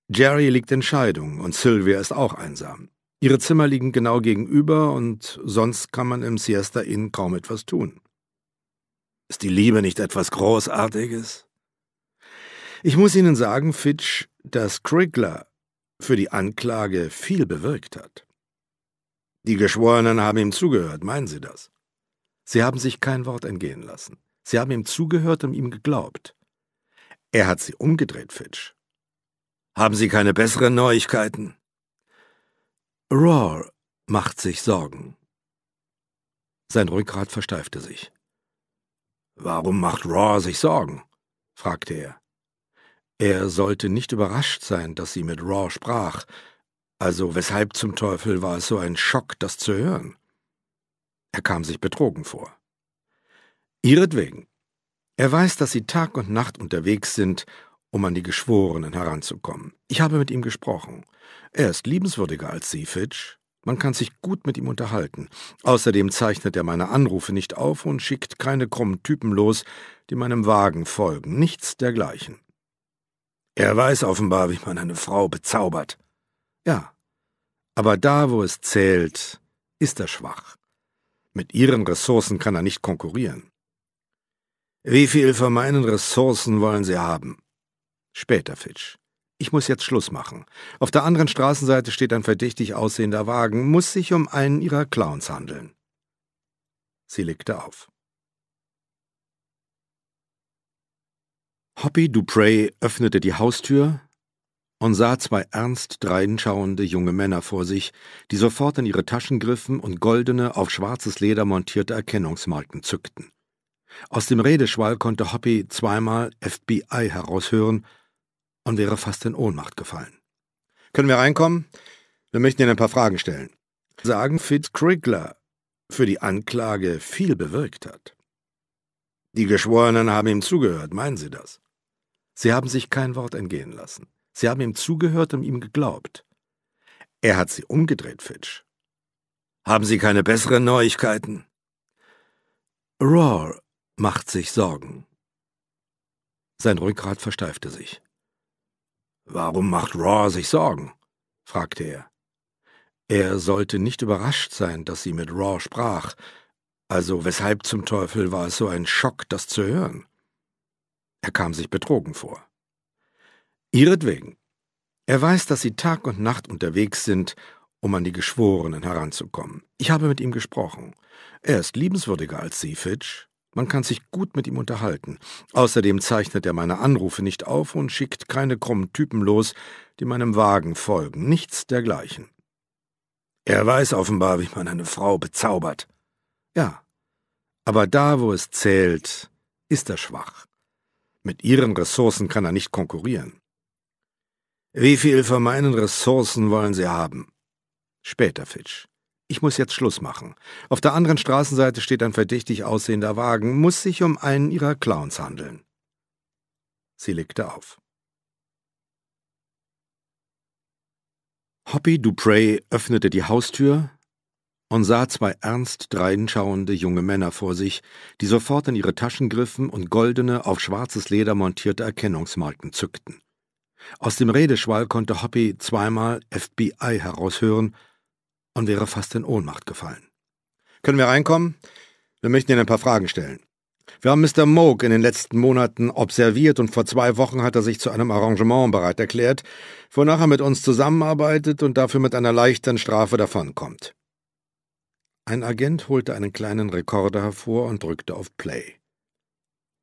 Jerry liegt in Scheidung und Sylvia ist auch einsam. Ihre Zimmer liegen genau gegenüber und sonst kann man im Siesta Inn kaum etwas tun. Ist die Liebe nicht etwas Großartiges? Ich muss Ihnen sagen, Fitch, dass Crickler für die Anklage viel bewirkt hat. Die Geschworenen haben ihm zugehört, meinen Sie das? Sie haben sich kein Wort entgehen lassen. Sie haben ihm zugehört und ihm geglaubt. Er hat sie umgedreht, Fitch. Haben Sie keine besseren Neuigkeiten? Roar macht sich Sorgen. Sein Rückgrat versteifte sich. Warum macht Roar sich Sorgen? fragte er. Er sollte nicht überrascht sein, dass sie mit Raw sprach, also weshalb zum Teufel war es so ein Schock, das zu hören? Er kam sich betrogen vor. Ihretwegen. Er weiß, dass Sie Tag und Nacht unterwegs sind, um an die Geschworenen heranzukommen. Ich habe mit ihm gesprochen. Er ist liebenswürdiger als Sie, Fitch. Man kann sich gut mit ihm unterhalten. Außerdem zeichnet er meine Anrufe nicht auf und schickt keine krummen Typen los, die meinem Wagen folgen. Nichts dergleichen. Er weiß offenbar, wie man eine Frau bezaubert. Ja, aber da, wo es zählt, ist er schwach. Mit ihren Ressourcen kann er nicht konkurrieren. Wie viel von meinen Ressourcen wollen Sie haben? Später, Fitch. Ich muss jetzt Schluss machen. Auf der anderen Straßenseite steht ein verdächtig aussehender Wagen, muss sich um einen ihrer Clowns handeln. Sie legte auf. Hoppy Dupre öffnete die Haustür und sah zwei ernst dreinschauende junge Männer vor sich, die sofort in ihre Taschen griffen und goldene, auf schwarzes Leder montierte Erkennungsmarken zückten. Aus dem Redeschwall konnte Hoppy zweimal FBI heraushören und wäre fast in Ohnmacht gefallen. Können wir reinkommen? Wir möchten Ihnen ein paar Fragen stellen. Sagen Fitzcriggler für die Anklage viel bewirkt hat. Die Geschworenen haben ihm zugehört, meinen Sie das? Sie haben sich kein Wort entgehen lassen. Sie haben ihm zugehört und ihm geglaubt. Er hat sie umgedreht, Fitch. Haben Sie keine besseren Neuigkeiten? Roar macht sich Sorgen. Sein Rückgrat versteifte sich. Warum macht Roar sich Sorgen? fragte er. Er sollte nicht überrascht sein, dass sie mit Raw sprach. Also weshalb zum Teufel war es so ein Schock, das zu hören? Er kam sich betrogen vor. Ihretwegen. Er weiß, dass Sie Tag und Nacht unterwegs sind, um an die Geschworenen heranzukommen. Ich habe mit ihm gesprochen. Er ist liebenswürdiger als Sie, Fitch. Man kann sich gut mit ihm unterhalten. Außerdem zeichnet er meine Anrufe nicht auf und schickt keine krummen Typen los, die meinem Wagen folgen. Nichts dergleichen. Er weiß offenbar, wie man eine Frau bezaubert. Ja, aber da, wo es zählt, ist er schwach. Mit ihren Ressourcen kann er nicht konkurrieren. Wie viel von meinen Ressourcen wollen Sie haben? Später, Fitch. Ich muss jetzt Schluss machen. Auf der anderen Straßenseite steht ein verdächtig aussehender Wagen, muss sich um einen ihrer Clowns handeln. Sie legte auf. Hoppy Dupre öffnete die Haustür, und sah zwei ernst dreinschauende junge Männer vor sich, die sofort in ihre Taschen griffen und goldene, auf schwarzes Leder montierte Erkennungsmarken zückten. Aus dem Redeschwall konnte Hoppy zweimal FBI heraushören und wäre fast in Ohnmacht gefallen. Können wir reinkommen? Wir möchten Ihnen ein paar Fragen stellen. Wir haben Mr. Moog in den letzten Monaten observiert und vor zwei Wochen hat er sich zu einem Arrangement bereit erklärt, wonach er mit uns zusammenarbeitet und dafür mit einer leichten Strafe davonkommt. Ein Agent holte einen kleinen Rekorder hervor und drückte auf Play.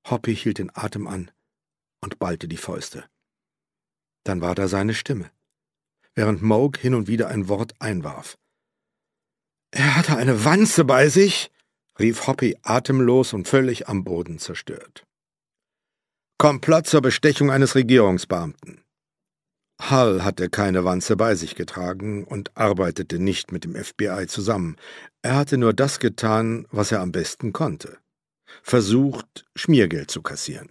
Hoppy hielt den Atem an und ballte die Fäuste. Dann war da seine Stimme, während Moog hin und wieder ein Wort einwarf. Er hatte eine Wanze bei sich, rief Hoppy atemlos und völlig am Boden zerstört. Komplott zur Bestechung eines Regierungsbeamten. Hull hatte keine Wanze bei sich getragen und arbeitete nicht mit dem FBI zusammen. Er hatte nur das getan, was er am besten konnte. Versucht, Schmiergeld zu kassieren.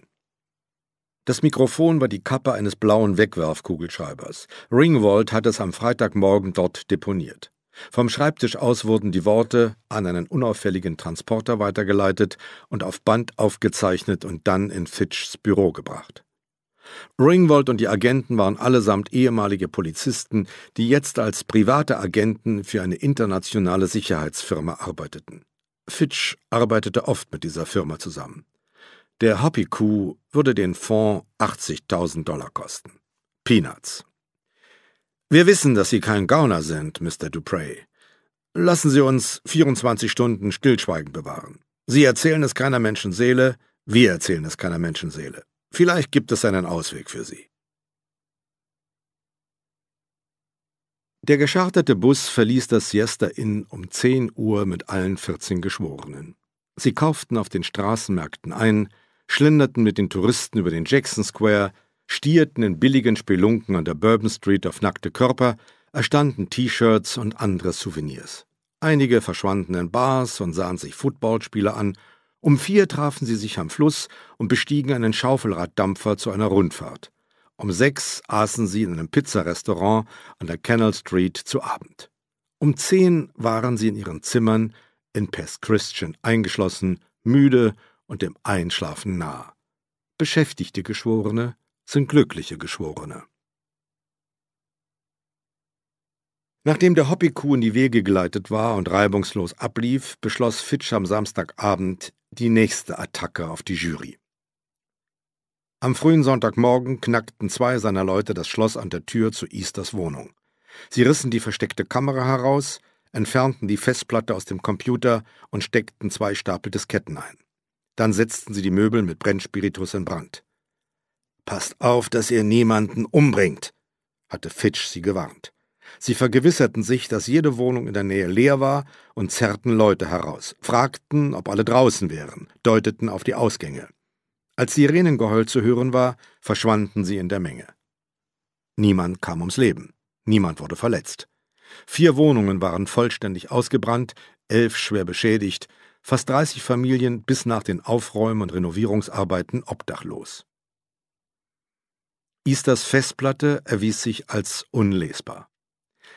Das Mikrofon war die Kappe eines blauen Wegwerfkugelschreibers. Ringwald hat es am Freitagmorgen dort deponiert. Vom Schreibtisch aus wurden die Worte an einen unauffälligen Transporter weitergeleitet und auf Band aufgezeichnet und dann in Fitchs Büro gebracht. Ringwald und die Agenten waren allesamt ehemalige Polizisten, die jetzt als private Agenten für eine internationale Sicherheitsfirma arbeiteten. Fitch arbeitete oft mit dieser Firma zusammen. Der Hoppy-Coup würde den Fonds 80.000 Dollar kosten. Peanuts. Wir wissen, dass Sie kein Gauner sind, Mr. Dupre. Lassen Sie uns 24 Stunden Stillschweigen bewahren. Sie erzählen es keiner Menschenseele, wir erzählen es keiner Menschenseele. Vielleicht gibt es einen Ausweg für sie. Der gescharterte Bus verließ das Siesta Inn um 10 Uhr mit allen 14 Geschworenen. Sie kauften auf den Straßenmärkten ein, schlenderten mit den Touristen über den Jackson Square, stierten in billigen Spelunken an der Bourbon Street auf nackte Körper, erstanden T-Shirts und andere Souvenirs. Einige verschwanden in Bars und sahen sich Footballspiele an um vier trafen sie sich am Fluss und bestiegen einen Schaufelraddampfer zu einer Rundfahrt. Um sechs aßen sie in einem Pizzarestaurant an der Canal Street zu Abend. Um zehn waren sie in ihren Zimmern in Pest Christian eingeschlossen, müde und dem Einschlafen nah. Beschäftigte Geschworene sind glückliche Geschworene. Nachdem der Hobbykuh in die Wege geleitet war und reibungslos ablief, beschloss Fitch am Samstagabend die nächste Attacke auf die Jury. Am frühen Sonntagmorgen knackten zwei seiner Leute das Schloss an der Tür zu Easters Wohnung. Sie rissen die versteckte Kamera heraus, entfernten die Festplatte aus dem Computer und steckten zwei Stapel Disketten ein. Dann setzten sie die Möbel mit Brennspiritus in Brand. Passt auf, dass ihr niemanden umbringt, hatte Fitch sie gewarnt. Sie vergewisserten sich, dass jede Wohnung in der Nähe leer war und zerrten Leute heraus, fragten, ob alle draußen wären, deuteten auf die Ausgänge. Als Sirenengeheul zu hören war, verschwanden sie in der Menge. Niemand kam ums Leben, niemand wurde verletzt. Vier Wohnungen waren vollständig ausgebrannt, elf schwer beschädigt, fast 30 Familien bis nach den Aufräumen und Renovierungsarbeiten obdachlos. Easters Festplatte erwies sich als unlesbar.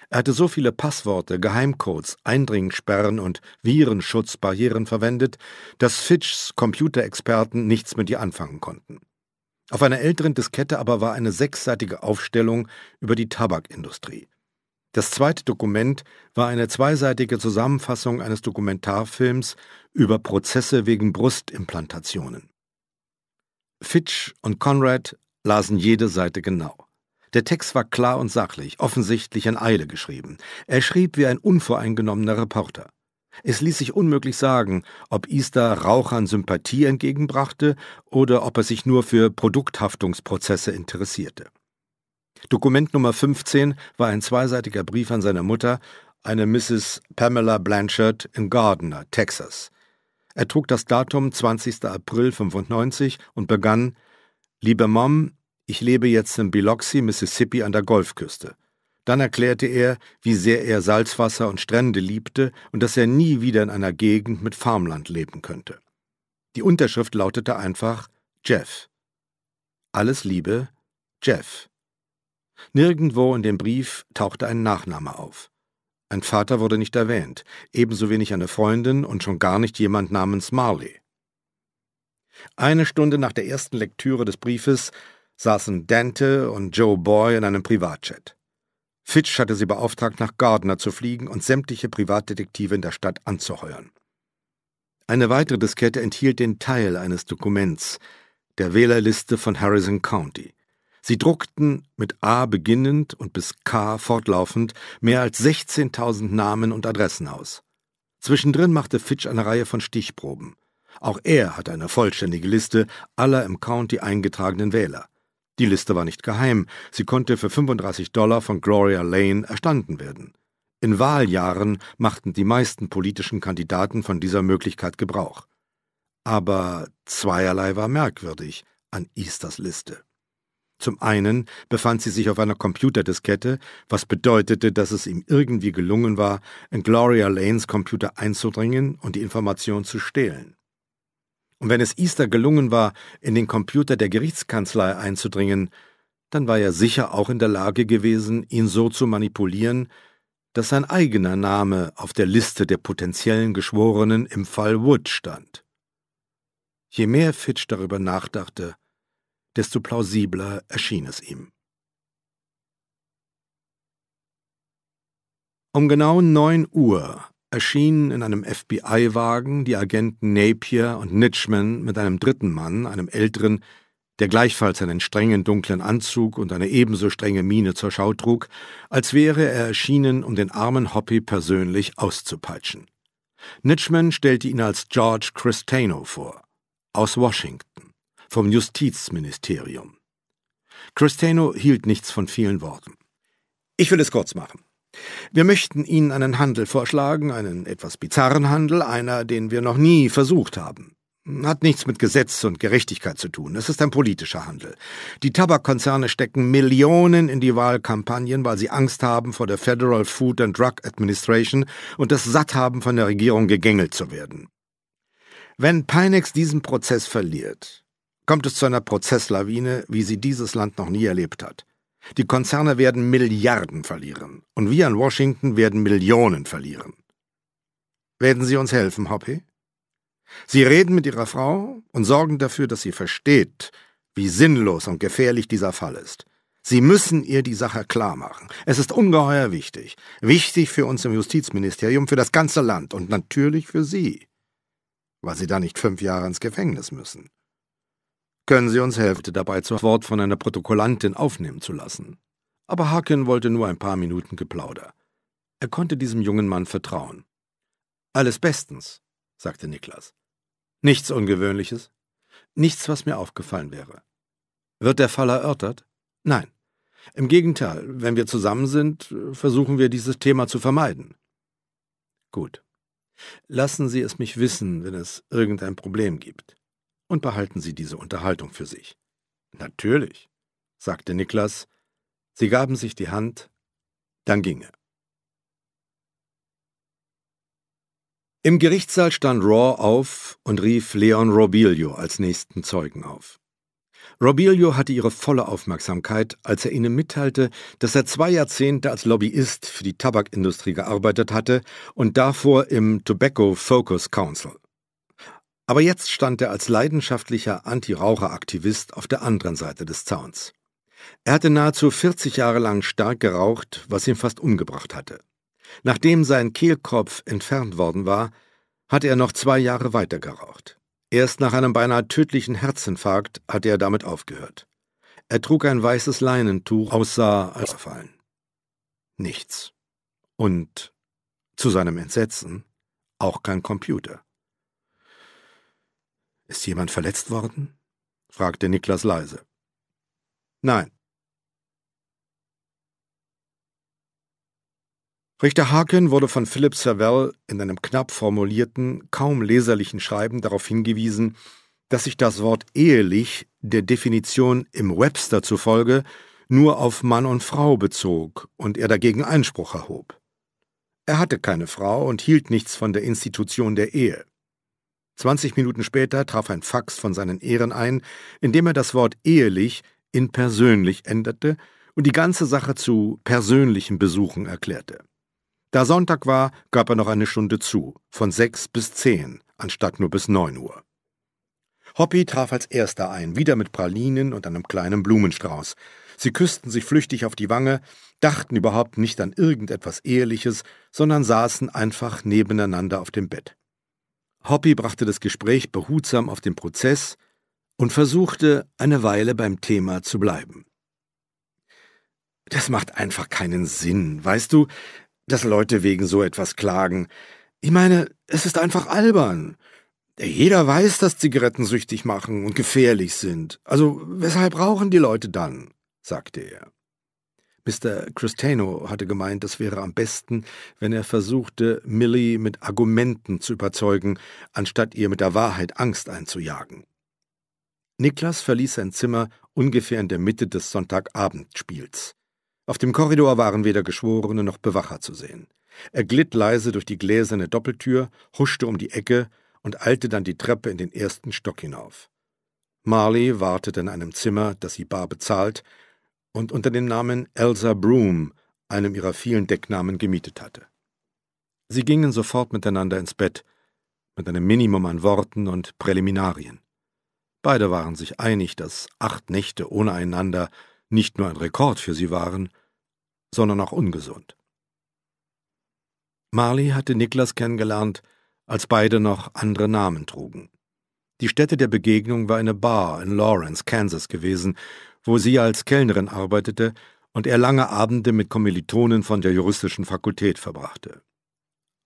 Er hatte so viele Passworte, Geheimcodes, Eindringssperren und Virenschutzbarrieren verwendet, dass Fitchs Computerexperten nichts mit ihr anfangen konnten. Auf einer älteren Diskette aber war eine sechsseitige Aufstellung über die Tabakindustrie. Das zweite Dokument war eine zweiseitige Zusammenfassung eines Dokumentarfilms über Prozesse wegen Brustimplantationen. Fitch und Conrad lasen jede Seite genau. Der Text war klar und sachlich, offensichtlich in Eile geschrieben. Er schrieb wie ein unvoreingenommener Reporter. Es ließ sich unmöglich sagen, ob Easter Rauchern Sympathie entgegenbrachte oder ob er sich nur für Produkthaftungsprozesse interessierte. Dokument Nummer 15 war ein zweiseitiger Brief an seine Mutter, eine Mrs. Pamela Blanchard in Gardner, Texas. Er trug das Datum 20. April 95 und begann: Liebe Mom, ich lebe jetzt in Biloxi, Mississippi an der Golfküste. Dann erklärte er, wie sehr er Salzwasser und Strände liebte und dass er nie wieder in einer Gegend mit Farmland leben könnte. Die Unterschrift lautete einfach Jeff. Alles Liebe, Jeff. Nirgendwo in dem Brief tauchte ein Nachname auf. Ein Vater wurde nicht erwähnt, ebenso wenig eine Freundin und schon gar nicht jemand namens Marley. Eine Stunde nach der ersten Lektüre des Briefes saßen Dante und Joe Boy in einem Privatjet. Fitch hatte sie beauftragt, nach Gardner zu fliegen und sämtliche Privatdetektive in der Stadt anzuheuern. Eine weitere Diskette enthielt den Teil eines Dokuments, der Wählerliste von Harrison County. Sie druckten mit A beginnend und bis K fortlaufend mehr als 16.000 Namen und Adressen aus. Zwischendrin machte Fitch eine Reihe von Stichproben. Auch er hatte eine vollständige Liste aller im County eingetragenen Wähler. Die Liste war nicht geheim, sie konnte für 35 Dollar von Gloria Lane erstanden werden. In Wahljahren machten die meisten politischen Kandidaten von dieser Möglichkeit Gebrauch. Aber zweierlei war merkwürdig an Easters Liste. Zum einen befand sie sich auf einer Computerdiskette, was bedeutete, dass es ihm irgendwie gelungen war, in Gloria Lanes Computer einzudringen und die Information zu stehlen. Und wenn es Easter gelungen war, in den Computer der Gerichtskanzlei einzudringen, dann war er sicher auch in der Lage gewesen, ihn so zu manipulieren, dass sein eigener Name auf der Liste der potenziellen Geschworenen im Fall Wood stand. Je mehr Fitch darüber nachdachte, desto plausibler erschien es ihm. Um genau neun Uhr erschienen in einem FBI-Wagen die Agenten Napier und Nitchman mit einem dritten Mann, einem älteren, der gleichfalls einen strengen dunklen Anzug und eine ebenso strenge Miene zur Schau trug, als wäre er erschienen, um den armen Hoppy persönlich auszupeitschen. Nitchman stellte ihn als George Cristano vor, aus Washington, vom Justizministerium. Cristano hielt nichts von vielen Worten. Ich will es kurz machen. Wir möchten Ihnen einen Handel vorschlagen, einen etwas bizarren Handel, einer, den wir noch nie versucht haben. Hat nichts mit Gesetz und Gerechtigkeit zu tun. Es ist ein politischer Handel. Die Tabakkonzerne stecken Millionen in die Wahlkampagnen, weil sie Angst haben vor der Federal Food and Drug Administration und das Satt haben, von der Regierung gegängelt zu werden. Wenn Pinex diesen Prozess verliert, kommt es zu einer Prozesslawine, wie sie dieses Land noch nie erlebt hat. Die Konzerne werden Milliarden verlieren und wir in Washington werden Millionen verlieren. Werden Sie uns helfen, Hoppy? Sie reden mit Ihrer Frau und sorgen dafür, dass sie versteht, wie sinnlos und gefährlich dieser Fall ist. Sie müssen ihr die Sache klar machen. Es ist ungeheuer wichtig. Wichtig für uns im Justizministerium, für das ganze Land und natürlich für Sie, weil Sie da nicht fünf Jahre ins Gefängnis müssen können Sie uns helfen, dabei zu Wort von einer Protokollantin aufnehmen zu lassen. Aber Haken wollte nur ein paar Minuten Geplauder. Er konnte diesem jungen Mann vertrauen. Alles bestens, sagte Niklas. Nichts Ungewöhnliches. Nichts, was mir aufgefallen wäre. Wird der Fall erörtert? Nein. Im Gegenteil, wenn wir zusammen sind, versuchen wir dieses Thema zu vermeiden. Gut. Lassen Sie es mich wissen, wenn es irgendein Problem gibt und behalten Sie diese Unterhaltung für sich. Natürlich, sagte Niklas. Sie gaben sich die Hand, dann ging er. Im Gerichtssaal stand Raw auf und rief Leon Robilio als nächsten Zeugen auf. Robilio hatte ihre volle Aufmerksamkeit, als er ihnen mitteilte, dass er zwei Jahrzehnte als Lobbyist für die Tabakindustrie gearbeitet hatte und davor im Tobacco Focus Council. Aber jetzt stand er als leidenschaftlicher Anti-Raucher-Aktivist auf der anderen Seite des Zauns. Er hatte nahezu 40 Jahre lang stark geraucht, was ihn fast umgebracht hatte. Nachdem sein Kehlkopf entfernt worden war, hatte er noch zwei Jahre weiter geraucht. Erst nach einem beinahe tödlichen Herzinfarkt hatte er damit aufgehört. Er trug ein weißes Leinentuch, aussah als fallen. Nichts. Und zu seinem Entsetzen auch kein Computer. Ist jemand verletzt worden? fragte Niklas leise. Nein. Richter Haken wurde von Philip Savell in einem knapp formulierten, kaum leserlichen Schreiben darauf hingewiesen, dass sich das Wort ehelich der Definition im Webster zufolge nur auf Mann und Frau bezog und er dagegen Einspruch erhob. Er hatte keine Frau und hielt nichts von der Institution der Ehe. 20 Minuten später traf ein Fax von seinen Ehren ein, in dem er das Wort ehelich in persönlich änderte und die ganze Sache zu persönlichen Besuchen erklärte. Da Sonntag war, gab er noch eine Stunde zu, von sechs bis zehn, anstatt nur bis neun Uhr. Hoppy traf als erster ein, wieder mit Pralinen und einem kleinen Blumenstrauß. Sie küssten sich flüchtig auf die Wange, dachten überhaupt nicht an irgendetwas Eheliches, sondern saßen einfach nebeneinander auf dem Bett. Hoppy brachte das Gespräch behutsam auf den Prozess und versuchte, eine Weile beim Thema zu bleiben. Das macht einfach keinen Sinn, weißt du, dass Leute wegen so etwas klagen. Ich meine, es ist einfach albern. Jeder weiß, dass Zigaretten süchtig machen und gefährlich sind. Also weshalb rauchen die Leute dann? sagte er. Mr. Cristano hatte gemeint, es wäre am besten, wenn er versuchte, Millie mit Argumenten zu überzeugen, anstatt ihr mit der Wahrheit Angst einzujagen. Niklas verließ sein Zimmer ungefähr in der Mitte des Sonntagabendspiels. Auf dem Korridor waren weder Geschworene noch Bewacher zu sehen. Er glitt leise durch die gläserne Doppeltür, huschte um die Ecke und eilte dann die Treppe in den ersten Stock hinauf. Marley wartete in einem Zimmer, das sie bar bezahlt und unter dem Namen Elsa Broom, einem ihrer vielen Decknamen, gemietet hatte. Sie gingen sofort miteinander ins Bett, mit einem Minimum an Worten und Präliminarien. Beide waren sich einig, dass acht Nächte ohne einander nicht nur ein Rekord für sie waren, sondern auch ungesund. Marley hatte Niklas kennengelernt, als beide noch andere Namen trugen. Die Stätte der Begegnung war eine Bar in Lawrence, Kansas gewesen, wo sie als Kellnerin arbeitete und er lange Abende mit Kommilitonen von der juristischen Fakultät verbrachte.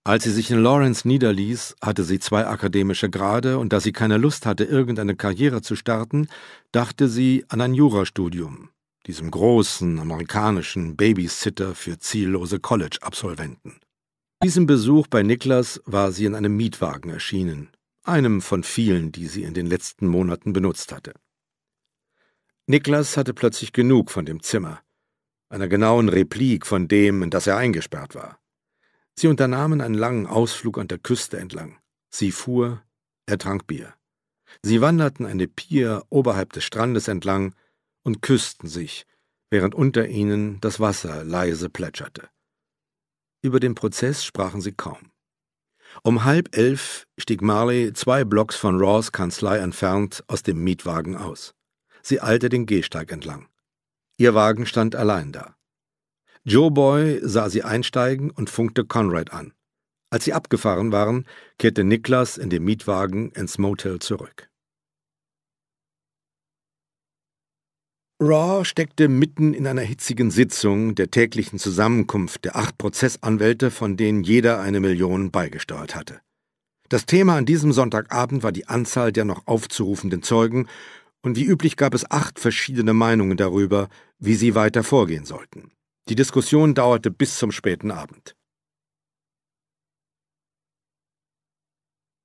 Als sie sich in Lawrence niederließ, hatte sie zwei akademische Grade und da sie keine Lust hatte, irgendeine Karriere zu starten, dachte sie an ein Jurastudium, diesem großen amerikanischen Babysitter für ziellose College-Absolventen. Diesem Besuch bei Niklas war sie in einem Mietwagen erschienen, einem von vielen, die sie in den letzten Monaten benutzt hatte. Niklas hatte plötzlich genug von dem Zimmer, einer genauen Replik von dem, in das er eingesperrt war. Sie unternahmen einen langen Ausflug an der Küste entlang. Sie fuhr, er trank Bier. Sie wanderten eine Pier oberhalb des Strandes entlang und küssten sich, während unter ihnen das Wasser leise plätscherte. Über den Prozess sprachen sie kaum. Um halb elf stieg Marley zwei Blocks von Raws Kanzlei entfernt aus dem Mietwagen aus. Sie eilte den Gehsteig entlang. Ihr Wagen stand allein da. Joe Boy sah sie einsteigen und funkte Conrad an. Als sie abgefahren waren, kehrte Niklas in dem Mietwagen ins Motel zurück. Raw steckte mitten in einer hitzigen Sitzung der täglichen Zusammenkunft der acht Prozessanwälte, von denen jeder eine Million beigesteuert hatte. Das Thema an diesem Sonntagabend war die Anzahl der noch aufzurufenden Zeugen und wie üblich gab es acht verschiedene Meinungen darüber, wie sie weiter vorgehen sollten. Die Diskussion dauerte bis zum späten Abend.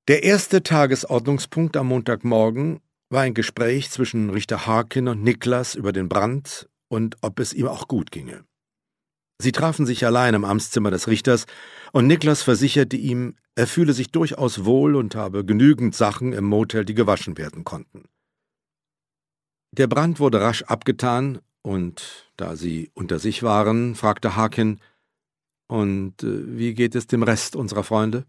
Der erste Tagesordnungspunkt am Montagmorgen war ein Gespräch zwischen Richter Harkin und Niklas über den Brand und ob es ihm auch gut ginge. Sie trafen sich allein im Amtszimmer des Richters, und Niklas versicherte ihm, er fühle sich durchaus wohl und habe genügend Sachen im Motel, die gewaschen werden konnten. Der Brand wurde rasch abgetan, und da sie unter sich waren, fragte Harkin Und äh, wie geht es dem Rest unserer Freunde?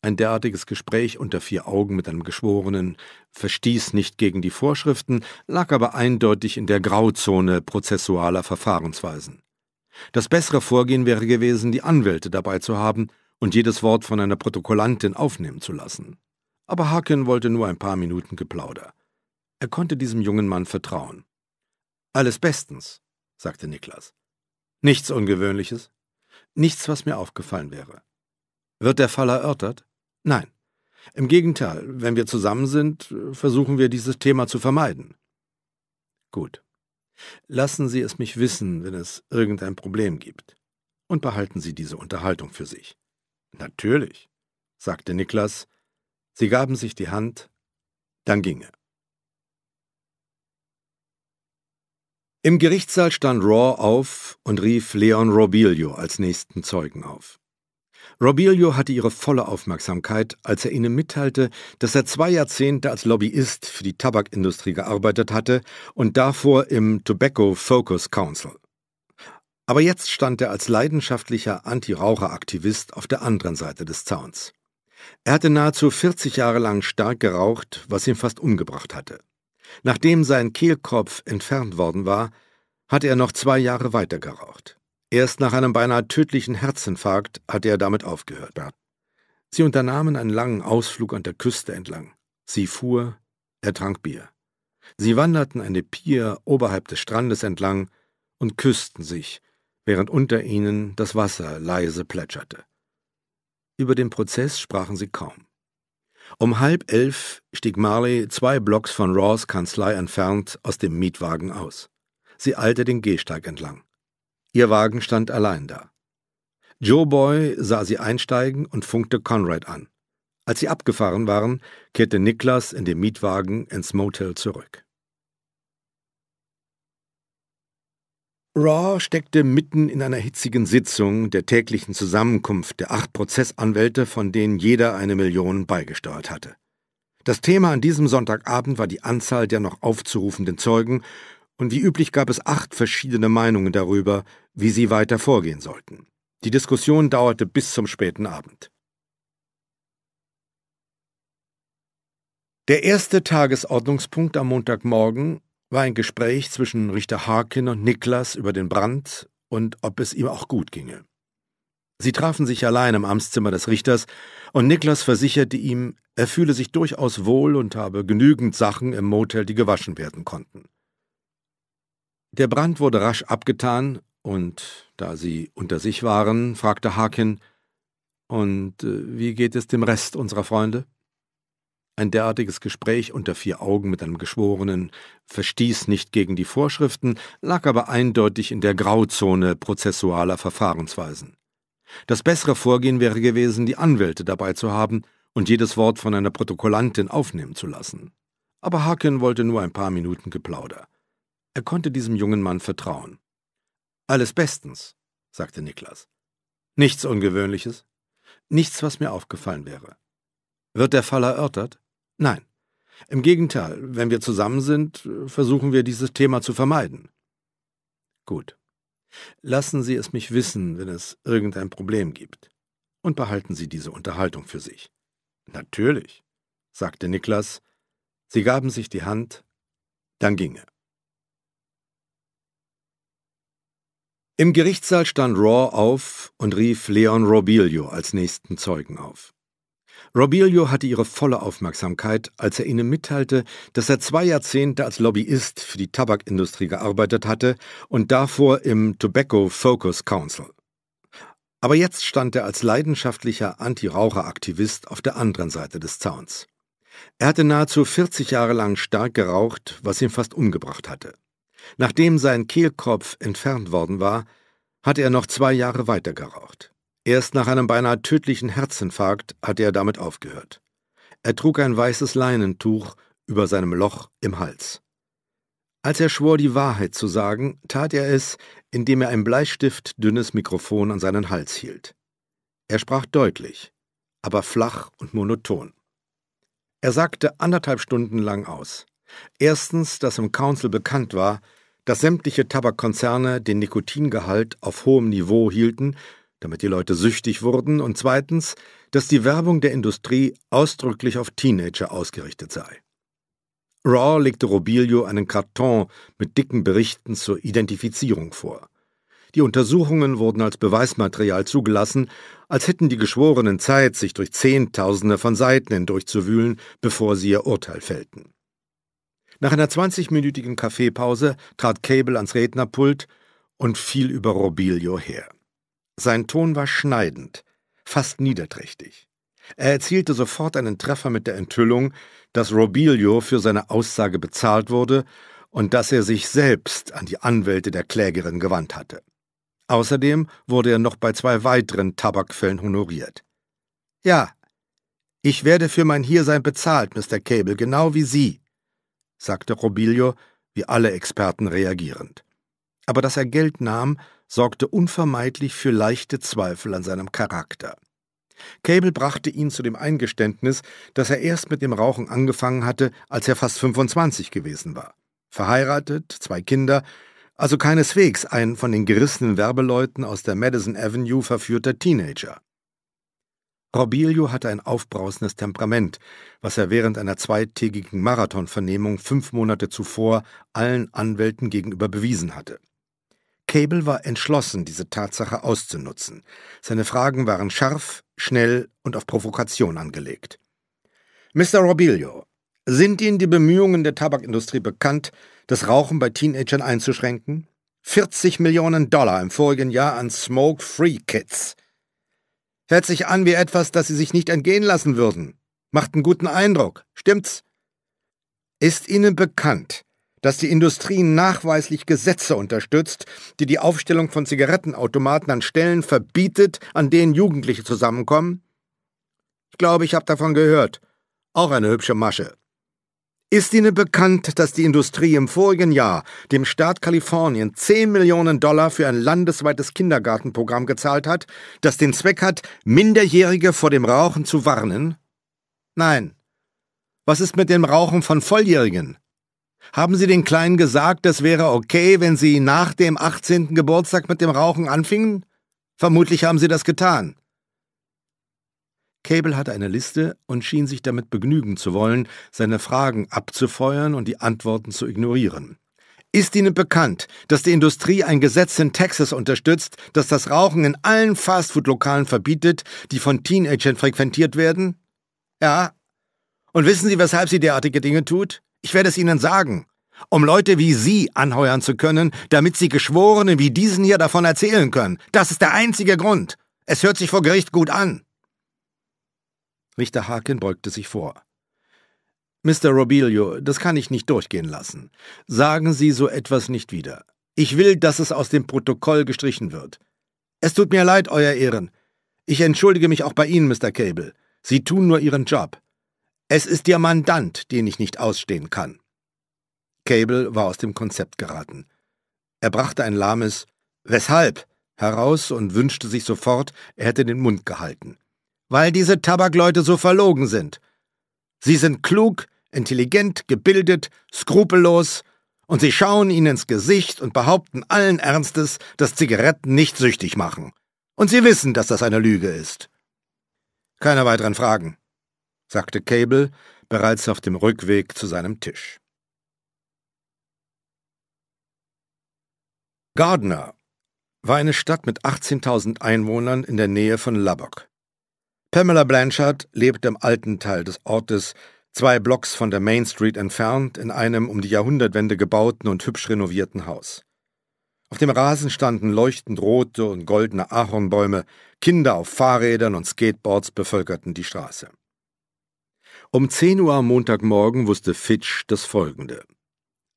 Ein derartiges Gespräch unter vier Augen mit einem Geschworenen verstieß nicht gegen die Vorschriften, lag aber eindeutig in der Grauzone prozessualer Verfahrensweisen. Das bessere Vorgehen wäre gewesen, die Anwälte dabei zu haben und jedes Wort von einer Protokollantin aufnehmen zu lassen. Aber Haken wollte nur ein paar Minuten Geplauder. Er konnte diesem jungen Mann vertrauen. Alles bestens, sagte Niklas. Nichts Ungewöhnliches. Nichts, was mir aufgefallen wäre. Wird der Fall erörtert? Nein. Im Gegenteil, wenn wir zusammen sind, versuchen wir dieses Thema zu vermeiden. Gut. Lassen Sie es mich wissen, wenn es irgendein Problem gibt. Und behalten Sie diese Unterhaltung für sich. Natürlich, sagte Niklas. Sie gaben sich die Hand, dann ging er. Im Gerichtssaal stand Raw auf und rief Leon Robilio als nächsten Zeugen auf. Robilio hatte ihre volle Aufmerksamkeit, als er ihnen mitteilte, dass er zwei Jahrzehnte als Lobbyist für die Tabakindustrie gearbeitet hatte und davor im Tobacco Focus Council. Aber jetzt stand er als leidenschaftlicher Anti-Raucher-Aktivist auf der anderen Seite des Zauns. Er hatte nahezu 40 Jahre lang stark geraucht, was ihn fast umgebracht hatte. Nachdem sein Kehlkopf entfernt worden war, hatte er noch zwei Jahre weiter geraucht. Erst nach einem beinahe tödlichen Herzinfarkt hatte er damit aufgehört. Sie unternahmen einen langen Ausflug an der Küste entlang. Sie fuhr, er trank Bier. Sie wanderten eine Pier oberhalb des Strandes entlang und küssten sich, während unter ihnen das Wasser leise plätscherte. Über den Prozess sprachen sie kaum. Um halb elf stieg Marley zwei Blocks von Raws Kanzlei entfernt aus dem Mietwagen aus. Sie eilte den Gehsteig entlang. Ihr Wagen stand allein da. Joe Boy sah sie einsteigen und funkte Conrad an. Als sie abgefahren waren, kehrte Niklas in dem Mietwagen ins Motel zurück. Raw steckte mitten in einer hitzigen Sitzung der täglichen Zusammenkunft der acht Prozessanwälte, von denen jeder eine Million beigesteuert hatte. Das Thema an diesem Sonntagabend war die Anzahl der noch aufzurufenden Zeugen, und wie üblich gab es acht verschiedene Meinungen darüber, wie sie weiter vorgehen sollten. Die Diskussion dauerte bis zum späten Abend. Der erste Tagesordnungspunkt am Montagmorgen war ein Gespräch zwischen Richter Harkin und Niklas über den Brand und ob es ihm auch gut ginge. Sie trafen sich allein im Amtszimmer des Richters, und Niklas versicherte ihm, er fühle sich durchaus wohl und habe genügend Sachen im Motel, die gewaschen werden konnten. Der Brand wurde rasch abgetan, und da sie unter sich waren, fragte Harkin, und äh, wie geht es dem Rest unserer Freunde? Ein derartiges Gespräch unter vier Augen mit einem Geschworenen verstieß nicht gegen die Vorschriften, lag aber eindeutig in der Grauzone prozessualer Verfahrensweisen. Das bessere Vorgehen wäre gewesen, die Anwälte dabei zu haben und jedes Wort von einer Protokollantin aufnehmen zu lassen. Aber Haken wollte nur ein paar Minuten Geplauder. Er konnte diesem jungen Mann vertrauen. Alles bestens, sagte Niklas. Nichts Ungewöhnliches. Nichts, was mir aufgefallen wäre. Wird der Fall erörtert? Nein. Im Gegenteil, wenn wir zusammen sind, versuchen wir dieses Thema zu vermeiden. Gut. Lassen Sie es mich wissen, wenn es irgendein Problem gibt. Und behalten Sie diese Unterhaltung für sich. Natürlich, sagte Niklas. Sie gaben sich die Hand, dann ging er. Im Gerichtssaal stand Raw auf und rief Leon Robilio als nächsten Zeugen auf. Robilio hatte ihre volle Aufmerksamkeit, als er ihnen mitteilte, dass er zwei Jahrzehnte als Lobbyist für die Tabakindustrie gearbeitet hatte und davor im Tobacco Focus Council. Aber jetzt stand er als leidenschaftlicher Anti-Raucher-Aktivist auf der anderen Seite des Zauns. Er hatte nahezu 40 Jahre lang stark geraucht, was ihn fast umgebracht hatte. Nachdem sein Kehlkopf entfernt worden war, hatte er noch zwei Jahre weiter geraucht. Erst nach einem beinahe tödlichen Herzinfarkt hatte er damit aufgehört. Er trug ein weißes Leinentuch über seinem Loch im Hals. Als er schwor, die Wahrheit zu sagen, tat er es, indem er ein bleistiftdünnes Mikrofon an seinen Hals hielt. Er sprach deutlich, aber flach und monoton. Er sagte anderthalb Stunden lang aus. Erstens, dass im Council bekannt war, dass sämtliche Tabakkonzerne den Nikotingehalt auf hohem Niveau hielten, damit die Leute süchtig wurden, und zweitens, dass die Werbung der Industrie ausdrücklich auf Teenager ausgerichtet sei. Raw legte Robilio einen Karton mit dicken Berichten zur Identifizierung vor. Die Untersuchungen wurden als Beweismaterial zugelassen, als hätten die Geschworenen Zeit, sich durch Zehntausende von Seiten hindurchzuwühlen, bevor sie ihr Urteil fällten. Nach einer 20-minütigen Kaffeepause trat Cable ans Rednerpult und fiel über Robilio her. Sein Ton war schneidend, fast niederträchtig. Er erzielte sofort einen Treffer mit der Enthüllung, dass Robilio für seine Aussage bezahlt wurde und dass er sich selbst an die Anwälte der Klägerin gewandt hatte. Außerdem wurde er noch bei zwei weiteren Tabakfällen honoriert. Ja, ich werde für mein Hiersein bezahlt, Mr. Cable, genau wie Sie, sagte Robilio, wie alle Experten reagierend. Aber dass er Geld nahm, sorgte unvermeidlich für leichte Zweifel an seinem Charakter. Cable brachte ihn zu dem Eingeständnis, dass er erst mit dem Rauchen angefangen hatte, als er fast 25 gewesen war. Verheiratet, zwei Kinder, also keineswegs ein von den gerissenen Werbeleuten aus der Madison Avenue verführter Teenager. Robilio hatte ein aufbrausendes Temperament, was er während einer zweitägigen Marathonvernehmung fünf Monate zuvor allen Anwälten gegenüber bewiesen hatte. Cable war entschlossen, diese Tatsache auszunutzen. Seine Fragen waren scharf, schnell und auf Provokation angelegt. Mr. Robilio, sind Ihnen die Bemühungen der Tabakindustrie bekannt, das Rauchen bei Teenagern einzuschränken? 40 Millionen Dollar im vorigen Jahr an Smoke-Free Kids. Hört sich an wie etwas, das Sie sich nicht entgehen lassen würden. Macht einen guten Eindruck, stimmt's? Ist Ihnen bekannt, dass die Industrie nachweislich Gesetze unterstützt, die die Aufstellung von Zigarettenautomaten an Stellen verbietet, an denen Jugendliche zusammenkommen? Ich glaube, ich habe davon gehört. Auch eine hübsche Masche. Ist Ihnen bekannt, dass die Industrie im vorigen Jahr dem Staat Kalifornien 10 Millionen Dollar für ein landesweites Kindergartenprogramm gezahlt hat, das den Zweck hat, Minderjährige vor dem Rauchen zu warnen? Nein. Was ist mit dem Rauchen von Volljährigen? Haben Sie den Kleinen gesagt, es wäre okay, wenn Sie nach dem 18. Geburtstag mit dem Rauchen anfingen? Vermutlich haben Sie das getan. Cable hatte eine Liste und schien sich damit begnügen zu wollen, seine Fragen abzufeuern und die Antworten zu ignorieren. Ist Ihnen bekannt, dass die Industrie ein Gesetz in Texas unterstützt, das das Rauchen in allen Fastfood-Lokalen verbietet, die von Teenagern frequentiert werden? Ja. Und wissen Sie, weshalb sie derartige Dinge tut? Ich werde es Ihnen sagen, um Leute wie Sie anheuern zu können, damit Sie Geschworenen wie diesen hier davon erzählen können. Das ist der einzige Grund. Es hört sich vor Gericht gut an. Richter Haken beugte sich vor. Mr. Robilio, das kann ich nicht durchgehen lassen. Sagen Sie so etwas nicht wieder. Ich will, dass es aus dem Protokoll gestrichen wird. Es tut mir leid, Euer Ehren. Ich entschuldige mich auch bei Ihnen, Mr. Cable. Sie tun nur Ihren Job. Es ist Ihr Mandant, den ich nicht ausstehen kann. Cable war aus dem Konzept geraten. Er brachte ein lahmes Weshalb heraus und wünschte sich sofort, er hätte den Mund gehalten. Weil diese Tabakleute so verlogen sind. Sie sind klug, intelligent, gebildet, skrupellos, und sie schauen ihnen ins Gesicht und behaupten allen Ernstes, dass Zigaretten nicht süchtig machen. Und sie wissen, dass das eine Lüge ist. Keine weiteren Fragen sagte Cable bereits auf dem Rückweg zu seinem Tisch. Gardner war eine Stadt mit 18.000 Einwohnern in der Nähe von Lubbock. Pamela Blanchard lebte im alten Teil des Ortes, zwei Blocks von der Main Street entfernt, in einem um die Jahrhundertwende gebauten und hübsch renovierten Haus. Auf dem Rasen standen leuchtend rote und goldene Ahornbäume, Kinder auf Fahrrädern und Skateboards bevölkerten die Straße. Um 10 Uhr am Montagmorgen wusste Fitch das Folgende.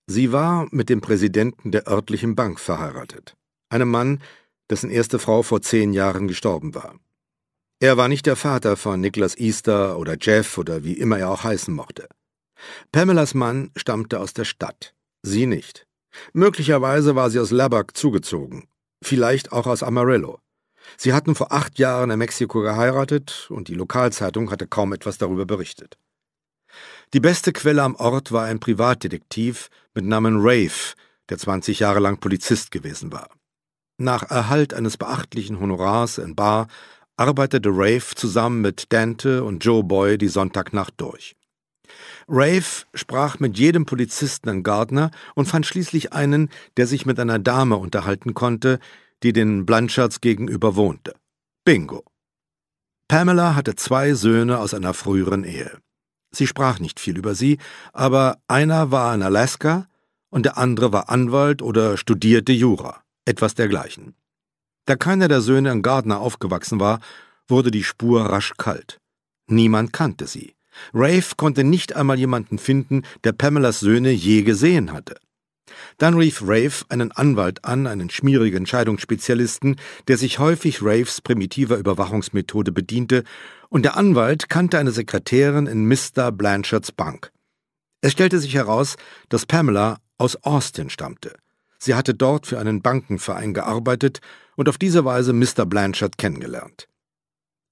Sie war mit dem Präsidenten der örtlichen Bank verheiratet, einem Mann, dessen erste Frau vor zehn Jahren gestorben war. Er war nicht der Vater von Niklas Easter oder Jeff oder wie immer er auch heißen mochte. Pamelas Mann stammte aus der Stadt, sie nicht. Möglicherweise war sie aus Labak zugezogen, vielleicht auch aus Amarillo. Sie hatten vor acht Jahren in Mexiko geheiratet und die Lokalzeitung hatte kaum etwas darüber berichtet. Die beste Quelle am Ort war ein Privatdetektiv mit Namen Rafe, der 20 Jahre lang Polizist gewesen war. Nach Erhalt eines beachtlichen Honorars in Bar arbeitete Rafe zusammen mit Dante und Joe Boy die Sonntagnacht durch. Rafe sprach mit jedem Polizisten in Gardner und fand schließlich einen, der sich mit einer Dame unterhalten konnte, die den Blanchards gegenüber wohnte. Bingo. Pamela hatte zwei Söhne aus einer früheren Ehe. Sie sprach nicht viel über sie, aber einer war in Alaska und der andere war Anwalt oder studierte Jura, etwas dergleichen. Da keiner der Söhne in Gardner aufgewachsen war, wurde die Spur rasch kalt. Niemand kannte sie. Rafe konnte nicht einmal jemanden finden, der Pamelas Söhne je gesehen hatte. Dann rief Rafe einen Anwalt an, einen schmierigen Scheidungsspezialisten, der sich häufig Rafes primitiver Überwachungsmethode bediente und der Anwalt kannte eine Sekretärin in Mr. Blanchards Bank. Es stellte sich heraus, dass Pamela aus Austin stammte. Sie hatte dort für einen Bankenverein gearbeitet und auf diese Weise Mr. Blanchard kennengelernt.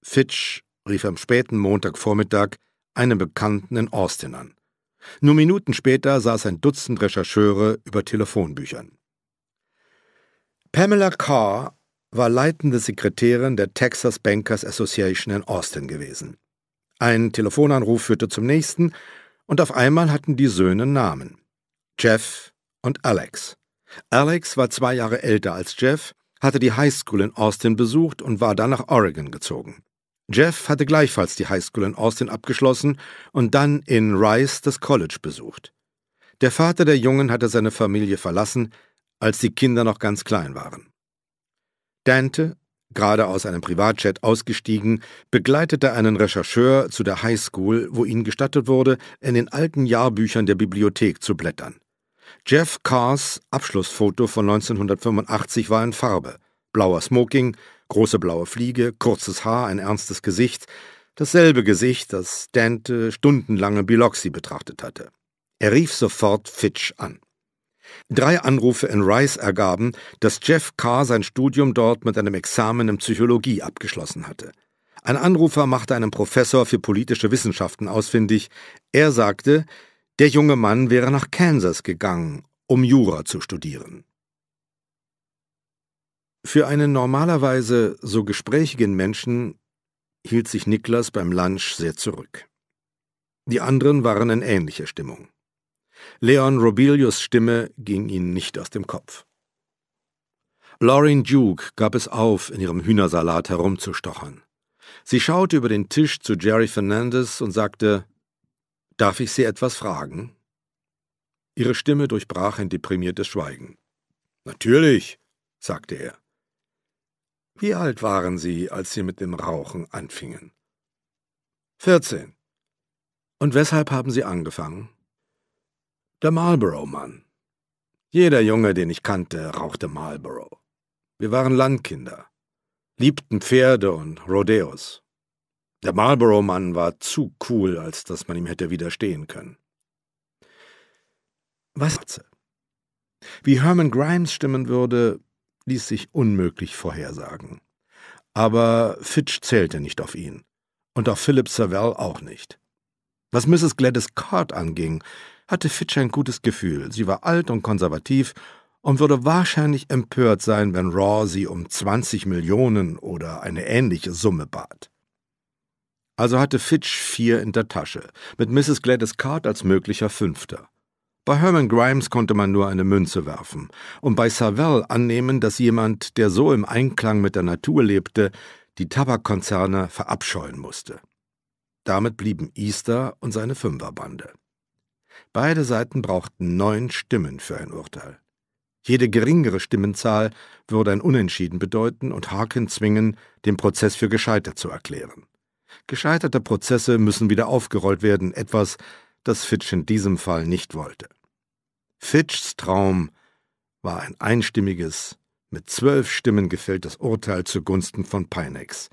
Fitch rief am späten Montagvormittag einen Bekannten in Austin an. Nur Minuten später saß ein Dutzend Rechercheure über Telefonbüchern. Pamela Carr war leitende Sekretärin der Texas Bankers Association in Austin gewesen. Ein Telefonanruf führte zum nächsten, und auf einmal hatten die Söhne Namen. Jeff und Alex. Alex war zwei Jahre älter als Jeff, hatte die Highschool in Austin besucht und war dann nach Oregon gezogen. Jeff hatte gleichfalls die Highschool in Austin abgeschlossen und dann in Rice das College besucht. Der Vater der Jungen hatte seine Familie verlassen, als die Kinder noch ganz klein waren. Dante, gerade aus einem Privatjet ausgestiegen, begleitete einen Rechercheur zu der High School, wo ihm gestattet wurde, in den alten Jahrbüchern der Bibliothek zu blättern. Jeff Carrs Abschlussfoto von 1985 war in Farbe. Blauer Smoking, große blaue Fliege, kurzes Haar, ein ernstes Gesicht, dasselbe Gesicht, das Dante stundenlange Biloxi betrachtet hatte. Er rief sofort Fitch an. Drei Anrufe in Rice ergaben, dass Jeff Carr sein Studium dort mit einem Examen in Psychologie abgeschlossen hatte. Ein Anrufer machte einen Professor für politische Wissenschaften ausfindig. Er sagte, der junge Mann wäre nach Kansas gegangen, um Jura zu studieren. Für einen normalerweise so gesprächigen Menschen hielt sich Niklas beim Lunch sehr zurück. Die anderen waren in ähnlicher Stimmung. Leon Robilius Stimme ging ihnen nicht aus dem Kopf. Lauren Duke gab es auf, in ihrem Hühnersalat herumzustochern. Sie schaute über den Tisch zu Jerry Fernandez und sagte, Darf ich Sie etwas fragen? Ihre Stimme durchbrach ein deprimiertes Schweigen. Natürlich, sagte er. Wie alt waren Sie, als Sie mit dem Rauchen anfingen? Vierzehn. Und weshalb haben Sie angefangen? Der Marlborough-Mann. Jeder Junge, den ich kannte, rauchte Marlborough. Wir waren Landkinder, liebten Pferde und Rodeos. Der Marlborough-Mann war zu cool, als dass man ihm hätte widerstehen können. Was? Wie Herman Grimes stimmen würde, ließ sich unmöglich vorhersagen. Aber Fitch zählte nicht auf ihn. Und auf Philip Savell auch nicht. Was Mrs. Gladys Card anging, hatte Fitch ein gutes Gefühl. Sie war alt und konservativ und würde wahrscheinlich empört sein, wenn Raw sie um 20 Millionen oder eine ähnliche Summe bat. Also hatte Fitch vier in der Tasche, mit Mrs. Gladys Card als möglicher Fünfter. Bei Herman Grimes konnte man nur eine Münze werfen und bei Savell annehmen, dass jemand, der so im Einklang mit der Natur lebte, die Tabakkonzerne verabscheuen musste. Damit blieben Easter und seine Fünferbande. Beide Seiten brauchten neun Stimmen für ein Urteil. Jede geringere Stimmenzahl würde ein Unentschieden bedeuten und Harkin zwingen, den Prozess für gescheitert zu erklären. Gescheiterte Prozesse müssen wieder aufgerollt werden, etwas, das Fitch in diesem Fall nicht wollte. Fitchs Traum war ein einstimmiges, mit zwölf Stimmen gefälltes Urteil zugunsten von Pinex,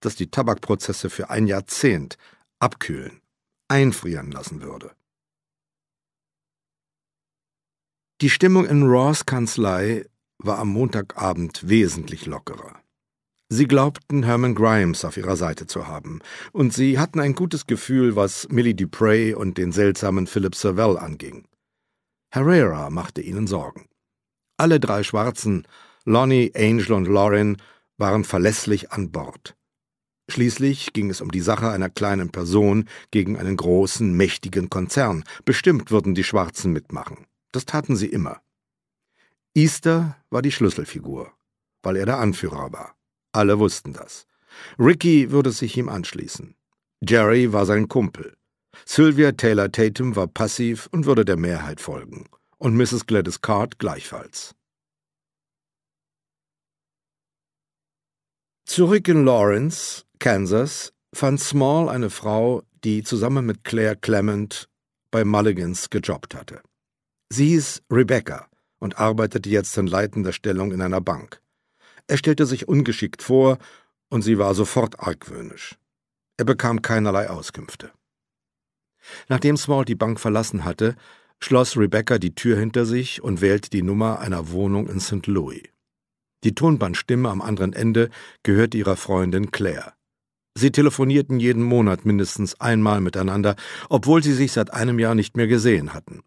das die Tabakprozesse für ein Jahrzehnt abkühlen, einfrieren lassen würde. Die Stimmung in Raws Kanzlei war am Montagabend wesentlich lockerer. Sie glaubten, Herman Grimes auf ihrer Seite zu haben, und sie hatten ein gutes Gefühl, was Millie Dupre und den seltsamen Philip Savell anging. Herrera machte ihnen Sorgen. Alle drei Schwarzen, Lonnie, Angel und Lauren, waren verlässlich an Bord. Schließlich ging es um die Sache einer kleinen Person gegen einen großen, mächtigen Konzern. Bestimmt würden die Schwarzen mitmachen. Das taten sie immer. Easter war die Schlüsselfigur, weil er der Anführer war. Alle wussten das. Ricky würde sich ihm anschließen. Jerry war sein Kumpel. Sylvia Taylor Tatum war passiv und würde der Mehrheit folgen. Und Mrs. Gladys Card gleichfalls. Zurück in Lawrence, Kansas, fand Small eine Frau, die zusammen mit Claire Clement bei Mulligans gejobbt hatte. Sie hieß Rebecca und arbeitete jetzt in leitender Stellung in einer Bank. Er stellte sich ungeschickt vor und sie war sofort argwöhnisch. Er bekam keinerlei Auskünfte. Nachdem Small die Bank verlassen hatte, schloss Rebecca die Tür hinter sich und wählte die Nummer einer Wohnung in St. Louis. Die Tonbandstimme am anderen Ende gehörte ihrer Freundin Claire. Sie telefonierten jeden Monat mindestens einmal miteinander, obwohl sie sich seit einem Jahr nicht mehr gesehen hatten.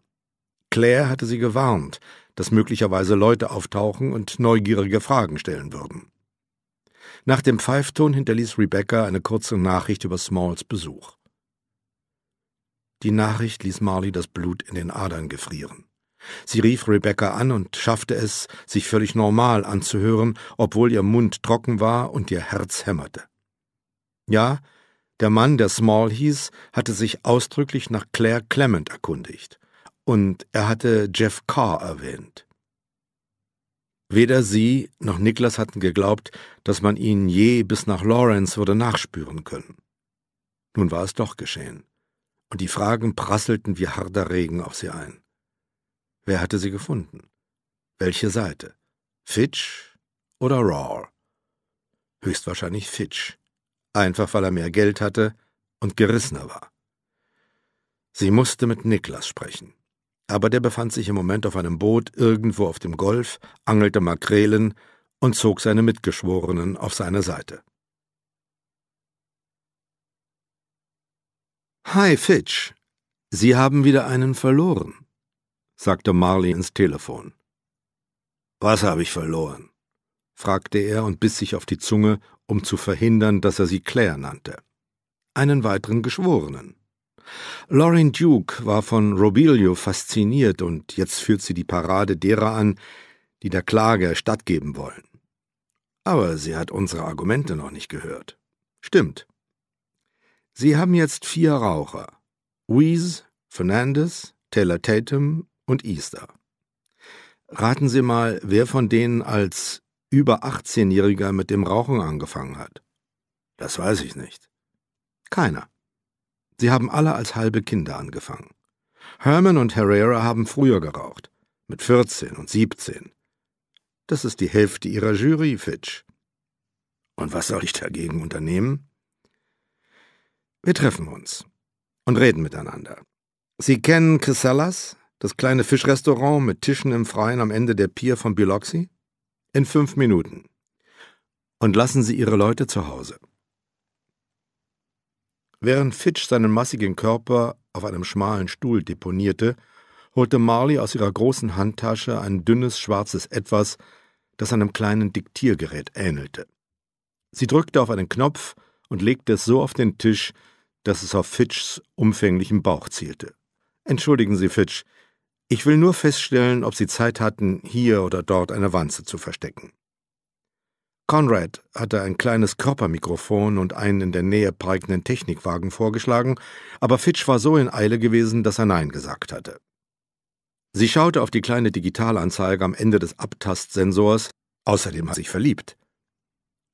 Claire hatte sie gewarnt, dass möglicherweise Leute auftauchen und neugierige Fragen stellen würden. Nach dem Pfeifton hinterließ Rebecca eine kurze Nachricht über Smalls Besuch. Die Nachricht ließ Marley das Blut in den Adern gefrieren. Sie rief Rebecca an und schaffte es, sich völlig normal anzuhören, obwohl ihr Mund trocken war und ihr Herz hämmerte. Ja, der Mann, der Small hieß, hatte sich ausdrücklich nach Claire Clement erkundigt und er hatte Jeff Carr erwähnt. Weder sie noch Niklas hatten geglaubt, dass man ihn je bis nach Lawrence würde nachspüren können. Nun war es doch geschehen, und die Fragen prasselten wie harter Regen auf sie ein. Wer hatte sie gefunden? Welche Seite? Fitch oder Raw? Höchstwahrscheinlich Fitch, einfach weil er mehr Geld hatte und gerissener war. Sie musste mit Niklas sprechen aber der befand sich im Moment auf einem Boot irgendwo auf dem Golf, angelte Makrelen und zog seine Mitgeschworenen auf seine Seite. Hi, Fitch. Sie haben wieder einen verloren, sagte Marley ins Telefon. Was habe ich verloren? fragte er und biss sich auf die Zunge, um zu verhindern, dass er sie Claire nannte. Einen weiteren Geschworenen. Lauren Duke war von Robilio fasziniert und jetzt führt sie die Parade derer an, die der Klage stattgeben wollen. Aber sie hat unsere Argumente noch nicht gehört. Stimmt. Sie haben jetzt vier Raucher. Weeze, Fernandez, Taylor Tatum und Easter. Raten Sie mal, wer von denen als über 18-Jähriger mit dem Rauchen angefangen hat. Das weiß ich nicht. Keiner. Sie haben alle als halbe Kinder angefangen. Herman und Herrera haben früher geraucht, mit 14 und 17. Das ist die Hälfte ihrer Jury, Fitch. Und was soll ich dagegen unternehmen? Wir treffen uns und reden miteinander. Sie kennen Chrysalas, das kleine Fischrestaurant mit Tischen im Freien am Ende der Pier von Biloxi? In fünf Minuten. Und lassen Sie Ihre Leute zu Hause. Während Fitch seinen massigen Körper auf einem schmalen Stuhl deponierte, holte Marley aus ihrer großen Handtasche ein dünnes schwarzes Etwas, das einem kleinen Diktiergerät ähnelte. Sie drückte auf einen Knopf und legte es so auf den Tisch, dass es auf Fitchs umfänglichen Bauch zielte. Entschuldigen Sie, Fitch, ich will nur feststellen, ob Sie Zeit hatten, hier oder dort eine Wanze zu verstecken. Conrad hatte ein kleines Körpermikrofon und einen in der Nähe parkenden Technikwagen vorgeschlagen, aber Fitch war so in Eile gewesen, dass er Nein gesagt hatte. Sie schaute auf die kleine Digitalanzeige am Ende des Abtastsensors, außerdem hat sich verliebt.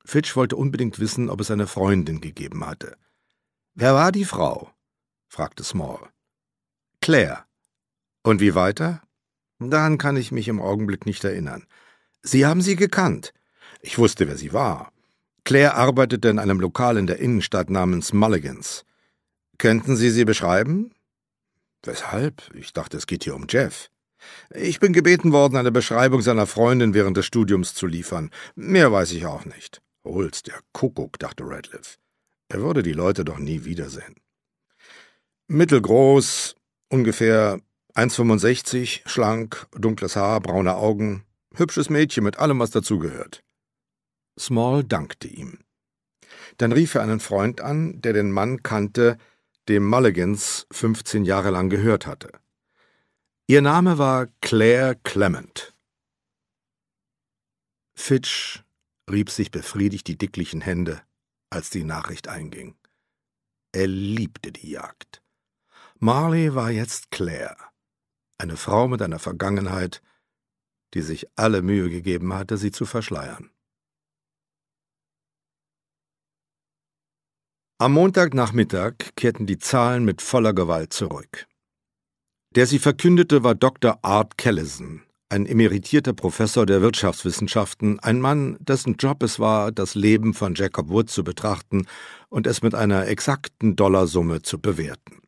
Fitch wollte unbedingt wissen, ob es eine Freundin gegeben hatte. Wer war die Frau? fragte Small. Claire. Und wie weiter? Daran kann ich mich im Augenblick nicht erinnern. Sie haben sie gekannt. Ich wusste, wer sie war. Claire arbeitete in einem Lokal in der Innenstadt namens Mulligans. Könnten Sie sie beschreiben? Weshalb? Ich dachte, es geht hier um Jeff. Ich bin gebeten worden, eine Beschreibung seiner Freundin während des Studiums zu liefern. Mehr weiß ich auch nicht. Holz, der Kuckuck, dachte Radcliffe. Er würde die Leute doch nie wiedersehen. Mittelgroß, ungefähr 1,65, schlank, dunkles Haar, braune Augen. Hübsches Mädchen mit allem, was dazugehört. Small dankte ihm. Dann rief er einen Freund an, der den Mann kannte, dem Mulligans 15 Jahre lang gehört hatte. Ihr Name war Claire Clement. Fitch rieb sich befriedigt die dicklichen Hände, als die Nachricht einging. Er liebte die Jagd. Marley war jetzt Claire, eine Frau mit einer Vergangenheit, die sich alle Mühe gegeben hatte, sie zu verschleiern. Am Montagnachmittag kehrten die Zahlen mit voller Gewalt zurück. Der sie verkündete war Dr. Art Callison, ein emeritierter Professor der Wirtschaftswissenschaften, ein Mann, dessen Job es war, das Leben von Jacob Wood zu betrachten und es mit einer exakten Dollarsumme zu bewerten.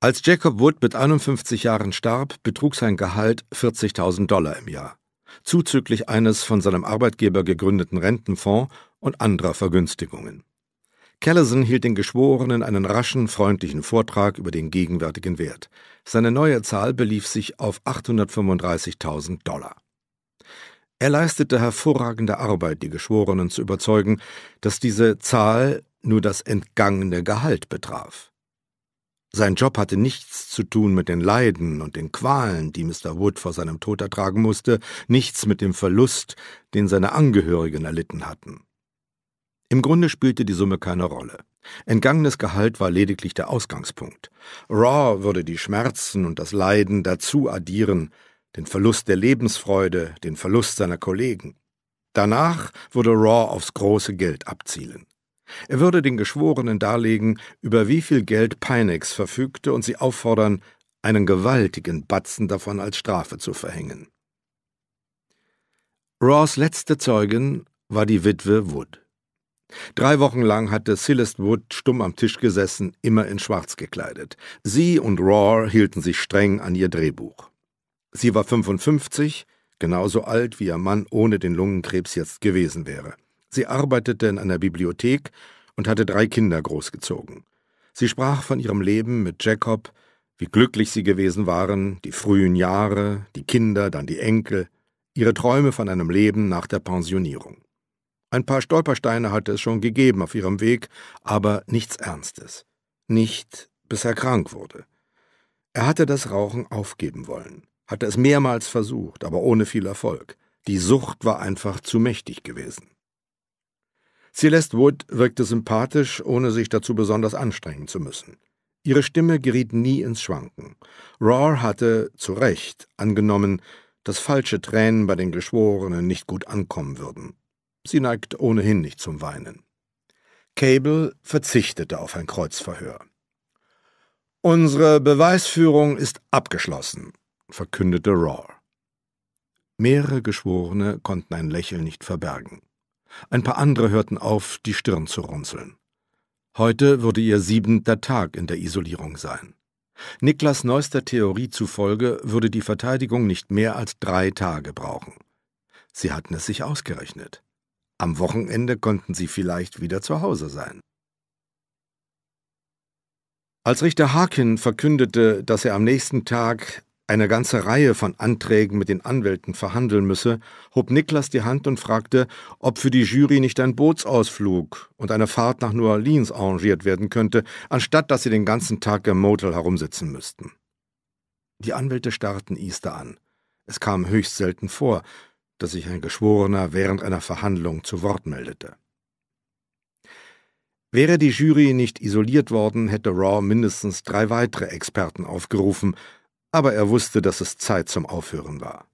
Als Jacob Wood mit 51 Jahren starb, betrug sein Gehalt 40.000 Dollar im Jahr, zuzüglich eines von seinem Arbeitgeber gegründeten Rentenfonds und anderer Vergünstigungen. Callison hielt den Geschworenen einen raschen, freundlichen Vortrag über den gegenwärtigen Wert. Seine neue Zahl belief sich auf 835.000 Dollar. Er leistete hervorragende Arbeit, die Geschworenen zu überzeugen, dass diese Zahl nur das entgangene Gehalt betraf. Sein Job hatte nichts zu tun mit den Leiden und den Qualen, die Mr. Wood vor seinem Tod ertragen musste, nichts mit dem Verlust, den seine Angehörigen erlitten hatten. Im Grunde spielte die Summe keine Rolle. Entgangenes Gehalt war lediglich der Ausgangspunkt. Raw würde die Schmerzen und das Leiden dazu addieren, den Verlust der Lebensfreude, den Verlust seiner Kollegen. Danach würde Raw aufs große Geld abzielen. Er würde den Geschworenen darlegen, über wie viel Geld Pinex verfügte und sie auffordern, einen gewaltigen Batzen davon als Strafe zu verhängen. Raws letzte Zeugin war die Witwe Wood. Drei Wochen lang hatte Celeste Wood stumm am Tisch gesessen, immer in Schwarz gekleidet. Sie und Roar hielten sich streng an ihr Drehbuch. Sie war 55, genauso alt wie ihr Mann ohne den Lungenkrebs jetzt gewesen wäre. Sie arbeitete in einer Bibliothek und hatte drei Kinder großgezogen. Sie sprach von ihrem Leben mit Jacob, wie glücklich sie gewesen waren, die frühen Jahre, die Kinder, dann die Enkel, ihre Träume von einem Leben nach der Pensionierung. Ein paar Stolpersteine hatte es schon gegeben auf ihrem Weg, aber nichts Ernstes. Nicht, bis er krank wurde. Er hatte das Rauchen aufgeben wollen, hatte es mehrmals versucht, aber ohne viel Erfolg. Die Sucht war einfach zu mächtig gewesen. Celeste Wood wirkte sympathisch, ohne sich dazu besonders anstrengen zu müssen. Ihre Stimme geriet nie ins Schwanken. Roar hatte, zu Recht, angenommen, dass falsche Tränen bei den Geschworenen nicht gut ankommen würden. Sie neigt ohnehin nicht zum Weinen. Cable verzichtete auf ein Kreuzverhör. Unsere Beweisführung ist abgeschlossen, verkündete Raw. Mehrere Geschworene konnten ein Lächeln nicht verbergen. Ein paar andere hörten auf, die Stirn zu runzeln. Heute würde ihr siebenter Tag in der Isolierung sein. Niklas neuester Theorie zufolge würde die Verteidigung nicht mehr als drei Tage brauchen. Sie hatten es sich ausgerechnet. Am Wochenende konnten sie vielleicht wieder zu Hause sein. Als Richter Harkin verkündete, dass er am nächsten Tag eine ganze Reihe von Anträgen mit den Anwälten verhandeln müsse, hob Niklas die Hand und fragte, ob für die Jury nicht ein Bootsausflug und eine Fahrt nach New Orleans arrangiert werden könnte, anstatt dass sie den ganzen Tag im Motel herumsitzen müssten. Die Anwälte starrten Easter an. Es kam höchst selten vor, dass sich ein Geschworener während einer Verhandlung zu Wort meldete. Wäre die Jury nicht isoliert worden, hätte Raw mindestens drei weitere Experten aufgerufen, aber er wusste, dass es Zeit zum Aufhören war.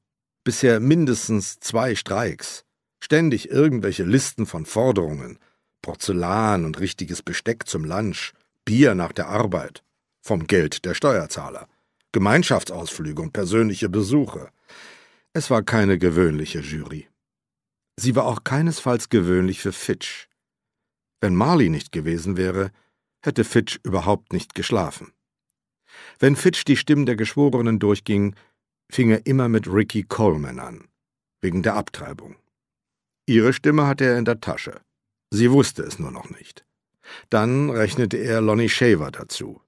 Bisher mindestens zwei Streiks, ständig irgendwelche Listen von Forderungen, Porzellan und richtiges Besteck zum Lunch, Bier nach der Arbeit, vom Geld der Steuerzahler, Gemeinschaftsausflüge und persönliche Besuche. Es war keine gewöhnliche Jury. Sie war auch keinesfalls gewöhnlich für Fitch. Wenn Marley nicht gewesen wäre, hätte Fitch überhaupt nicht geschlafen. Wenn Fitch die Stimmen der Geschworenen durchging, fing er immer mit Ricky Coleman an, wegen der Abtreibung. Ihre Stimme hatte er in der Tasche. Sie wusste es nur noch nicht. Dann rechnete er Lonnie Shaver dazu.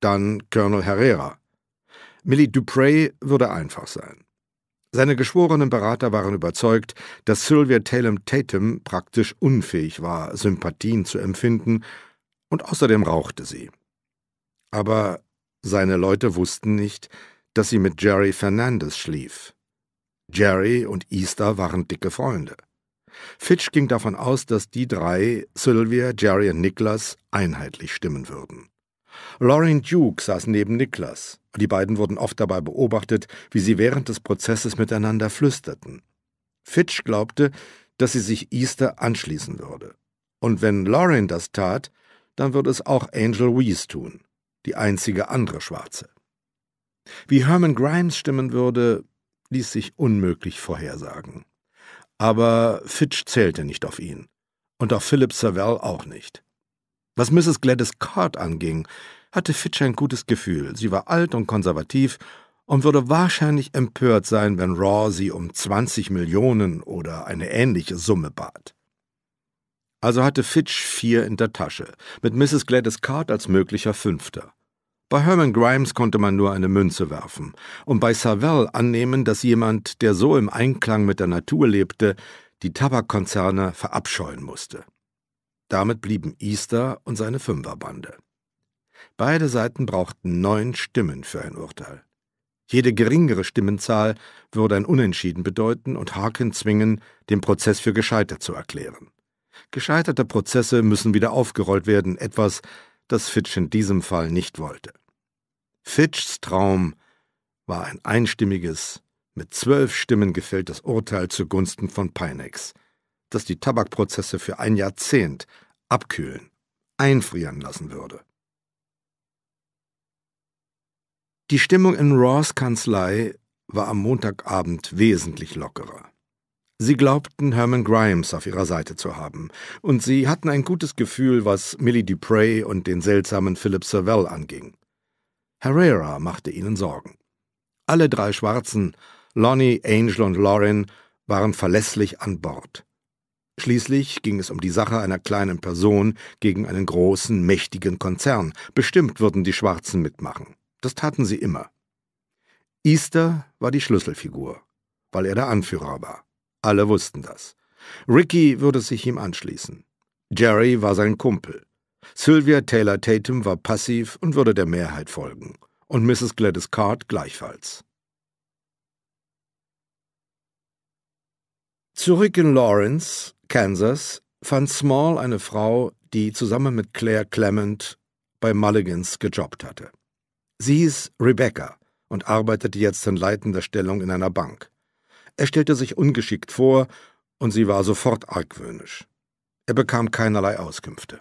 Dann Colonel Herrera. Millie Dupre würde einfach sein. Seine geschworenen Berater waren überzeugt, dass Sylvia Talem Tatum praktisch unfähig war, Sympathien zu empfinden, und außerdem rauchte sie. Aber seine Leute wussten nicht, dass sie mit Jerry Fernandez schlief. Jerry und Easter waren dicke Freunde. Fitch ging davon aus, dass die drei, Sylvia, Jerry und Nicholas, einheitlich stimmen würden. Lauren Duke saß neben Niklas. Die beiden wurden oft dabei beobachtet, wie sie während des Prozesses miteinander flüsterten. Fitch glaubte, dass sie sich Easter anschließen würde. Und wenn Lauren das tat, dann würde es auch Angel Wees tun, die einzige andere Schwarze. Wie Herman Grimes stimmen würde, ließ sich unmöglich vorhersagen. Aber Fitch zählte nicht auf ihn. Und auf Philip Savell auch nicht. Was Mrs. Gladys Card anging, hatte Fitch ein gutes Gefühl. Sie war alt und konservativ und würde wahrscheinlich empört sein, wenn Raw sie um 20 Millionen oder eine ähnliche Summe bat. Also hatte Fitch vier in der Tasche, mit Mrs. Gladys Card als möglicher Fünfter. Bei Herman Grimes konnte man nur eine Münze werfen und bei Savell annehmen, dass jemand, der so im Einklang mit der Natur lebte, die Tabakkonzerne verabscheuen musste. Damit blieben Easter und seine Fünferbande. Beide Seiten brauchten neun Stimmen für ein Urteil. Jede geringere Stimmenzahl würde ein Unentschieden bedeuten und Harkin zwingen, den Prozess für gescheitert zu erklären. Gescheiterte Prozesse müssen wieder aufgerollt werden, etwas, das Fitch in diesem Fall nicht wollte. Fitchs Traum war ein einstimmiges, mit zwölf Stimmen gefälltes Urteil zugunsten von Pinex dass die Tabakprozesse für ein Jahrzehnt abkühlen, einfrieren lassen würde. Die Stimmung in Raws Kanzlei war am Montagabend wesentlich lockerer. Sie glaubten, Herman Grimes auf ihrer Seite zu haben, und sie hatten ein gutes Gefühl, was Millie Dupre und den seltsamen Philip Savell anging. Herrera machte ihnen Sorgen. Alle drei Schwarzen, Lonnie, Angel und Lauren, waren verlässlich an Bord. Schließlich ging es um die Sache einer kleinen Person gegen einen großen, mächtigen Konzern. Bestimmt würden die Schwarzen mitmachen. Das taten sie immer. Easter war die Schlüsselfigur, weil er der Anführer war. Alle wussten das. Ricky würde sich ihm anschließen. Jerry war sein Kumpel. Sylvia Taylor Tatum war passiv und würde der Mehrheit folgen. Und Mrs. Gladys Card gleichfalls. Zurück in Lawrence Kansas, fand Small eine Frau, die zusammen mit Claire Clement bei Mulligans gejobbt hatte. Sie hieß Rebecca und arbeitete jetzt in leitender Stellung in einer Bank. Er stellte sich ungeschickt vor und sie war sofort argwöhnisch. Er bekam keinerlei Auskünfte.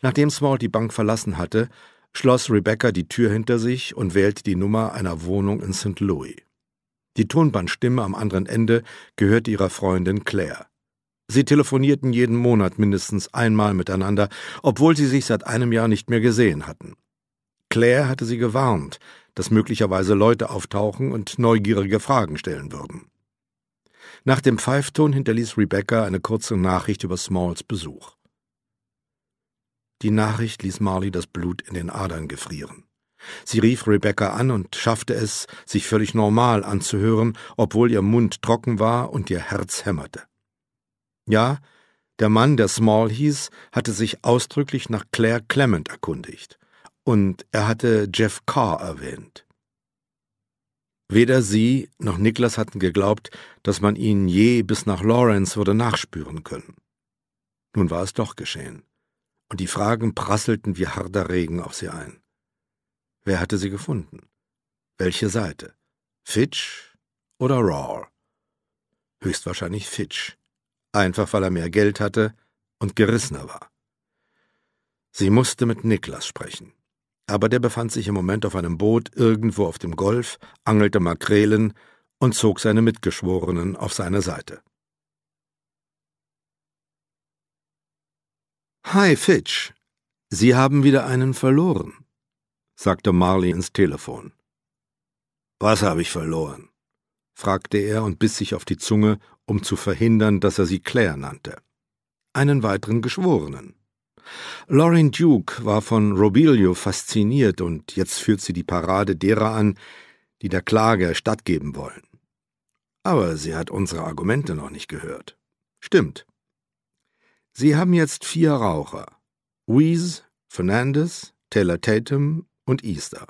Nachdem Small die Bank verlassen hatte, schloss Rebecca die Tür hinter sich und wählte die Nummer einer Wohnung in St. Louis. Die Tonbandstimme am anderen Ende gehörte ihrer Freundin Claire. Sie telefonierten jeden Monat mindestens einmal miteinander, obwohl sie sich seit einem Jahr nicht mehr gesehen hatten. Claire hatte sie gewarnt, dass möglicherweise Leute auftauchen und neugierige Fragen stellen würden. Nach dem Pfeifton hinterließ Rebecca eine kurze Nachricht über Smalls Besuch. Die Nachricht ließ Marley das Blut in den Adern gefrieren. Sie rief Rebecca an und schaffte es, sich völlig normal anzuhören, obwohl ihr Mund trocken war und ihr Herz hämmerte. Ja, der Mann, der Small hieß, hatte sich ausdrücklich nach Claire Clement erkundigt. Und er hatte Jeff Carr erwähnt. Weder sie noch Niklas hatten geglaubt, dass man ihn je bis nach Lawrence würde nachspüren können. Nun war es doch geschehen. Und die Fragen prasselten wie harter Regen auf sie ein. Wer hatte sie gefunden? Welche Seite? Fitch oder Raw? Höchstwahrscheinlich Fitch einfach weil er mehr Geld hatte und gerissener war. Sie musste mit Niklas sprechen. Aber der befand sich im Moment auf einem Boot irgendwo auf dem Golf, angelte Makrelen und zog seine Mitgeschworenen auf seine Seite. Hi, Fitch. Sie haben wieder einen verloren, sagte Marley ins Telefon. Was habe ich verloren? fragte er und biss sich auf die Zunge, um zu verhindern, dass er sie Claire nannte. Einen weiteren Geschworenen. Lauren Duke war von Robilio fasziniert und jetzt führt sie die Parade derer an, die der Klage stattgeben wollen. Aber sie hat unsere Argumente noch nicht gehört. Stimmt. Sie haben jetzt vier Raucher. Weeze, Fernandez, Taylor Tatum und Easter.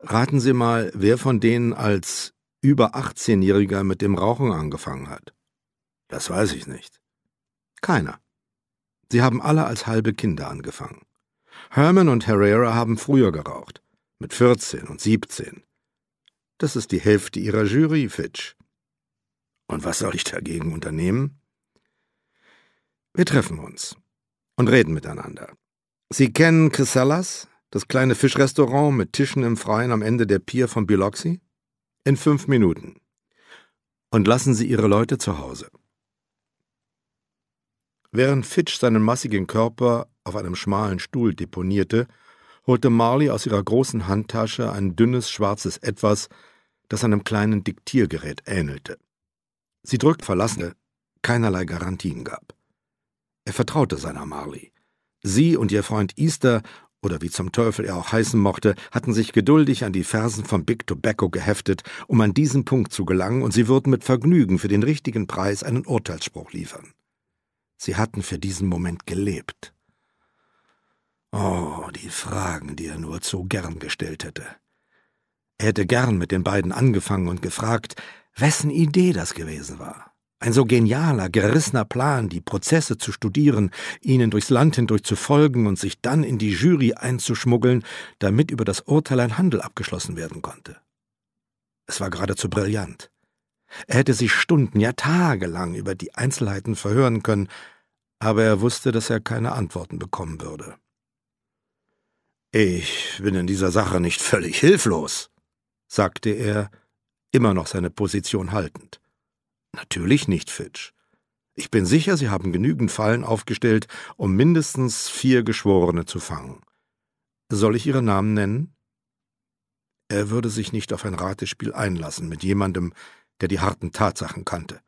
Raten Sie mal, wer von denen als über 18-Jähriger mit dem Rauchen angefangen hat? Das weiß ich nicht. Keiner. Sie haben alle als halbe Kinder angefangen. Herman und Herrera haben früher geraucht, mit 14 und 17. Das ist die Hälfte ihrer Jury, Fitch. Und was soll ich dagegen unternehmen? Wir treffen uns und reden miteinander. Sie kennen Chrysalas, das kleine Fischrestaurant mit Tischen im Freien am Ende der Pier von Biloxi? in fünf Minuten. Und lassen Sie Ihre Leute zu Hause. Während Fitch seinen massigen Körper auf einem schmalen Stuhl deponierte, holte Marley aus ihrer großen Handtasche ein dünnes schwarzes Etwas, das einem kleinen Diktiergerät ähnelte. Sie drückt verlassen, keinerlei Garantien gab. Er vertraute seiner Marley. Sie und ihr Freund Easter oder wie zum Teufel er auch heißen mochte, hatten sich geduldig an die Fersen von Big Tobacco geheftet, um an diesen Punkt zu gelangen, und sie würden mit Vergnügen für den richtigen Preis einen Urteilsspruch liefern. Sie hatten für diesen Moment gelebt. Oh, die Fragen, die er nur zu gern gestellt hätte. Er hätte gern mit den beiden angefangen und gefragt, wessen Idee das gewesen war. Ein so genialer, gerissener Plan, die Prozesse zu studieren, ihnen durchs Land hindurch zu folgen und sich dann in die Jury einzuschmuggeln, damit über das Urteil ein Handel abgeschlossen werden konnte. Es war geradezu brillant. Er hätte sich Stunden, ja tagelang über die Einzelheiten verhören können, aber er wusste, dass er keine Antworten bekommen würde. Ich bin in dieser Sache nicht völlig hilflos, sagte er, immer noch seine Position haltend. Natürlich nicht, Fitch. Ich bin sicher, Sie haben genügend Fallen aufgestellt, um mindestens vier Geschworene zu fangen. Soll ich Ihre Namen nennen? Er würde sich nicht auf ein Ratespiel einlassen mit jemandem, der die harten Tatsachen kannte.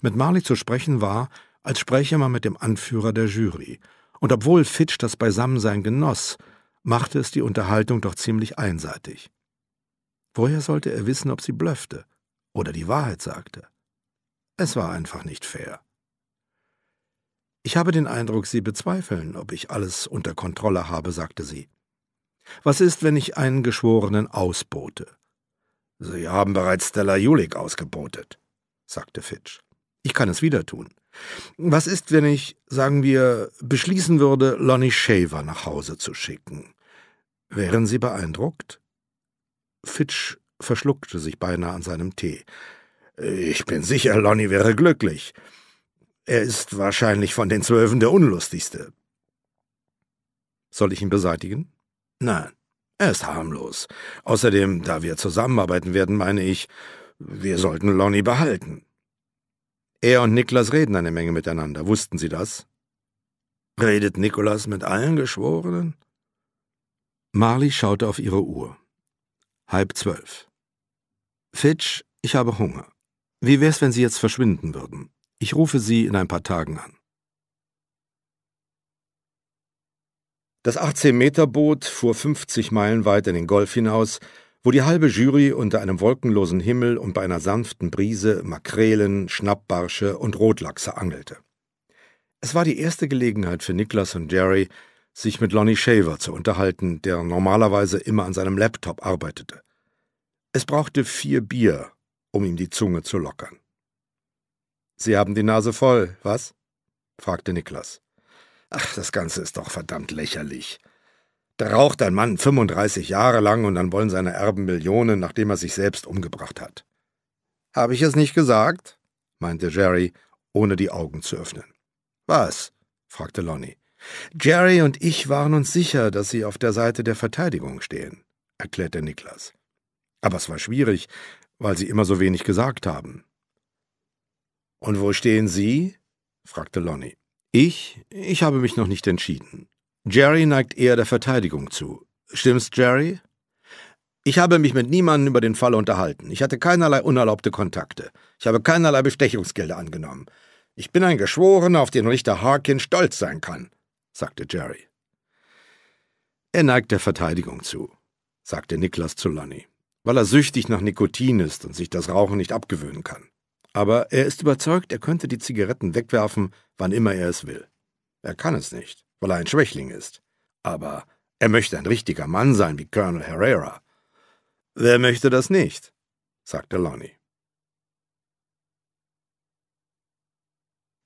Mit Marley zu sprechen war, als spreche man mit dem Anführer der Jury, und obwohl Fitch das Beisammensein genoss, machte es die Unterhaltung doch ziemlich einseitig. Woher sollte er wissen, ob sie blöffte oder die Wahrheit sagte? Es war einfach nicht fair. Ich habe den Eindruck, Sie bezweifeln, ob ich alles unter Kontrolle habe, sagte sie. Was ist, wenn ich einen Geschworenen ausbote? Sie haben bereits Stella Julik ausgebotet, sagte Fitch. Ich kann es wieder tun. Was ist, wenn ich, sagen wir, beschließen würde, Lonnie Shaver nach Hause zu schicken? Wären Sie beeindruckt? Fitch verschluckte sich beinahe an seinem Tee. Ich bin sicher, Lonny wäre glücklich. Er ist wahrscheinlich von den Zwölfen der unlustigste. Soll ich ihn beseitigen? Nein, er ist harmlos. Außerdem, da wir zusammenarbeiten werden, meine ich, wir sollten Lonny behalten. Er und Niklas reden eine Menge miteinander. Wussten Sie das? Redet Nikolas mit allen Geschworenen? Marley schaute auf ihre Uhr. Halb zwölf. Fitch, ich habe Hunger. Wie wär's, wenn Sie jetzt verschwinden würden? Ich rufe Sie in ein paar Tagen an. Das 18-Meter-Boot fuhr 50 Meilen weit in den Golf hinaus, wo die halbe Jury unter einem wolkenlosen Himmel und bei einer sanften Brise Makrelen, Schnappbarsche und Rotlachse angelte. Es war die erste Gelegenheit für Niklas und Jerry, sich mit Lonnie Shaver zu unterhalten, der normalerweise immer an seinem Laptop arbeitete. Es brauchte vier Bier, um ihm die Zunge zu lockern. Sie haben die Nase voll, was? fragte Niklas. Ach, das Ganze ist doch verdammt lächerlich. Da raucht ein Mann 35 Jahre lang und dann wollen seine Erben Millionen, nachdem er sich selbst umgebracht hat. Habe ich es nicht gesagt? meinte Jerry, ohne die Augen zu öffnen. Was? fragte Lonnie. Jerry und ich waren uns sicher, dass Sie auf der Seite der Verteidigung stehen, erklärte Niklas. Aber es war schwierig, weil Sie immer so wenig gesagt haben. Und wo stehen Sie? fragte Lonnie. Ich? Ich habe mich noch nicht entschieden. Jerry neigt eher der Verteidigung zu. Stimmt's, Jerry? Ich habe mich mit niemandem über den Fall unterhalten. Ich hatte keinerlei unerlaubte Kontakte. Ich habe keinerlei Bestechungsgelder angenommen. Ich bin ein Geschworener, auf den Richter Harkin stolz sein kann, sagte Jerry. Er neigt der Verteidigung zu, sagte Niklas zu Lonnie weil er süchtig nach Nikotin ist und sich das Rauchen nicht abgewöhnen kann. Aber er ist überzeugt, er könnte die Zigaretten wegwerfen, wann immer er es will. Er kann es nicht, weil er ein Schwächling ist. Aber er möchte ein richtiger Mann sein wie Colonel Herrera. Wer möchte das nicht? sagte Lonnie.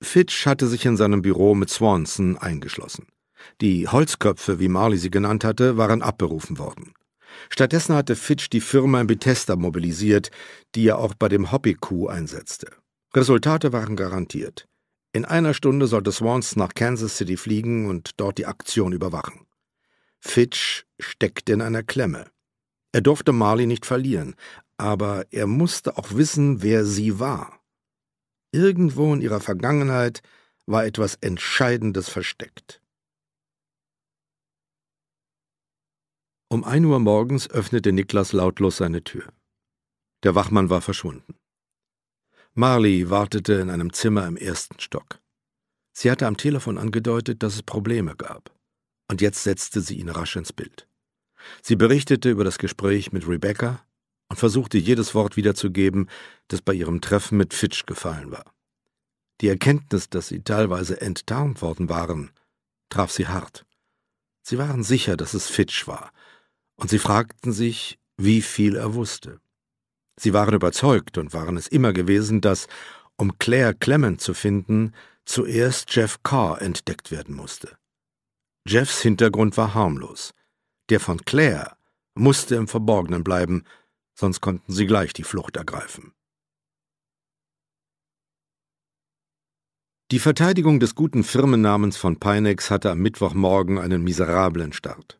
Fitch hatte sich in seinem Büro mit Swanson eingeschlossen. Die Holzköpfe, wie Marley sie genannt hatte, waren abberufen worden. Stattdessen hatte Fitch die Firma in Bethesda mobilisiert, die er auch bei dem Hobby-Coup einsetzte. Resultate waren garantiert. In einer Stunde sollte Swans nach Kansas City fliegen und dort die Aktion überwachen. Fitch steckte in einer Klemme. Er durfte Marley nicht verlieren, aber er musste auch wissen, wer sie war. Irgendwo in ihrer Vergangenheit war etwas Entscheidendes versteckt. Um ein Uhr morgens öffnete Niklas lautlos seine Tür. Der Wachmann war verschwunden. Marley wartete in einem Zimmer im ersten Stock. Sie hatte am Telefon angedeutet, dass es Probleme gab. Und jetzt setzte sie ihn rasch ins Bild. Sie berichtete über das Gespräch mit Rebecca und versuchte jedes Wort wiederzugeben, das bei ihrem Treffen mit Fitch gefallen war. Die Erkenntnis, dass sie teilweise enttarnt worden waren, traf sie hart. Sie waren sicher, dass es Fitch war, und sie fragten sich, wie viel er wusste. Sie waren überzeugt und waren es immer gewesen, dass, um Claire Clement zu finden, zuerst Jeff Carr entdeckt werden musste. Jeffs Hintergrund war harmlos. Der von Claire musste im Verborgenen bleiben, sonst konnten sie gleich die Flucht ergreifen. Die Verteidigung des guten Firmennamens von Pinex hatte am Mittwochmorgen einen miserablen Start.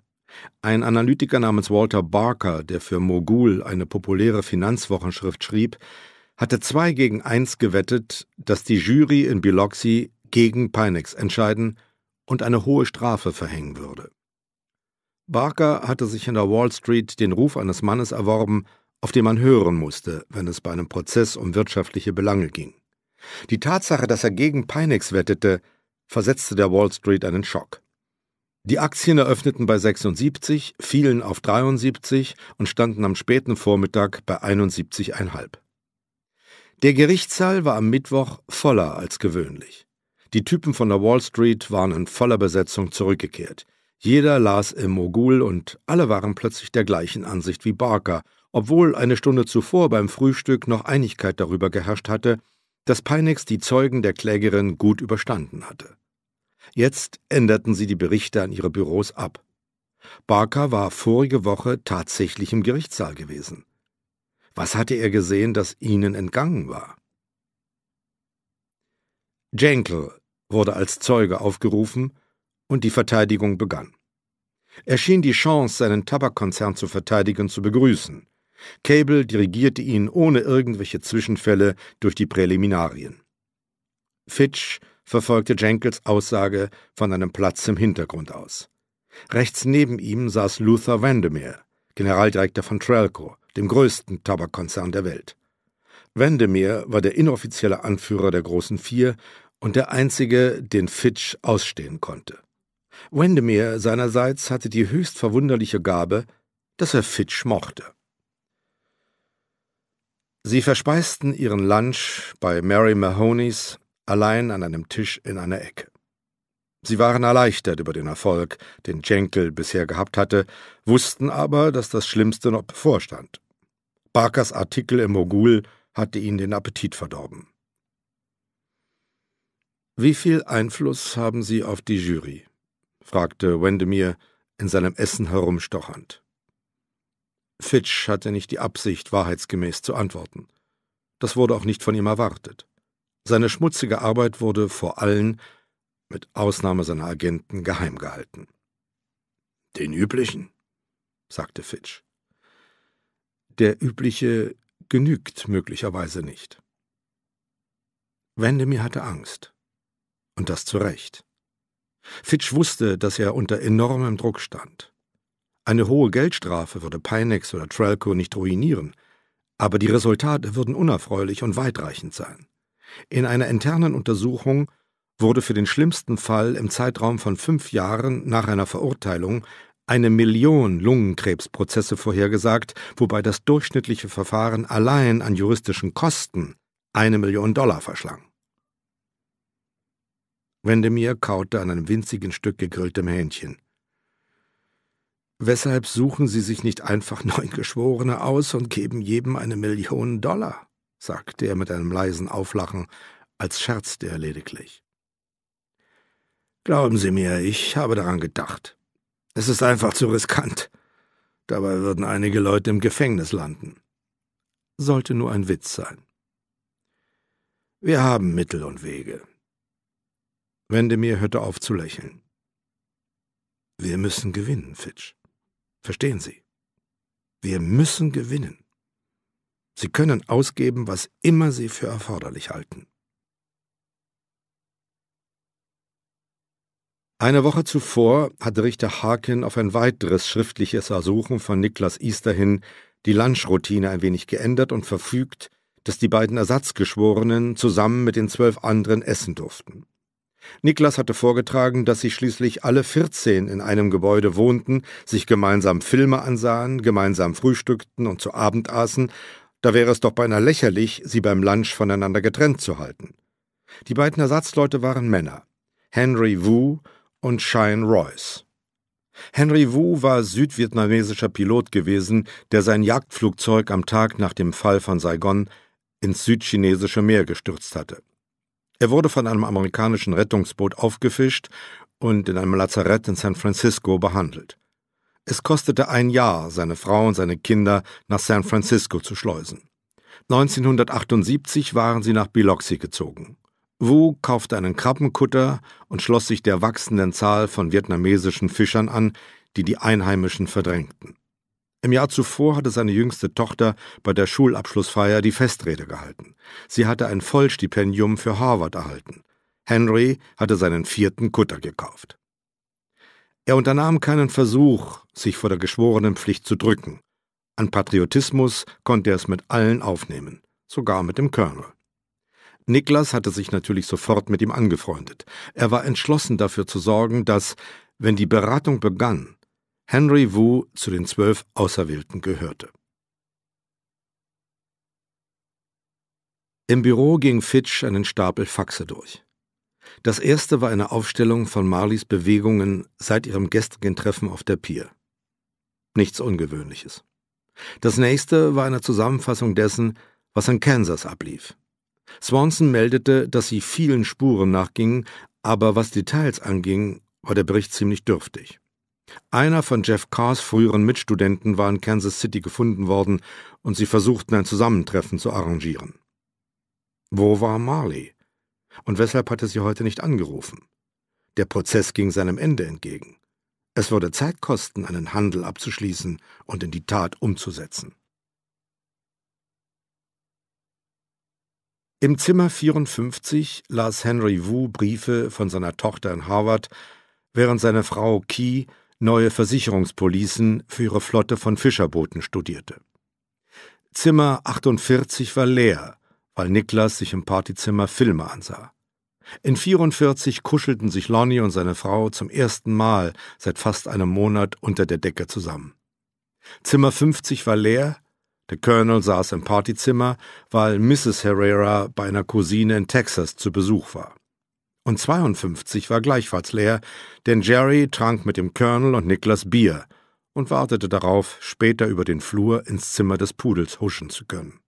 Ein Analytiker namens Walter Barker, der für Mogul eine populäre Finanzwochenschrift schrieb, hatte zwei gegen eins gewettet, dass die Jury in Biloxi gegen Peinex entscheiden und eine hohe Strafe verhängen würde. Barker hatte sich in der Wall Street den Ruf eines Mannes erworben, auf den man hören musste, wenn es bei einem Prozess um wirtschaftliche Belange ging. Die Tatsache, dass er gegen Peinex wettete, versetzte der Wall Street einen Schock. Die Aktien eröffneten bei 76, fielen auf 73 und standen am späten Vormittag bei 71,5. Der Gerichtssaal war am Mittwoch voller als gewöhnlich. Die Typen von der Wall Street waren in voller Besetzung zurückgekehrt. Jeder las im Mogul und alle waren plötzlich der gleichen Ansicht wie Barker, obwohl eine Stunde zuvor beim Frühstück noch Einigkeit darüber geherrscht hatte, dass Peinex die Zeugen der Klägerin gut überstanden hatte. Jetzt änderten sie die Berichte an ihre Büros ab. Barker war vorige Woche tatsächlich im Gerichtssaal gewesen. Was hatte er gesehen, das ihnen entgangen war? Jenkel wurde als Zeuge aufgerufen und die Verteidigung begann. Er schien die Chance, seinen Tabakkonzern zu verteidigen, zu begrüßen. Cable dirigierte ihn ohne irgendwelche Zwischenfälle durch die Präliminarien. Fitch verfolgte Jenkels Aussage von einem Platz im Hintergrund aus. Rechts neben ihm saß Luther Vandermeer, Generaldirektor von Trelco, dem größten Tabakkonzern der Welt. Vandermeer war der inoffizielle Anführer der großen Vier und der einzige, den Fitch ausstehen konnte. Vandermeer seinerseits hatte die höchst verwunderliche Gabe, dass er Fitch mochte. Sie verspeisten ihren Lunch bei Mary Mahoneys allein an einem Tisch in einer Ecke. Sie waren erleichtert über den Erfolg, den Jenkel bisher gehabt hatte, wussten aber, dass das Schlimmste noch bevorstand. Barkers Artikel im Mogul hatte ihnen den Appetit verdorben. Wie viel Einfluss haben Sie auf die Jury? fragte Wendemir in seinem Essen herumstochernd. Fitch hatte nicht die Absicht, wahrheitsgemäß zu antworten. Das wurde auch nicht von ihm erwartet. Seine schmutzige Arbeit wurde vor allen, mit Ausnahme seiner Agenten, geheim gehalten. Den üblichen, sagte Fitch. Der übliche genügt möglicherweise nicht. Wendemir hatte Angst. Und das zu Recht. Fitch wusste, dass er unter enormem Druck stand. Eine hohe Geldstrafe würde Pinex oder Trelco nicht ruinieren, aber die Resultate würden unerfreulich und weitreichend sein. In einer internen Untersuchung wurde für den schlimmsten Fall im Zeitraum von fünf Jahren nach einer Verurteilung eine Million Lungenkrebsprozesse vorhergesagt, wobei das durchschnittliche Verfahren allein an juristischen Kosten eine Million Dollar verschlang. Wendemir kaute an einem winzigen Stück gegrilltem Hähnchen. Weshalb suchen Sie sich nicht einfach neun Geschworene aus und geben jedem eine Million Dollar? sagte er mit einem leisen Auflachen, als scherzte er lediglich. Glauben Sie mir, ich habe daran gedacht. Es ist einfach zu riskant. Dabei würden einige Leute im Gefängnis landen. Sollte nur ein Witz sein. Wir haben Mittel und Wege. Wendemir hörte auf zu lächeln. Wir müssen gewinnen, Fitch. Verstehen Sie? Wir müssen gewinnen. Sie können ausgeben, was immer Sie für erforderlich halten. Eine Woche zuvor hatte Richter Harkin auf ein weiteres schriftliches Ersuchen von Niklas Easter hin die Lunchroutine ein wenig geändert und verfügt, dass die beiden Ersatzgeschworenen zusammen mit den zwölf anderen essen durften. Niklas hatte vorgetragen, dass sie schließlich alle 14 in einem Gebäude wohnten, sich gemeinsam Filme ansahen, gemeinsam frühstückten und zu Abend aßen da wäre es doch beinahe lächerlich, sie beim Lunch voneinander getrennt zu halten. Die beiden Ersatzleute waren Männer, Henry Wu und Shine Royce. Henry Wu war südvietnamesischer Pilot gewesen, der sein Jagdflugzeug am Tag nach dem Fall von Saigon ins südchinesische Meer gestürzt hatte. Er wurde von einem amerikanischen Rettungsboot aufgefischt und in einem Lazarett in San Francisco behandelt. Es kostete ein Jahr, seine Frau und seine Kinder nach San Francisco zu schleusen. 1978 waren sie nach Biloxi gezogen. Wu kaufte einen Krabbenkutter und schloss sich der wachsenden Zahl von vietnamesischen Fischern an, die die Einheimischen verdrängten. Im Jahr zuvor hatte seine jüngste Tochter bei der Schulabschlussfeier die Festrede gehalten. Sie hatte ein Vollstipendium für Harvard erhalten. Henry hatte seinen vierten Kutter gekauft. Er unternahm keinen Versuch, sich vor der geschworenen Pflicht zu drücken. An Patriotismus konnte er es mit allen aufnehmen, sogar mit dem Colonel. Niklas hatte sich natürlich sofort mit ihm angefreundet. Er war entschlossen dafür zu sorgen, dass, wenn die Beratung begann, Henry Wu zu den zwölf Auserwählten gehörte. Im Büro ging Fitch einen Stapel Faxe durch. Das erste war eine Aufstellung von Marleys Bewegungen seit ihrem gestrigen Treffen auf der Pier. Nichts Ungewöhnliches. Das nächste war eine Zusammenfassung dessen, was in Kansas ablief. Swanson meldete, dass sie vielen Spuren nachgingen, aber was Details anging, war der Bericht ziemlich dürftig. Einer von Jeff Carrs früheren Mitstudenten war in Kansas City gefunden worden und sie versuchten ein Zusammentreffen zu arrangieren. Wo war Marley? Und weshalb hatte sie heute nicht angerufen? Der Prozess ging seinem Ende entgegen. Es würde Zeit kosten, einen Handel abzuschließen und in die Tat umzusetzen. Im Zimmer 54 las Henry Wu Briefe von seiner Tochter in Harvard, während seine Frau Key neue Versicherungspolicen für ihre Flotte von Fischerbooten studierte. Zimmer 48 war leer, weil Niklas sich im Partyzimmer Filme ansah. In 44 kuschelten sich Lonnie und seine Frau zum ersten Mal seit fast einem Monat unter der Decke zusammen. Zimmer 50 war leer, der Colonel saß im Partyzimmer, weil Mrs. Herrera bei einer Cousine in Texas zu Besuch war. Und 52 war gleichfalls leer, denn Jerry trank mit dem Colonel und Niklas Bier und wartete darauf, später über den Flur ins Zimmer des Pudels huschen zu können.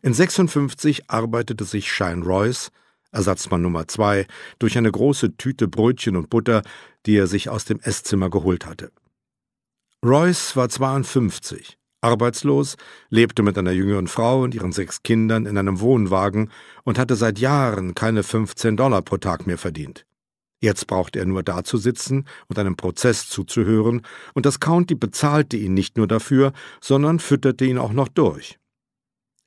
In 56 arbeitete sich Shine Royce, Ersatzmann Nummer 2, durch eine große Tüte Brötchen und Butter, die er sich aus dem Esszimmer geholt hatte. Royce war 52, arbeitslos, lebte mit einer jüngeren Frau und ihren sechs Kindern in einem Wohnwagen und hatte seit Jahren keine 15 Dollar pro Tag mehr verdient. Jetzt brauchte er nur dazusitzen und einem Prozess zuzuhören, und das County bezahlte ihn nicht nur dafür, sondern fütterte ihn auch noch durch.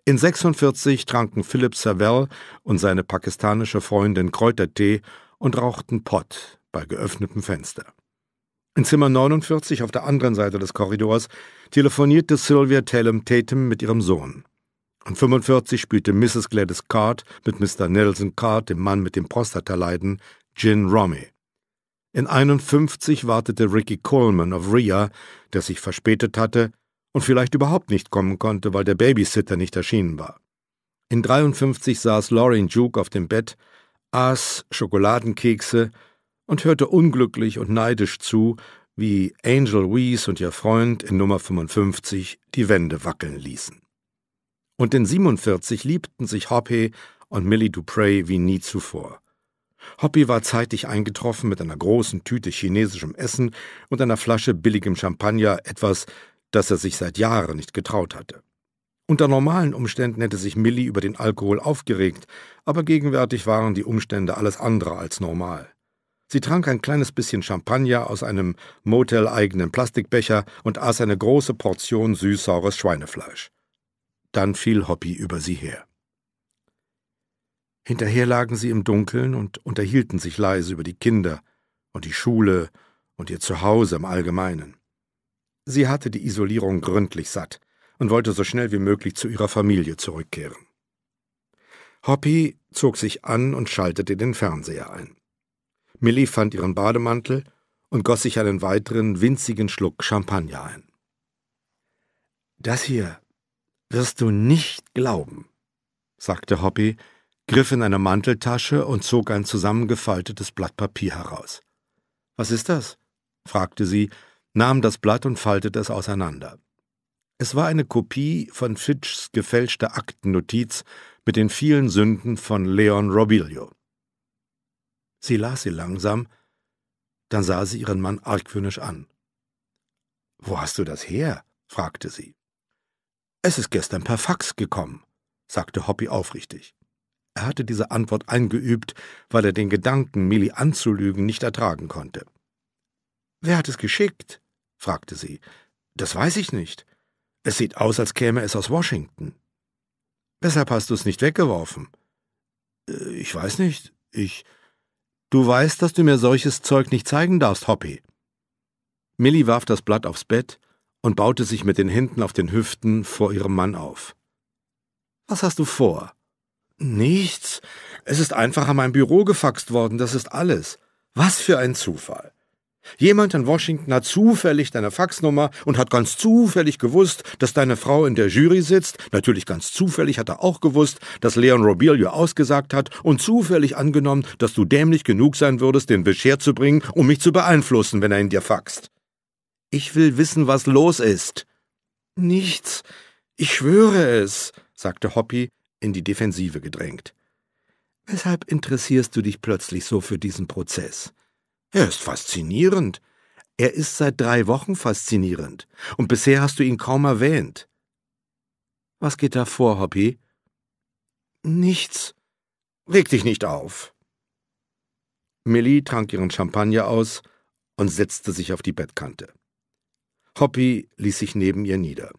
In 46 tranken Philip Savell und seine pakistanische Freundin Kräutertee und rauchten Pott bei geöffnetem Fenster. In Zimmer 49 auf der anderen Seite des Korridors telefonierte Sylvia Tellum Tatum mit ihrem Sohn. An 45 spielte Mrs. Gladys Card mit Mr. Nelson Card, dem Mann mit dem Prostataleiden, Gin Romy. In 51 wartete Ricky Coleman auf Rhea, der sich verspätet hatte, und vielleicht überhaupt nicht kommen konnte, weil der Babysitter nicht erschienen war. In 53 saß Lauren Duke auf dem Bett, aß Schokoladenkekse und hörte unglücklich und neidisch zu, wie Angel Wees und ihr Freund in Nummer 55 die Wände wackeln ließen. Und in 47 liebten sich Hoppe und Millie Dupre wie nie zuvor. Hoppy war zeitig eingetroffen mit einer großen Tüte chinesischem Essen und einer Flasche billigem Champagner, etwas, das er sich seit Jahren nicht getraut hatte. Unter normalen Umständen hätte sich Millie über den Alkohol aufgeregt, aber gegenwärtig waren die Umstände alles andere als normal. Sie trank ein kleines bisschen Champagner aus einem Motel-eigenen Plastikbecher und aß eine große Portion süßsaures Schweinefleisch. Dann fiel Hoppy über sie her. Hinterher lagen sie im Dunkeln und unterhielten sich leise über die Kinder und die Schule und ihr Zuhause im Allgemeinen. Sie hatte die Isolierung gründlich satt und wollte so schnell wie möglich zu ihrer Familie zurückkehren. Hoppy zog sich an und schaltete den Fernseher ein. Millie fand ihren Bademantel und goss sich einen weiteren winzigen Schluck Champagner ein. Das hier wirst du nicht glauben, sagte Hoppy, griff in eine Manteltasche und zog ein zusammengefaltetes Blatt Papier heraus. Was ist das? fragte sie nahm das Blatt und faltete es auseinander. Es war eine Kopie von Fitchs gefälschter Aktennotiz mit den vielen Sünden von Leon Robilio. Sie las sie langsam, dann sah sie ihren Mann argwöhnisch an. Wo hast du das her? fragte sie. Es ist gestern per Fax gekommen, sagte Hoppy aufrichtig. Er hatte diese Antwort eingeübt, weil er den Gedanken, Millie anzulügen, nicht ertragen konnte. Wer hat es geschickt? fragte sie. Das weiß ich nicht. Es sieht aus, als käme es aus Washington. Weshalb hast du es nicht weggeworfen? Äh, ich weiß nicht. Ich. Du weißt, dass du mir solches Zeug nicht zeigen darfst, Hoppy. Millie warf das Blatt aufs Bett und baute sich mit den Händen auf den Hüften vor ihrem Mann auf. Was hast du vor? Nichts. Es ist einfach an mein Büro gefaxt worden, das ist alles. Was für ein Zufall. Jemand in Washington hat zufällig deine Faxnummer und hat ganz zufällig gewusst, dass deine Frau in der Jury sitzt. Natürlich ganz zufällig hat er auch gewusst, dass Leon Robilio ausgesagt hat und zufällig angenommen, dass du dämlich genug sein würdest, den Bescher zu bringen, um mich zu beeinflussen, wenn er in dir faxt. Ich will wissen, was los ist. Nichts. Ich schwöre es, sagte Hoppy, in die Defensive gedrängt. Weshalb interessierst du dich plötzlich so für diesen Prozess? Er ist faszinierend. Er ist seit drei Wochen faszinierend. Und bisher hast du ihn kaum erwähnt. Was geht da vor, Hoppy? Nichts. Reg dich nicht auf. Millie trank ihren Champagner aus und setzte sich auf die Bettkante. Hoppy ließ sich neben ihr nieder.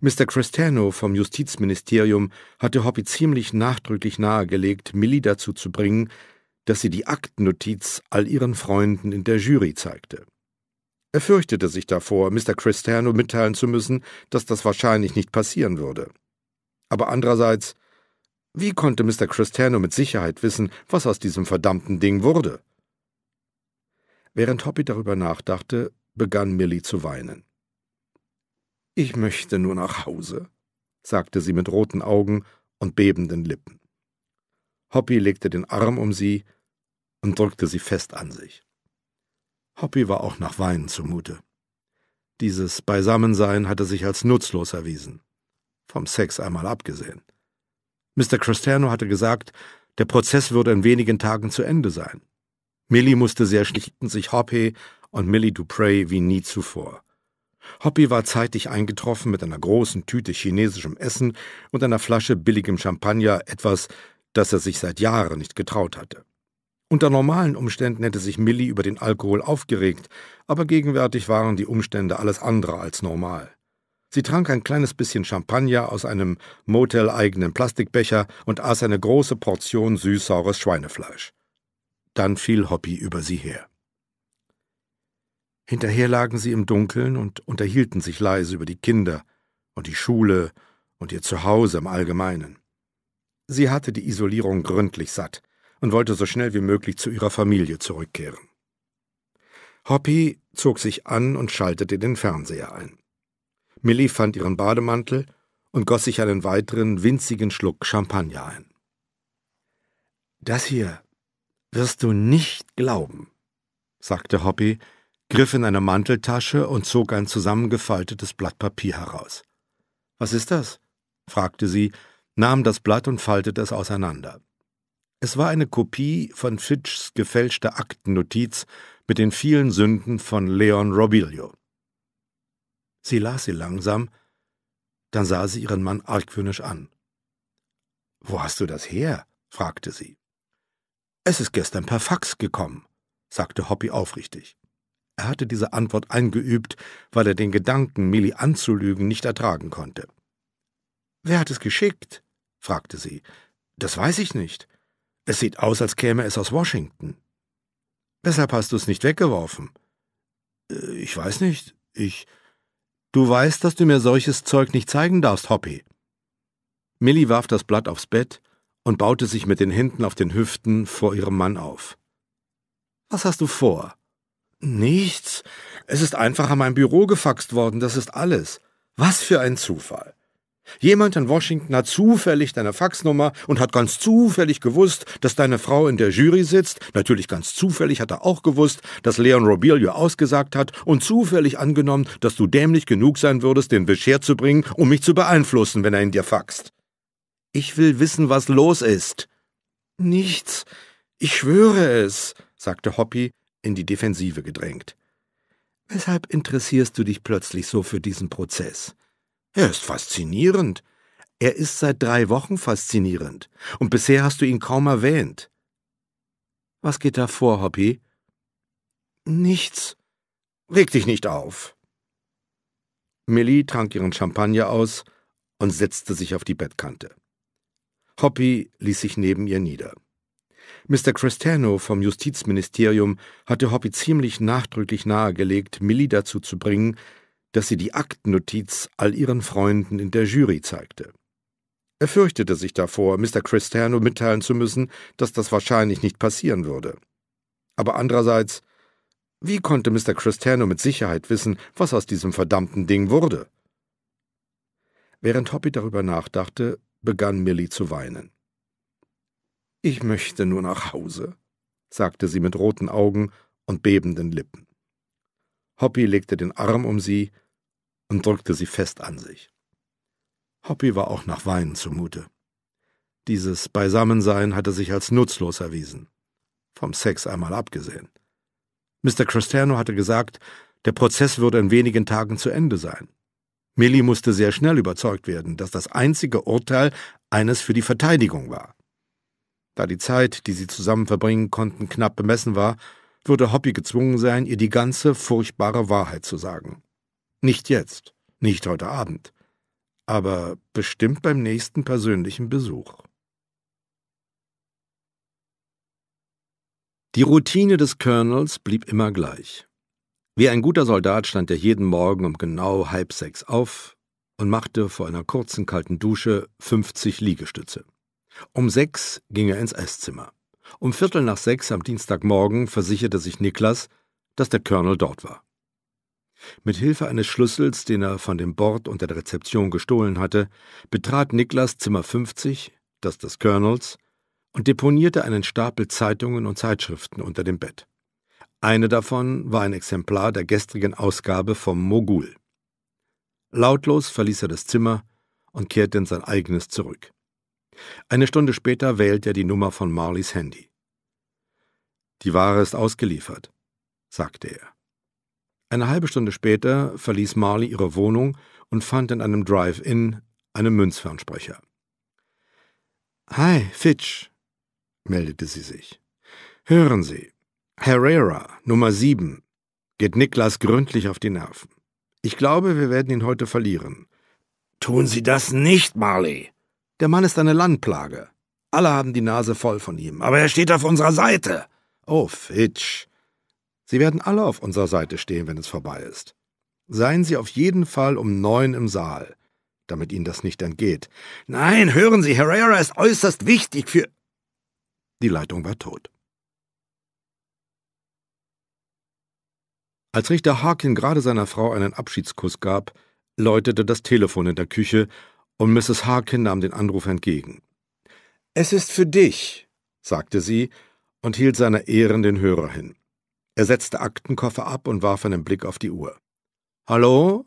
Mr. Cristiano vom Justizministerium hatte Hoppy ziemlich nachdrücklich nahegelegt, Millie dazu zu bringen, dass sie die Aktennotiz all ihren Freunden in der Jury zeigte. Er fürchtete sich davor, Mr. Cristerno mitteilen zu müssen, dass das wahrscheinlich nicht passieren würde. Aber andererseits, wie konnte Mr. Cristerno mit Sicherheit wissen, was aus diesem verdammten Ding wurde? Während Hoppy darüber nachdachte, begann Millie zu weinen. Ich möchte nur nach Hause, sagte sie mit roten Augen und bebenden Lippen. Hoppy legte den Arm um sie und drückte sie fest an sich. Hoppy war auch nach Weinen zumute. Dieses Beisammensein hatte sich als nutzlos erwiesen. Vom Sex einmal abgesehen. Mr. Cristerno hatte gesagt, der Prozess würde in wenigen Tagen zu Ende sein. Millie musste sehr schlichten sich Hoppy und Millie Dupre wie nie zuvor. Hoppy war zeitig eingetroffen mit einer großen Tüte chinesischem Essen und einer Flasche billigem Champagner, etwas, das er sich seit Jahren nicht getraut hatte. Unter normalen Umständen hätte sich Millie über den Alkohol aufgeregt, aber gegenwärtig waren die Umstände alles andere als normal. Sie trank ein kleines bisschen Champagner aus einem Motel-eigenen Plastikbecher und aß eine große Portion süßsaures Schweinefleisch. Dann fiel Hoppy über sie her. Hinterher lagen sie im Dunkeln und unterhielten sich leise über die Kinder und die Schule und ihr Zuhause im Allgemeinen. Sie hatte die Isolierung gründlich satt und wollte so schnell wie möglich zu ihrer Familie zurückkehren. Hoppy zog sich an und schaltete den Fernseher ein. Millie fand ihren Bademantel und goss sich einen weiteren winzigen Schluck Champagner ein. Das hier wirst du nicht glauben, sagte Hoppy, griff in eine Manteltasche und zog ein zusammengefaltetes Blatt Papier heraus. Was ist das? fragte sie nahm das Blatt und faltete es auseinander. Es war eine Kopie von Fitchs gefälschter Aktennotiz mit den vielen Sünden von Leon Robilio. Sie las sie langsam, dann sah sie ihren Mann argwöhnisch an. Wo hast du das her? fragte sie. Es ist gestern per Fax gekommen, sagte Hoppy aufrichtig. Er hatte diese Antwort eingeübt, weil er den Gedanken, Millie anzulügen, nicht ertragen konnte. Wer hat es geschickt? fragte sie. Das weiß ich nicht. Es sieht aus, als käme es aus Washington. Weshalb hast du es nicht weggeworfen? Äh, ich weiß nicht. Ich. Du weißt, dass du mir solches Zeug nicht zeigen darfst, Hoppy. Millie warf das Blatt aufs Bett und baute sich mit den Händen auf den Hüften vor ihrem Mann auf. Was hast du vor? Nichts. Es ist einfach an mein Büro gefaxt worden, das ist alles. Was für ein Zufall. Jemand in Washington hat zufällig deine Faxnummer und hat ganz zufällig gewusst, dass deine Frau in der Jury sitzt. Natürlich ganz zufällig hat er auch gewusst, dass Leon Robilio ausgesagt hat und zufällig angenommen, dass du dämlich genug sein würdest, den Bescher zu bringen, um mich zu beeinflussen, wenn er in dir faxt. Ich will wissen, was los ist. Nichts. Ich schwöre es, sagte Hoppy, in die Defensive gedrängt. Weshalb interessierst du dich plötzlich so für diesen Prozess? Er ist faszinierend. Er ist seit drei Wochen faszinierend. Und bisher hast du ihn kaum erwähnt. Was geht da vor, Hoppy? Nichts. Reg dich nicht auf. Millie trank ihren Champagner aus und setzte sich auf die Bettkante. Hoppy ließ sich neben ihr nieder. Mr. Cristiano vom Justizministerium hatte Hoppy ziemlich nachdrücklich nahegelegt, Millie dazu zu bringen, dass sie die Aktnotiz all ihren Freunden in der Jury zeigte. Er fürchtete sich davor, Mr. Cristerno mitteilen zu müssen, dass das wahrscheinlich nicht passieren würde. Aber andererseits, wie konnte Mr. Cristerno mit Sicherheit wissen, was aus diesem verdammten Ding wurde? Während Hoppy darüber nachdachte, begann Millie zu weinen. Ich möchte nur nach Hause, sagte sie mit roten Augen und bebenden Lippen. Hoppy legte den Arm um sie und drückte sie fest an sich. Hoppy war auch nach Weinen zumute. Dieses Beisammensein hatte sich als nutzlos erwiesen. Vom Sex einmal abgesehen. Mr. Cristerno hatte gesagt, der Prozess würde in wenigen Tagen zu Ende sein. Millie musste sehr schnell überzeugt werden, dass das einzige Urteil eines für die Verteidigung war. Da die Zeit, die sie zusammen verbringen konnten, knapp bemessen war, würde Hoppy gezwungen sein, ihr die ganze furchtbare Wahrheit zu sagen. Nicht jetzt, nicht heute Abend, aber bestimmt beim nächsten persönlichen Besuch. Die Routine des Colonels blieb immer gleich. Wie ein guter Soldat stand er jeden Morgen um genau halb sechs auf und machte vor einer kurzen kalten Dusche 50 Liegestütze. Um sechs ging er ins Esszimmer. Um Viertel nach sechs am Dienstagmorgen versicherte sich Niklas, dass der Colonel dort war. Mit Hilfe eines Schlüssels, den er von dem Bord unter der Rezeption gestohlen hatte, betrat Niklas Zimmer 50, das des Colonels, und deponierte einen Stapel Zeitungen und Zeitschriften unter dem Bett. Eine davon war ein Exemplar der gestrigen Ausgabe vom Mogul. Lautlos verließ er das Zimmer und kehrte in sein eigenes zurück. Eine Stunde später wählte er die Nummer von Marleys Handy. Die Ware ist ausgeliefert, sagte er. Eine halbe Stunde später verließ Marley ihre Wohnung und fand in einem Drive-In einen Münzfernsprecher. Hi, Fitch, meldete sie sich. Hören Sie, Herrera, Nummer 7, geht Niklas gründlich auf die Nerven. Ich glaube, wir werden ihn heute verlieren. Tun Sie das nicht, Marley. Der Mann ist eine Landplage. Alle haben die Nase voll von ihm, aber er steht auf unserer Seite. Oh, Fitch, Sie werden alle auf unserer Seite stehen, wenn es vorbei ist. Seien Sie auf jeden Fall um neun im Saal, damit Ihnen das nicht entgeht. Nein, hören Sie, Herrera ist äußerst wichtig für. Die Leitung war tot. Als Richter Harkin gerade seiner Frau einen Abschiedskuss gab, läutete das Telefon in der Küche und Mrs. Harkin nahm den Anruf entgegen. Es ist für dich, sagte sie und hielt seiner Ehren den Hörer hin. Er setzte Aktenkoffer ab und warf einen Blick auf die Uhr. Hallo?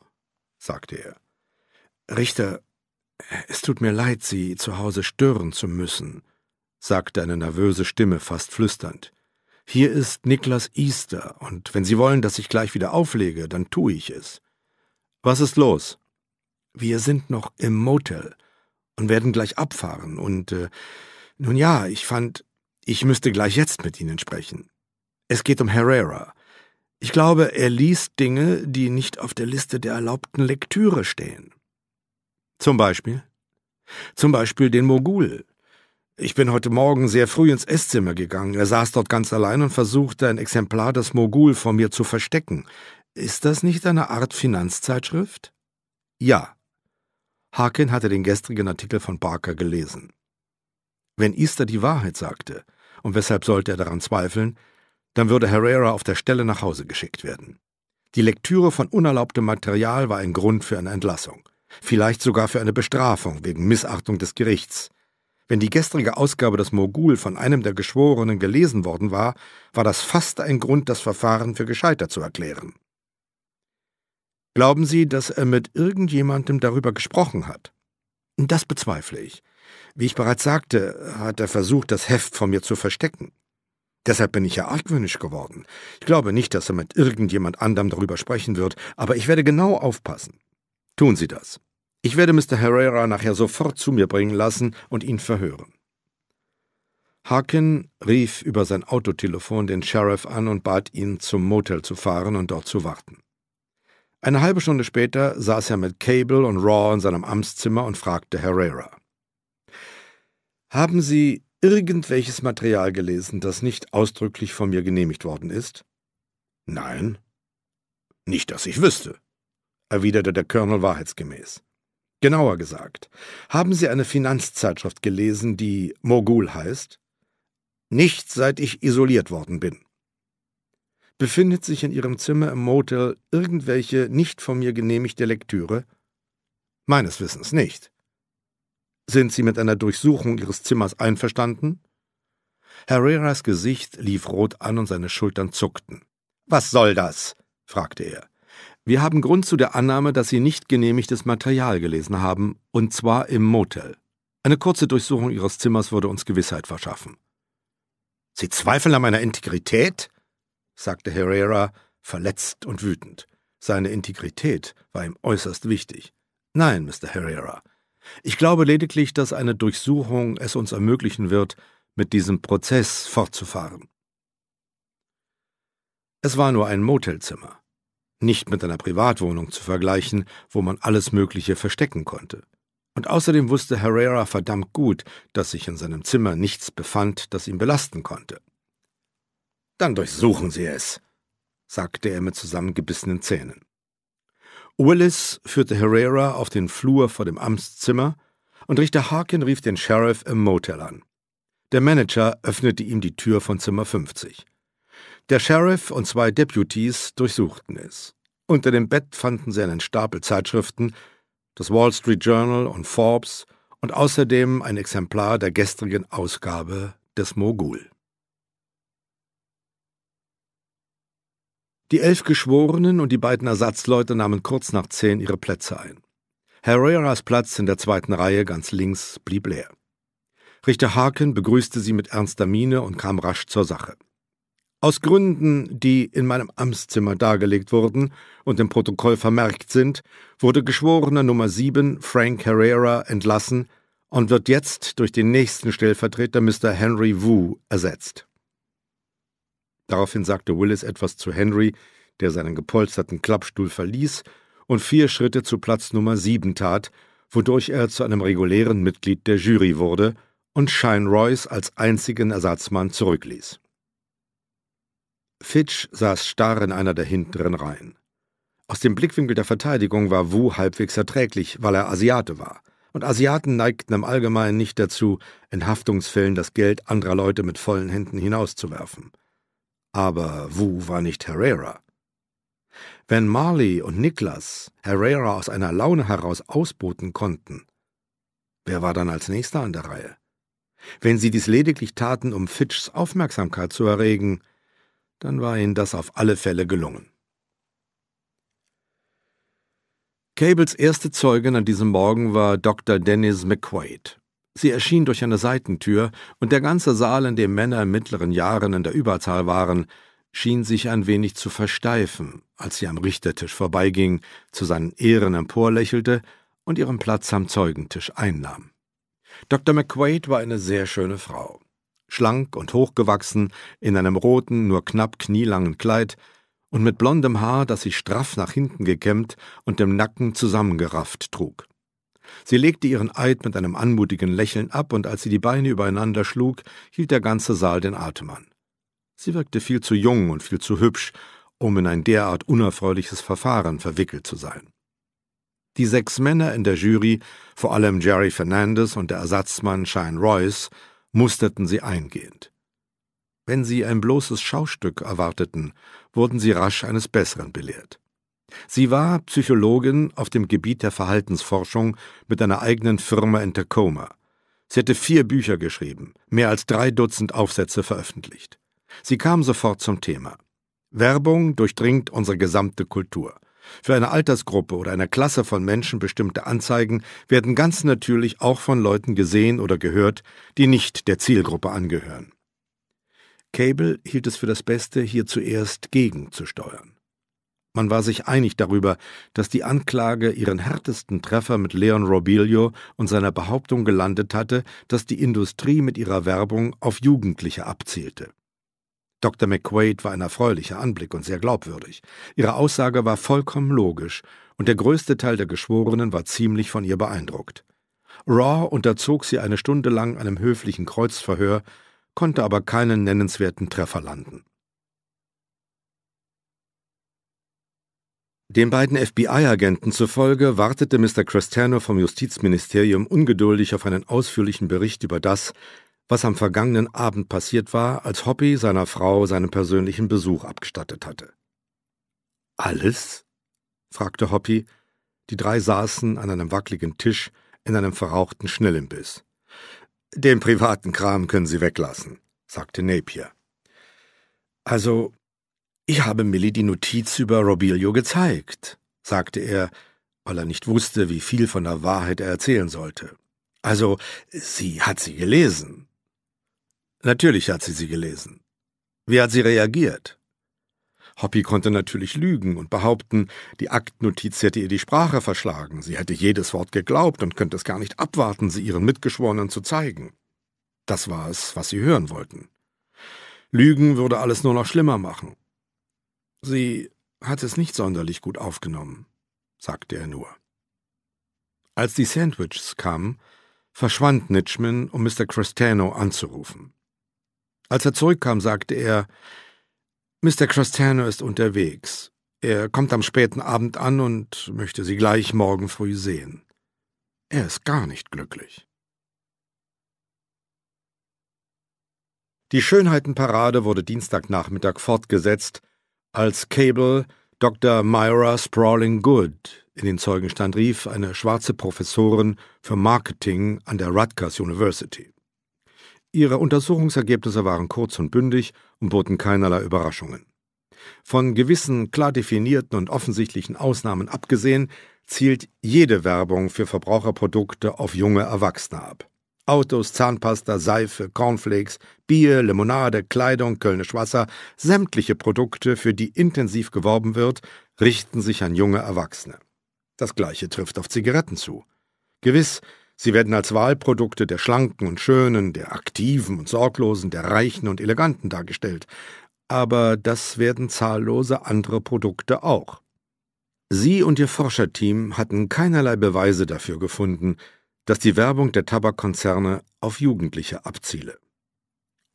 sagte er. Richter, es tut mir leid, Sie zu Hause stören zu müssen, sagte eine nervöse Stimme fast flüsternd. Hier ist Niklas Easter, und wenn Sie wollen, dass ich gleich wieder auflege, dann tue ich es. Was ist los? Wir sind noch im Motel und werden gleich abfahren, und äh, nun ja, ich fand, ich müsste gleich jetzt mit Ihnen sprechen. Es geht um Herrera. Ich glaube, er liest Dinge, die nicht auf der Liste der erlaubten Lektüre stehen. Zum Beispiel? Zum Beispiel den Mogul. Ich bin heute Morgen sehr früh ins Esszimmer gegangen. Er saß dort ganz allein und versuchte, ein Exemplar des Mogul vor mir zu verstecken. Ist das nicht eine Art Finanzzeitschrift? Ja. Harkin hatte den gestrigen Artikel von Barker gelesen. Wenn Easter die Wahrheit sagte, und weshalb sollte er daran zweifeln, dann würde Herrera auf der Stelle nach Hause geschickt werden. Die Lektüre von unerlaubtem Material war ein Grund für eine Entlassung, vielleicht sogar für eine Bestrafung wegen Missachtung des Gerichts. Wenn die gestrige Ausgabe des Mogul von einem der Geschworenen gelesen worden war, war das fast ein Grund, das Verfahren für gescheitert zu erklären. Glauben Sie, dass er mit irgendjemandem darüber gesprochen hat? Das bezweifle ich. Wie ich bereits sagte, hat er versucht, das Heft von mir zu verstecken. Deshalb bin ich ja argwöhnisch geworden. Ich glaube nicht, dass er mit irgendjemand anderem darüber sprechen wird, aber ich werde genau aufpassen. Tun Sie das. Ich werde Mr. Herrera nachher sofort zu mir bringen lassen und ihn verhören. Harkin rief über sein Autotelefon den Sheriff an und bat ihn, zum Motel zu fahren und dort zu warten. Eine halbe Stunde später saß er mit Cable und Raw in seinem Amtszimmer und fragte Herrera. Haben Sie irgendwelches Material gelesen, das nicht ausdrücklich von mir genehmigt worden ist? Nein. Nicht, dass ich wüsste, erwiderte der Colonel wahrheitsgemäß. Genauer gesagt, haben Sie eine Finanzzeitschrift gelesen, die Mogul heißt? Nicht, seit ich isoliert worden bin. Befindet sich in Ihrem Zimmer im Motel irgendwelche nicht von mir genehmigte Lektüre? Meines Wissens nicht. Sind Sie mit einer Durchsuchung Ihres Zimmers einverstanden? Herreras Gesicht lief rot an und seine Schultern zuckten. Was soll das? fragte er. Wir haben Grund zu der Annahme, dass Sie nicht genehmigtes Material gelesen haben, und zwar im Motel. Eine kurze Durchsuchung Ihres Zimmers würde uns Gewissheit verschaffen. Sie zweifeln an meiner Integrität? sagte Herrera, verletzt und wütend. Seine Integrität war ihm äußerst wichtig. Nein, Mr. Herrera, ich glaube lediglich, dass eine Durchsuchung es uns ermöglichen wird, mit diesem Prozess fortzufahren. Es war nur ein Motelzimmer, nicht mit einer Privatwohnung zu vergleichen, wo man alles Mögliche verstecken konnte. Und außerdem wusste Herrera verdammt gut, dass sich in seinem Zimmer nichts befand, das ihn belasten konnte. Dann durchsuchen Sie es, sagte er mit zusammengebissenen Zähnen. Willis führte Herrera auf den Flur vor dem Amtszimmer und Richter Harkin rief den Sheriff im Motel an. Der Manager öffnete ihm die Tür von Zimmer 50. Der Sheriff und zwei Deputies durchsuchten es. Unter dem Bett fanden sie einen Stapel Zeitschriften, das Wall Street Journal und Forbes und außerdem ein Exemplar der gestrigen Ausgabe des Mogul. Die elf Geschworenen und die beiden Ersatzleute nahmen kurz nach zehn ihre Plätze ein. Herreras Platz in der zweiten Reihe ganz links blieb leer. Richter Harkin begrüßte sie mit ernster Miene und kam rasch zur Sache. Aus Gründen, die in meinem Amtszimmer dargelegt wurden und im Protokoll vermerkt sind, wurde Geschworener Nummer 7 Frank Herrera entlassen und wird jetzt durch den nächsten Stellvertreter Mr. Henry Wu ersetzt. Daraufhin sagte Willis etwas zu Henry, der seinen gepolsterten Klappstuhl verließ und vier Schritte zu Platz Nummer sieben tat, wodurch er zu einem regulären Mitglied der Jury wurde und Shine Royce als einzigen Ersatzmann zurückließ. Fitch saß starr in einer der hinteren Reihen. Aus dem Blickwinkel der Verteidigung war Wu halbwegs erträglich, weil er Asiate war. Und Asiaten neigten im Allgemeinen nicht dazu, in Haftungsfällen das Geld anderer Leute mit vollen Händen hinauszuwerfen aber Wu war nicht Herrera. Wenn Marley und Niklas Herrera aus einer Laune heraus ausboten konnten, wer war dann als nächster an der Reihe? Wenn sie dies lediglich taten, um Fitchs Aufmerksamkeit zu erregen, dann war ihnen das auf alle Fälle gelungen. Cables erste Zeugin an diesem Morgen war Dr. Dennis McQuaid. Sie erschien durch eine Seitentür, und der ganze Saal, in dem Männer in mittleren Jahren in der Überzahl waren, schien sich ein wenig zu versteifen, als sie am Richtertisch vorbeiging, zu seinen Ehren emporlächelte und ihren Platz am Zeugentisch einnahm. Dr. McQuaid war eine sehr schöne Frau. Schlank und hochgewachsen, in einem roten, nur knapp knielangen Kleid und mit blondem Haar, das sie straff nach hinten gekämmt und im Nacken zusammengerafft trug. Sie legte ihren Eid mit einem anmutigen Lächeln ab, und als sie die Beine übereinander schlug, hielt der ganze Saal den Atem an. Sie wirkte viel zu jung und viel zu hübsch, um in ein derart unerfreuliches Verfahren verwickelt zu sein. Die sechs Männer in der Jury, vor allem Jerry Fernandes und der Ersatzmann Shine Royce, musterten sie eingehend. Wenn sie ein bloßes Schaustück erwarteten, wurden sie rasch eines Besseren belehrt. Sie war Psychologin auf dem Gebiet der Verhaltensforschung mit einer eigenen Firma in Tacoma. Sie hatte vier Bücher geschrieben, mehr als drei Dutzend Aufsätze veröffentlicht. Sie kam sofort zum Thema. Werbung durchdringt unsere gesamte Kultur. Für eine Altersgruppe oder eine Klasse von Menschen bestimmte Anzeigen werden ganz natürlich auch von Leuten gesehen oder gehört, die nicht der Zielgruppe angehören. Cable hielt es für das Beste, hier zuerst gegenzusteuern. Man war sich einig darüber, dass die Anklage ihren härtesten Treffer mit Leon Robilio und seiner Behauptung gelandet hatte, dass die Industrie mit ihrer Werbung auf Jugendliche abzielte. Dr. McQuaid war ein erfreulicher Anblick und sehr glaubwürdig. Ihre Aussage war vollkommen logisch, und der größte Teil der Geschworenen war ziemlich von ihr beeindruckt. Raw unterzog sie eine Stunde lang einem höflichen Kreuzverhör, konnte aber keinen nennenswerten Treffer landen. Den beiden FBI-Agenten zufolge wartete Mr. Cristiano vom Justizministerium ungeduldig auf einen ausführlichen Bericht über das, was am vergangenen Abend passiert war, als Hoppy seiner Frau seinen persönlichen Besuch abgestattet hatte. Alles? fragte Hoppy. Die drei saßen an einem wackeligen Tisch in einem verrauchten Schnellimbiss. Den privaten Kram können Sie weglassen, sagte Napier. Also, ich habe Millie die Notiz über Robilio gezeigt, sagte er, weil er nicht wusste, wie viel von der Wahrheit er erzählen sollte. Also, sie hat sie gelesen. Natürlich hat sie sie gelesen. Wie hat sie reagiert? Hoppy konnte natürlich lügen und behaupten, die Aktnotiz hätte ihr die Sprache verschlagen, sie hätte jedes Wort geglaubt und könnte es gar nicht abwarten, sie ihren Mitgeschworenen zu zeigen. Das war es, was sie hören wollten. Lügen würde alles nur noch schlimmer machen. Sie hat es nicht sonderlich gut aufgenommen, sagte er nur. Als die Sandwiches kamen, verschwand Nitschmann, um Mr. Crestano anzurufen. Als er zurückkam, sagte er, Mr. Crestano ist unterwegs. Er kommt am späten Abend an und möchte Sie gleich morgen früh sehen. Er ist gar nicht glücklich. Die Schönheitenparade wurde Dienstagnachmittag fortgesetzt, als Cable Dr. Myra Sprawling Good in den Zeugenstand rief, eine schwarze Professorin für Marketing an der Rutgers University. Ihre Untersuchungsergebnisse waren kurz und bündig und boten keinerlei Überraschungen. Von gewissen klar definierten und offensichtlichen Ausnahmen abgesehen, zielt jede Werbung für Verbraucherprodukte auf junge Erwachsene ab. Autos, Zahnpasta, Seife, Cornflakes, Bier, Limonade, Kleidung, Kölnisch Wasser, sämtliche Produkte, für die intensiv geworben wird, richten sich an junge Erwachsene. Das gleiche trifft auf Zigaretten zu. Gewiss, sie werden als Wahlprodukte der Schlanken und Schönen, der Aktiven und Sorglosen, der Reichen und Eleganten dargestellt, aber das werden zahllose andere Produkte auch. Sie und ihr Forscherteam hatten keinerlei Beweise dafür gefunden, dass die Werbung der Tabakkonzerne auf Jugendliche abziele.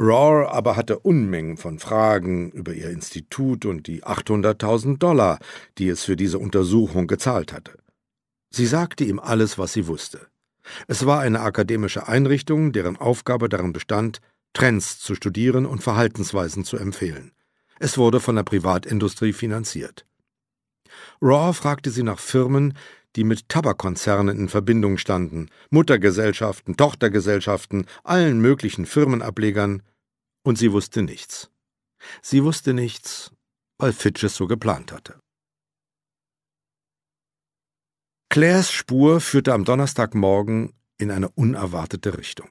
Roar aber hatte Unmengen von Fragen über ihr Institut und die 800.000 Dollar, die es für diese Untersuchung gezahlt hatte. Sie sagte ihm alles, was sie wusste. Es war eine akademische Einrichtung, deren Aufgabe darin bestand, Trends zu studieren und Verhaltensweisen zu empfehlen. Es wurde von der Privatindustrie finanziert. Raw fragte sie nach Firmen, die mit Tabakkonzernen in Verbindung standen, Muttergesellschaften, Tochtergesellschaften, allen möglichen Firmenablegern, und sie wusste nichts. Sie wusste nichts, weil Fitch es so geplant hatte. Claires Spur führte am Donnerstagmorgen in eine unerwartete Richtung.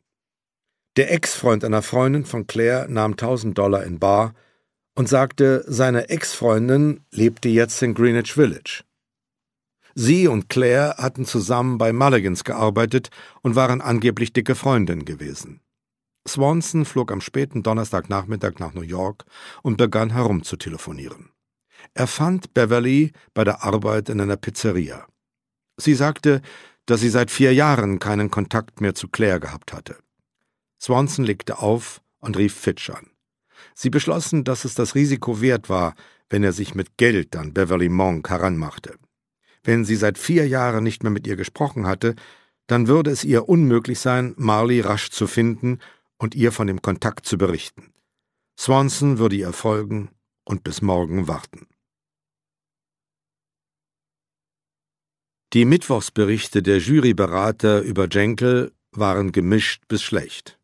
Der Ex-Freund einer Freundin von Claire nahm 1000 Dollar in Bar und sagte, seine Ex-Freundin lebte jetzt in Greenwich Village. Sie und Claire hatten zusammen bei Mulligans gearbeitet und waren angeblich dicke Freundinnen gewesen. Swanson flog am späten Donnerstagnachmittag nach New York und begann herumzutelefonieren. Er fand Beverly bei der Arbeit in einer Pizzeria. Sie sagte, dass sie seit vier Jahren keinen Kontakt mehr zu Claire gehabt hatte. Swanson legte auf und rief Fitch an. Sie beschlossen, dass es das Risiko wert war, wenn er sich mit Geld an Beverly Monk heranmachte. Wenn sie seit vier Jahren nicht mehr mit ihr gesprochen hatte, dann würde es ihr unmöglich sein, Marley rasch zu finden und ihr von dem Kontakt zu berichten. Swanson würde ihr folgen und bis morgen warten. Die Mittwochsberichte der Juryberater über Jenkel waren gemischt bis schlecht.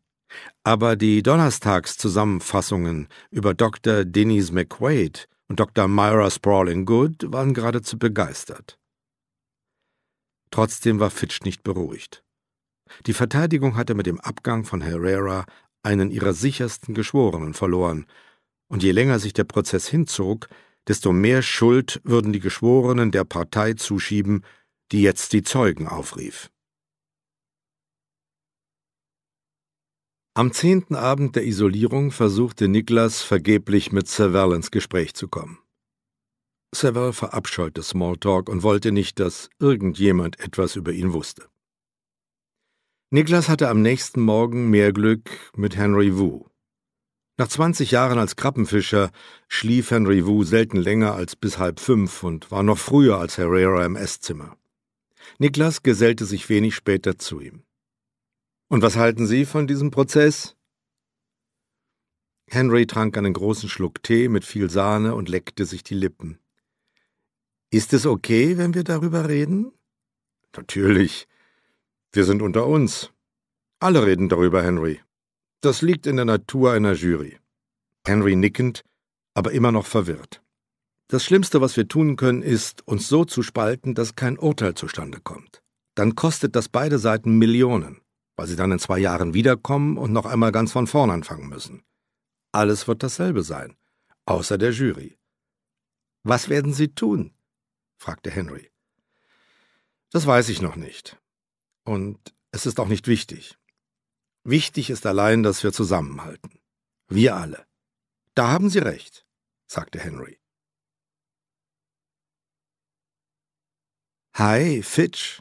Aber die Donnerstagszusammenfassungen über Dr. Denise McQuaid und Dr. Myra Sprawling Good waren geradezu begeistert. Trotzdem war Fitch nicht beruhigt. Die Verteidigung hatte mit dem Abgang von Herrera einen ihrer sichersten Geschworenen verloren, und je länger sich der Prozess hinzog, desto mehr Schuld würden die Geschworenen der Partei zuschieben, die jetzt die Zeugen aufrief. Am zehnten Abend der Isolierung versuchte Niklas vergeblich mit Sir Valens Gespräch zu kommen. Sever verabscheute Smalltalk und wollte nicht, dass irgendjemand etwas über ihn wusste. Niklas hatte am nächsten Morgen mehr Glück mit Henry Wu. Nach 20 Jahren als Krabbenfischer schlief Henry Wu selten länger als bis halb fünf und war noch früher als Herrera im Esszimmer. Niklas gesellte sich wenig später zu ihm. Und was halten Sie von diesem Prozess? Henry trank einen großen Schluck Tee mit viel Sahne und leckte sich die Lippen. Ist es okay, wenn wir darüber reden? Natürlich. Wir sind unter uns. Alle reden darüber, Henry. Das liegt in der Natur einer Jury. Henry nickend, aber immer noch verwirrt. Das Schlimmste, was wir tun können, ist, uns so zu spalten, dass kein Urteil zustande kommt. Dann kostet das beide Seiten Millionen, weil sie dann in zwei Jahren wiederkommen und noch einmal ganz von vorn anfangen müssen. Alles wird dasselbe sein, außer der Jury. Was werden sie tun? fragte Henry. Das weiß ich noch nicht. Und es ist auch nicht wichtig. Wichtig ist allein, dass wir zusammenhalten. Wir alle. Da haben Sie recht, sagte Henry. Hi, Fitch.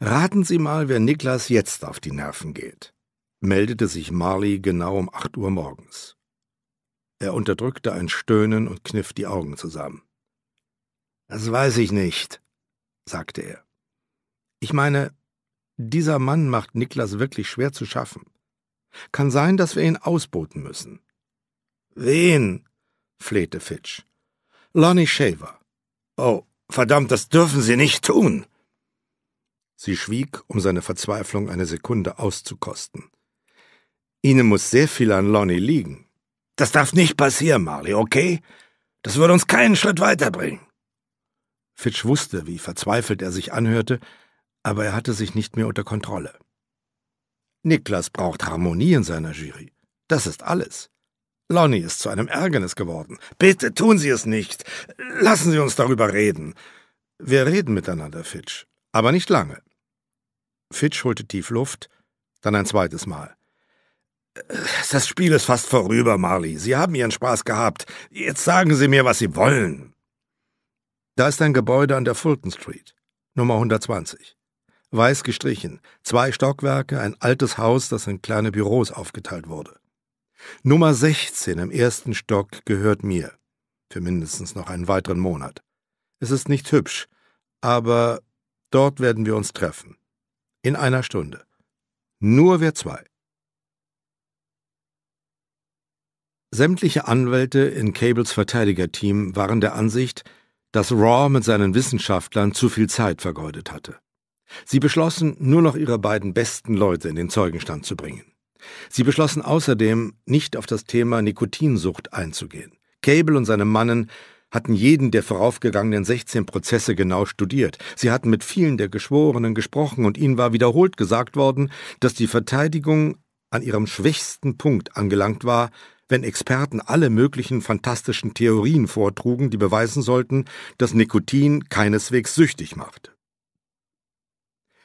Raten Sie mal, wer Niklas jetzt auf die Nerven geht, meldete sich Marley genau um acht Uhr morgens. Er unterdrückte ein Stöhnen und kniff die Augen zusammen. Das weiß ich nicht, sagte er. Ich meine, dieser Mann macht Niklas wirklich schwer zu schaffen. Kann sein, dass wir ihn ausboten müssen. Wen? flehte Fitch. Lonnie Shaver. Oh, verdammt, das dürfen Sie nicht tun. Sie schwieg, um seine Verzweiflung eine Sekunde auszukosten. Ihnen muss sehr viel an Lonnie liegen. Das darf nicht passieren, Marley, okay? Das würde uns keinen Schritt weiterbringen. Fitch wusste, wie verzweifelt er sich anhörte, aber er hatte sich nicht mehr unter Kontrolle. Niklas braucht Harmonie in seiner Jury. Das ist alles. Lonnie ist zu einem Ärgernis geworden. Bitte tun Sie es nicht. Lassen Sie uns darüber reden. Wir reden miteinander, Fitch, aber nicht lange. Fitch holte tief Luft, dann ein zweites Mal. Das Spiel ist fast vorüber, Marley. Sie haben Ihren Spaß gehabt. Jetzt sagen Sie mir, was Sie wollen. Da ist ein Gebäude an der Fulton Street, Nummer 120. Weiß gestrichen, zwei Stockwerke, ein altes Haus, das in kleine Büros aufgeteilt wurde. Nummer 16 im ersten Stock gehört mir. Für mindestens noch einen weiteren Monat. Es ist nicht hübsch, aber dort werden wir uns treffen. In einer Stunde. Nur wir zwei. Sämtliche Anwälte in Cables Verteidigerteam waren der Ansicht, dass Raw mit seinen Wissenschaftlern zu viel Zeit vergeudet hatte. Sie beschlossen, nur noch ihre beiden besten Leute in den Zeugenstand zu bringen. Sie beschlossen außerdem, nicht auf das Thema Nikotinsucht einzugehen. Cable und seine Mannen hatten jeden der voraufgegangenen 16 Prozesse genau studiert. Sie hatten mit vielen der Geschworenen gesprochen und ihnen war wiederholt gesagt worden, dass die Verteidigung an ihrem schwächsten Punkt angelangt war, wenn Experten alle möglichen fantastischen Theorien vortrugen, die beweisen sollten, dass Nikotin keineswegs süchtig macht.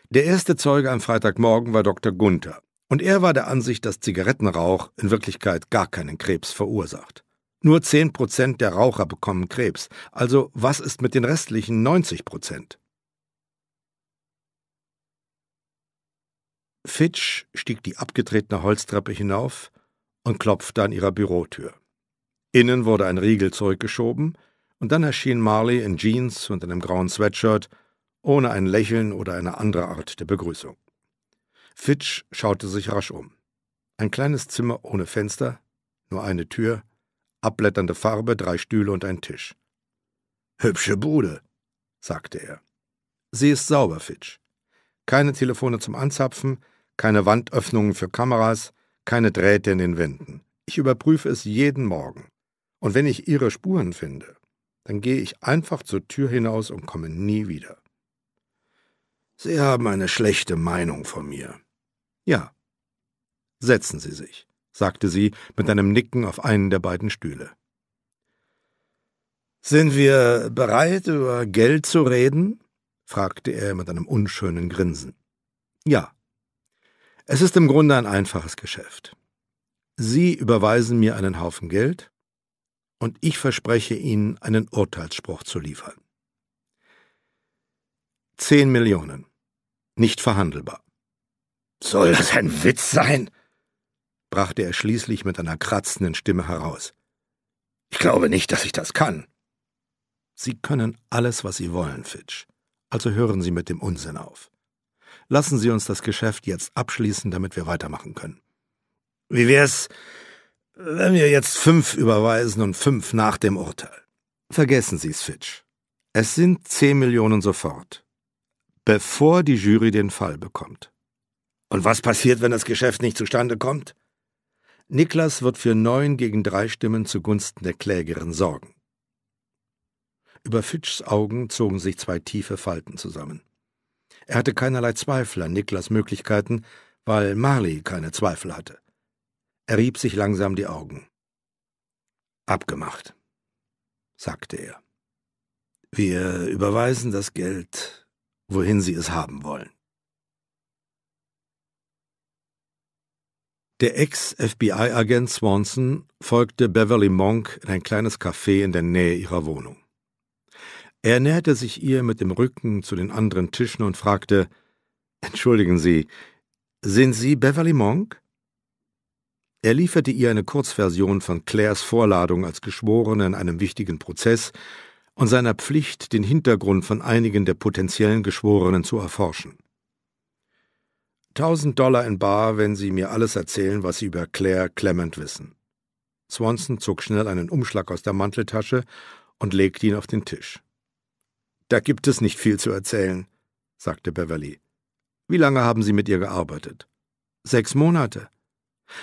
Der erste Zeuge am Freitagmorgen war Dr. Gunther, und er war der Ansicht, dass Zigarettenrauch in Wirklichkeit gar keinen Krebs verursacht. Nur 10 der Raucher bekommen Krebs, also was ist mit den restlichen 90 Fitch stieg die abgetretene Holztreppe hinauf und klopfte an ihrer Bürotür. Innen wurde ein Riegel zurückgeschoben, und dann erschien Marley in Jeans und einem grauen Sweatshirt, ohne ein Lächeln oder eine andere Art der Begrüßung. Fitch schaute sich rasch um. Ein kleines Zimmer ohne Fenster, nur eine Tür, abblätternde Farbe, drei Stühle und ein Tisch. Hübsche Bude, sagte er. Sie ist sauber, Fitch. Keine Telefone zum Anzapfen, keine Wandöffnungen für Kameras, keine Drähte in den Wänden. Ich überprüfe es jeden Morgen. Und wenn ich ihre Spuren finde, dann gehe ich einfach zur Tür hinaus und komme nie wieder. Sie haben eine schlechte Meinung von mir. Ja. Setzen Sie sich, sagte sie mit einem Nicken auf einen der beiden Stühle. Sind wir bereit, über Geld zu reden? fragte er mit einem unschönen Grinsen. Ja, es ist im Grunde ein einfaches Geschäft. Sie überweisen mir einen Haufen Geld und ich verspreche Ihnen einen Urteilsspruch zu liefern. Zehn Millionen. Nicht verhandelbar. Soll das ein Witz sein? brachte er schließlich mit einer kratzenden Stimme heraus. Ich glaube nicht, dass ich das kann. Sie können alles, was Sie wollen, Fitch. Also hören Sie mit dem Unsinn auf. Lassen Sie uns das Geschäft jetzt abschließen, damit wir weitermachen können. Wie wär's, wenn wir jetzt fünf überweisen und fünf nach dem Urteil? Vergessen Sie's, Fitch. Es sind zehn Millionen sofort, bevor die Jury den Fall bekommt. Und was passiert, wenn das Geschäft nicht zustande kommt? Niklas wird für neun gegen drei Stimmen zugunsten der Klägerin sorgen. Über Fitchs Augen zogen sich zwei tiefe Falten zusammen. Er hatte keinerlei Zweifel an Niklas Möglichkeiten, weil Marley keine Zweifel hatte. Er rieb sich langsam die Augen. Abgemacht, sagte er. Wir überweisen das Geld, wohin Sie es haben wollen. Der Ex-FBI-Agent Swanson folgte Beverly Monk in ein kleines Café in der Nähe ihrer Wohnung. Er näherte sich ihr mit dem Rücken zu den anderen Tischen und fragte Entschuldigen Sie, sind Sie Beverly Monk? Er lieferte ihr eine Kurzversion von Claires Vorladung als Geschworene in einem wichtigen Prozess und seiner Pflicht, den Hintergrund von einigen der potenziellen Geschworenen zu erforschen. Tausend Dollar in Bar, wenn Sie mir alles erzählen, was Sie über Claire Clement wissen. Swanson zog schnell einen Umschlag aus der Manteltasche und legte ihn auf den Tisch. Da gibt es nicht viel zu erzählen, sagte Beverly. Wie lange haben Sie mit ihr gearbeitet? Sechs Monate.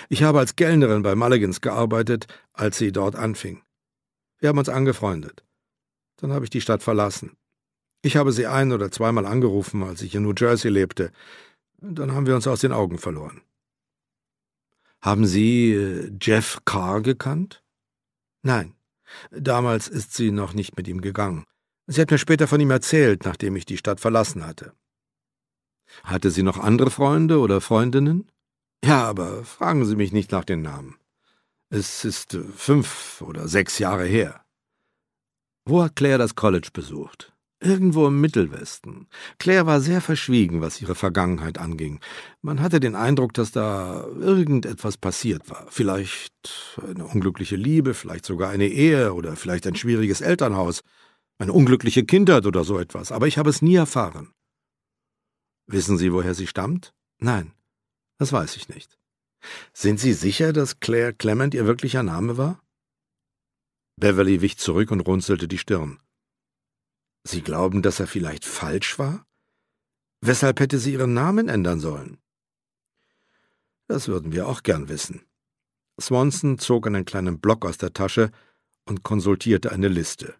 Ich habe als Kellnerin bei Mulligans gearbeitet, als sie dort anfing. Wir haben uns angefreundet. Dann habe ich die Stadt verlassen. Ich habe sie ein- oder zweimal angerufen, als ich in New Jersey lebte. Dann haben wir uns aus den Augen verloren. Haben Sie äh, Jeff Carr gekannt? Nein. Damals ist sie noch nicht mit ihm gegangen. Sie hat mir später von ihm erzählt, nachdem ich die Stadt verlassen hatte. Hatte sie noch andere Freunde oder Freundinnen? Ja, aber fragen Sie mich nicht nach den Namen. Es ist äh, fünf oder sechs Jahre her. Wo hat Claire das College besucht? Irgendwo im Mittelwesten. Claire war sehr verschwiegen, was ihre Vergangenheit anging. Man hatte den Eindruck, dass da irgendetwas passiert war. Vielleicht eine unglückliche Liebe, vielleicht sogar eine Ehe oder vielleicht ein schwieriges Elternhaus eine unglückliche Kindheit oder so etwas, aber ich habe es nie erfahren. Wissen Sie, woher sie stammt? Nein, das weiß ich nicht. Sind Sie sicher, dass Claire Clement ihr wirklicher Name war? Beverly wich zurück und runzelte die Stirn. Sie glauben, dass er vielleicht falsch war? Weshalb hätte sie ihren Namen ändern sollen? Das würden wir auch gern wissen. Swanson zog einen kleinen Block aus der Tasche und konsultierte eine Liste.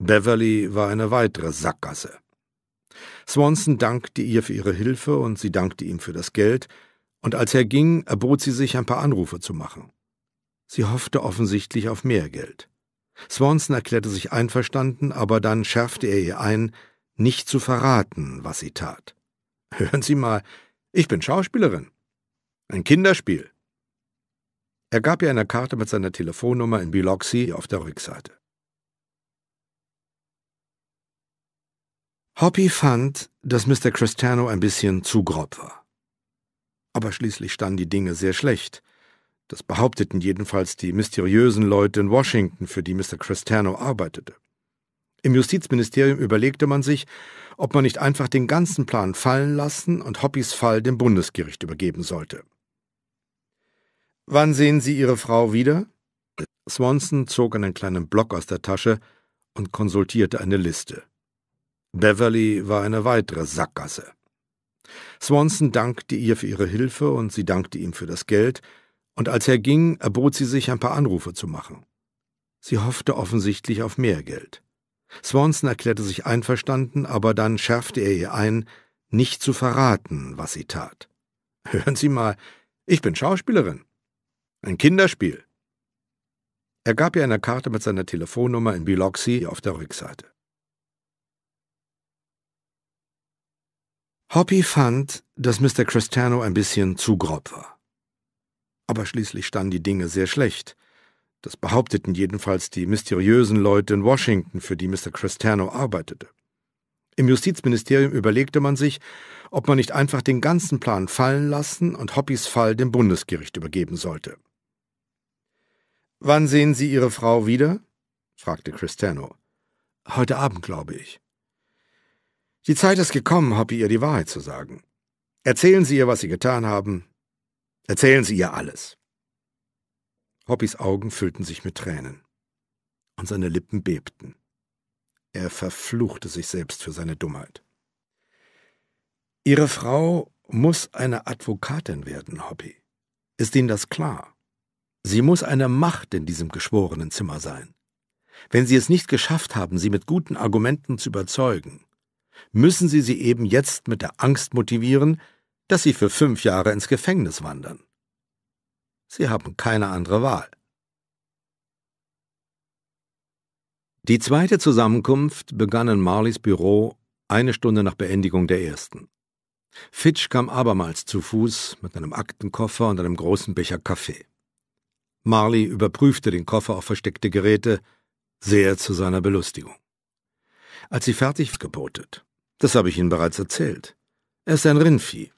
Beverly war eine weitere Sackgasse. Swanson dankte ihr für ihre Hilfe und sie dankte ihm für das Geld, und als er ging, erbot sie sich, ein paar Anrufe zu machen. Sie hoffte offensichtlich auf mehr Geld. Swanson erklärte sich einverstanden, aber dann schärfte er ihr ein, nicht zu verraten, was sie tat. Hören Sie mal, ich bin Schauspielerin. Ein Kinderspiel. Er gab ihr eine Karte mit seiner Telefonnummer in Biloxi auf der Rückseite. Hoppy fand, dass Mr. Cristiano ein bisschen zu grob war. Aber schließlich standen die Dinge sehr schlecht. Das behaupteten jedenfalls die mysteriösen Leute in Washington, für die Mr. Cristiano arbeitete. Im Justizministerium überlegte man sich, ob man nicht einfach den ganzen Plan fallen lassen und Hoppys Fall dem Bundesgericht übergeben sollte. Wann sehen Sie Ihre Frau wieder? Swanson zog einen kleinen Block aus der Tasche und konsultierte eine Liste. Beverly war eine weitere Sackgasse. Swanson dankte ihr für ihre Hilfe und sie dankte ihm für das Geld, und als er ging, erbot sie sich, ein paar Anrufe zu machen. Sie hoffte offensichtlich auf mehr Geld. Swanson erklärte sich einverstanden, aber dann schärfte er ihr ein, nicht zu verraten, was sie tat. Hören Sie mal, ich bin Schauspielerin. Ein Kinderspiel. Er gab ihr eine Karte mit seiner Telefonnummer in Biloxi auf der Rückseite. Hoppy fand, dass Mr. Cristiano ein bisschen zu grob war. Aber schließlich standen die Dinge sehr schlecht. Das behaupteten jedenfalls die mysteriösen Leute in Washington, für die Mr. Cristiano arbeitete. Im Justizministerium überlegte man sich, ob man nicht einfach den ganzen Plan fallen lassen und Hoppys Fall dem Bundesgericht übergeben sollte. Wann sehen Sie Ihre Frau wieder? fragte Cristiano. Heute Abend, glaube ich. Die Zeit ist gekommen, Hoppy ihr die Wahrheit zu sagen. Erzählen Sie ihr, was Sie getan haben. Erzählen Sie ihr alles. Hoppys Augen füllten sich mit Tränen. Und seine Lippen bebten. Er verfluchte sich selbst für seine Dummheit. Ihre Frau muss eine Advokatin werden, Hoppy. Ist Ihnen das klar? Sie muss eine Macht in diesem geschworenen Zimmer sein. Wenn Sie es nicht geschafft haben, sie mit guten Argumenten zu überzeugen, müssen Sie sie eben jetzt mit der Angst motivieren, dass Sie für fünf Jahre ins Gefängnis wandern. Sie haben keine andere Wahl. Die zweite Zusammenkunft begann in Marleys Büro eine Stunde nach Beendigung der ersten. Fitch kam abermals zu Fuß mit einem Aktenkoffer und einem großen Becher Kaffee. Marley überprüfte den Koffer auf versteckte Geräte, sehr zu seiner Belustigung. Als sie fertig gebotet, das habe ich Ihnen bereits erzählt. Er ist ein Rindvieh.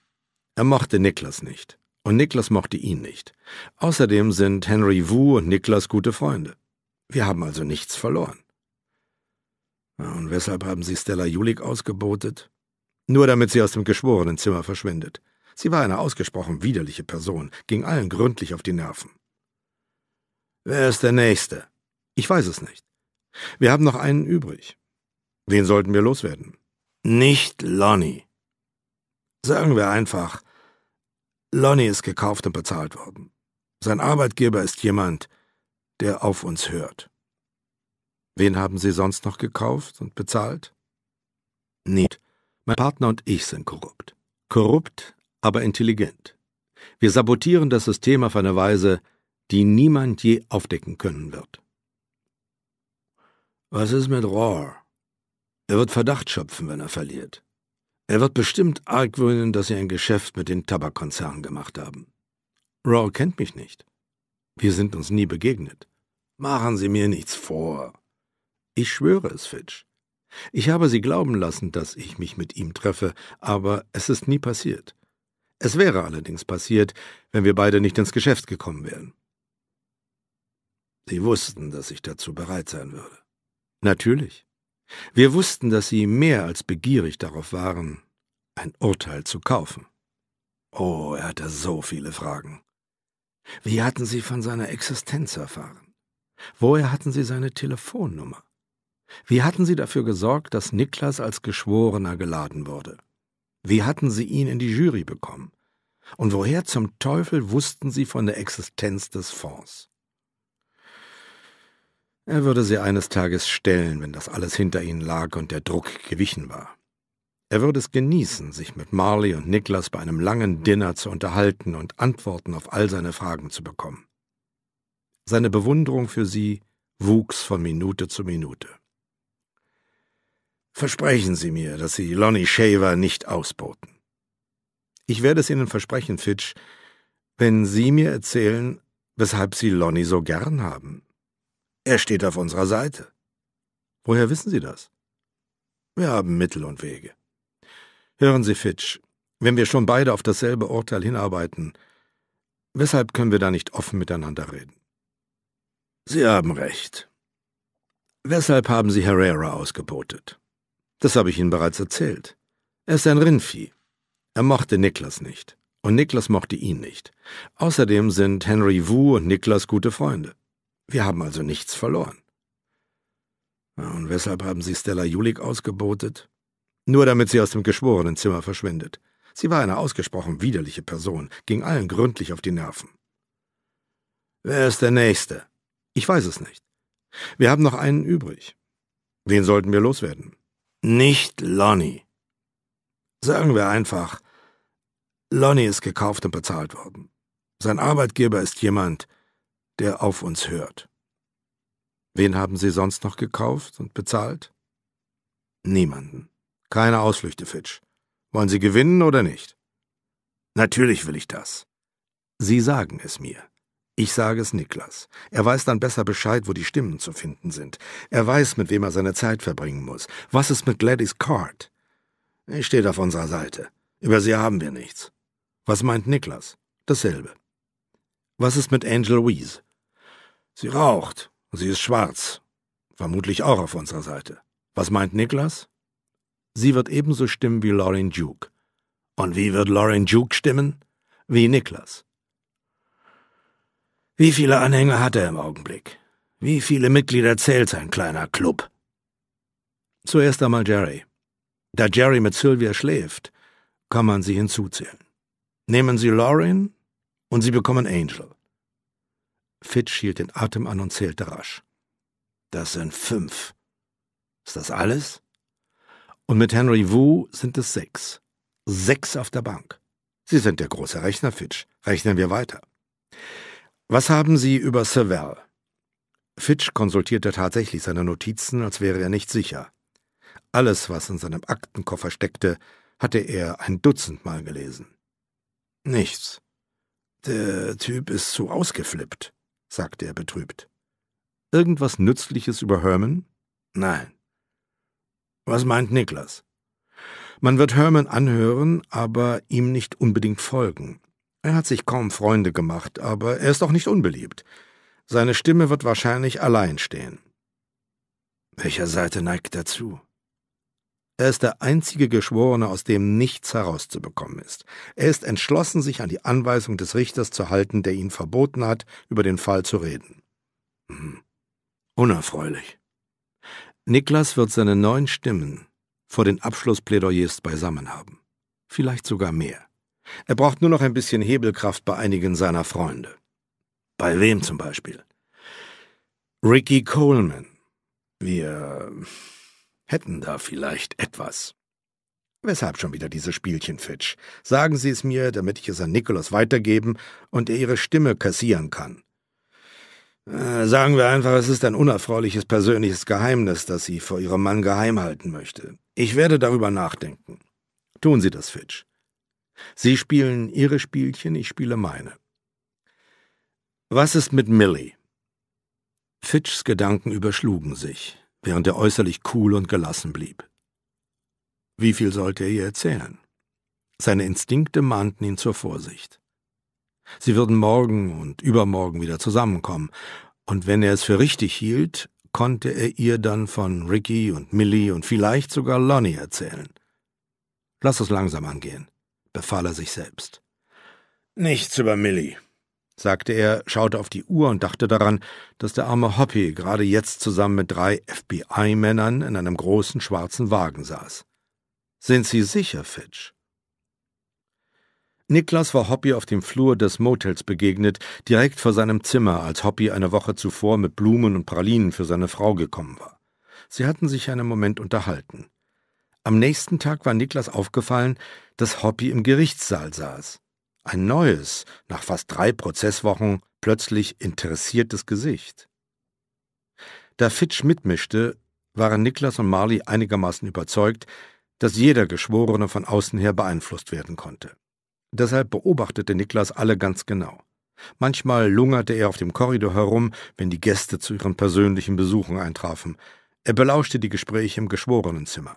Er mochte Niklas nicht. Und Niklas mochte ihn nicht. Außerdem sind Henry Wu und Niklas gute Freunde. Wir haben also nichts verloren. Und weshalb haben Sie Stella Julik ausgebotet? Nur damit sie aus dem Geschworenenzimmer verschwindet. Sie war eine ausgesprochen widerliche Person, ging allen gründlich auf die Nerven. Wer ist der Nächste? Ich weiß es nicht. Wir haben noch einen übrig. Wen sollten wir loswerden? Nicht Lonnie. Sagen wir einfach, Lonnie ist gekauft und bezahlt worden. Sein Arbeitgeber ist jemand, der auf uns hört. Wen haben Sie sonst noch gekauft und bezahlt? Nicht. Mein Partner und ich sind korrupt. Korrupt, aber intelligent. Wir sabotieren das System auf eine Weise, die niemand je aufdecken können wird. Was ist mit Roar? Er wird Verdacht schöpfen, wenn er verliert. Er wird bestimmt argwöhnen, dass sie ein Geschäft mit den Tabakkonzernen gemacht haben. Raw kennt mich nicht. Wir sind uns nie begegnet. Machen Sie mir nichts vor. Ich schwöre es, Fitch. Ich habe Sie glauben lassen, dass ich mich mit ihm treffe, aber es ist nie passiert. Es wäre allerdings passiert, wenn wir beide nicht ins Geschäft gekommen wären. Sie wussten, dass ich dazu bereit sein würde. Natürlich. Wir wussten, dass sie mehr als begierig darauf waren, ein Urteil zu kaufen. Oh, er hatte so viele Fragen. Wie hatten sie von seiner Existenz erfahren? Woher hatten sie seine Telefonnummer? Wie hatten sie dafür gesorgt, dass Niklas als Geschworener geladen wurde? Wie hatten sie ihn in die Jury bekommen? Und woher zum Teufel wussten sie von der Existenz des Fonds? Er würde sie eines Tages stellen, wenn das alles hinter ihnen lag und der Druck gewichen war. Er würde es genießen, sich mit Marley und Niklas bei einem langen Dinner zu unterhalten und Antworten auf all seine Fragen zu bekommen. Seine Bewunderung für sie wuchs von Minute zu Minute. Versprechen Sie mir, dass Sie Lonnie Shaver nicht ausboten. Ich werde es Ihnen versprechen, Fitch, wenn Sie mir erzählen, weshalb Sie Lonnie so gern haben. Er steht auf unserer Seite. Woher wissen Sie das? Wir haben Mittel und Wege. Hören Sie, Fitch, wenn wir schon beide auf dasselbe Urteil hinarbeiten, weshalb können wir da nicht offen miteinander reden? Sie haben recht. Weshalb haben Sie Herrera ausgebotet? Das habe ich Ihnen bereits erzählt. Er ist ein Rindvieh. Er mochte Niklas nicht. Und Niklas mochte ihn nicht. Außerdem sind Henry Wu und Niklas gute Freunde. Wir haben also nichts verloren. Und weshalb haben Sie Stella Julik ausgebotet? Nur damit sie aus dem Geschworenenzimmer verschwindet. Sie war eine ausgesprochen widerliche Person, ging allen gründlich auf die Nerven. Wer ist der Nächste? Ich weiß es nicht. Wir haben noch einen übrig. Den sollten wir loswerden. Nicht Lonnie. Sagen wir einfach, Lonnie ist gekauft und bezahlt worden. Sein Arbeitgeber ist jemand, der der auf uns hört. Wen haben Sie sonst noch gekauft und bezahlt? Niemanden. Keine Ausflüchte, Fitch. Wollen Sie gewinnen oder nicht? Natürlich will ich das. Sie sagen es mir. Ich sage es Niklas. Er weiß dann besser Bescheid, wo die Stimmen zu finden sind. Er weiß, mit wem er seine Zeit verbringen muss. Was ist mit Gladys Card? Ich steht auf unserer Seite. Über sie haben wir nichts. Was meint Niklas? Dasselbe. Was ist mit Angel Weese? Sie raucht. Sie ist schwarz. Vermutlich auch auf unserer Seite. Was meint Niklas? Sie wird ebenso stimmen wie Lauren Duke. Und wie wird Lauren Duke stimmen? Wie Niklas. Wie viele Anhänger hat er im Augenblick? Wie viele Mitglieder zählt sein kleiner Club? Zuerst einmal Jerry. Da Jerry mit Sylvia schläft, kann man sie hinzuzählen. Nehmen Sie Lauren und Sie bekommen Angel. Fitch hielt den Atem an und zählte rasch. Das sind fünf. Ist das alles? Und mit Henry Wu sind es sechs. Sechs auf der Bank. Sie sind der große Rechner, Fitch. Rechnen wir weiter. Was haben Sie über Savell? Fitch konsultierte tatsächlich seine Notizen, als wäre er nicht sicher. Alles, was in seinem Aktenkoffer steckte, hatte er ein Dutzend Mal gelesen. Nichts. Der Typ ist zu ausgeflippt sagte er betrübt. Irgendwas Nützliches über Herman? Nein. Was meint Niklas? Man wird Herman anhören, aber ihm nicht unbedingt folgen. Er hat sich kaum Freunde gemacht, aber er ist auch nicht unbeliebt. Seine Stimme wird wahrscheinlich allein stehen. Welcher Seite neigt dazu? Er ist der einzige Geschworene, aus dem nichts herauszubekommen ist. Er ist entschlossen, sich an die Anweisung des Richters zu halten, der ihn verboten hat, über den Fall zu reden. Hm. Unerfreulich. Niklas wird seine neun Stimmen vor den Abschlussplädoyers beisammen haben. Vielleicht sogar mehr. Er braucht nur noch ein bisschen Hebelkraft bei einigen seiner Freunde. Bei wem zum Beispiel? Ricky Coleman. Wir hätten da vielleicht etwas. Weshalb schon wieder diese Spielchen, Fitch? Sagen Sie es mir, damit ich es an Nikolaus weitergeben und er Ihre Stimme kassieren kann. Äh, sagen wir einfach, es ist ein unerfreuliches persönliches Geheimnis, das sie vor ihrem Mann geheim halten möchte. Ich werde darüber nachdenken. Tun Sie das, Fitch. Sie spielen Ihre Spielchen, ich spiele meine. Was ist mit Millie? Fitchs Gedanken überschlugen sich während er äußerlich cool und gelassen blieb. Wie viel sollte er ihr erzählen? Seine Instinkte mahnten ihn zur Vorsicht. Sie würden morgen und übermorgen wieder zusammenkommen, und wenn er es für richtig hielt, konnte er ihr dann von Ricky und Millie und vielleicht sogar Lonnie erzählen. Lass es langsam angehen, befahl er sich selbst. Nichts über Millie, sagte er, schaute auf die Uhr und dachte daran, dass der arme Hoppy gerade jetzt zusammen mit drei FBI-Männern in einem großen schwarzen Wagen saß. Sind Sie sicher, Fitch? Niklas war Hoppy auf dem Flur des Motels begegnet, direkt vor seinem Zimmer, als Hoppy eine Woche zuvor mit Blumen und Pralinen für seine Frau gekommen war. Sie hatten sich einen Moment unterhalten. Am nächsten Tag war Niklas aufgefallen, dass Hoppy im Gerichtssaal saß ein neues, nach fast drei Prozesswochen plötzlich interessiertes Gesicht. Da Fitch mitmischte, waren Niklas und Marley einigermaßen überzeugt, dass jeder Geschworene von außen her beeinflusst werden konnte. Deshalb beobachtete Niklas alle ganz genau. Manchmal lungerte er auf dem Korridor herum, wenn die Gäste zu ihren persönlichen Besuchen eintrafen. Er belauschte die Gespräche im Geschworenenzimmer.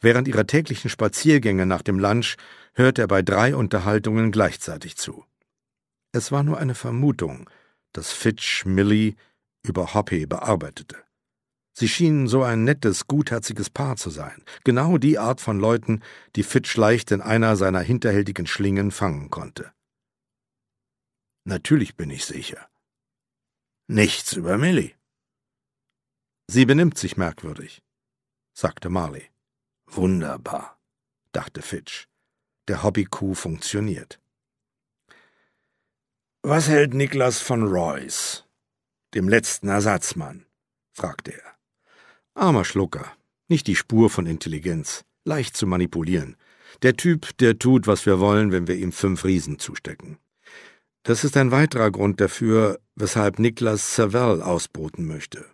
Während ihrer täglichen Spaziergänge nach dem Lunch hört er bei drei Unterhaltungen gleichzeitig zu. Es war nur eine Vermutung, dass Fitch Millie über Hoppy bearbeitete. Sie schienen so ein nettes, gutherziges Paar zu sein, genau die Art von Leuten, die Fitch leicht in einer seiner hinterhältigen Schlingen fangen konnte. Natürlich bin ich sicher. Nichts über Millie. Sie benimmt sich merkwürdig, sagte Marley. Wunderbar, dachte Fitch der Hobbykuh funktioniert. Was hält Niklas von Royce, dem letzten Ersatzmann? fragte er. Armer Schlucker, nicht die Spur von Intelligenz, leicht zu manipulieren. Der Typ, der tut, was wir wollen, wenn wir ihm fünf Riesen zustecken. Das ist ein weiterer Grund dafür, weshalb Niklas Savell ausboten möchte.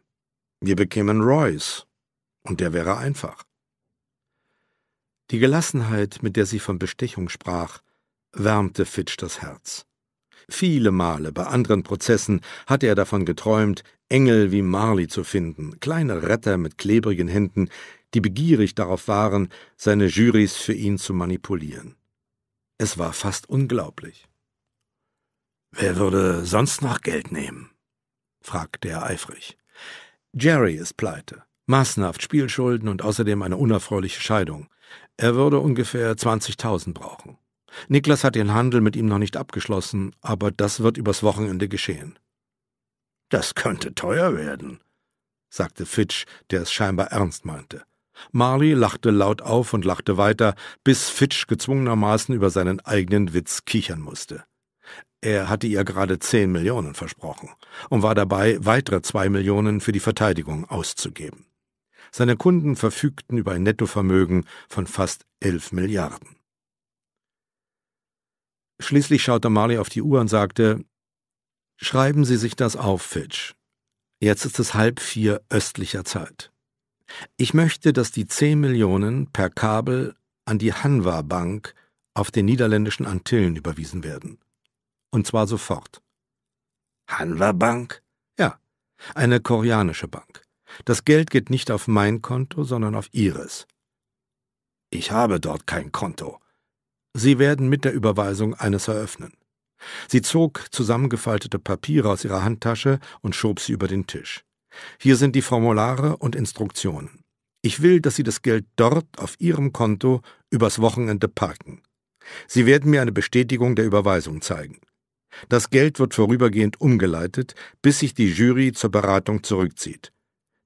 Wir bekämen Royce, und der wäre einfach. Die Gelassenheit, mit der sie von Bestechung sprach, wärmte Fitch das Herz. Viele Male bei anderen Prozessen hatte er davon geträumt, Engel wie Marley zu finden, kleine Retter mit klebrigen Händen, die begierig darauf waren, seine Jurys für ihn zu manipulieren. Es war fast unglaublich. Wer würde sonst noch Geld nehmen? fragte er eifrig. Jerry ist pleite, massenhaft Spielschulden und außerdem eine unerfreuliche Scheidung. Er würde ungefähr 20.000 brauchen. Niklas hat den Handel mit ihm noch nicht abgeschlossen, aber das wird übers Wochenende geschehen. Das könnte teuer werden, sagte Fitch, der es scheinbar ernst meinte. Marley lachte laut auf und lachte weiter, bis Fitch gezwungenermaßen über seinen eigenen Witz kichern musste. Er hatte ihr gerade zehn Millionen versprochen und war dabei, weitere zwei Millionen für die Verteidigung auszugeben. Seine Kunden verfügten über ein Nettovermögen von fast 11 Milliarden. Schließlich schaute Marley auf die Uhr und sagte, Schreiben Sie sich das auf, Fitch. Jetzt ist es halb vier östlicher Zeit. Ich möchte, dass die 10 Millionen per Kabel an die Hanwa Bank auf den niederländischen Antillen überwiesen werden. Und zwar sofort. Hanwa Bank? Ja, eine koreanische Bank. Das Geld geht nicht auf mein Konto, sondern auf Ihres. Ich habe dort kein Konto. Sie werden mit der Überweisung eines eröffnen. Sie zog zusammengefaltete Papiere aus ihrer Handtasche und schob sie über den Tisch. Hier sind die Formulare und Instruktionen. Ich will, dass Sie das Geld dort auf Ihrem Konto übers Wochenende parken. Sie werden mir eine Bestätigung der Überweisung zeigen. Das Geld wird vorübergehend umgeleitet, bis sich die Jury zur Beratung zurückzieht.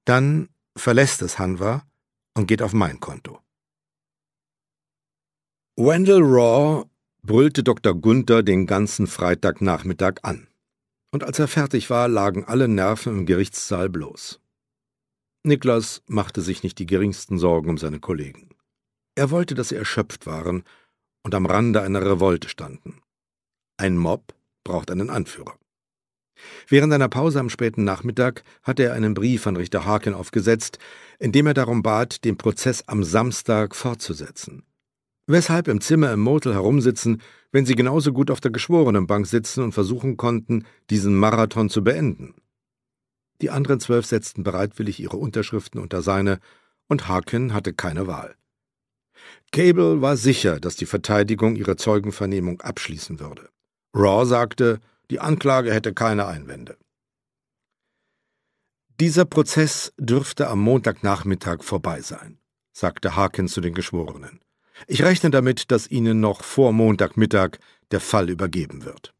Dann verlässt es Hanwha und geht auf mein Konto. Wendell Raw brüllte Dr. Gunther den ganzen Freitagnachmittag an. Und als er fertig war, lagen alle Nerven im Gerichtssaal bloß. Niklas machte sich nicht die geringsten Sorgen um seine Kollegen. Er wollte, dass sie erschöpft waren und am Rande einer Revolte standen. Ein Mob braucht einen Anführer. Während einer Pause am späten Nachmittag hatte er einen Brief an Richter Harkin aufgesetzt, in dem er darum bat, den Prozess am Samstag fortzusetzen. Weshalb im Zimmer im Motel herumsitzen, wenn sie genauso gut auf der Geschworenenbank sitzen und versuchen konnten, diesen Marathon zu beenden? Die anderen zwölf setzten bereitwillig ihre Unterschriften unter seine, und Harkin hatte keine Wahl. Cable war sicher, dass die Verteidigung ihre Zeugenvernehmung abschließen würde. Raw sagte, die Anklage hätte keine Einwände. Dieser Prozess dürfte am Montagnachmittag vorbei sein, sagte Harkin zu den Geschworenen. Ich rechne damit, dass Ihnen noch vor Montagmittag der Fall übergeben wird.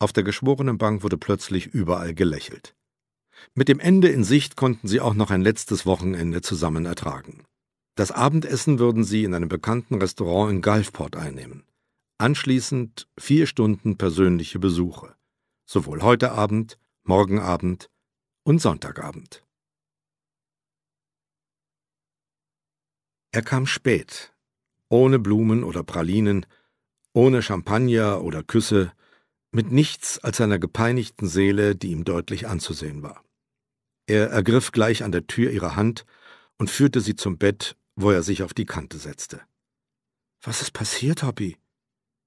Auf der Geschworenenbank wurde plötzlich überall gelächelt. Mit dem Ende in Sicht konnten sie auch noch ein letztes Wochenende zusammen ertragen. Das Abendessen würden sie in einem bekannten Restaurant in Gulfport einnehmen. Anschließend vier Stunden persönliche Besuche, sowohl heute Abend, morgen Abend und Sonntagabend. Er kam spät, ohne Blumen oder Pralinen, ohne Champagner oder Küsse, mit nichts als seiner gepeinigten Seele, die ihm deutlich anzusehen war. Er ergriff gleich an der Tür ihre Hand und führte sie zum Bett, wo er sich auf die Kante setzte. Was ist passiert, Hobby?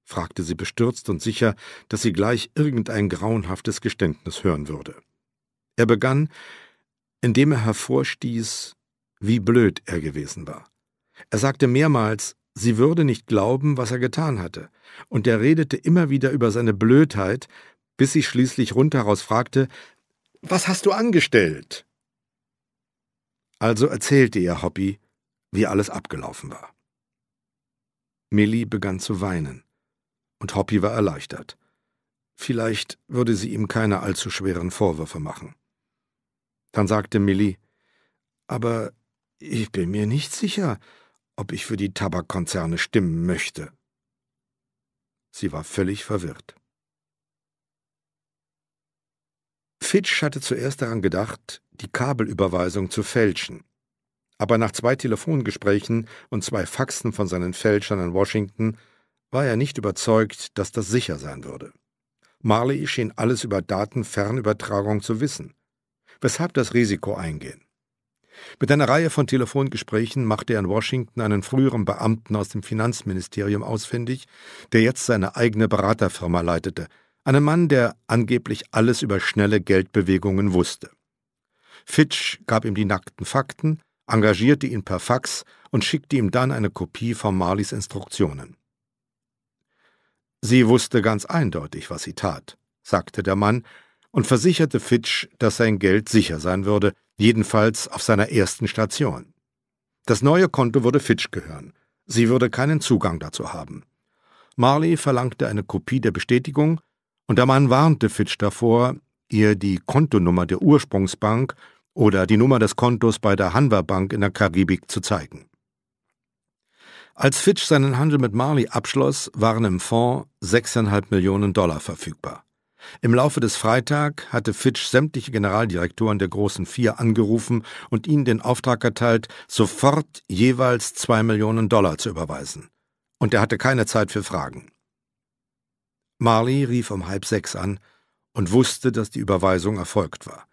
fragte sie bestürzt und sicher, dass sie gleich irgendein grauenhaftes Geständnis hören würde. Er begann, indem er hervorstieß, wie blöd er gewesen war. Er sagte mehrmals, sie würde nicht glauben, was er getan hatte, und er redete immer wieder über seine Blödheit, bis sie schließlich rundheraus fragte, Was hast du angestellt? Also erzählte ihr Hobby, wie alles abgelaufen war. Millie begann zu weinen und Hoppy war erleichtert. Vielleicht würde sie ihm keine allzu schweren Vorwürfe machen. Dann sagte Millie, aber ich bin mir nicht sicher, ob ich für die Tabakkonzerne stimmen möchte. Sie war völlig verwirrt. Fitch hatte zuerst daran gedacht, die Kabelüberweisung zu fälschen. Aber nach zwei Telefongesprächen und zwei Faxen von seinen Fälschern in Washington war er nicht überzeugt, dass das sicher sein würde. Marley schien alles über Datenfernübertragung zu wissen. Weshalb das Risiko eingehen? Mit einer Reihe von Telefongesprächen machte er in Washington einen früheren Beamten aus dem Finanzministerium ausfindig, der jetzt seine eigene Beraterfirma leitete, einen Mann, der angeblich alles über schnelle Geldbewegungen wusste. Fitch gab ihm die nackten Fakten, engagierte ihn per Fax und schickte ihm dann eine Kopie von Marleys Instruktionen. Sie wusste ganz eindeutig, was sie tat, sagte der Mann und versicherte Fitch, dass sein Geld sicher sein würde, jedenfalls auf seiner ersten Station. Das neue Konto würde Fitch gehören. Sie würde keinen Zugang dazu haben. Marley verlangte eine Kopie der Bestätigung, und der Mann warnte Fitch davor, ihr die Kontonummer der Ursprungsbank oder die Nummer des Kontos bei der Hanwa Bank in der Karibik zu zeigen. Als Fitch seinen Handel mit Marley abschloss, waren im Fonds 6,5 Millionen Dollar verfügbar. Im Laufe des Freitag hatte Fitch sämtliche Generaldirektoren der großen Vier angerufen und ihnen den Auftrag erteilt, sofort jeweils 2 Millionen Dollar zu überweisen. Und er hatte keine Zeit für Fragen. Marley rief um halb sechs an und wusste, dass die Überweisung erfolgt war.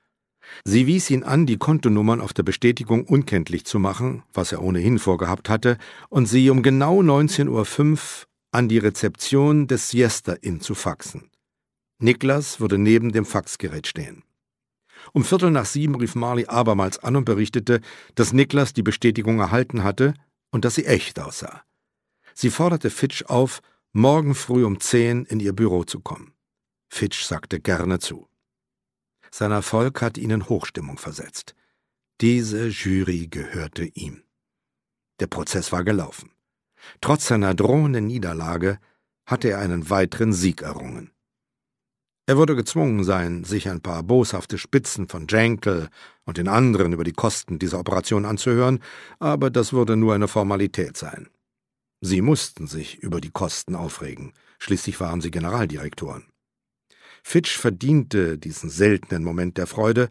Sie wies ihn an, die Kontonummern auf der Bestätigung unkenntlich zu machen, was er ohnehin vorgehabt hatte, und sie um genau 19.05 Uhr an die Rezeption des Siesta Inn zu faxen. Niklas würde neben dem Faxgerät stehen. Um Viertel nach sieben rief Marley abermals an und berichtete, dass Niklas die Bestätigung erhalten hatte und dass sie echt aussah. Sie forderte Fitch auf, morgen früh um zehn in ihr Büro zu kommen. Fitch sagte gerne zu sein Erfolg hat ihnen Hochstimmung versetzt. Diese Jury gehörte ihm. Der Prozess war gelaufen. Trotz seiner drohenden Niederlage hatte er einen weiteren Sieg errungen. Er würde gezwungen sein, sich ein paar boshafte Spitzen von Jenkel und den anderen über die Kosten dieser Operation anzuhören, aber das würde nur eine Formalität sein. Sie mussten sich über die Kosten aufregen, schließlich waren sie Generaldirektoren. Fitch verdiente diesen seltenen Moment der Freude,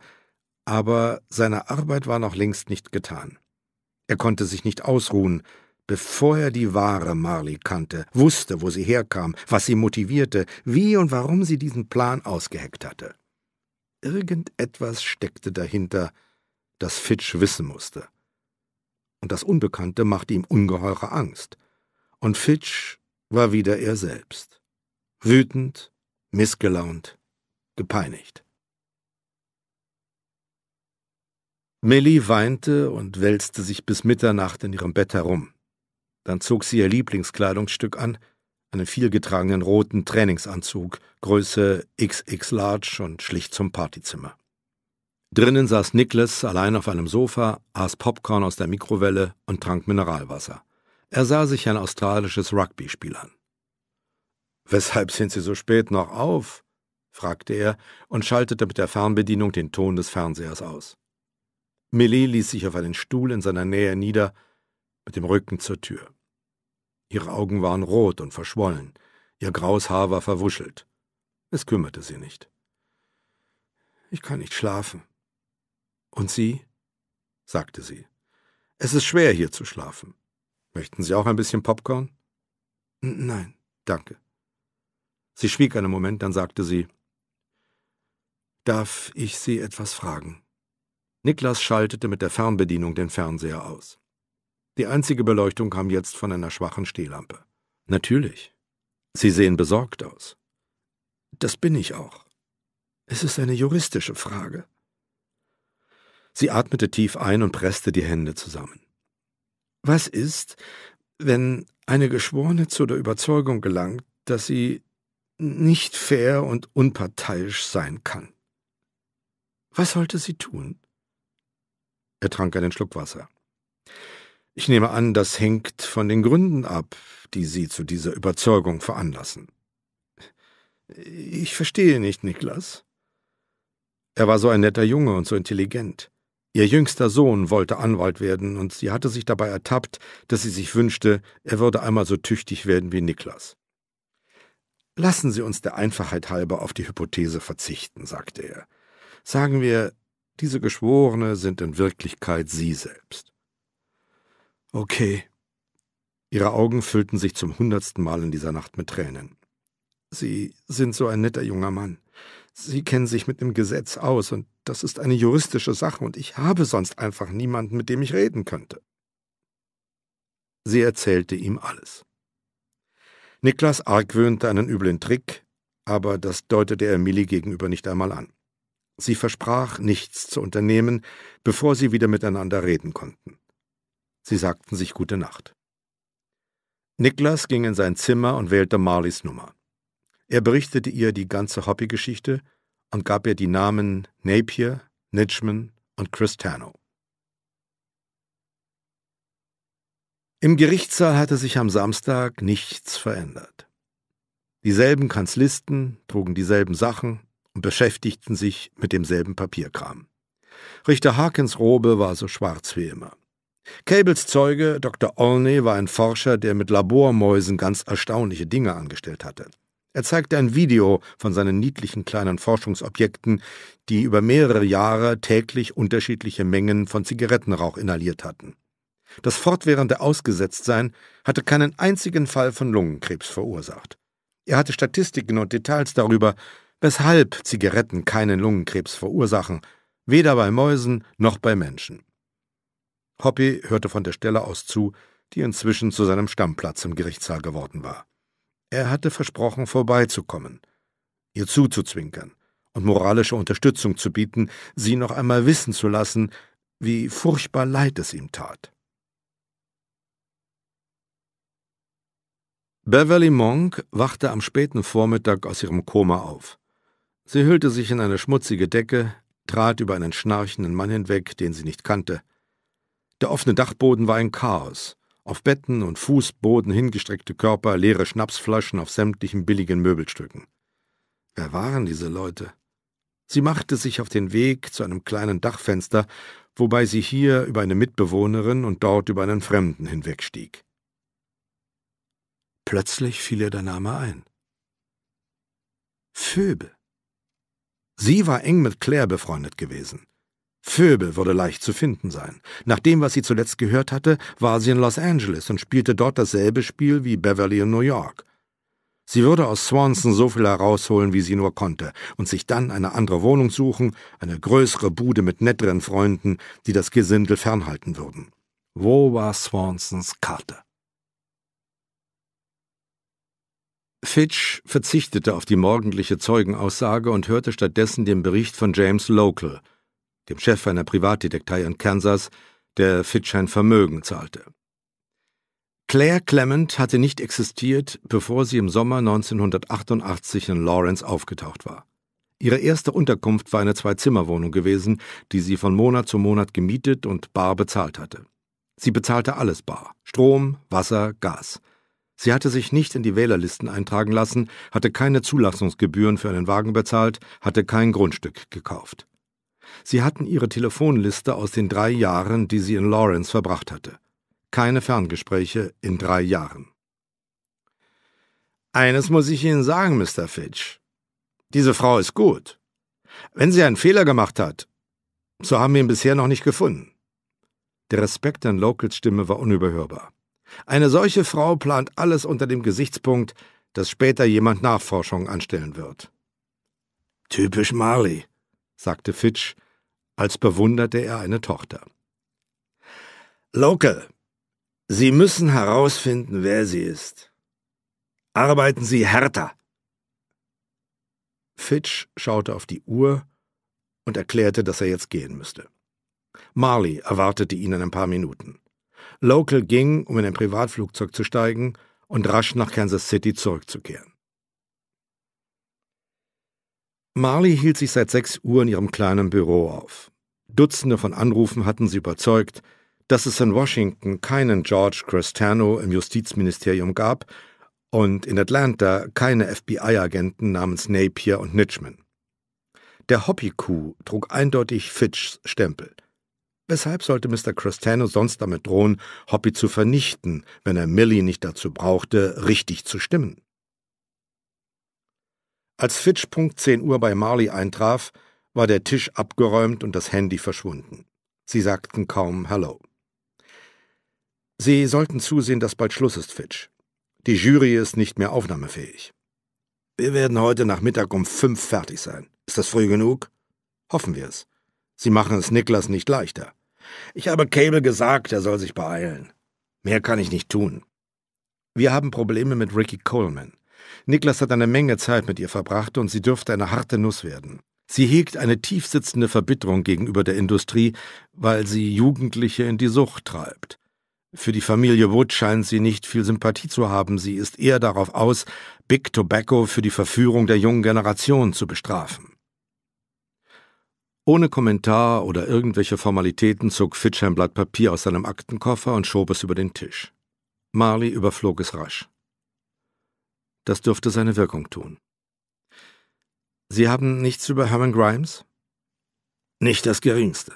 aber seine Arbeit war noch längst nicht getan. Er konnte sich nicht ausruhen, bevor er die wahre Marley kannte, wusste, wo sie herkam, was sie motivierte, wie und warum sie diesen Plan ausgeheckt hatte. Irgendetwas steckte dahinter, das Fitch wissen musste. Und das Unbekannte machte ihm ungeheure Angst. Und Fitch war wieder er selbst. Wütend, missgelaunt, gepeinigt. Millie weinte und wälzte sich bis Mitternacht in ihrem Bett herum. Dann zog sie ihr Lieblingskleidungsstück an, einen vielgetragenen roten Trainingsanzug, Größe XX Large und schlicht zum Partyzimmer. Drinnen saß Nicholas allein auf einem Sofa, aß Popcorn aus der Mikrowelle und trank Mineralwasser. Er sah sich ein australisches Rugby-Spiel an. Weshalb sind Sie so spät noch auf? fragte er und schaltete mit der Fernbedienung den Ton des Fernsehers aus. Millet ließ sich auf einen Stuhl in seiner Nähe nieder, mit dem Rücken zur Tür. Ihre Augen waren rot und verschwollen, ihr graues Haar war verwuschelt. Es kümmerte sie nicht. Ich kann nicht schlafen. Und Sie? sagte sie. Es ist schwer, hier zu schlafen. Möchten Sie auch ein bisschen Popcorn? Nein, danke. Sie schwieg einen Moment, dann sagte sie Darf ich Sie etwas fragen? Niklas schaltete mit der Fernbedienung den Fernseher aus. Die einzige Beleuchtung kam jetzt von einer schwachen Stehlampe. Natürlich. Sie sehen besorgt aus. Das bin ich auch. Es ist eine juristische Frage. Sie atmete tief ein und presste die Hände zusammen. Was ist, wenn eine Geschworene zu der Überzeugung gelangt, dass sie nicht fair und unparteiisch sein kann. Was sollte sie tun? Er trank einen Schluck Wasser. Ich nehme an, das hängt von den Gründen ab, die Sie zu dieser Überzeugung veranlassen. Ich verstehe nicht, Niklas. Er war so ein netter Junge und so intelligent. Ihr jüngster Sohn wollte Anwalt werden, und sie hatte sich dabei ertappt, dass sie sich wünschte, er würde einmal so tüchtig werden wie Niklas. Lassen Sie uns der Einfachheit halber auf die Hypothese verzichten, sagte er. Sagen wir, diese Geschworene sind in Wirklichkeit Sie selbst. Okay. Ihre Augen füllten sich zum hundertsten Mal in dieser Nacht mit Tränen. Sie sind so ein netter junger Mann. Sie kennen sich mit dem Gesetz aus, und das ist eine juristische Sache, und ich habe sonst einfach niemanden, mit dem ich reden könnte. Sie erzählte ihm alles. Niklas argwöhnte einen üblen Trick, aber das deutete er Millie gegenüber nicht einmal an. Sie versprach, nichts zu unternehmen, bevor sie wieder miteinander reden konnten. Sie sagten sich gute Nacht. Niklas ging in sein Zimmer und wählte Marlies Nummer. Er berichtete ihr die ganze Hobbygeschichte und gab ihr die Namen Napier, Nitschmann und Chris Tano. Im Gerichtssaal hatte sich am Samstag nichts verändert. Dieselben Kanzlisten trugen dieselben Sachen und beschäftigten sich mit demselben Papierkram. Richter Harkins Robe war so schwarz wie immer. Cables Zeuge, Dr. Olney, war ein Forscher, der mit Labormäusen ganz erstaunliche Dinge angestellt hatte. Er zeigte ein Video von seinen niedlichen kleinen Forschungsobjekten, die über mehrere Jahre täglich unterschiedliche Mengen von Zigarettenrauch inhaliert hatten. Das fortwährende Ausgesetztsein hatte keinen einzigen Fall von Lungenkrebs verursacht. Er hatte Statistiken und Details darüber, weshalb Zigaretten keinen Lungenkrebs verursachen, weder bei Mäusen noch bei Menschen. Hoppy hörte von der Stelle aus zu, die inzwischen zu seinem Stammplatz im Gerichtssaal geworden war. Er hatte versprochen, vorbeizukommen, ihr zuzuzwinkern und moralische Unterstützung zu bieten, sie noch einmal wissen zu lassen, wie furchtbar leid es ihm tat. Beverly Monk wachte am späten Vormittag aus ihrem Koma auf. Sie hüllte sich in eine schmutzige Decke, trat über einen schnarchenden Mann hinweg, den sie nicht kannte. Der offene Dachboden war ein Chaos. Auf Betten und Fußboden hingestreckte Körper, leere Schnapsflaschen auf sämtlichen billigen Möbelstücken. Wer waren diese Leute? Sie machte sich auf den Weg zu einem kleinen Dachfenster, wobei sie hier über eine Mitbewohnerin und dort über einen Fremden hinwegstieg. Plötzlich fiel ihr der Name ein. Phoebe. Sie war eng mit Claire befreundet gewesen. Phoebe würde leicht zu finden sein. Nach dem, was sie zuletzt gehört hatte, war sie in Los Angeles und spielte dort dasselbe Spiel wie Beverly in New York. Sie würde aus Swanson so viel herausholen, wie sie nur konnte, und sich dann eine andere Wohnung suchen, eine größere Bude mit netteren Freunden, die das Gesindel fernhalten würden. Wo war Swansons Karte? Fitch verzichtete auf die morgendliche Zeugenaussage und hörte stattdessen den Bericht von James Local, dem Chef einer Privatdetektei in Kansas, der Fitch ein Vermögen zahlte. Claire Clement hatte nicht existiert, bevor sie im Sommer 1988 in Lawrence aufgetaucht war. Ihre erste Unterkunft war eine Zwei-Zimmer-Wohnung gewesen, die sie von Monat zu Monat gemietet und bar bezahlt hatte. Sie bezahlte alles bar: Strom, Wasser, Gas. Sie hatte sich nicht in die Wählerlisten eintragen lassen, hatte keine Zulassungsgebühren für einen Wagen bezahlt, hatte kein Grundstück gekauft. Sie hatten ihre Telefonliste aus den drei Jahren, die sie in Lawrence verbracht hatte. Keine Ferngespräche in drei Jahren. Eines muss ich Ihnen sagen, Mr. Fitch. Diese Frau ist gut. Wenn sie einen Fehler gemacht hat, so haben wir ihn bisher noch nicht gefunden. Der Respekt an Locals Stimme war unüberhörbar. Eine solche Frau plant alles unter dem Gesichtspunkt, dass später jemand Nachforschungen anstellen wird. Typisch Marley, sagte Fitch, als bewunderte er eine Tochter. Local, Sie müssen herausfinden, wer sie ist. Arbeiten Sie härter. Fitch schaute auf die Uhr und erklärte, dass er jetzt gehen müsste. Marley erwartete ihn in ein paar Minuten. Local ging, um in ein Privatflugzeug zu steigen und rasch nach Kansas City zurückzukehren. Marley hielt sich seit 6 Uhr in ihrem kleinen Büro auf. Dutzende von Anrufen hatten sie überzeugt, dass es in Washington keinen George Cristano im Justizministerium gab und in Atlanta keine FBI-Agenten namens Napier und Nitchman. Der Hobby-Coup trug eindeutig Fitchs Stempel. Weshalb sollte Mr. Cristano sonst damit drohen, Hoppy zu vernichten, wenn er Millie nicht dazu brauchte, richtig zu stimmen? Als Fitch Punkt 10 Uhr bei Marley eintraf, war der Tisch abgeräumt und das Handy verschwunden. Sie sagten kaum Hallo. Sie sollten zusehen, dass bald Schluss ist, Fitch. Die Jury ist nicht mehr aufnahmefähig. Wir werden heute Nachmittag um fünf fertig sein. Ist das früh genug? Hoffen wir es. Sie machen es Niklas nicht leichter. Ich habe Cable gesagt, er soll sich beeilen. Mehr kann ich nicht tun. Wir haben Probleme mit Ricky Coleman. Niklas hat eine Menge Zeit mit ihr verbracht und sie dürfte eine harte Nuss werden. Sie hegt eine tiefsitzende Verbitterung gegenüber der Industrie, weil sie Jugendliche in die Sucht treibt. Für die Familie Wood scheint sie nicht viel Sympathie zu haben, sie ist eher darauf aus, Big Tobacco für die Verführung der jungen Generation zu bestrafen. Ohne Kommentar oder irgendwelche Formalitäten zog Fitch ein Blatt Papier aus seinem Aktenkoffer und schob es über den Tisch. Marley überflog es rasch. Das dürfte seine Wirkung tun. Sie haben nichts über Herman Grimes? Nicht das geringste.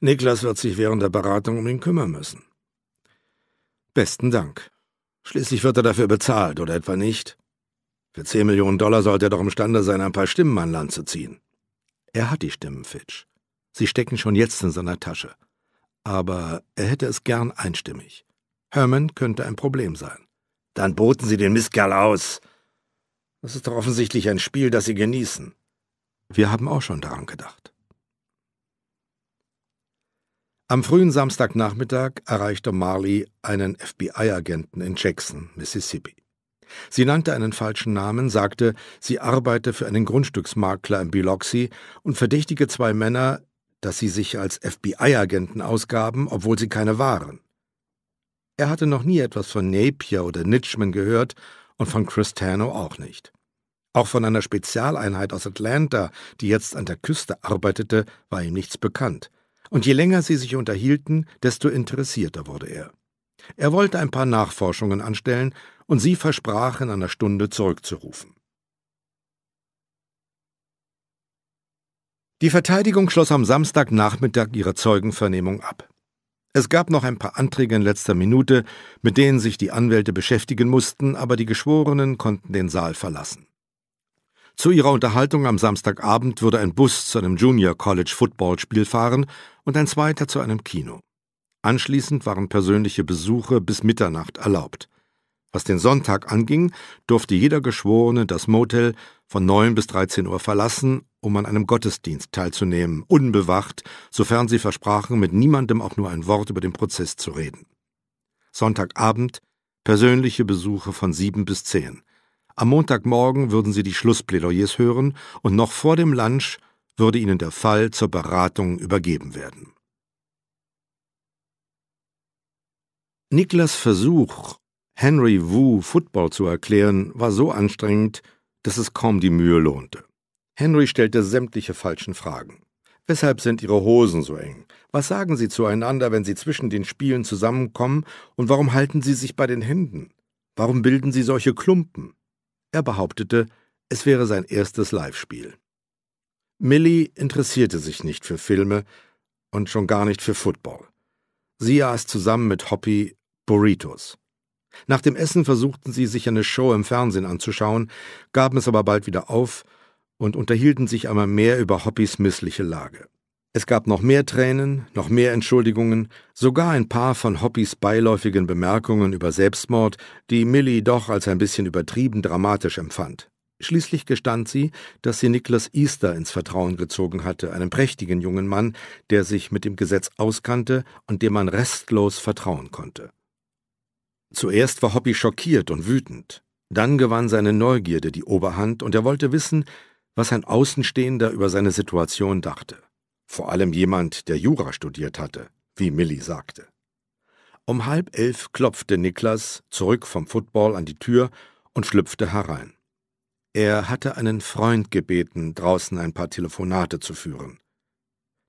Niklas wird sich während der Beratung um ihn kümmern müssen. Besten Dank. Schließlich wird er dafür bezahlt, oder etwa nicht? Für zehn Millionen Dollar sollte er doch imstande sein, ein paar Stimmen an Land zu ziehen. Er hat die Stimmen, Fitch. Sie stecken schon jetzt in seiner Tasche. Aber er hätte es gern einstimmig. Herman könnte ein Problem sein. Dann boten Sie den Mistkerl aus. Das ist doch offensichtlich ein Spiel, das Sie genießen. Wir haben auch schon daran gedacht. Am frühen Samstagnachmittag erreichte Marley einen FBI-Agenten in Jackson, Mississippi. Sie nannte einen falschen Namen, sagte, sie arbeite für einen Grundstücksmakler in Biloxi und verdächtige zwei Männer, dass sie sich als FBI-Agenten ausgaben, obwohl sie keine waren. Er hatte noch nie etwas von Napier oder Nitschman gehört und von Chris Cristano auch nicht. Auch von einer Spezialeinheit aus Atlanta, die jetzt an der Küste arbeitete, war ihm nichts bekannt. Und je länger sie sich unterhielten, desto interessierter wurde er. Er wollte ein paar Nachforschungen anstellen, und sie versprach, in einer Stunde zurückzurufen. Die Verteidigung schloss am Samstagnachmittag ihre Zeugenvernehmung ab. Es gab noch ein paar Anträge in letzter Minute, mit denen sich die Anwälte beschäftigen mussten, aber die Geschworenen konnten den Saal verlassen. Zu ihrer Unterhaltung am Samstagabend würde ein Bus zu einem Junior College Footballspiel fahren und ein zweiter zu einem Kino. Anschließend waren persönliche Besuche bis Mitternacht erlaubt. Was den Sonntag anging, durfte jeder Geschworene das Motel von 9 bis 13 Uhr verlassen, um an einem Gottesdienst teilzunehmen, unbewacht, sofern sie versprachen, mit niemandem auch nur ein Wort über den Prozess zu reden. Sonntagabend persönliche Besuche von 7 bis 10. Am Montagmorgen würden sie die Schlussplädoyers hören und noch vor dem Lunch würde ihnen der Fall zur Beratung übergeben werden. Niklas Versuch, Henry Wu Football zu erklären, war so anstrengend, dass es kaum die Mühe lohnte. Henry stellte sämtliche falschen Fragen. Weshalb sind Ihre Hosen so eng? Was sagen Sie zueinander, wenn Sie zwischen den Spielen zusammenkommen? Und warum halten Sie sich bei den Händen? Warum bilden Sie solche Klumpen? Er behauptete, es wäre sein erstes Live-Spiel. Millie interessierte sich nicht für Filme und schon gar nicht für Football. Sie aß zusammen mit Hoppy Burritos. Nach dem Essen versuchten sie, sich eine Show im Fernsehen anzuschauen, gaben es aber bald wieder auf und unterhielten sich einmal mehr über Hoppys missliche Lage. Es gab noch mehr Tränen, noch mehr Entschuldigungen, sogar ein paar von Hoppys beiläufigen Bemerkungen über Selbstmord, die Millie doch als ein bisschen übertrieben dramatisch empfand. Schließlich gestand sie, dass sie Niklas Easter ins Vertrauen gezogen hatte, einen prächtigen jungen Mann, der sich mit dem Gesetz auskannte und dem man restlos vertrauen konnte. Zuerst war Hoppy schockiert und wütend. Dann gewann seine Neugierde die Oberhand und er wollte wissen, was ein Außenstehender über seine Situation dachte. Vor allem jemand, der Jura studiert hatte, wie Millie sagte. Um halb elf klopfte Niklas zurück vom Football an die Tür und schlüpfte herein. Er hatte einen Freund gebeten, draußen ein paar Telefonate zu führen.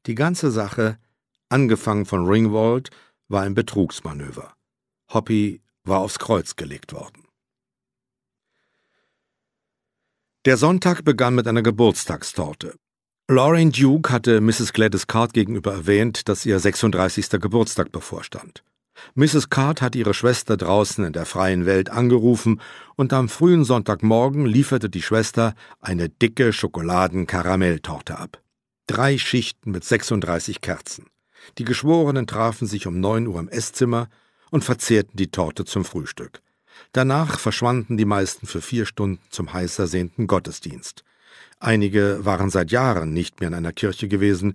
Die ganze Sache, angefangen von Ringwald, war ein Betrugsmanöver. Hoppy war aufs Kreuz gelegt worden. Der Sonntag begann mit einer Geburtstagstorte. Lauren Duke hatte Mrs. Gladys Card gegenüber erwähnt, dass ihr 36. Geburtstag bevorstand. Mrs. Card hat ihre Schwester draußen in der freien Welt angerufen und am frühen Sonntagmorgen lieferte die Schwester eine dicke Schokoladen-Karamelltorte ab. Drei Schichten mit 36 Kerzen. Die Geschworenen trafen sich um 9 Uhr im Esszimmer, und verzehrten die Torte zum Frühstück. Danach verschwanden die meisten für vier Stunden zum heißersehnten Gottesdienst. Einige waren seit Jahren nicht mehr in einer Kirche gewesen,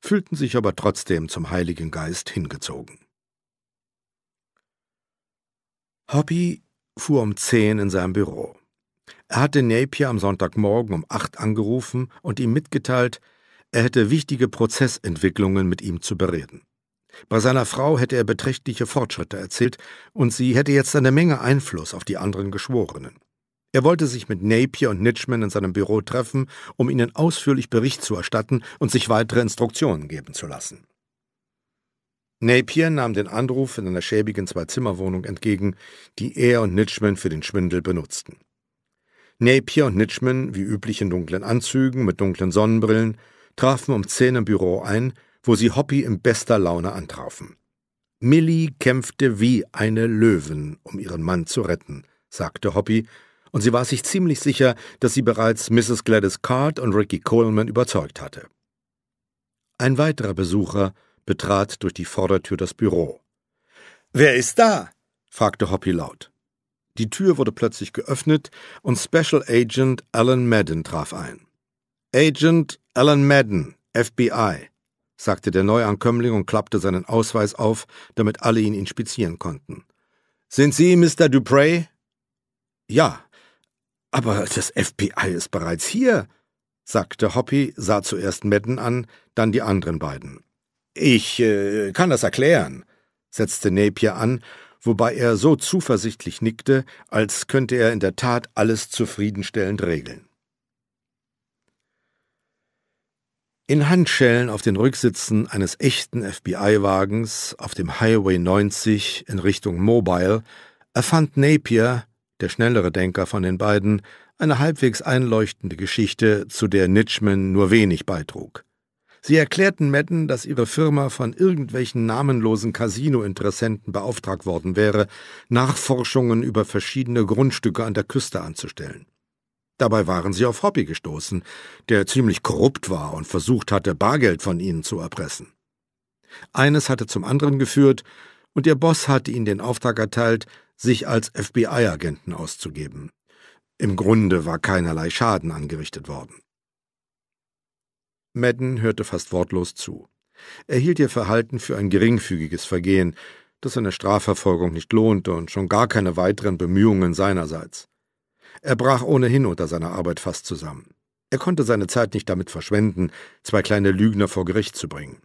fühlten sich aber trotzdem zum Heiligen Geist hingezogen. Hobby fuhr um zehn in sein Büro. Er hatte Napier am Sonntagmorgen um acht angerufen und ihm mitgeteilt, er hätte wichtige Prozessentwicklungen mit ihm zu bereden. Bei seiner Frau hätte er beträchtliche Fortschritte erzielt, und sie hätte jetzt eine Menge Einfluss auf die anderen Geschworenen. Er wollte sich mit Napier und Nitschmann in seinem Büro treffen, um ihnen ausführlich Bericht zu erstatten und sich weitere Instruktionen geben zu lassen. Napier nahm den Anruf in einer schäbigen Zwei-Zimmer-Wohnung entgegen, die er und Nitschmann für den Schwindel benutzten. Napier und Nitschmann, wie üblich in dunklen Anzügen mit dunklen Sonnenbrillen, trafen um zehn im Büro ein wo sie Hoppy in bester Laune antrafen. Millie kämpfte wie eine Löwin, um ihren Mann zu retten, sagte Hoppy, und sie war sich ziemlich sicher, dass sie bereits Mrs. Gladys Card und Ricky Coleman überzeugt hatte. Ein weiterer Besucher betrat durch die Vordertür das Büro. Wer ist da? fragte Hoppy laut. Die Tür wurde plötzlich geöffnet und Special Agent Alan Madden traf ein. Agent Alan Madden, FBI, sagte der Neuankömmling und klappte seinen Ausweis auf, damit alle ihn inspizieren konnten. Sind Sie Mr. Dupre? Ja. Aber das FBI ist bereits hier, sagte Hoppy, sah zuerst Madden an, dann die anderen beiden. Ich äh, kann das erklären, setzte Napier an, wobei er so zuversichtlich nickte, als könnte er in der Tat alles zufriedenstellend regeln. In Handschellen auf den Rücksitzen eines echten FBI-Wagens auf dem Highway 90 in Richtung Mobile erfand Napier, der schnellere Denker von den beiden, eine halbwegs einleuchtende Geschichte, zu der Nitschmann nur wenig beitrug. Sie erklärten Madden, dass ihre Firma von irgendwelchen namenlosen Casino-Interessenten beauftragt worden wäre, Nachforschungen über verschiedene Grundstücke an der Küste anzustellen. Dabei waren sie auf Hobby gestoßen, der ziemlich korrupt war und versucht hatte, Bargeld von ihnen zu erpressen. Eines hatte zum anderen geführt, und ihr Boss hatte ihnen den Auftrag erteilt, sich als FBI-Agenten auszugeben. Im Grunde war keinerlei Schaden angerichtet worden. Madden hörte fast wortlos zu. Er hielt ihr Verhalten für ein geringfügiges Vergehen, das seine Strafverfolgung nicht lohnte und schon gar keine weiteren Bemühungen seinerseits. Er brach ohnehin unter seiner Arbeit fast zusammen. Er konnte seine Zeit nicht damit verschwenden, zwei kleine Lügner vor Gericht zu bringen.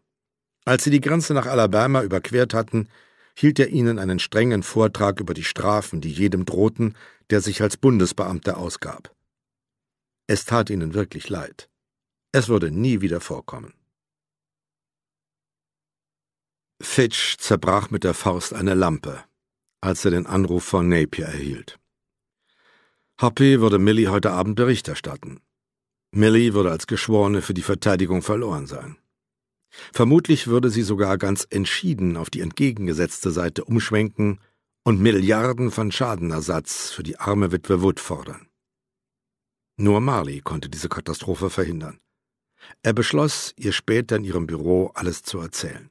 Als sie die Grenze nach Alabama überquert hatten, hielt er ihnen einen strengen Vortrag über die Strafen, die jedem drohten, der sich als Bundesbeamter ausgab. Es tat ihnen wirklich leid. Es würde nie wieder vorkommen. Fitch zerbrach mit der Faust eine Lampe, als er den Anruf von Napier erhielt. HP würde Millie heute Abend Bericht erstatten. Millie würde als Geschworene für die Verteidigung verloren sein. Vermutlich würde sie sogar ganz entschieden auf die entgegengesetzte Seite umschwenken und Milliarden von Schadenersatz für die arme Witwe Wood fordern. Nur Marley konnte diese Katastrophe verhindern. Er beschloss, ihr später in ihrem Büro alles zu erzählen.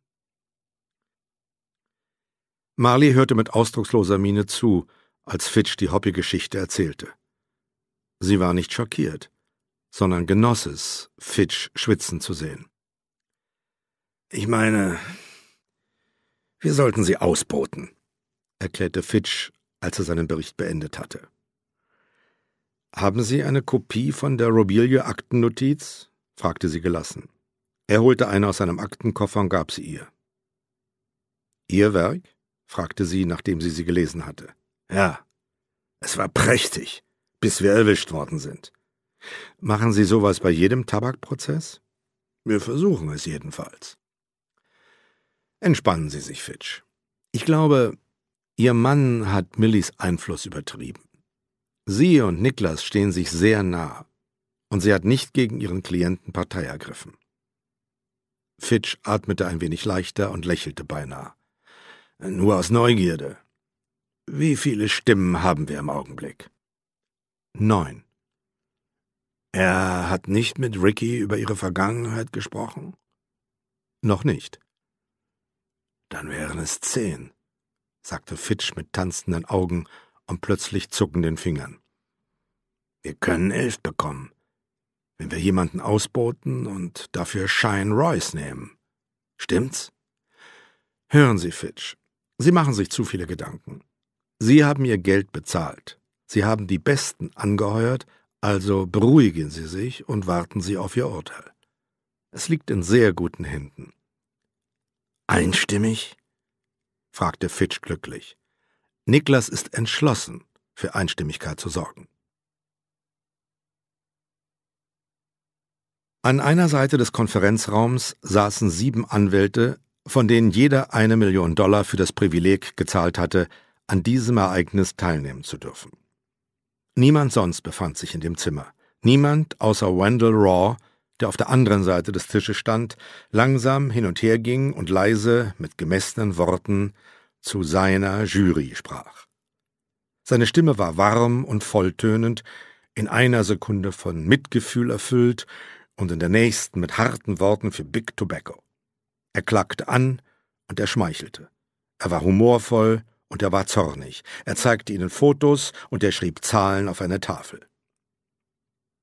Marley hörte mit ausdrucksloser Miene zu als Fitch die Hobbygeschichte erzählte. Sie war nicht schockiert, sondern genoss es, Fitch schwitzen zu sehen. Ich meine, wir sollten sie ausboten, erklärte Fitch, als er seinen Bericht beendet hatte. Haben Sie eine Kopie von der Robilio-Aktennotiz? fragte sie gelassen. Er holte eine aus seinem Aktenkoffer und gab sie ihr. Ihr Werk? fragte sie, nachdem sie sie gelesen hatte. Ja, es war prächtig, bis wir erwischt worden sind. Machen Sie sowas bei jedem Tabakprozess? Wir versuchen es jedenfalls. Entspannen Sie sich, Fitch. Ich glaube, Ihr Mann hat Millis Einfluss übertrieben. Sie und Niklas stehen sich sehr nah, und sie hat nicht gegen ihren Klienten Partei ergriffen. Fitch atmete ein wenig leichter und lächelte beinahe. Nur aus Neugierde. Wie viele Stimmen haben wir im Augenblick? Neun. Er hat nicht mit Ricky über ihre Vergangenheit gesprochen? Noch nicht. Dann wären es zehn, sagte Fitch mit tanzenden Augen und plötzlich zuckenden Fingern. Wir können elf bekommen, wenn wir jemanden ausboten und dafür Shine Royce nehmen. Stimmt's? Hören Sie, Fitch, Sie machen sich zu viele Gedanken. Sie haben Ihr Geld bezahlt. Sie haben die Besten angeheuert, also beruhigen Sie sich und warten Sie auf Ihr Urteil. Es liegt in sehr guten Händen. Einstimmig? fragte Fitch glücklich. Niklas ist entschlossen, für Einstimmigkeit zu sorgen. An einer Seite des Konferenzraums saßen sieben Anwälte, von denen jeder eine Million Dollar für das Privileg gezahlt hatte, an diesem Ereignis teilnehmen zu dürfen. Niemand sonst befand sich in dem Zimmer. Niemand außer Wendell Raw, der auf der anderen Seite des Tisches stand, langsam hin und her ging und leise mit gemessenen Worten zu seiner Jury sprach. Seine Stimme war warm und volltönend, in einer Sekunde von Mitgefühl erfüllt und in der nächsten mit harten Worten für Big Tobacco. Er klagte an und er schmeichelte. Er war humorvoll und er war zornig. Er zeigte ihnen Fotos und er schrieb Zahlen auf eine Tafel.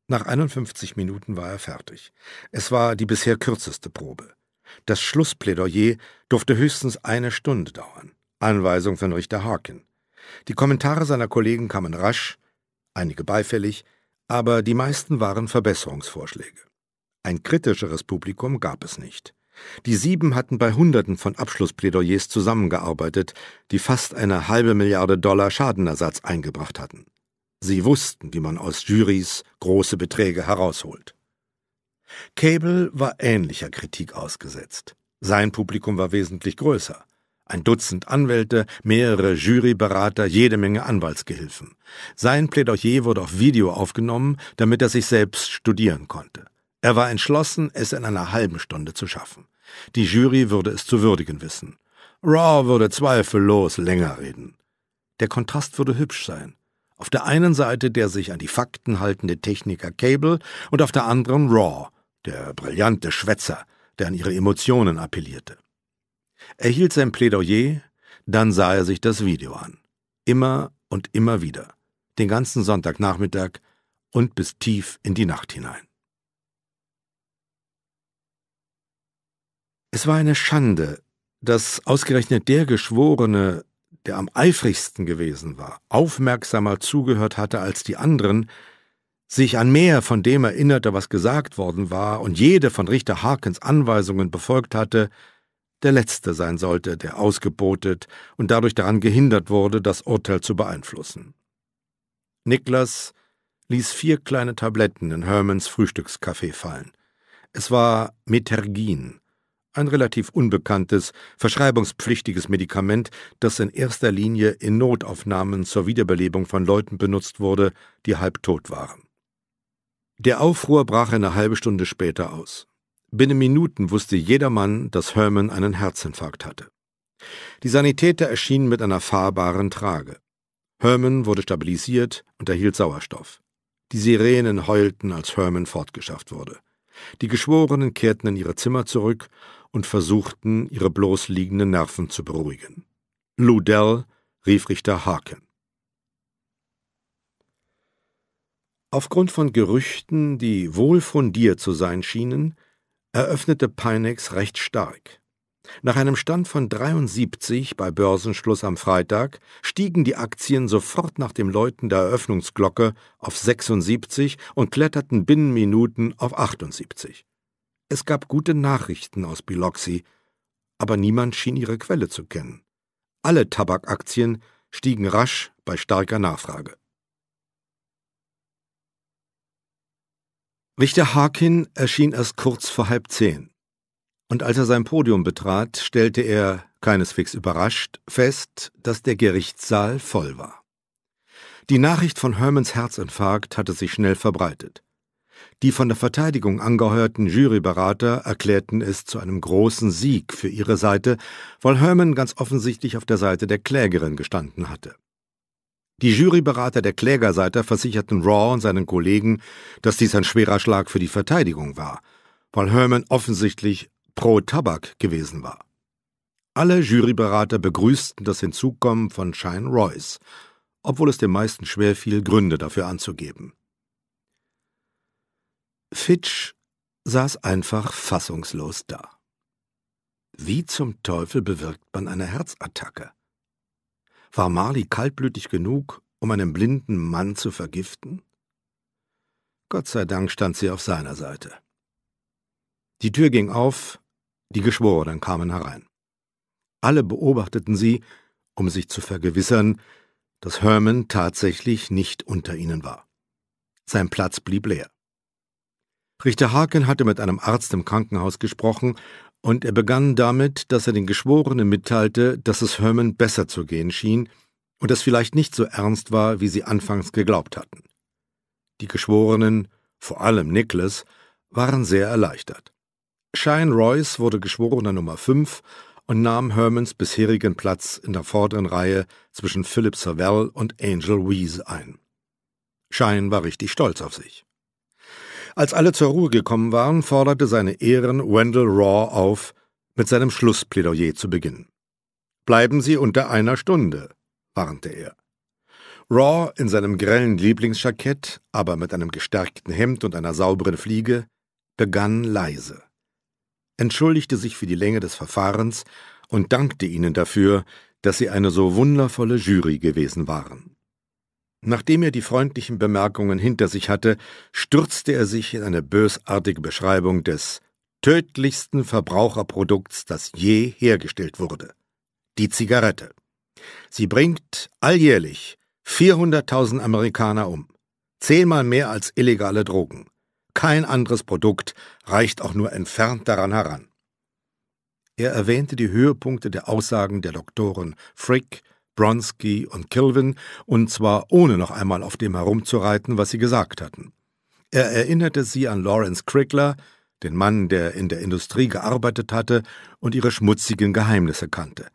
Nach 51 Minuten war er fertig. Es war die bisher kürzeste Probe. Das Schlussplädoyer durfte höchstens eine Stunde dauern. Anweisung von Richter Harkin. Die Kommentare seiner Kollegen kamen rasch, einige beifällig, aber die meisten waren Verbesserungsvorschläge. Ein kritischeres Publikum gab es nicht. Die sieben hatten bei Hunderten von Abschlussplädoyers zusammengearbeitet, die fast eine halbe Milliarde Dollar Schadenersatz eingebracht hatten. Sie wussten, wie man aus Juries große Beträge herausholt. Cable war ähnlicher Kritik ausgesetzt. Sein Publikum war wesentlich größer. Ein Dutzend Anwälte, mehrere Juryberater, jede Menge Anwaltsgehilfen. Sein Plädoyer wurde auf Video aufgenommen, damit er sich selbst studieren konnte. Er war entschlossen, es in einer halben Stunde zu schaffen. Die Jury würde es zu würdigen wissen. Raw würde zweifellos länger reden. Der Kontrast würde hübsch sein. Auf der einen Seite der sich an die Fakten haltende Techniker Cable und auf der anderen Raw, der brillante Schwätzer, der an ihre Emotionen appellierte. Er hielt sein Plädoyer, dann sah er sich das Video an. Immer und immer wieder. Den ganzen Sonntagnachmittag und bis tief in die Nacht hinein. Es war eine Schande, dass ausgerechnet der Geschworene, der am eifrigsten gewesen war, aufmerksamer zugehört hatte als die anderen, sich an mehr von dem erinnerte, was gesagt worden war, und jede von Richter Harkins Anweisungen befolgt hatte, der Letzte sein sollte, der ausgebotet und dadurch daran gehindert wurde, das Urteil zu beeinflussen. Niklas ließ vier kleine Tabletten in Hermans Frühstückskaffee fallen. Es war Metergin, ein relativ unbekanntes, verschreibungspflichtiges Medikament, das in erster Linie in Notaufnahmen zur Wiederbelebung von Leuten benutzt wurde, die halbtot waren. Der Aufruhr brach eine halbe Stunde später aus. Binnen Minuten wusste jedermann, dass Herman einen Herzinfarkt hatte. Die Sanitäter erschienen mit einer fahrbaren Trage. Herman wurde stabilisiert und erhielt Sauerstoff. Die Sirenen heulten, als Herman fortgeschafft wurde. Die Geschworenen kehrten in ihre Zimmer zurück und versuchten, ihre bloßliegenden Nerven zu beruhigen. Ludell rief Richter Haken. Aufgrund von Gerüchten, die wohl fundiert zu sein schienen, eröffnete Peinex recht stark. Nach einem Stand von 73 bei Börsenschluss am Freitag stiegen die Aktien sofort nach dem Läuten der Eröffnungsglocke auf 76 und kletterten binnen Minuten auf 78. Es gab gute Nachrichten aus Biloxi, aber niemand schien ihre Quelle zu kennen. Alle Tabakaktien stiegen rasch bei starker Nachfrage. Richter Harkin erschien erst kurz vor halb zehn. Und als er sein Podium betrat, stellte er, keineswegs überrascht, fest, dass der Gerichtssaal voll war. Die Nachricht von Hermans Herzinfarkt hatte sich schnell verbreitet. Die von der Verteidigung angeheuerten Juryberater erklärten es zu einem großen Sieg für ihre Seite, weil Herman ganz offensichtlich auf der Seite der Klägerin gestanden hatte. Die Juryberater der Klägerseite versicherten Raw und seinen Kollegen, dass dies ein schwerer Schlag für die Verteidigung war, weil Herman offensichtlich pro Tabak gewesen war. Alle Juryberater begrüßten das Hinzukommen von Shine Royce, obwohl es den meisten schwerfiel, Gründe dafür anzugeben. Fitch saß einfach fassungslos da. Wie zum Teufel bewirkt man eine Herzattacke? War Marley kaltblütig genug, um einen blinden Mann zu vergiften? Gott sei Dank stand sie auf seiner Seite. Die Tür ging auf, die Geschworenen kamen herein. Alle beobachteten sie, um sich zu vergewissern, dass Herman tatsächlich nicht unter ihnen war. Sein Platz blieb leer. Richter Haken hatte mit einem Arzt im Krankenhaus gesprochen und er begann damit, dass er den Geschworenen mitteilte, dass es Herman besser zu gehen schien und es vielleicht nicht so ernst war, wie sie anfangs geglaubt hatten. Die Geschworenen, vor allem Nicholas, waren sehr erleichtert. Shine Royce wurde Geschworener Nummer 5 und nahm Hermans bisherigen Platz in der vorderen Reihe zwischen Philip Savell und Angel Weese ein. Shine war richtig stolz auf sich. Als alle zur Ruhe gekommen waren, forderte seine Ehren Wendell Raw auf, mit seinem Schlussplädoyer zu beginnen. Bleiben Sie unter einer Stunde, warnte er. Raw in seinem grellen Lieblingsjackett, aber mit einem gestärkten Hemd und einer sauberen Fliege, begann leise, entschuldigte sich für die Länge des Verfahrens und dankte ihnen dafür, dass sie eine so wundervolle Jury gewesen waren. Nachdem er die freundlichen Bemerkungen hinter sich hatte, stürzte er sich in eine bösartige Beschreibung des tödlichsten Verbraucherprodukts, das je hergestellt wurde. Die Zigarette. Sie bringt alljährlich 400.000 Amerikaner um. Zehnmal mehr als illegale Drogen. Kein anderes Produkt reicht auch nur entfernt daran heran. Er erwähnte die Höhepunkte der Aussagen der Doktoren Frick, Bronski und Kilvin, und zwar ohne noch einmal auf dem herumzureiten, was sie gesagt hatten. Er erinnerte sie an Lawrence Crickler, den Mann, der in der Industrie gearbeitet hatte und ihre schmutzigen Geheimnisse kannte.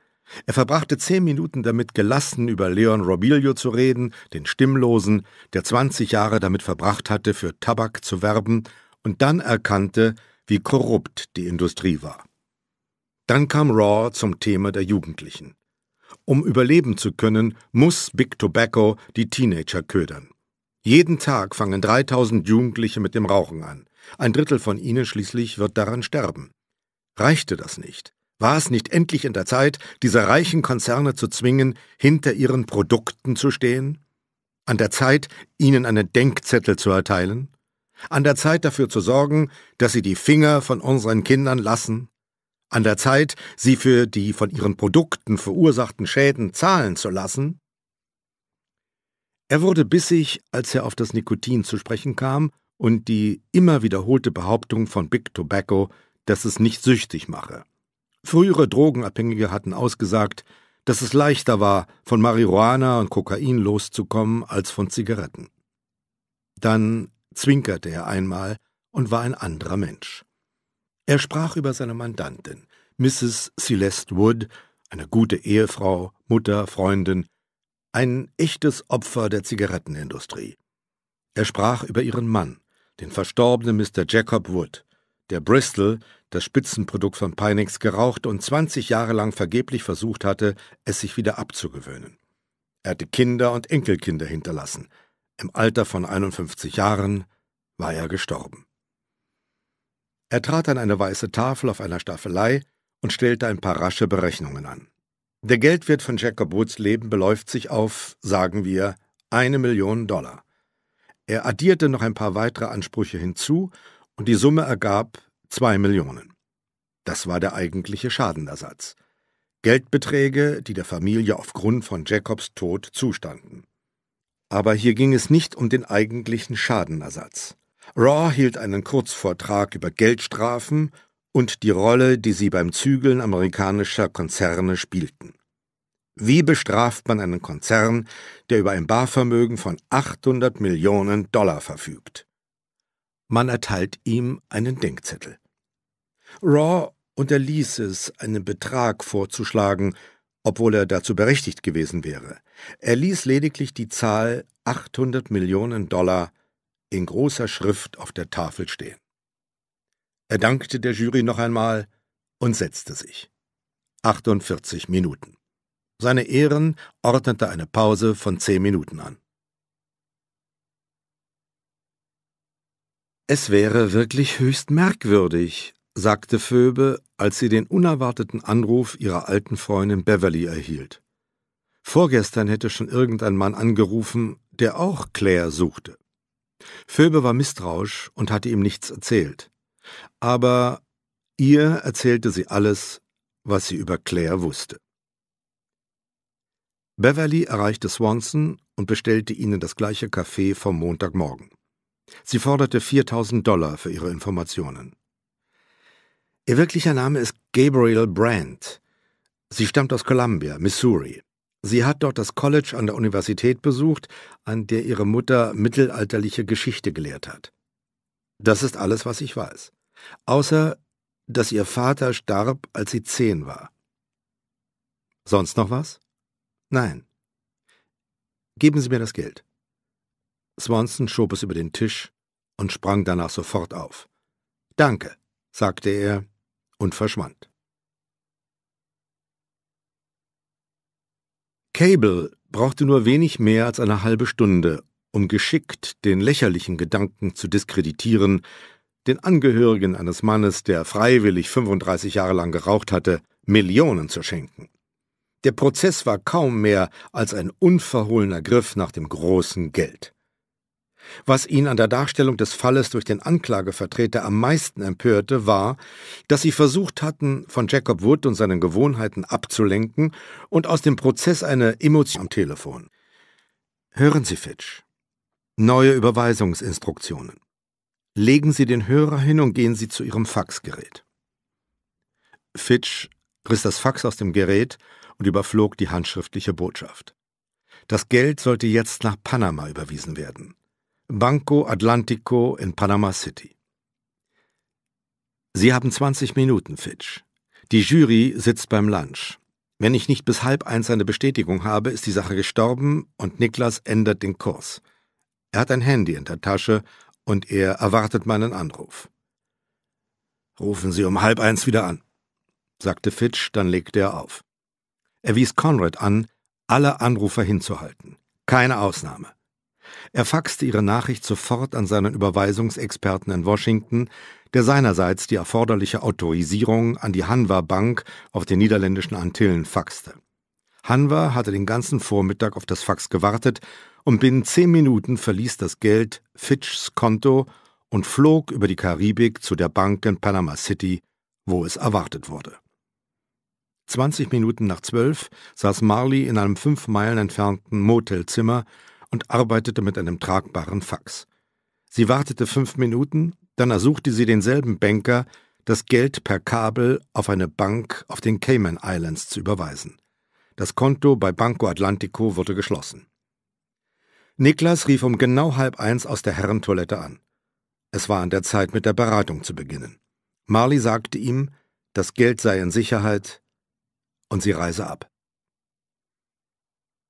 Er verbrachte zehn Minuten damit, gelassen über Leon Robilio zu reden, den Stimmlosen, der 20 Jahre damit verbracht hatte, für Tabak zu werben, und dann erkannte, wie korrupt die Industrie war. Dann kam Raw zum Thema der Jugendlichen. Um überleben zu können, muss Big Tobacco die Teenager ködern. Jeden Tag fangen 3000 Jugendliche mit dem Rauchen an. Ein Drittel von ihnen schließlich wird daran sterben. Reichte das nicht? War es nicht endlich in der Zeit, diese reichen Konzerne zu zwingen, hinter ihren Produkten zu stehen? An der Zeit, ihnen einen Denkzettel zu erteilen? An der Zeit dafür zu sorgen, dass sie die Finger von unseren Kindern lassen? An der Zeit, sie für die von ihren Produkten verursachten Schäden zahlen zu lassen? Er wurde bissig, als er auf das Nikotin zu sprechen kam und die immer wiederholte Behauptung von Big Tobacco, dass es nicht süchtig mache. Frühere Drogenabhängige hatten ausgesagt, dass es leichter war, von Marihuana und Kokain loszukommen als von Zigaretten. Dann zwinkerte er einmal und war ein anderer Mensch. Er sprach über seine Mandantin, Mrs. Celeste Wood, eine gute Ehefrau, Mutter, Freundin, ein echtes Opfer der Zigarettenindustrie. Er sprach über ihren Mann, den verstorbenen Mr. Jacob Wood, der Bristol, das Spitzenprodukt von Pinex, geraucht und 20 Jahre lang vergeblich versucht hatte, es sich wieder abzugewöhnen. Er hatte Kinder und Enkelkinder hinterlassen. Im Alter von 51 Jahren war er gestorben. Er trat an eine weiße Tafel auf einer Staffelei und stellte ein paar rasche Berechnungen an. Der Geldwert von Jacob Woods Leben beläuft sich auf, sagen wir, eine Million Dollar. Er addierte noch ein paar weitere Ansprüche hinzu und die Summe ergab zwei Millionen. Das war der eigentliche Schadenersatz. Geldbeträge, die der Familie aufgrund von Jacobs Tod zustanden. Aber hier ging es nicht um den eigentlichen Schadenersatz. Raw hielt einen Kurzvortrag über Geldstrafen und die Rolle, die sie beim Zügeln amerikanischer Konzerne spielten. Wie bestraft man einen Konzern, der über ein Barvermögen von 800 Millionen Dollar verfügt? Man erteilt ihm einen Denkzettel. Raw unterließ es, einen Betrag vorzuschlagen, obwohl er dazu berechtigt gewesen wäre. Er ließ lediglich die Zahl 800 Millionen Dollar in großer Schrift auf der Tafel stehen. Er dankte der Jury noch einmal und setzte sich. 48 Minuten. Seine Ehren ordnete eine Pause von zehn Minuten an. Es wäre wirklich höchst merkwürdig, sagte Phoebe, als sie den unerwarteten Anruf ihrer alten Freundin Beverly erhielt. Vorgestern hätte schon irgendein Mann angerufen, der auch Claire suchte. Phoebe war misstrauisch und hatte ihm nichts erzählt. Aber ihr erzählte sie alles, was sie über Claire wusste. Beverly erreichte Swanson und bestellte ihnen das gleiche Café vom Montagmorgen. Sie forderte 4000 Dollar für ihre Informationen. Ihr wirklicher Name ist Gabriel Brandt. Sie stammt aus Columbia, Missouri. Sie hat dort das College an der Universität besucht, an der ihre Mutter mittelalterliche Geschichte gelehrt hat. Das ist alles, was ich weiß. Außer, dass ihr Vater starb, als sie zehn war. Sonst noch was? Nein. Geben Sie mir das Geld. Swanson schob es über den Tisch und sprang danach sofort auf. Danke, sagte er und verschwand. Cable brauchte nur wenig mehr als eine halbe Stunde, um geschickt den lächerlichen Gedanken zu diskreditieren, den Angehörigen eines Mannes, der freiwillig 35 Jahre lang geraucht hatte, Millionen zu schenken. Der Prozess war kaum mehr als ein unverhohlener Griff nach dem großen Geld. Was ihn an der Darstellung des Falles durch den Anklagevertreter am meisten empörte, war, dass sie versucht hatten, von Jacob Wood und seinen Gewohnheiten abzulenken und aus dem Prozess eine Emotion am Telefon. Hören Sie, Fitch. Neue Überweisungsinstruktionen. Legen Sie den Hörer hin und gehen Sie zu Ihrem Faxgerät. Fitch riss das Fax aus dem Gerät und überflog die handschriftliche Botschaft. Das Geld sollte jetzt nach Panama überwiesen werden. Banco Atlantico in Panama City. Sie haben 20 Minuten, Fitch. Die Jury sitzt beim Lunch. Wenn ich nicht bis halb eins eine Bestätigung habe, ist die Sache gestorben und Niklas ändert den Kurs. Er hat ein Handy in der Tasche und er erwartet meinen Anruf. Rufen Sie um halb eins wieder an, sagte Fitch, dann legte er auf. Er wies Conrad an, alle Anrufer hinzuhalten. Keine Ausnahme. Er faxte ihre Nachricht sofort an seinen Überweisungsexperten in Washington, der seinerseits die erforderliche Autorisierung an die Hanwa Bank auf den niederländischen Antillen faxte. Hanwa hatte den ganzen Vormittag auf das Fax gewartet und binnen zehn Minuten verließ das Geld Fitchs Konto und flog über die Karibik zu der Bank in Panama City, wo es erwartet wurde. 20 Minuten nach zwölf saß Marley in einem fünf Meilen entfernten Motelzimmer und arbeitete mit einem tragbaren Fax. Sie wartete fünf Minuten, dann ersuchte sie denselben Banker, das Geld per Kabel auf eine Bank auf den Cayman Islands zu überweisen. Das Konto bei Banco Atlantico wurde geschlossen. Niklas rief um genau halb eins aus der Herrentoilette an. Es war an der Zeit, mit der Beratung zu beginnen. Marley sagte ihm, das Geld sei in Sicherheit und sie reise ab.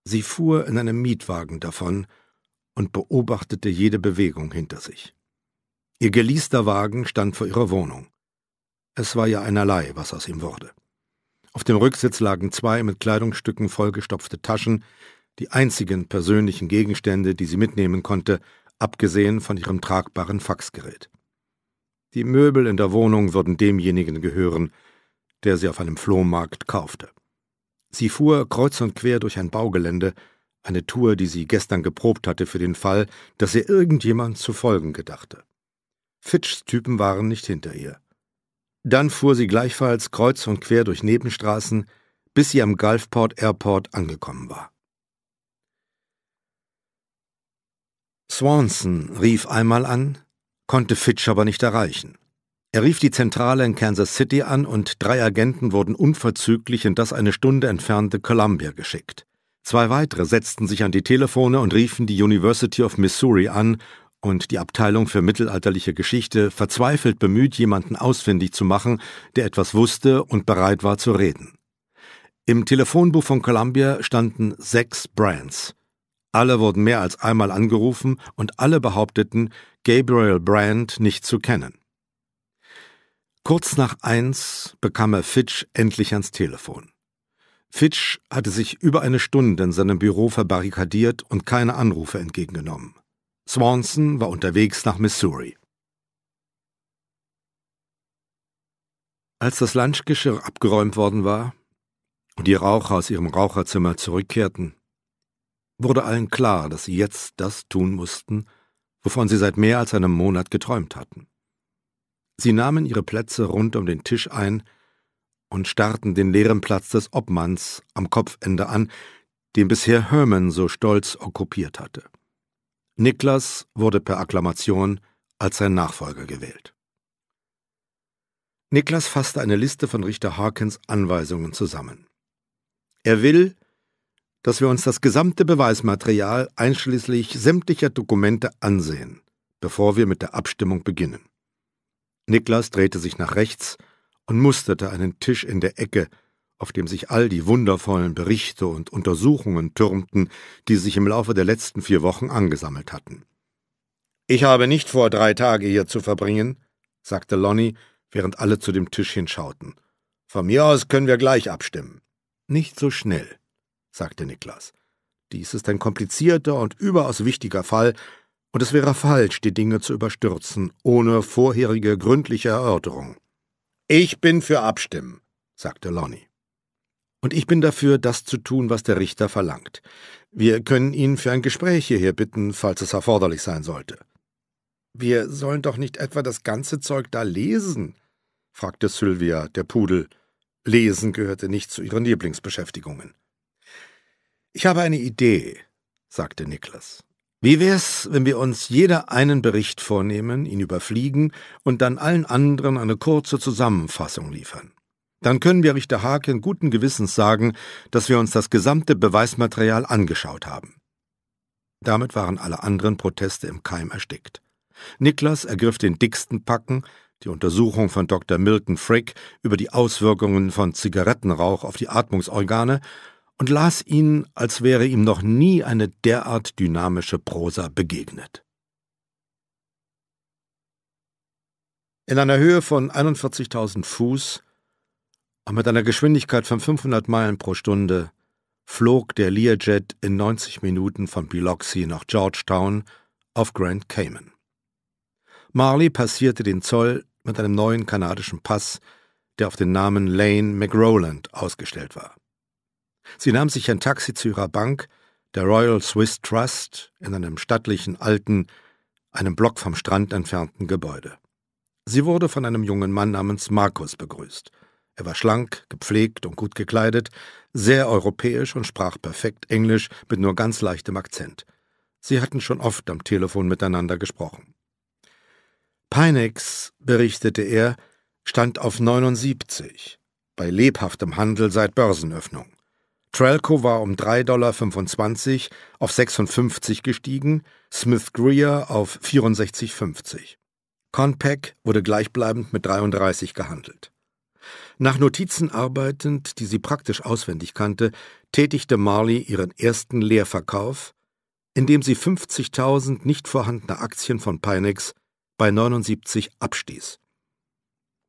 Sie fuhr in einem Mietwagen davon und beobachtete jede Bewegung hinter sich. Ihr geleaster Wagen stand vor ihrer Wohnung. Es war ja einerlei, was aus ihm wurde. Auf dem Rücksitz lagen zwei mit Kleidungsstücken vollgestopfte Taschen, die einzigen persönlichen Gegenstände, die sie mitnehmen konnte, abgesehen von ihrem tragbaren Faxgerät. Die Möbel in der Wohnung würden demjenigen gehören, der sie auf einem Flohmarkt kaufte. Sie fuhr kreuz und quer durch ein Baugelände, eine Tour, die sie gestern geprobt hatte für den Fall, dass ihr irgendjemand zu folgen gedachte. Fitchs Typen waren nicht hinter ihr. Dann fuhr sie gleichfalls kreuz und quer durch Nebenstraßen, bis sie am Gulfport Airport angekommen war. Swanson rief einmal an, konnte Fitch aber nicht erreichen. Er rief die Zentrale in Kansas City an und drei Agenten wurden unverzüglich in das eine Stunde entfernte Columbia geschickt. Zwei weitere setzten sich an die Telefone und riefen die University of Missouri an und die Abteilung für mittelalterliche Geschichte verzweifelt bemüht, jemanden ausfindig zu machen, der etwas wusste und bereit war zu reden. Im Telefonbuch von Columbia standen sechs Brands. Alle wurden mehr als einmal angerufen und alle behaupteten, Gabriel Brand nicht zu kennen. Kurz nach eins bekam er Fitch endlich ans Telefon. Fitch hatte sich über eine Stunde in seinem Büro verbarrikadiert und keine Anrufe entgegengenommen. Swanson war unterwegs nach Missouri. Als das Lunchgeschirr abgeräumt worden war und die Raucher aus ihrem Raucherzimmer zurückkehrten, wurde allen klar, dass sie jetzt das tun mussten, wovon sie seit mehr als einem Monat geträumt hatten. Sie nahmen ihre Plätze rund um den Tisch ein und starrten den leeren Platz des Obmanns am Kopfende an, den bisher Herman so stolz okkupiert hatte. Niklas wurde per Akklamation als sein Nachfolger gewählt. Niklas fasste eine Liste von Richter Harkins Anweisungen zusammen. Er will, dass wir uns das gesamte Beweismaterial einschließlich sämtlicher Dokumente ansehen, bevor wir mit der Abstimmung beginnen. Niklas drehte sich nach rechts und musterte einen Tisch in der Ecke, auf dem sich all die wundervollen Berichte und Untersuchungen türmten, die sich im Laufe der letzten vier Wochen angesammelt hatten. Ich habe nicht vor, drei Tage hier zu verbringen, sagte Lonny, während alle zu dem Tisch hinschauten. Von mir aus können wir gleich abstimmen. Nicht so schnell, sagte Niklas. Dies ist ein komplizierter und überaus wichtiger Fall, und es wäre falsch, die Dinge zu überstürzen, ohne vorherige gründliche Erörterung. Ich bin für Abstimmen, sagte Lonnie. Und ich bin dafür, das zu tun, was der Richter verlangt. Wir können ihn für ein Gespräch hierher bitten, falls es erforderlich sein sollte. Wir sollen doch nicht etwa das ganze Zeug da lesen? fragte Sylvia, der Pudel. Lesen gehörte nicht zu ihren Lieblingsbeschäftigungen. Ich habe eine Idee, sagte Niklas. Wie wär's, wenn wir uns jeder einen Bericht vornehmen, ihn überfliegen und dann allen anderen eine kurze Zusammenfassung liefern? Dann können wir Richter Haken guten Gewissens sagen, dass wir uns das gesamte Beweismaterial angeschaut haben. Damit waren alle anderen Proteste im Keim erstickt. Niklas ergriff den dicksten Packen, die Untersuchung von Dr. Milton Frick über die Auswirkungen von Zigarettenrauch auf die Atmungsorgane und las ihn, als wäre ihm noch nie eine derart dynamische Prosa begegnet. In einer Höhe von 41.000 Fuß und mit einer Geschwindigkeit von 500 Meilen pro Stunde flog der Learjet in 90 Minuten von Biloxi nach Georgetown auf Grand Cayman. Marley passierte den Zoll mit einem neuen kanadischen Pass, der auf den Namen Lane McRowland ausgestellt war. Sie nahm sich ein Taxi zu ihrer Bank, der Royal Swiss Trust, in einem stattlichen alten, einem Block vom Strand entfernten Gebäude. Sie wurde von einem jungen Mann namens Markus begrüßt. Er war schlank, gepflegt und gut gekleidet, sehr europäisch und sprach perfekt Englisch mit nur ganz leichtem Akzent. Sie hatten schon oft am Telefon miteinander gesprochen. Pinex, berichtete er, stand auf 79, bei lebhaftem Handel seit Börsenöffnung. Trelco war um 3,25 Dollar auf 56 gestiegen, Smith Greer auf 64,50. Compaq wurde gleichbleibend mit 33 gehandelt. Nach Notizen arbeitend, die sie praktisch auswendig kannte, tätigte Marley ihren ersten Leerverkauf, indem sie 50.000 nicht vorhandene Aktien von Pinex bei 79 abstieß.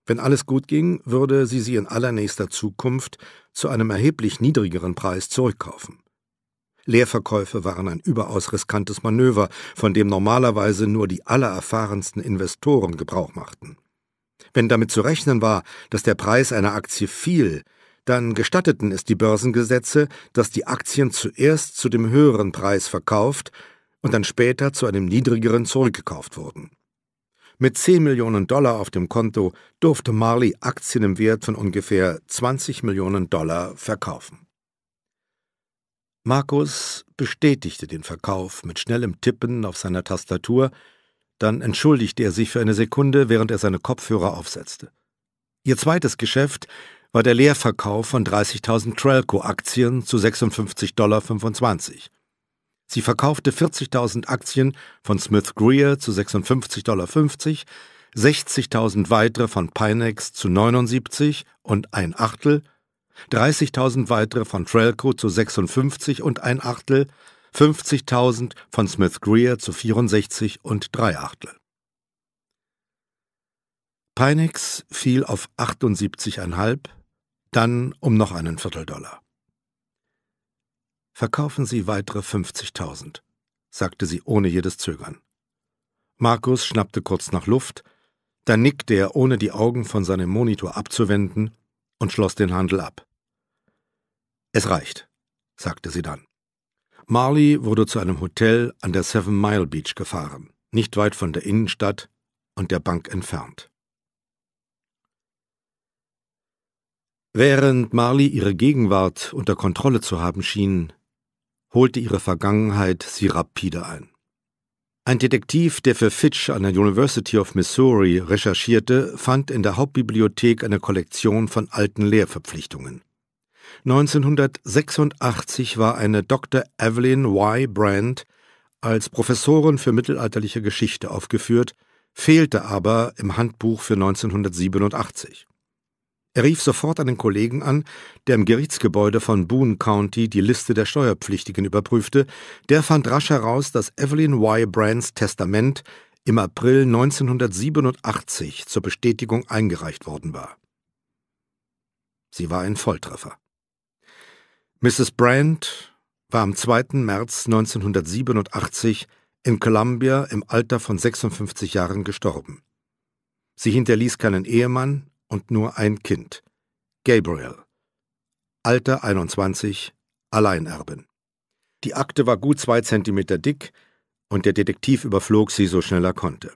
Wenn alles gut ging, würde sie sie in allernächster Zukunft zu einem erheblich niedrigeren Preis zurückkaufen. Leerverkäufe waren ein überaus riskantes Manöver, von dem normalerweise nur die allererfahrensten Investoren Gebrauch machten. Wenn damit zu rechnen war, dass der Preis einer Aktie fiel, dann gestatteten es die Börsengesetze, dass die Aktien zuerst zu dem höheren Preis verkauft und dann später zu einem niedrigeren zurückgekauft wurden. Mit 10 Millionen Dollar auf dem Konto durfte Marley Aktien im Wert von ungefähr 20 Millionen Dollar verkaufen. Markus bestätigte den Verkauf mit schnellem Tippen auf seiner Tastatur, dann entschuldigte er sich für eine Sekunde, während er seine Kopfhörer aufsetzte. Ihr zweites Geschäft war der Leerverkauf von 30.000 Trelco-Aktien zu 56,25 Dollar. Sie verkaufte 40.000 Aktien von Smith Greer zu 56,50 Dollar, 60.000 weitere von Pinex zu 79 und ein Achtel, 30.000 weitere von Trelco zu 56 und ein Achtel, 50.000 von Smith Greer zu 64 und drei Achtel. Pinex fiel auf 78,5, dann um noch einen Vierteldollar. Verkaufen Sie weitere 50.000, sagte sie ohne jedes Zögern. Markus schnappte kurz nach Luft, dann nickte er, ohne die Augen von seinem Monitor abzuwenden, und schloss den Handel ab. Es reicht, sagte sie dann. Marley wurde zu einem Hotel an der Seven Mile Beach gefahren, nicht weit von der Innenstadt und der Bank entfernt. Während Marley ihre Gegenwart unter Kontrolle zu haben schien, holte ihre Vergangenheit sie rapide ein. Ein Detektiv, der für Fitch an der University of Missouri recherchierte, fand in der Hauptbibliothek eine Kollektion von alten Lehrverpflichtungen. 1986 war eine Dr. Evelyn Y. Brandt als Professorin für mittelalterliche Geschichte aufgeführt, fehlte aber im Handbuch für 1987. Er rief sofort einen Kollegen an, der im Gerichtsgebäude von Boone County die Liste der Steuerpflichtigen überprüfte. Der fand rasch heraus, dass Evelyn Y. Brands Testament im April 1987 zur Bestätigung eingereicht worden war. Sie war ein Volltreffer. Mrs. Brand war am 2. März 1987 in Columbia im Alter von 56 Jahren gestorben. Sie hinterließ keinen Ehemann, und nur ein Kind, Gabriel. Alter 21, Alleinerben. Die Akte war gut zwei Zentimeter dick und der Detektiv überflog sie so schnell er konnte.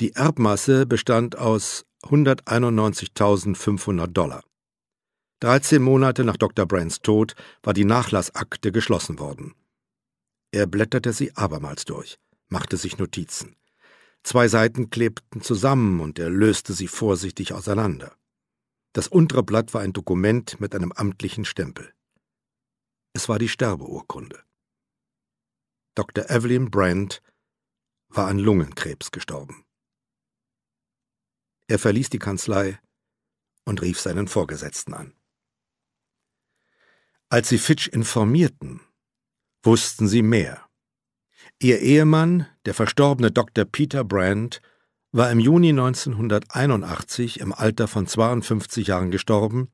Die Erbmasse bestand aus 191.500 Dollar. 13 Monate nach Dr. Brands Tod war die Nachlassakte geschlossen worden. Er blätterte sie abermals durch, machte sich Notizen. Zwei Seiten klebten zusammen und er löste sie vorsichtig auseinander. Das untere Blatt war ein Dokument mit einem amtlichen Stempel. Es war die Sterbeurkunde. Dr. Evelyn Brandt war an Lungenkrebs gestorben. Er verließ die Kanzlei und rief seinen Vorgesetzten an. Als sie Fitch informierten, wussten sie mehr. Ihr Ehemann, der verstorbene Dr. Peter Brandt, war im Juni 1981 im Alter von 52 Jahren gestorben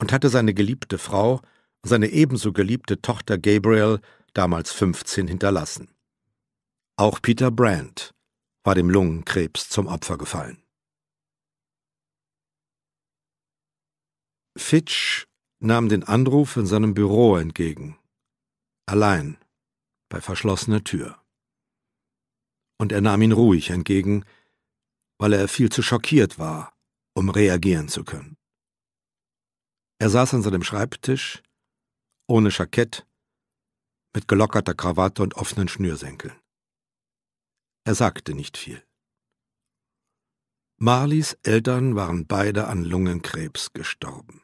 und hatte seine geliebte Frau und seine ebenso geliebte Tochter Gabriel, damals 15, hinterlassen. Auch Peter Brandt war dem Lungenkrebs zum Opfer gefallen. Fitch nahm den Anruf in seinem Büro entgegen. Allein bei verschlossener Tür. Und er nahm ihn ruhig entgegen, weil er viel zu schockiert war, um reagieren zu können. Er saß an seinem Schreibtisch, ohne Jackett, mit gelockerter Krawatte und offenen Schnürsenkeln. Er sagte nicht viel. Marlies Eltern waren beide an Lungenkrebs gestorben.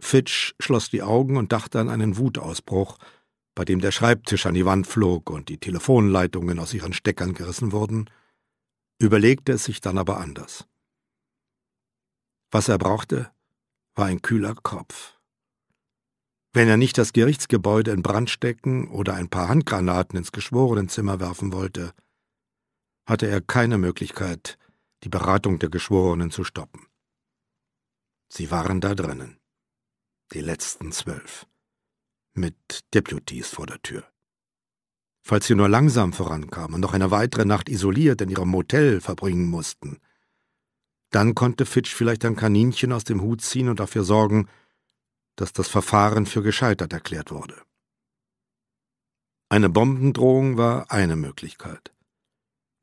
Fitch schloss die Augen und dachte an einen Wutausbruch, bei dem der Schreibtisch an die Wand flog und die Telefonleitungen aus ihren Steckern gerissen wurden, überlegte es sich dann aber anders. Was er brauchte, war ein kühler Kopf. Wenn er nicht das Gerichtsgebäude in Brand stecken oder ein paar Handgranaten ins Geschworenenzimmer werfen wollte, hatte er keine Möglichkeit, die Beratung der Geschworenen zu stoppen. Sie waren da drinnen. Die letzten zwölf mit Deputies vor der Tür. Falls sie nur langsam vorankamen und noch eine weitere Nacht isoliert in ihrem Motel verbringen mussten, dann konnte Fitch vielleicht ein Kaninchen aus dem Hut ziehen und dafür sorgen, dass das Verfahren für gescheitert erklärt wurde. Eine Bombendrohung war eine Möglichkeit.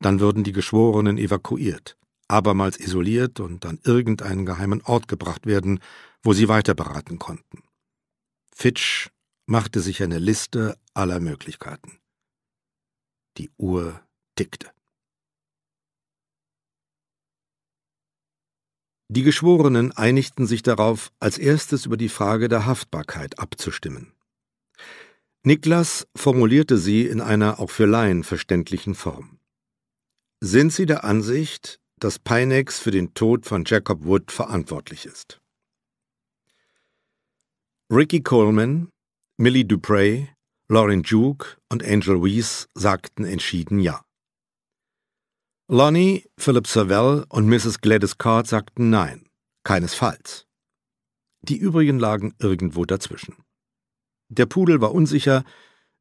Dann würden die Geschworenen evakuiert, abermals isoliert und an irgendeinen geheimen Ort gebracht werden, wo sie weiter beraten konnten. Fitch machte sich eine Liste aller Möglichkeiten. Die Uhr tickte. Die Geschworenen einigten sich darauf, als erstes über die Frage der Haftbarkeit abzustimmen. Niklas formulierte sie in einer auch für Laien verständlichen Form. Sind Sie der Ansicht, dass Peinex für den Tod von Jacob Wood verantwortlich ist? Ricky Coleman, Millie Dupre, Lauren Duke und Angel Reese sagten entschieden Ja. Lonnie, Philip Savell und Mrs. Gladys Card sagten Nein, keinesfalls. Die übrigen lagen irgendwo dazwischen. Der Pudel war unsicher,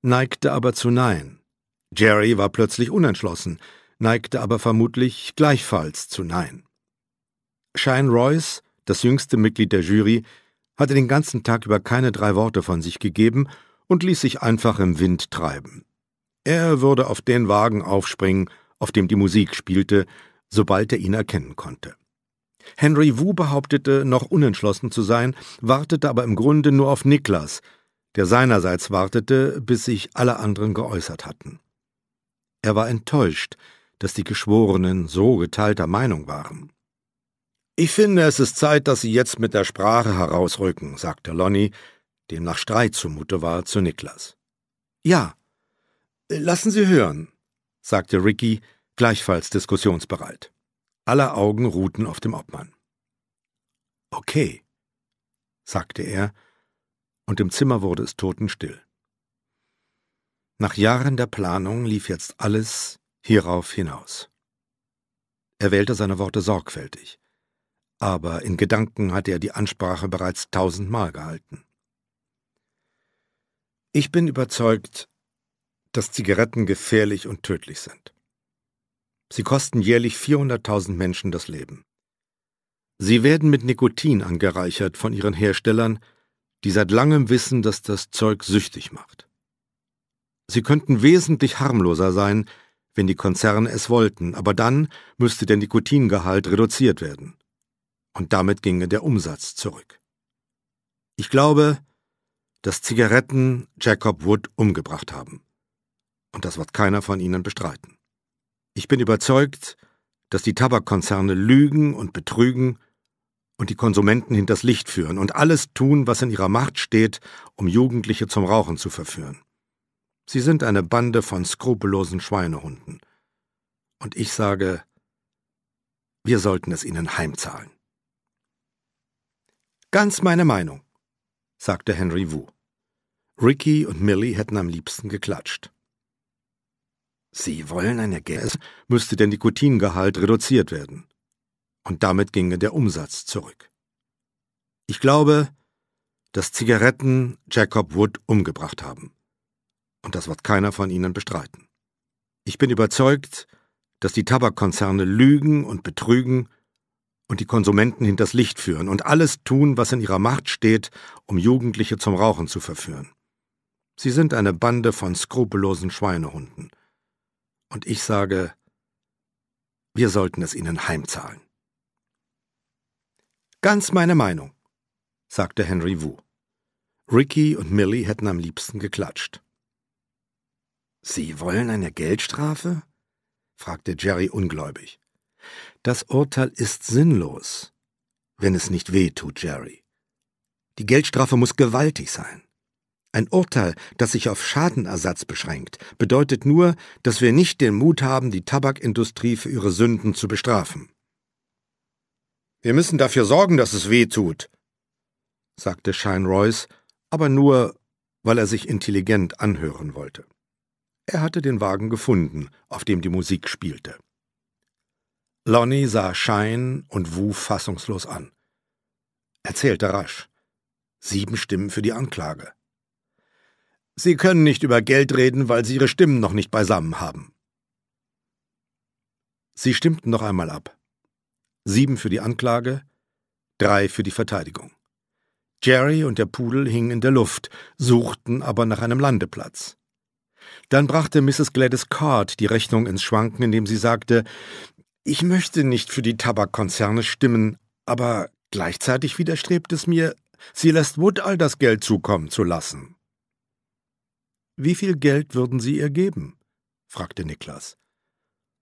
neigte aber zu Nein. Jerry war plötzlich unentschlossen, neigte aber vermutlich gleichfalls zu Nein. Shine Royce, das jüngste Mitglied der Jury, hatte den ganzen Tag über keine drei Worte von sich gegeben und ließ sich einfach im Wind treiben. Er würde auf den Wagen aufspringen, auf dem die Musik spielte, sobald er ihn erkennen konnte. Henry Wu behauptete, noch unentschlossen zu sein, wartete aber im Grunde nur auf Niklas, der seinerseits wartete, bis sich alle anderen geäußert hatten. Er war enttäuscht, dass die Geschworenen so geteilter Meinung waren. Ich finde, es ist Zeit, dass Sie jetzt mit der Sprache herausrücken, sagte Lonnie, dem nach Streit zumute war, zu Niklas. Ja. Lassen Sie hören, sagte Ricky, gleichfalls diskussionsbereit. Alle Augen ruhten auf dem Obmann. Okay, sagte er, und im Zimmer wurde es totenstill. Nach Jahren der Planung lief jetzt alles hierauf hinaus. Er wählte seine Worte sorgfältig aber in Gedanken hatte er die Ansprache bereits tausendmal gehalten. Ich bin überzeugt, dass Zigaretten gefährlich und tödlich sind. Sie kosten jährlich 400.000 Menschen das Leben. Sie werden mit Nikotin angereichert von ihren Herstellern, die seit langem wissen, dass das Zeug süchtig macht. Sie könnten wesentlich harmloser sein, wenn die Konzerne es wollten, aber dann müsste der Nikotingehalt reduziert werden und damit ginge der Umsatz zurück. Ich glaube, dass Zigaretten Jacob Wood umgebracht haben. Und das wird keiner von Ihnen bestreiten. Ich bin überzeugt, dass die Tabakkonzerne lügen und betrügen und die Konsumenten hinters Licht führen und alles tun, was in ihrer Macht steht, um Jugendliche zum Rauchen zu verführen. Sie sind eine Bande von skrupellosen Schweinehunden. Und ich sage, wir sollten es ihnen heimzahlen. Ganz meine Meinung, sagte Henry Wu. Ricky und Millie hätten am liebsten geklatscht. Sie wollen eine Gas, müsste der Nikotingehalt reduziert werden. Und damit ginge der Umsatz zurück. Ich glaube, dass Zigaretten Jacob Wood umgebracht haben. Und das wird keiner von Ihnen bestreiten. Ich bin überzeugt, dass die Tabakkonzerne lügen und betrügen, und die Konsumenten hinters Licht führen und alles tun, was in ihrer Macht steht, um Jugendliche zum Rauchen zu verführen. Sie sind eine Bande von skrupellosen Schweinehunden. Und ich sage, wir sollten es ihnen heimzahlen. Ganz meine Meinung, sagte Henry Wu. Ricky und Millie hätten am liebsten geklatscht. Sie wollen eine Geldstrafe? fragte Jerry ungläubig. Das Urteil ist sinnlos, wenn es nicht weh tut, Jerry. Die Geldstrafe muss gewaltig sein. Ein Urteil, das sich auf Schadenersatz beschränkt, bedeutet nur, dass wir nicht den Mut haben, die Tabakindustrie für ihre Sünden zu bestrafen. Wir müssen dafür sorgen, dass es weh tut, sagte Shine Royce, aber nur, weil er sich intelligent anhören wollte. Er hatte den Wagen gefunden, auf dem die Musik spielte. Lonnie sah Schein und Wu fassungslos an. Er zählte rasch. Sieben Stimmen für die Anklage. Sie können nicht über Geld reden, weil Sie Ihre Stimmen noch nicht beisammen haben. Sie stimmten noch einmal ab. Sieben für die Anklage, drei für die Verteidigung. Jerry und der Pudel hingen in der Luft, suchten aber nach einem Landeplatz. Dann brachte Mrs. Gladys Card die Rechnung ins Schwanken, indem sie sagte, ich möchte nicht für die Tabakkonzerne stimmen, aber gleichzeitig widerstrebt es mir, Celeste Wood all das Geld zukommen zu lassen. Wie viel Geld würden Sie ihr geben? fragte Niklas.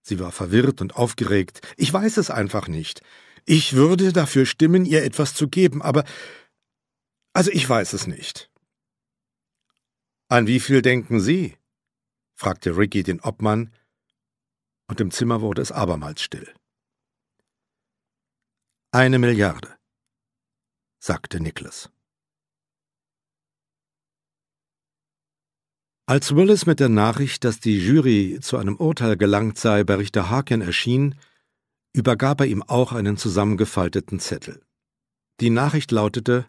Sie war verwirrt und aufgeregt. Ich weiß es einfach nicht. Ich würde dafür stimmen, ihr etwas zu geben, aber. Also ich weiß es nicht. An wie viel denken Sie? fragte Ricky den Obmann, und im Zimmer wurde es abermals still. Eine Milliarde, sagte Nicholas. Als Willis mit der Nachricht, dass die Jury zu einem Urteil gelangt sei, bei Richter Harkin erschien, übergab er ihm auch einen zusammengefalteten Zettel. Die Nachricht lautete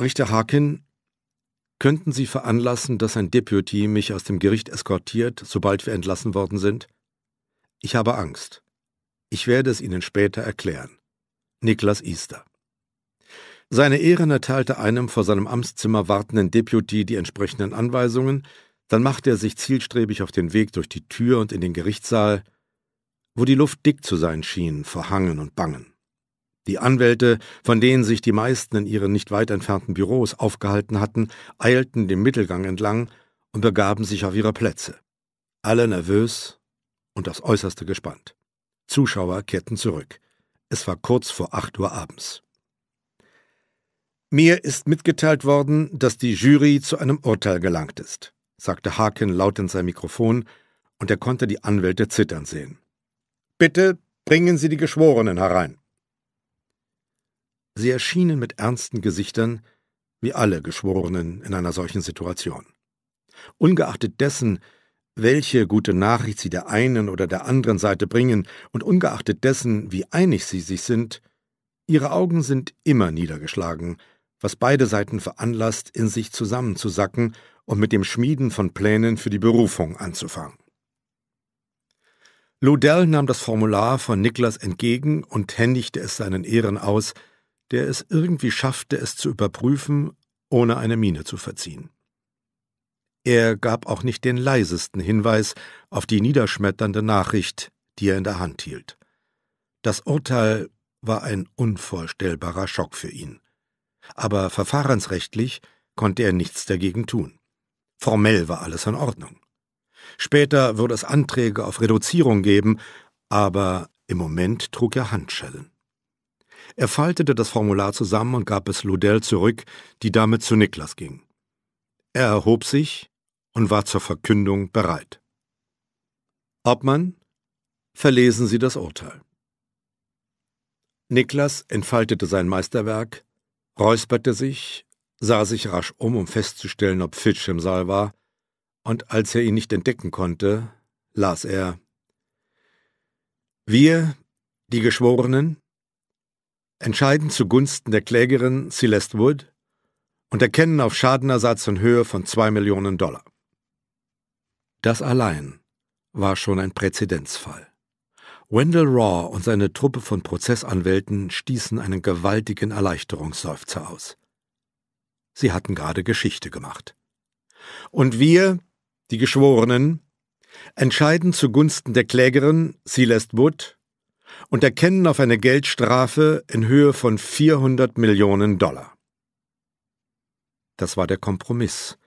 Richter Harkin Könnten Sie veranlassen, dass ein Deputy mich aus dem Gericht eskortiert, sobald wir entlassen worden sind? Ich habe Angst. Ich werde es Ihnen später erklären. Niklas Easter. Seine Ehren erteilte einem vor seinem Amtszimmer wartenden Deputy die entsprechenden Anweisungen, dann machte er sich zielstrebig auf den Weg durch die Tür und in den Gerichtssaal, wo die Luft dick zu sein schien vor Hangen und Bangen. Die Anwälte, von denen sich die meisten in ihren nicht weit entfernten Büros aufgehalten hatten, eilten den Mittelgang entlang und begaben sich auf ihre Plätze. Alle nervös und aufs äußerste gespannt. Zuschauer kehrten zurück. Es war kurz vor acht Uhr abends. Mir ist mitgeteilt worden, dass die Jury zu einem Urteil gelangt ist, sagte Haken laut in sein Mikrofon, und er konnte die Anwälte zittern sehen. Bitte bringen Sie die Geschworenen herein. Sie erschienen mit ernsten Gesichtern, wie alle Geschworenen in einer solchen Situation. Ungeachtet dessen, welche gute Nachricht sie der einen oder der anderen Seite bringen und ungeachtet dessen, wie einig sie sich sind, ihre Augen sind immer niedergeschlagen, was beide Seiten veranlasst, in sich zusammenzusacken und mit dem Schmieden von Plänen für die Berufung anzufangen. Lodell nahm das Formular von Niklas entgegen und händigte es seinen Ehren aus, der es irgendwie schaffte, es zu überprüfen, ohne eine Miene zu verziehen. Er gab auch nicht den leisesten Hinweis auf die niederschmetternde Nachricht, die er in der Hand hielt. Das Urteil war ein unvorstellbarer Schock für ihn. Aber verfahrensrechtlich konnte er nichts dagegen tun. Formell war alles in Ordnung. Später würde es Anträge auf Reduzierung geben, aber im Moment trug er Handschellen. Er faltete das Formular zusammen und gab es Ludell zurück, die damit zu Niklas ging. Er erhob sich und war zur Verkündung bereit. Obmann, verlesen Sie das Urteil. Niklas entfaltete sein Meisterwerk, räusperte sich, sah sich rasch um, um festzustellen, ob Fitch im Saal war, und als er ihn nicht entdecken konnte, las er Wir, die Geschworenen, entscheiden zugunsten der Klägerin Celeste Wood und erkennen auf Schadenersatz in Höhe von 2 Millionen Dollar. Das allein war schon ein Präzedenzfall. Wendell Raw und seine Truppe von Prozessanwälten stießen einen gewaltigen Erleichterungsseufzer aus. Sie hatten gerade Geschichte gemacht. Und wir, die Geschworenen, entscheiden zugunsten der Klägerin Celeste Wood und erkennen auf eine Geldstrafe in Höhe von 400 Millionen Dollar. Das war der Kompromiss,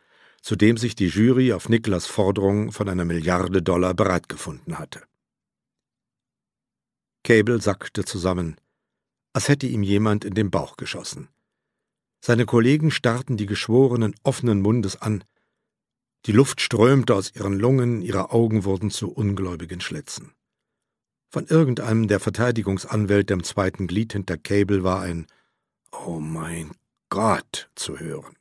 zu dem sich die Jury auf Niklas Forderung von einer Milliarde Dollar bereitgefunden hatte. Cable sackte zusammen, als hätte ihm jemand in den Bauch geschossen. Seine Kollegen starrten die Geschworenen offenen Mundes an. Die Luft strömte aus ihren Lungen, ihre Augen wurden zu ungläubigen Schlitzen. Von irgendeinem der Verteidigungsanwälte im zweiten Glied hinter Cable war ein Oh mein Gott zu hören.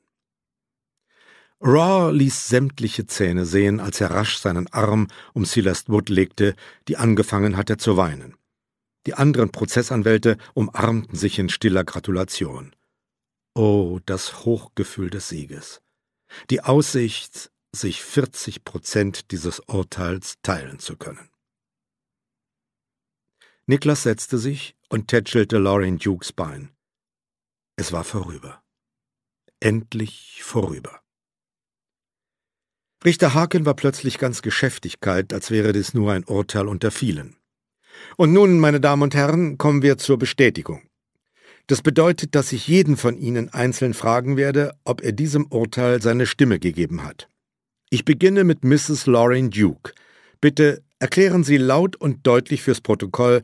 Raw ließ sämtliche Zähne sehen, als er rasch seinen Arm um Silas Wood legte, die angefangen hatte zu weinen. Die anderen Prozessanwälte umarmten sich in stiller Gratulation. Oh, das Hochgefühl des Sieges. Die Aussicht, sich 40 Prozent dieses Urteils teilen zu können. Niklas setzte sich und tätschelte Lauren Dukes Bein. Es war vorüber. Endlich vorüber. Richter Haken war plötzlich ganz Geschäftigkeit, als wäre dies nur ein Urteil unter vielen. Und nun, meine Damen und Herren, kommen wir zur Bestätigung. Das bedeutet, dass ich jeden von Ihnen einzeln fragen werde, ob er diesem Urteil seine Stimme gegeben hat. Ich beginne mit Mrs. Lauren Duke. Bitte erklären Sie laut und deutlich fürs Protokoll,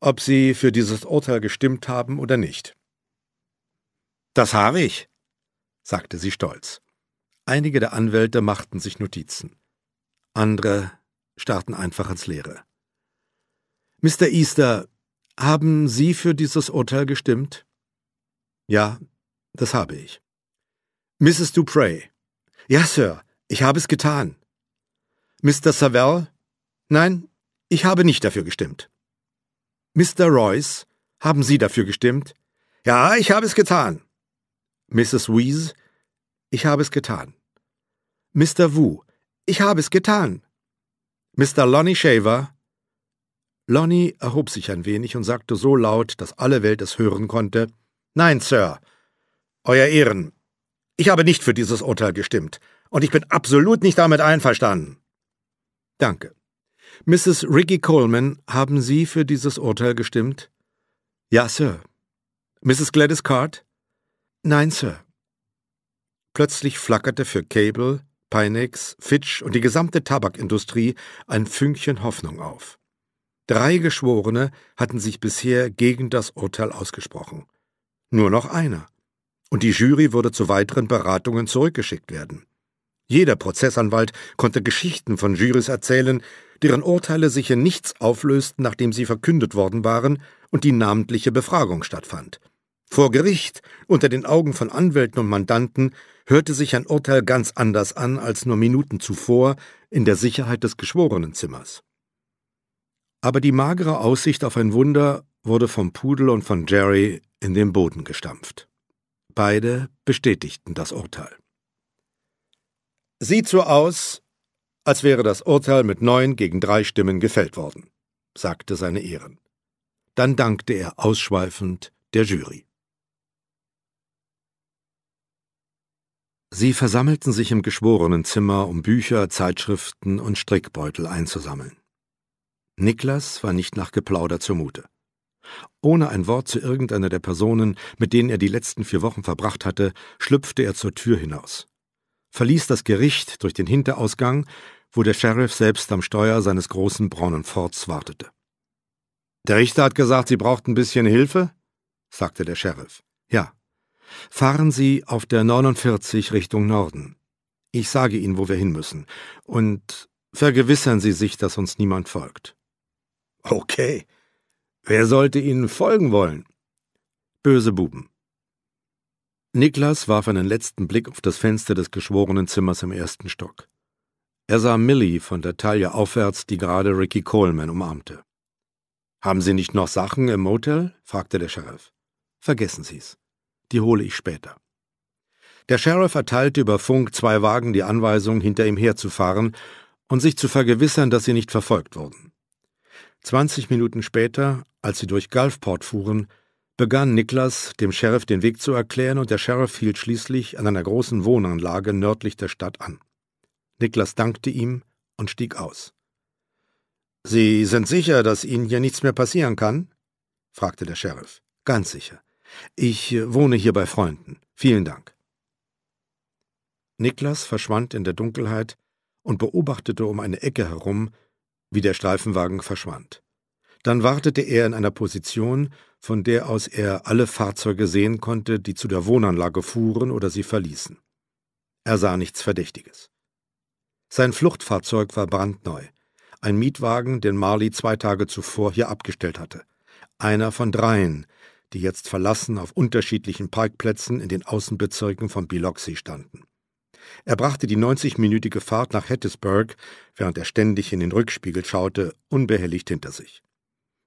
ob Sie für dieses Urteil gestimmt haben oder nicht. Das habe ich, sagte sie stolz. Einige der Anwälte machten sich Notizen. Andere starrten einfach ins Leere. Mr. Easter, haben Sie für dieses Urteil gestimmt? Ja, das habe ich. Mrs. Dupre. Ja, Sir, ich habe es getan. Mr. Savell? Nein, ich habe nicht dafür gestimmt. Mr. Royce, haben Sie dafür gestimmt? Ja, ich habe es getan. Mrs. Wease, ich habe es getan. Mr. Wu, ich habe es getan. Mr. Lonnie Shaver. Lonnie erhob sich ein wenig und sagte so laut, dass alle Welt es hören konnte. Nein, Sir. Euer Ehren. Ich habe nicht für dieses Urteil gestimmt, und ich bin absolut nicht damit einverstanden. Danke. Mrs. Ricky Coleman, haben Sie für dieses Urteil gestimmt? Ja, Sir. Mrs. Gladys Card? Nein, Sir. Plötzlich flackerte für Cable, Pinex, Fitch und die gesamte Tabakindustrie ein Fünkchen Hoffnung auf. Drei Geschworene hatten sich bisher gegen das Urteil ausgesprochen. Nur noch einer. Und die Jury würde zu weiteren Beratungen zurückgeschickt werden. Jeder Prozessanwalt konnte Geschichten von Jurys erzählen, deren Urteile sich in nichts auflösten, nachdem sie verkündet worden waren und die namentliche Befragung stattfand. Vor Gericht, unter den Augen von Anwälten und Mandanten, hörte sich ein Urteil ganz anders an als nur Minuten zuvor in der Sicherheit des Geschworenenzimmers. Aber die magere Aussicht auf ein Wunder wurde vom Pudel und von Jerry in den Boden gestampft. Beide bestätigten das Urteil. Sieht so aus, als wäre das Urteil mit neun gegen drei Stimmen gefällt worden, sagte seine Ehren. Dann dankte er ausschweifend der Jury. Sie versammelten sich im Geschworenenzimmer, um Bücher, Zeitschriften und Strickbeutel einzusammeln. Niklas war nicht nach Geplauder zumute. Ohne ein Wort zu irgendeiner der Personen, mit denen er die letzten vier Wochen verbracht hatte, schlüpfte er zur Tür hinaus, verließ das Gericht durch den Hinterausgang, wo der Sheriff selbst am Steuer seines großen braunen Forts wartete. Der Richter hat gesagt, Sie braucht ein bisschen Hilfe, sagte der Sheriff. Ja. Fahren Sie auf der 49 Richtung Norden. Ich sage Ihnen, wo wir hin müssen. Und vergewissern Sie sich, dass uns niemand folgt. Okay. Wer sollte Ihnen folgen wollen? Böse Buben. Niklas warf einen letzten Blick auf das Fenster des geschworenen Zimmers im ersten Stock. Er sah Millie von der Taille aufwärts, die gerade Ricky Coleman umarmte. Haben Sie nicht noch Sachen im Motel? fragte der Sheriff. Vergessen Sie's. Die hole ich später. Der Sheriff erteilte über Funk zwei Wagen die Anweisung, hinter ihm herzufahren und sich zu vergewissern, dass sie nicht verfolgt wurden. Zwanzig Minuten später, als sie durch Gulfport fuhren, begann Niklas, dem Sheriff den Weg zu erklären, und der Sheriff hielt schließlich an einer großen Wohnanlage nördlich der Stadt an. Niklas dankte ihm und stieg aus. Sie sind sicher, dass Ihnen hier nichts mehr passieren kann? fragte der Sheriff. Ganz sicher. Ich wohne hier bei Freunden. Vielen Dank. Niklas verschwand in der Dunkelheit und beobachtete um eine Ecke herum, wie der Streifenwagen verschwand. Dann wartete er in einer Position, von der aus er alle Fahrzeuge sehen konnte, die zu der Wohnanlage fuhren oder sie verließen. Er sah nichts Verdächtiges. Sein Fluchtfahrzeug war brandneu. Ein Mietwagen, den Marley zwei Tage zuvor hier abgestellt hatte. Einer von dreien, die jetzt verlassen auf unterschiedlichen Parkplätzen in den Außenbezirken von Biloxi standen. Er brachte die 90-minütige Fahrt nach Hattiesburg, während er ständig in den Rückspiegel schaute, unbehelligt hinter sich.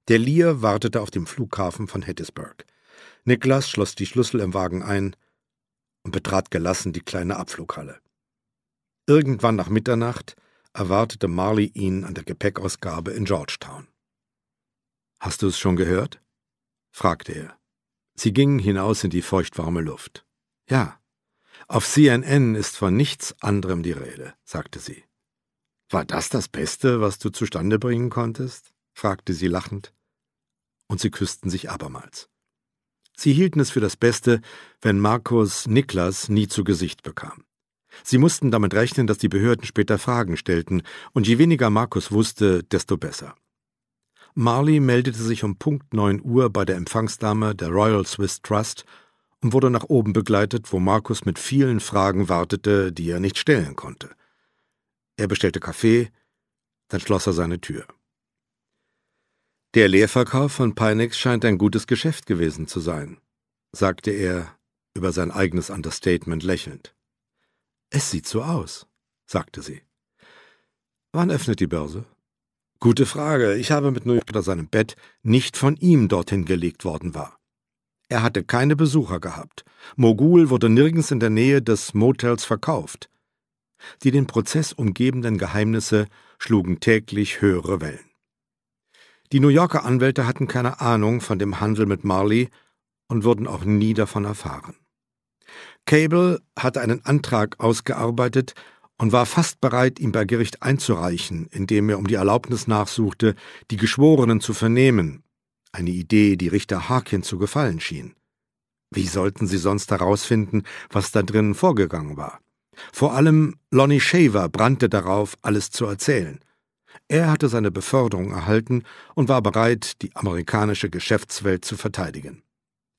Der Lear wartete auf dem Flughafen von Hattiesburg. Niklas schloss die Schlüssel im Wagen ein und betrat gelassen die kleine Abflughalle. Irgendwann nach Mitternacht erwartete Marley ihn an der Gepäckausgabe in Georgetown. Hast du es schon gehört? fragte er. Sie gingen hinaus in die feuchtwarme Luft. Ja. Auf CNN ist von nichts anderem die Rede, sagte sie. War das das Beste, was du zustande bringen konntest? fragte sie lachend. Und sie küssten sich abermals. Sie hielten es für das Beste, wenn Markus Niklas nie zu Gesicht bekam. Sie mussten damit rechnen, dass die Behörden später Fragen stellten, und je weniger Markus wusste, desto besser. Marley meldete sich um Punkt 9 Uhr bei der Empfangsdame der Royal Swiss Trust und wurde nach oben begleitet, wo Markus mit vielen Fragen wartete, die er nicht stellen konnte. Er bestellte Kaffee, dann schloss er seine Tür. Der Leerverkauf von Pinex scheint ein gutes Geschäft gewesen zu sein, sagte er über sein eigenes Understatement lächelnd. Es sieht so aus, sagte sie. Wann öffnet die Börse? Gute Frage. Ich habe mit New York, da seinem Bett nicht von ihm dorthin gelegt worden war. Er hatte keine Besucher gehabt. Mogul wurde nirgends in der Nähe des Motels verkauft. Die den Prozess umgebenden Geheimnisse schlugen täglich höhere Wellen. Die New Yorker Anwälte hatten keine Ahnung von dem Handel mit Marley und wurden auch nie davon erfahren. Cable hatte einen Antrag ausgearbeitet und war fast bereit, ihn bei Gericht einzureichen, indem er um die Erlaubnis nachsuchte, die Geschworenen zu vernehmen, eine Idee, die Richter Harkin zu gefallen schien. Wie sollten sie sonst herausfinden, was da drinnen vorgegangen war? Vor allem Lonnie Shaver brannte darauf, alles zu erzählen. Er hatte seine Beförderung erhalten und war bereit, die amerikanische Geschäftswelt zu verteidigen.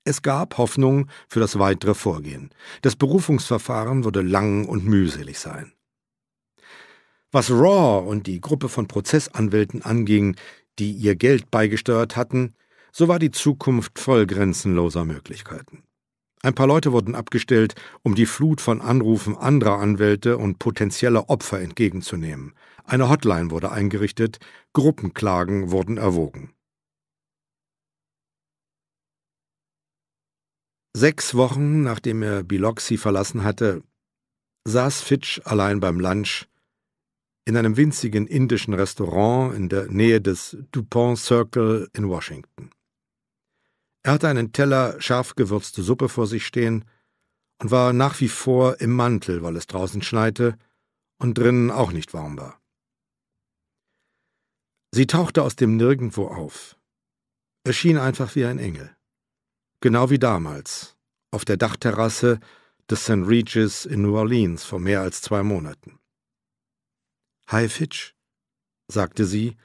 Es gab Hoffnung für das weitere Vorgehen. Das Berufungsverfahren würde lang und mühselig sein. Was Raw und die Gruppe von Prozessanwälten anging, die ihr Geld beigesteuert hatten, so war die Zukunft voll grenzenloser Möglichkeiten. Ein paar Leute wurden abgestellt, um die Flut von Anrufen anderer Anwälte und potenzieller Opfer entgegenzunehmen. Eine Hotline wurde eingerichtet, Gruppenklagen wurden erwogen. Sechs Wochen nachdem er Biloxi verlassen hatte, saß Fitch allein beim Lunch in einem winzigen indischen Restaurant in der Nähe des Dupont Circle in Washington. Er hatte einen Teller scharf gewürzte Suppe vor sich stehen und war nach wie vor im Mantel, weil es draußen schneite und drinnen auch nicht warm war. Sie tauchte aus dem Nirgendwo auf. Er schien einfach wie ein Engel. Genau wie damals, auf der Dachterrasse des St. Regis in New Orleans vor mehr als zwei Monaten. Hi, Fitch, sagte sie,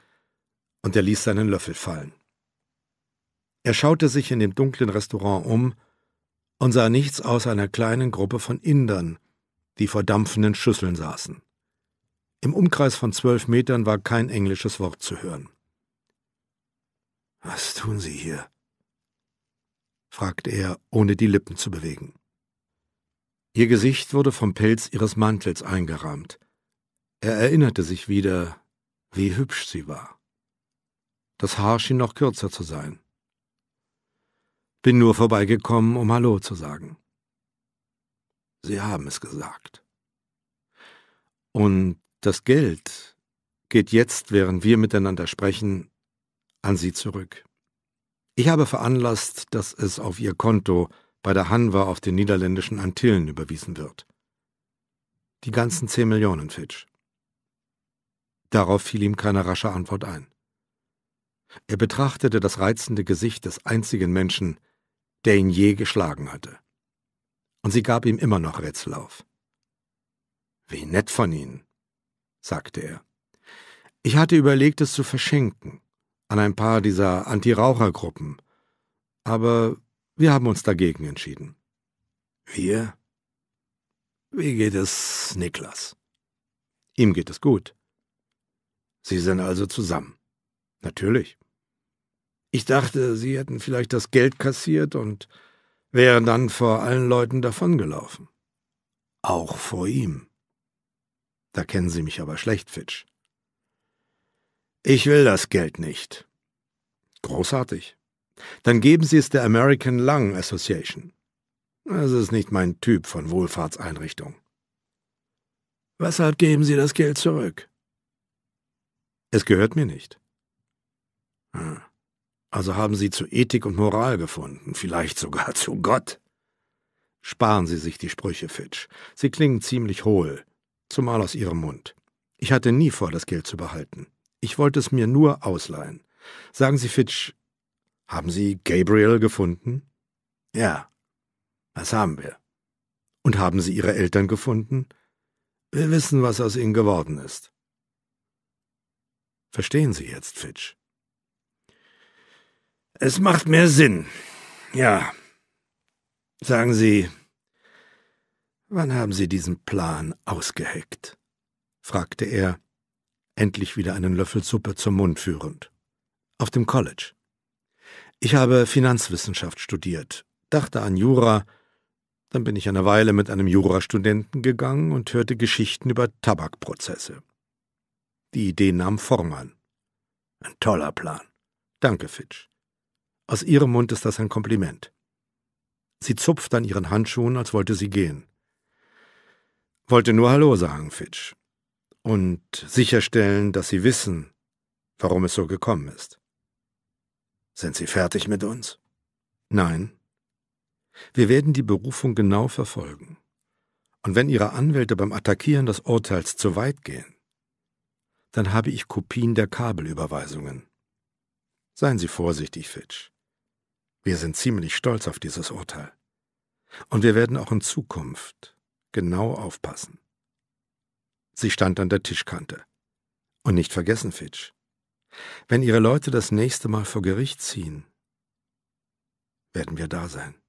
und er ließ seinen Löffel fallen. Er schaute sich in dem dunklen Restaurant um und sah nichts außer einer kleinen Gruppe von Indern, die vor dampfenden Schüsseln saßen. Im Umkreis von zwölf Metern war kein englisches Wort zu hören. Was tun Sie hier? fragte er, ohne die Lippen zu bewegen. Ihr Gesicht wurde vom Pelz ihres Mantels eingerahmt. Er erinnerte sich wieder, wie hübsch sie war. Das Haar schien noch kürzer zu sein. Bin nur vorbeigekommen, um Hallo zu sagen. Sie haben es gesagt. Und das Geld geht jetzt, während wir miteinander sprechen, an Sie zurück. Ich habe veranlasst, dass es auf ihr Konto bei der Hanwa auf den niederländischen Antillen überwiesen wird. Die ganzen zehn Millionen, Fitch. Darauf fiel ihm keine rasche Antwort ein. Er betrachtete das reizende Gesicht des einzigen Menschen, der ihn je geschlagen hatte. Und sie gab ihm immer noch Rätsel auf. Wie nett von Ihnen, sagte er. Ich hatte überlegt, es zu verschenken an ein paar dieser anti rauchergruppen Aber wir haben uns dagegen entschieden. Wir? Wie geht es Niklas? Ihm geht es gut. Sie sind also zusammen. Natürlich. Ich dachte, Sie hätten vielleicht das Geld kassiert und wären dann vor allen Leuten davongelaufen. Auch vor ihm. Da kennen Sie mich aber schlecht, Fitch. Ich will das Geld nicht. Großartig. Dann geben Sie es der American Lung Association. Das ist nicht mein Typ von Wohlfahrtseinrichtung. Weshalb geben Sie das Geld zurück? Es gehört mir nicht. Ah. Also haben Sie zu Ethik und Moral gefunden, vielleicht sogar zu Gott. Sparen Sie sich die Sprüche, Fitch. Sie klingen ziemlich hohl, zumal aus Ihrem Mund. Ich hatte nie vor, das Geld zu behalten. Ich wollte es mir nur ausleihen. Sagen Sie, Fitch, haben Sie Gabriel gefunden? Ja, das haben wir. Und haben Sie Ihre Eltern gefunden? Wir wissen, was aus ihnen geworden ist. Verstehen Sie jetzt, Fitch? Es macht mehr Sinn. Ja. Sagen Sie, wann haben Sie diesen Plan ausgeheckt? fragte er endlich wieder einen Löffel Suppe zum Mund führend. Auf dem College. Ich habe Finanzwissenschaft studiert, dachte an Jura, dann bin ich eine Weile mit einem Jurastudenten gegangen und hörte Geschichten über Tabakprozesse. Die Idee nahm Form an. Ein toller Plan. Danke, Fitch. Aus ihrem Mund ist das ein Kompliment. Sie zupft an ihren Handschuhen, als wollte sie gehen. Wollte nur Hallo sagen, Fitch und sicherstellen, dass sie wissen, warum es so gekommen ist. Sind Sie fertig mit uns? Nein. Wir werden die Berufung genau verfolgen. Und wenn Ihre Anwälte beim Attackieren des Urteils zu weit gehen, dann habe ich Kopien der Kabelüberweisungen. Seien Sie vorsichtig, Fitch. Wir sind ziemlich stolz auf dieses Urteil. Und wir werden auch in Zukunft genau aufpassen. Sie stand an der Tischkante. Und nicht vergessen, Fitch. Wenn Ihre Leute das nächste Mal vor Gericht ziehen, werden wir da sein.